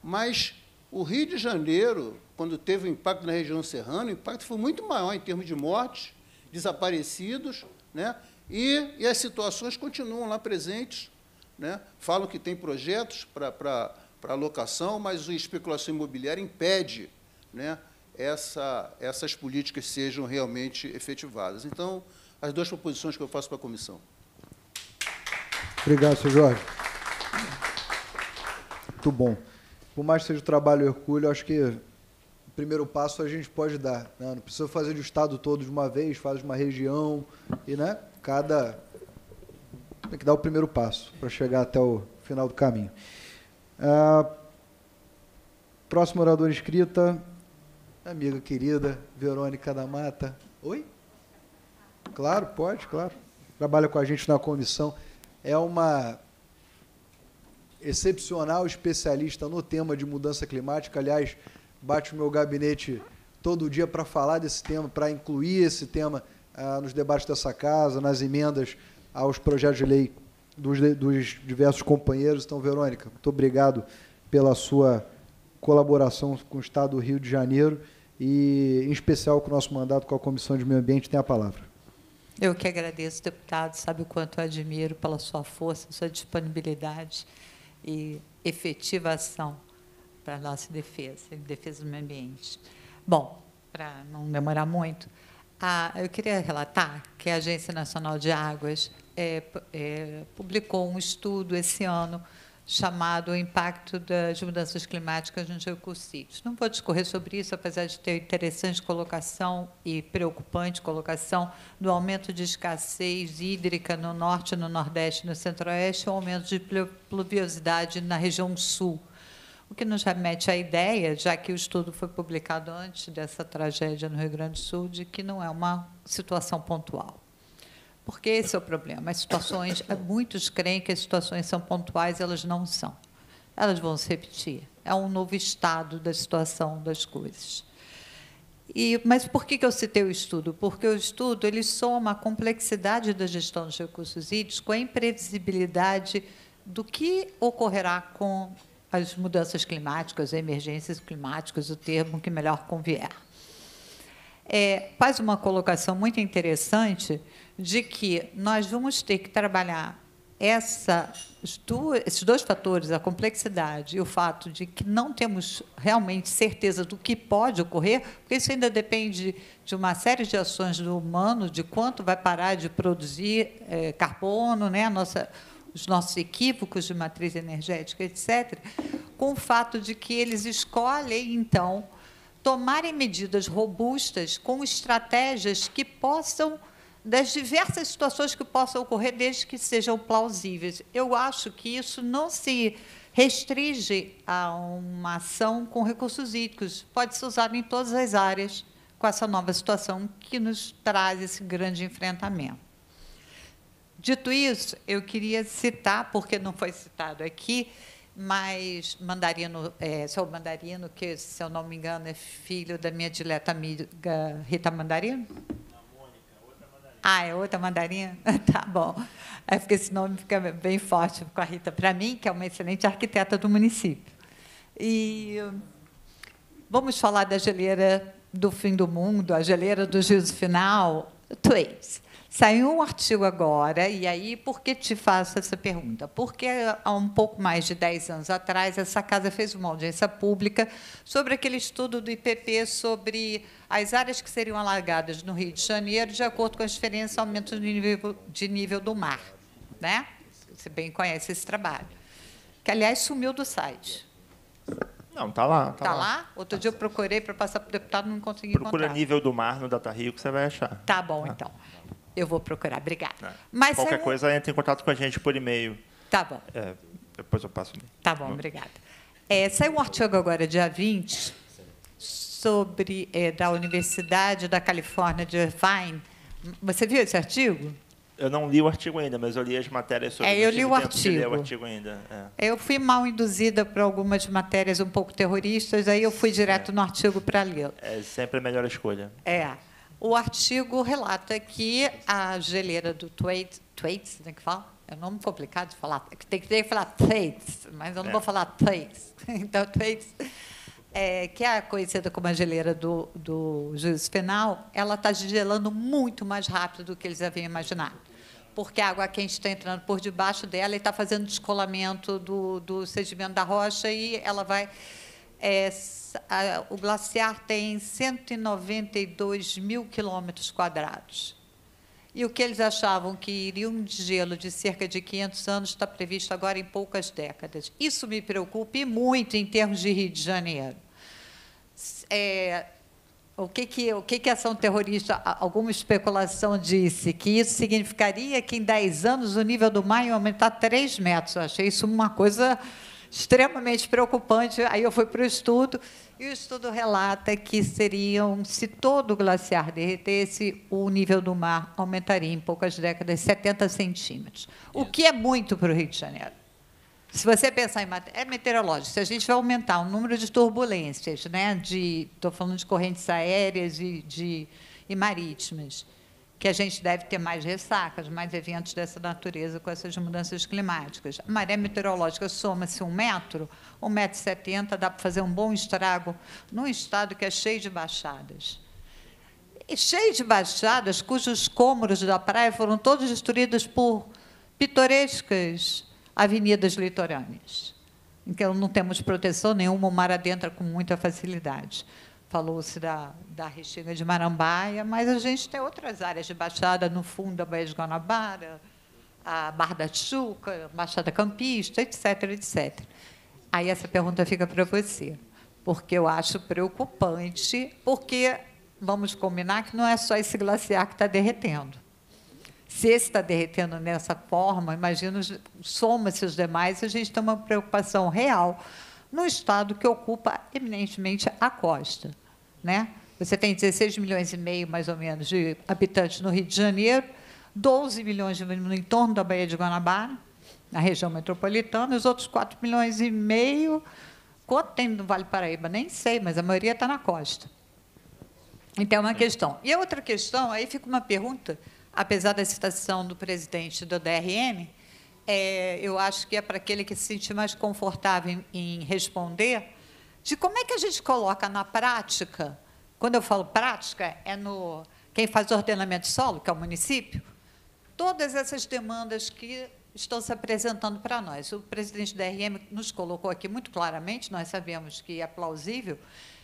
mas o Rio de Janeiro, quando teve o impacto na região serrana, o impacto foi muito maior em termos de mortes, desaparecidos, né, e, e as situações continuam lá presentes. Né, falam que tem projetos para alocação, mas a especulação imobiliária impede né, essa, essas políticas sejam realmente efetivadas. Então, as duas proposições que eu faço para a comissão. Obrigado, senhor Jorge. Muito bom. Por mais que seja o trabalho hercúleo, acho que o primeiro passo a gente pode dar. Né? Não precisa fazer de estado todo de uma vez, faz de uma região e, né, cada tem que dar o primeiro passo para chegar até o final do caminho. Ah, próximo orador inscrita, amiga querida Verônica da Mata. Oi? Claro, pode, claro. Trabalha com a gente na comissão. É uma excepcional especialista no tema de mudança climática. Aliás, bate o meu gabinete todo dia para falar desse tema, para incluir esse tema ah, nos debates dessa casa, nas emendas aos projetos de lei dos, dos diversos companheiros. Então, Verônica, muito obrigado pela sua colaboração com o Estado do Rio de Janeiro e, em especial, com o nosso mandato com a Comissão de Meio Ambiente, tem a palavra. Eu que agradeço, deputado. Sabe o quanto eu admiro pela sua força, sua disponibilidade e efetiva ação para a nossa defesa, defesa do meio ambiente. Bom, para não demorar muito, eu queria relatar que a Agência Nacional de Águas é, é, publicou um estudo esse ano chamado O Impacto das Mudanças Climáticas nos recursos hídricos. Não vou discorrer sobre isso, apesar de ter interessante colocação e preocupante colocação do aumento de escassez hídrica no norte, no nordeste, no centro-oeste, o aumento de pluviosidade na região sul. O que nos remete à ideia, já que o estudo foi publicado antes dessa tragédia no Rio Grande do Sul, de que não é uma situação pontual porque esse é o problema. As situações, muitos creem que as situações são pontuais, elas não são. Elas vão se repetir. É um novo estado da situação das coisas. E, mas por que, que eu citei o estudo? Porque o estudo ele soma a complexidade da gestão dos recursos hídricos com a imprevisibilidade do que ocorrerá com as mudanças climáticas, as emergências climáticas, o termo que melhor convier. É, faz uma colocação muito interessante de que nós vamos ter que trabalhar essa, esses dois fatores, a complexidade e o fato de que não temos realmente certeza do que pode ocorrer, porque isso ainda depende de uma série de ações do humano, de quanto vai parar de produzir é, carbono, né, nossa, os nossos equívocos de matriz energética, etc., com o fato de que eles escolhem, então, tomarem medidas robustas com estratégias que possam das diversas situações que possam ocorrer, desde que sejam plausíveis. Eu acho que isso não se restringe a uma ação com recursos hídricos, pode ser usado em todas as áreas com essa nova situação que nos traz esse grande enfrentamento. Dito isso, eu queria citar, porque não foi citado aqui, mas Mandarino, é, seu Mandarino, que, se eu não me engano, é filho da minha dileta amiga Rita Mandarino, ah, é outra mandarina? tá bom. É porque esse nome fica bem forte com a Rita para mim, que é uma excelente arquiteta do município. E vamos falar da geleira do fim do mundo, a geleira do juízo final, Twaits. Saiu um artigo agora, e aí por que te faço essa pergunta? Porque há um pouco mais de 10 anos atrás, essa casa fez uma audiência pública sobre aquele estudo do IPP sobre as áreas que seriam alagadas no Rio de Janeiro, de acordo com as diferenças aumento de nível, de nível do mar. Né? Você bem conhece esse trabalho. Que, aliás, sumiu do site. Não, tá lá. Tá, tá lá. lá? Outro tá dia eu procurei para passar para o deputado, não consegui Procura encontrar. Procura nível do mar no Data Rio que você vai achar. Tá bom, ah. então. Eu vou procurar, obrigada. É. Mas Qualquer é... coisa, entre em contato com a gente por e-mail. Tá bom. É, depois eu passo. Tá bom, obrigada. É, saiu um artigo agora, dia 20, sobre é, da Universidade da Califórnia de Irvine. Você viu esse artigo? Eu não li o artigo ainda, mas eu li as matérias sobre. É, eu li o artigo. o artigo. ainda. É. Eu fui mal induzida para algumas matérias um pouco terroristas, aí eu fui é. direto no artigo para lê-lo. É sempre a melhor escolha. É o artigo relata que a geleira do Thwaites, Thwaites né, que fala? É um nome complicado de falar, é tem que ter que falar Thwaites, mas eu não é. vou falar Thwaites. Então, Thwaites, é, que é conhecida como a geleira do, do juiz penal, ela está gelando muito mais rápido do que eles haviam imaginado. Porque a água quente está entrando por debaixo dela e está fazendo descolamento do, do sedimento da rocha e ela vai é, a, o glaciar tem 192 mil quilômetros quadrados. E o que eles achavam que iria um gelo de cerca de 500 anos está previsto agora em poucas décadas. Isso me preocupa e muito em termos de Rio de Janeiro. É, o que que, o que que a ação terrorista, alguma especulação disse? Que isso significaria que em 10 anos o nível do mar ia aumentar 3 metros. Eu achei isso uma coisa extremamente preocupante. Aí eu fui para o estudo e o estudo relata que seriam, se todo o glaciar derretesse, o nível do mar aumentaria em poucas décadas 70 centímetros, o que é muito para o Rio de Janeiro. Se você pensar em é meteorológico, se a gente vai aumentar o número de turbulências, né, de estou falando de correntes aéreas e, de, e marítimas, que a gente deve ter mais ressacas, mais eventos dessa natureza com essas mudanças climáticas. A maré meteorológica soma-se um metro, um metro e setenta, dá para fazer um bom estrago num estado que é cheio de baixadas. E cheio de baixadas, cujos cômoros da praia foram todos destruídos por pitorescas avenidas litorâneas, em que não temos proteção nenhuma, o mar adentra com muita facilidade falou-se da, da Restinga de Marambaia, mas a gente tem outras áreas de baixada, no fundo da Baía de Guanabara, a Barra da Chuca, Baixada Campista, etc, etc. Aí essa pergunta fica para você, porque eu acho preocupante, porque vamos combinar que não é só esse glaciar que está derretendo. Se esse está derretendo nessa forma, imagina, soma-se os demais, a gente tem uma preocupação real no estado que ocupa eminentemente a costa. Né? Você tem 16 milhões e meio, mais ou menos, de habitantes no Rio de Janeiro, 12 milhões no entorno da Baía de Guanabara, na região metropolitana, e os outros 4 milhões e meio. Quanto tem no Vale Paraíba? Nem sei, mas a maioria está na costa. Então, é uma questão. E a outra questão, aí fica uma pergunta, apesar da citação do presidente do DRM, é, eu acho que é para aquele que se sentir mais confortável em, em responder, de como é que a gente coloca na prática, quando eu falo prática, é no quem faz ordenamento solo, que é o município, todas essas demandas que estão se apresentando para nós. O presidente da RM nos colocou aqui muito claramente, nós sabemos que é plausível,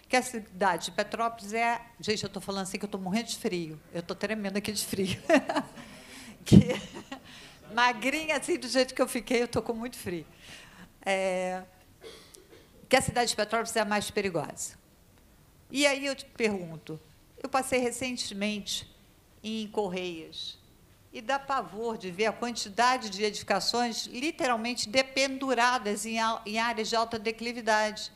que a cidade de Petrópolis é. Gente, eu estou falando assim que eu estou morrendo de frio, eu estou tremendo aqui de frio. que magrinha assim, do jeito que eu fiquei, eu estou com muito frio. É, que a cidade de Petrópolis é a mais perigosa. E aí eu te pergunto, eu passei recentemente em Correias e dá pavor de ver a quantidade de edificações literalmente dependuradas em, em áreas de alta declividade.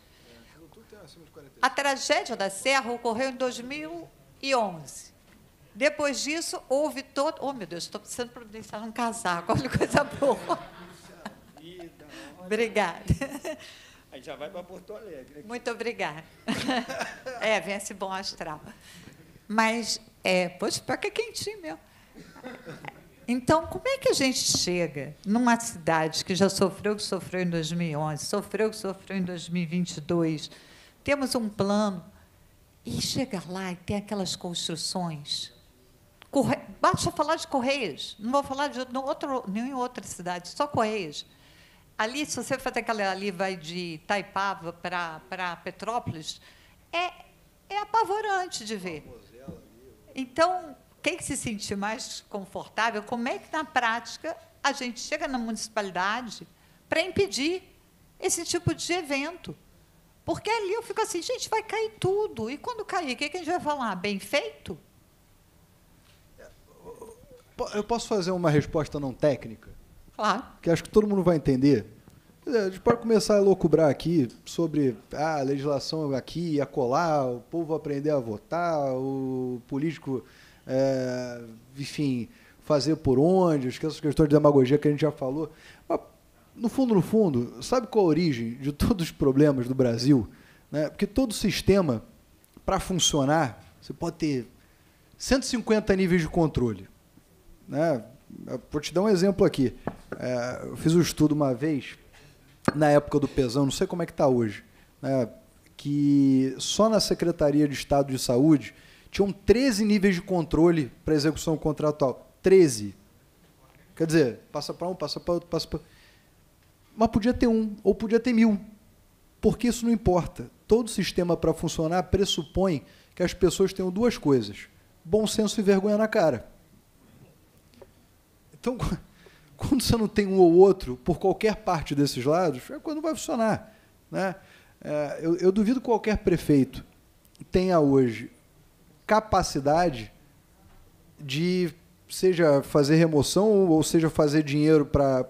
É, a tragédia da Serra ocorreu em 2011. Depois disso, houve todo. Oh, meu Deus, estou precisando providenciar um casaco, olha coisa boa. Vida, olha. Obrigada. Aí já vai para Porto Alegre. Muito obrigada. É, Vence esse bom astral. Mas, é, poxa, pior que é quentinho mesmo. Então, como é que a gente chega numa cidade que já sofreu o que sofreu em 2011, sofreu o que sofreu em 2022, temos um plano, e chega lá e tem aquelas construções Corre... Basta falar de Correios. Não vou falar de outro, nenhuma outra cidade, só Correios. Ali, se você fazer aquela ali, vai de Taipava para Petrópolis, é, é apavorante de ver. Então, quem se sentir mais confortável, como é que, na prática, a gente chega na municipalidade para impedir esse tipo de evento? Porque ali eu fico assim, gente, vai cair tudo. E quando cair, o que a gente vai falar? Bem feito? Eu posso fazer uma resposta não técnica? Claro. Que acho que todo mundo vai entender. A gente pode começar a loucubrar aqui sobre ah, a legislação aqui e acolá, o povo aprender a votar, o político, é, enfim, fazer por onde, Esqueça as questões de demagogia que a gente já falou. Mas, no fundo, no fundo, sabe qual a origem de todos os problemas do Brasil? Né? Porque todo sistema, para funcionar, você pode ter 150 níveis de controle. Né? Vou te dar um exemplo aqui. É, eu fiz um estudo uma vez, na época do pesão, não sei como é que está hoje, né? que só na Secretaria de Estado de Saúde tinham 13 níveis de controle para execução contratual. 13. Quer dizer, passa para um, passa para outro, passa para. Mas podia ter um, ou podia ter mil. Porque isso não importa. Todo sistema para funcionar pressupõe que as pessoas tenham duas coisas: bom senso e vergonha na cara. Então, quando você não tem um ou outro por qualquer parte desses lados, é quando vai funcionar. Né? É, eu, eu duvido qualquer prefeito tenha hoje capacidade de, seja fazer remoção ou seja fazer dinheiro para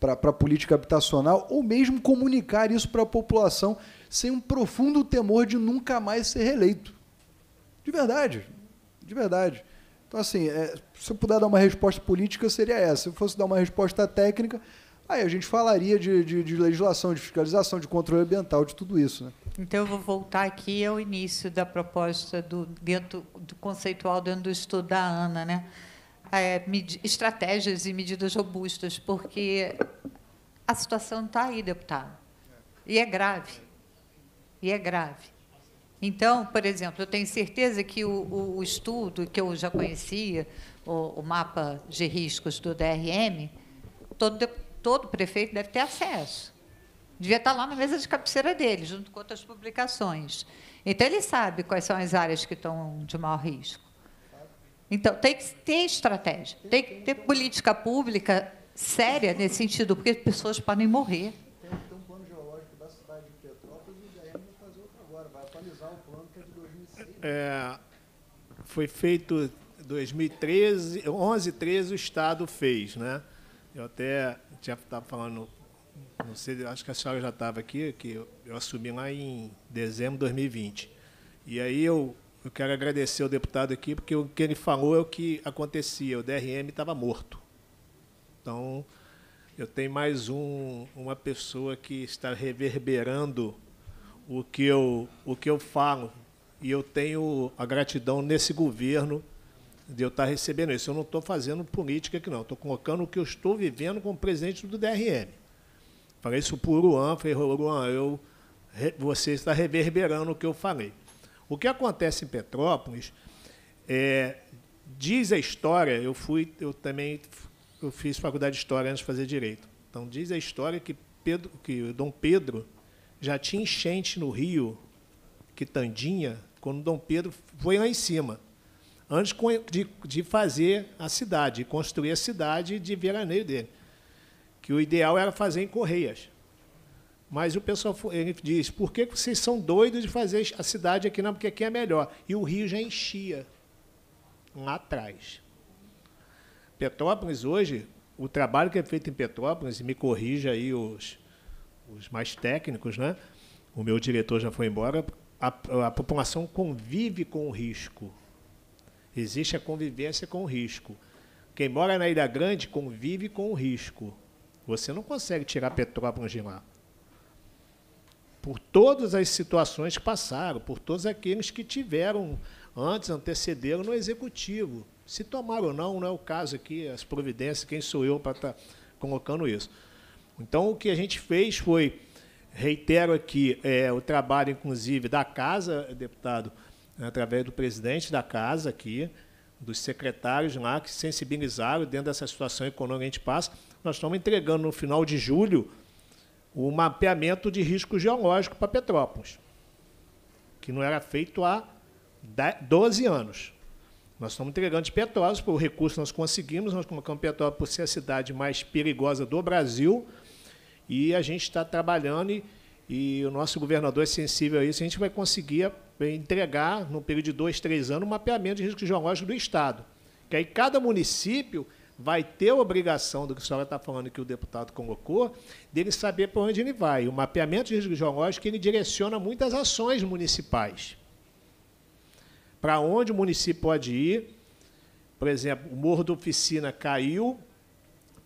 para a política habitacional, ou mesmo comunicar isso para a população sem um profundo temor de nunca mais ser reeleito. De verdade, de verdade. Então, assim, é, se eu puder dar uma resposta política, seria essa. Se eu fosse dar uma resposta técnica, aí a gente falaria de, de, de legislação, de fiscalização, de controle ambiental, de tudo isso. Né? Então, eu vou voltar aqui ao início da proposta do, dentro, do conceitual dentro do estudo da ANA, né? É, estratégias e medidas robustas, porque a situação está aí, deputado. E é grave. E é grave. Então, por exemplo, eu tenho certeza que o, o, o estudo que eu já conhecia, o, o, mapa de riscos do DRM, todo, todo prefeito deve ter acesso. Devia estar lá na mesa de cabeceira dele, junto com outras publicações. Então, ele sabe quais são as áreas que estão de maior risco. Então, tem que ter estratégia, tem que ter política pública séria nesse sentido, porque pessoas podem morrer. É, foi feito 2013, 11, 13 o Estado fez, né? Eu até já estava falando, não sei, acho que a senhora já estava aqui, que eu assumi lá em dezembro de 2020. E aí eu, eu quero agradecer ao deputado aqui, porque o que ele falou é o que acontecia, o DRM estava morto. Então, eu tenho mais um, uma pessoa que está reverberando o que eu, o que eu falo, e eu tenho a gratidão nesse governo de eu estar recebendo isso. Eu não estou fazendo política aqui, não. Estou colocando o que eu estou vivendo como presidente do DRM. Falei isso para o Uruan, falei, Uruan, eu, você está reverberando o que eu falei. O que acontece em Petrópolis é, diz a história, eu fui, eu também eu fiz faculdade de história antes de fazer direito. Então diz a história que Pedro, que Dom Pedro já tinha enchente no Rio, que Tandinha quando Dom Pedro foi lá em cima, antes de, de fazer a cidade, construir a cidade de veraneio dele. Que o ideal era fazer em Correias. Mas o pessoal ele diz: por que vocês são doidos de fazer a cidade aqui? Não, porque aqui é melhor. E o rio já enchia lá atrás. Petrópolis, hoje, o trabalho que é feito em Petrópolis, e me corrija aí os, os mais técnicos, né? O meu diretor já foi embora a, a população convive com o risco. Existe a convivência com o risco. Quem mora na Ilha Grande convive com o risco. Você não consegue tirar Petrópolis de lá. Por todas as situações que passaram, por todos aqueles que tiveram antes, antecederam no executivo. Se tomaram ou não, não é o caso aqui, as providências, quem sou eu para estar tá colocando isso. Então, o que a gente fez foi Reitero aqui é, o trabalho, inclusive, da Casa, deputado, através do presidente da Casa aqui, dos secretários lá, que sensibilizaram dentro dessa situação econômica que a gente passa. Nós estamos entregando no final de julho o mapeamento de risco geológico para Petrópolis, que não era feito há 12 anos. Nós estamos entregando de Petrópolis, por recurso nós conseguimos, nós colocamos Petrópolis por ser a cidade mais perigosa do Brasil e a gente está trabalhando e, e o nosso governador é sensível a isso. A gente vai conseguir eh, entregar, no período de dois, três anos, um mapeamento de risco geológico do Estado. Que aí cada município vai ter a obrigação do que a senhora está falando, que o deputado colocou, dele saber para onde ele vai. O mapeamento de risco geológico ele direciona muitas ações municipais. Para onde o município pode ir. Por exemplo, o Morro da Oficina caiu,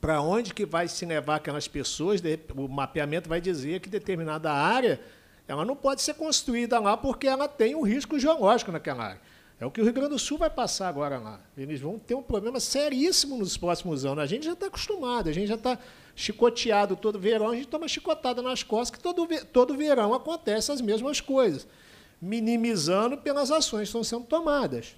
para onde que vai se levar aquelas pessoas, o mapeamento vai dizer que determinada área ela não pode ser construída lá porque ela tem um risco geológico naquela área. É o que o Rio Grande do Sul vai passar agora lá. Eles vão ter um problema seríssimo nos próximos anos. A gente já está acostumado, a gente já está chicoteado todo verão, a gente toma chicotada nas costas, que todo, todo verão acontece as mesmas coisas, minimizando pelas ações que estão sendo tomadas.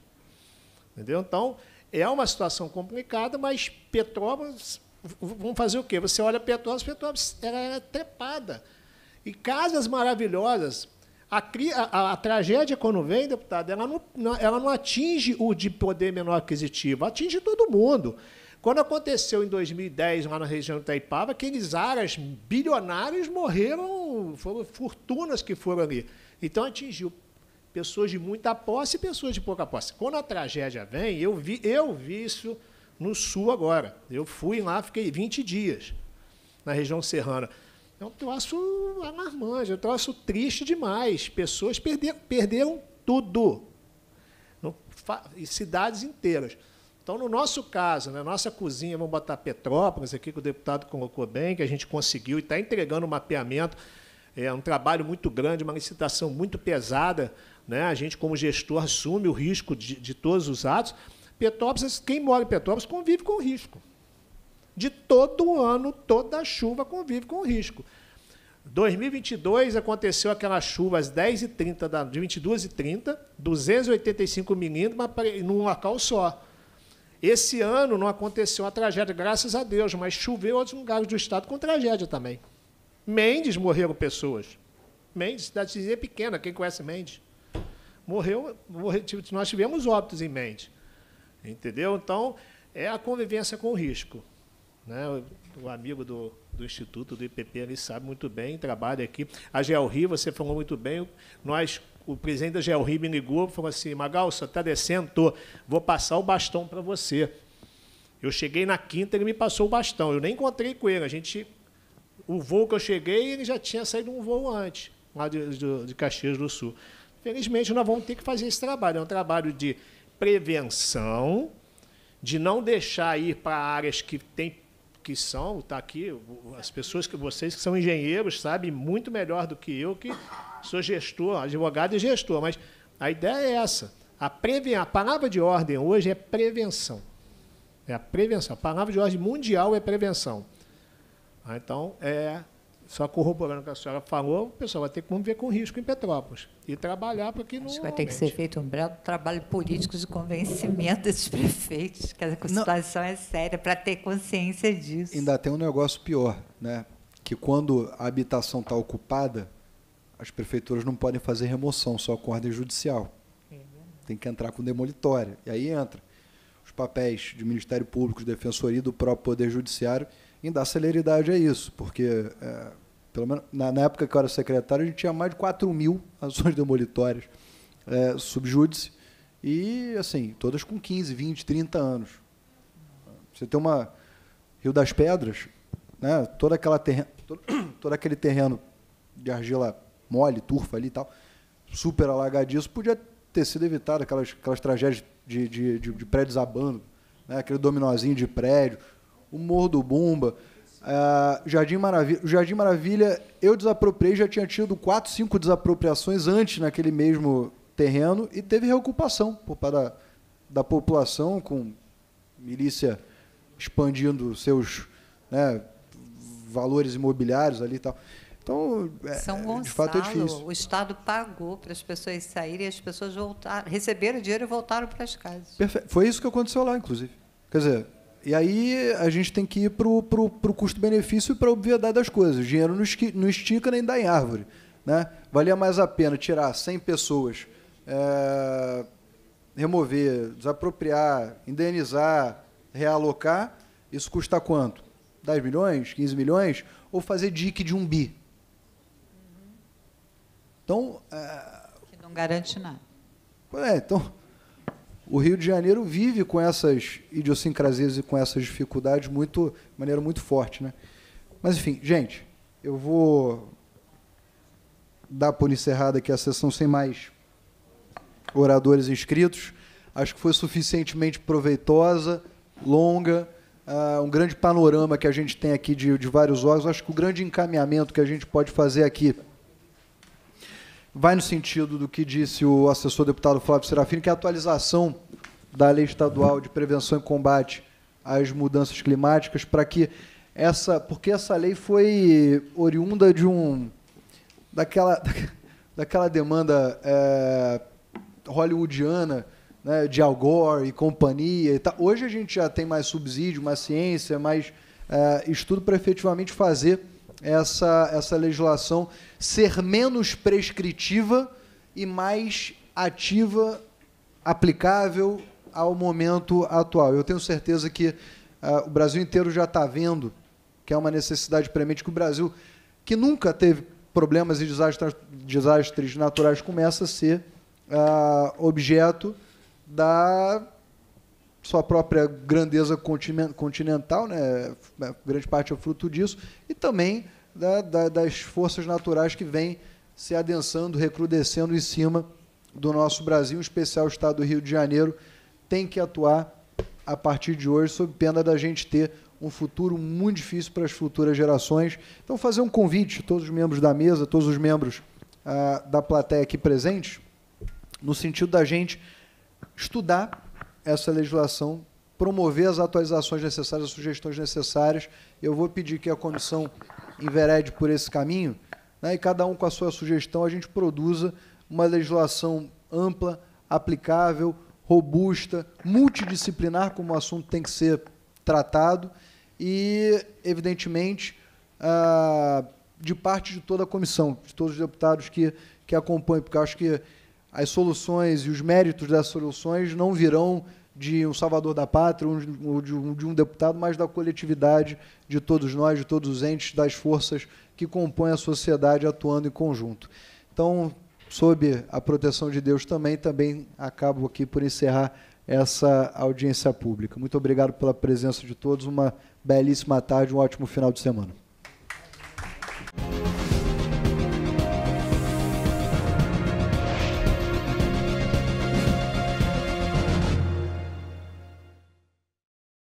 Entendeu? Então, é uma situação complicada, mas Petrópolis vão fazer o quê? Você olha Petrópolis, Petrópolis era trepada. E casas maravilhosas. A, a, a, tragédia, quando vem, deputado, ela não, ela não atinge o de poder menor aquisitivo, atinge todo mundo. Quando aconteceu em 2010, lá na região de Itaipava, aqueles aras bilionários morreram, foram fortunas que foram ali. Então atingiu pessoas de muita posse e pessoas de pouca posse. Quando a tragédia vem, eu vi, eu vi isso no sul agora. Eu fui lá, fiquei 20 dias na região serrana. É um troço alarmante, é um troço triste demais. Pessoas perderam, perderam tudo. No, cidades inteiras. Então, no nosso caso, na né, nossa cozinha, vamos botar Petrópolis aqui, que o deputado colocou bem, que a gente conseguiu e está entregando o mapeamento. É um trabalho muito grande, uma licitação muito pesada. Né? A gente, como gestor, assume o risco de, de todos os atos Petrópolis, quem mora em Petrópolis convive com o risco. De todo ano, toda chuva convive com o risco. 2022 aconteceu aquela chuva às 10h30, da, de 22h30, 285 milímetros, mas num local só. Esse ano não aconteceu a tragédia, graças a Deus, mas choveu outros lugares do estado com tragédia também. Mendes morreram pessoas. Mendes, cidadezinha pequena, quem conhece Mendes? Morreu, morreu, nós tivemos óbitos em Mendes. Entendeu? Então, é a convivência com o risco. Né? O, amigo do, do Instituto do IPP ele sabe muito bem, trabalha aqui. A Georri, você falou muito bem. Nós, o presidente da Georri me ligou e falou assim: Magal, você está descendo? Tô. Vou passar o bastão para você. Eu cheguei na quinta, ele me passou o bastão. Eu nem encontrei com ele. A gente, o voo que eu cheguei, ele já tinha saído um voo antes, lá de, de, de Caxias do Sul. Felizmente, nós vamos ter que fazer esse trabalho. É um trabalho de prevenção, de não deixar ir para áreas que tem que são, está aqui, as pessoas que vocês que são engenheiros sabem muito melhor do que eu, que sou gestor, advogado e gestor, mas a ideia é essa. A, preven a palavra de ordem hoje é prevenção. É a prevenção. A palavra de ordem mundial é prevenção. Ah, então, é só que o problema que a senhora falou, o pessoal vai ter que conviver com risco em Petrópolis e trabalhar para que não. Acho que vai ter que ser feito um belo trabalho político de convencimento desses prefeitos, que a situação não. é séria, para ter consciência disso. Ainda tem um negócio pior, né? que quando a habitação está ocupada, as prefeituras não podem fazer remoção, só com ordem judicial. É tem que entrar com demolitória. E aí entra os papéis do Ministério Público, de Defensoria e do próprio Poder Judiciário em dar celeridade a isso, porque, é, pelo menos na, na, época que eu era secretário, a gente tinha mais de 4 mil ações demolitórias é, subjúdice, e assim, todas com 15, 20, 30 anos. Você tem uma Rio das Pedras, né, toda aquela todo, todo aquele terreno de argila mole, turfa ali e tal, super alagadiço, podia ter sido evitado aquelas, aquelas tragédias de, de, de, de prédios abando, né, aquele dominozinho de prédio, o Morro do Bumba, uh, Jardim Maravilha. O Jardim Maravilha eu desapropriei, já tinha tido quatro cinco desapropriações antes naquele mesmo terreno e teve reocupação por para da população com milícia expandindo seus né, valores imobiliários ali e tal. Então, é, São é, Gonçalo, de fato é difícil. O Estado pagou para as pessoas saírem e as pessoas voltaram, receberam dinheiro e voltaram para as casas. Foi isso que aconteceu lá, inclusive. Quer dizer, e aí a gente tem que ir para o custo-benefício e para a obviedade das coisas. O dinheiro não, esqui, não estica nem dá em árvore. Né? Valia mais a pena tirar 100 pessoas, é, remover, desapropriar, indenizar, realocar. Isso custa quanto? 10 milhões, 15 milhões? Ou fazer dique de um bi? Então. É, que não garante nada. É, então o Rio de Janeiro vive com essas idiosincrasias e com essas dificuldades muito, de maneira muito forte. Né? Mas, enfim, gente, eu vou dar por encerrada aqui a sessão sem mais oradores inscritos. Acho que foi suficientemente proveitosa, longa, uh, um grande panorama que a gente tem aqui de, de vários órgãos. Acho que o grande encaminhamento que a gente pode fazer aqui vai no sentido do que disse o assessor deputado Flávio Serafini, que é a atualização da Lei Estadual de Prevenção e Combate às Mudanças Climáticas para que essa, porque essa lei foi oriunda de um daquela daquela demanda é, hollywoodiana né, de Al Gore e companhia. E tá. Hoje a gente já tem mais subsídio, mais ciência, mais é, estudo para efetivamente fazer essa, essa legislação ser menos prescritiva e mais ativa, aplicável ao momento atual. Eu tenho certeza que uh, o Brasil inteiro já está vendo que é uma necessidade premente que o Brasil, que nunca teve problemas e desastres, desastres naturais, começa a ser uh, objeto da sua própria grandeza continental, né? É, grande parte é fruto disso, e também da, da, das forças naturais que vêm se adensando, recrudescendo em cima do nosso Brasil, em especial o estado do Rio de Janeiro, tem que atuar a partir de hoje, sob pena da gente ter um futuro muito difícil para as futuras gerações. Então, fazer um convite a todos os membros da mesa, todos os membros ah, da plateia aqui presentes, no sentido da gente estudar essa legislação, promover as atualizações necessárias, as sugestões necessárias. Eu vou pedir que a comissão enverede por esse caminho, né, e cada um com a sua sugestão, a gente produza uma legislação ampla, aplicável, robusta, multidisciplinar, como o assunto tem que ser tratado, e, evidentemente, ah, de parte de toda a comissão, de todos os deputados que, que acompanham, porque acho que as soluções e os méritos das soluções não virão de um salvador da pátria ou de um, de um deputado, mas da coletividade de todos nós, de todos os entes, das forças que compõem a sociedade atuando em conjunto. Então, sob a proteção de Deus também, também acabo aqui por encerrar essa audiência pública. Muito obrigado pela presença de todos, uma belíssima tarde, um ótimo final de semana.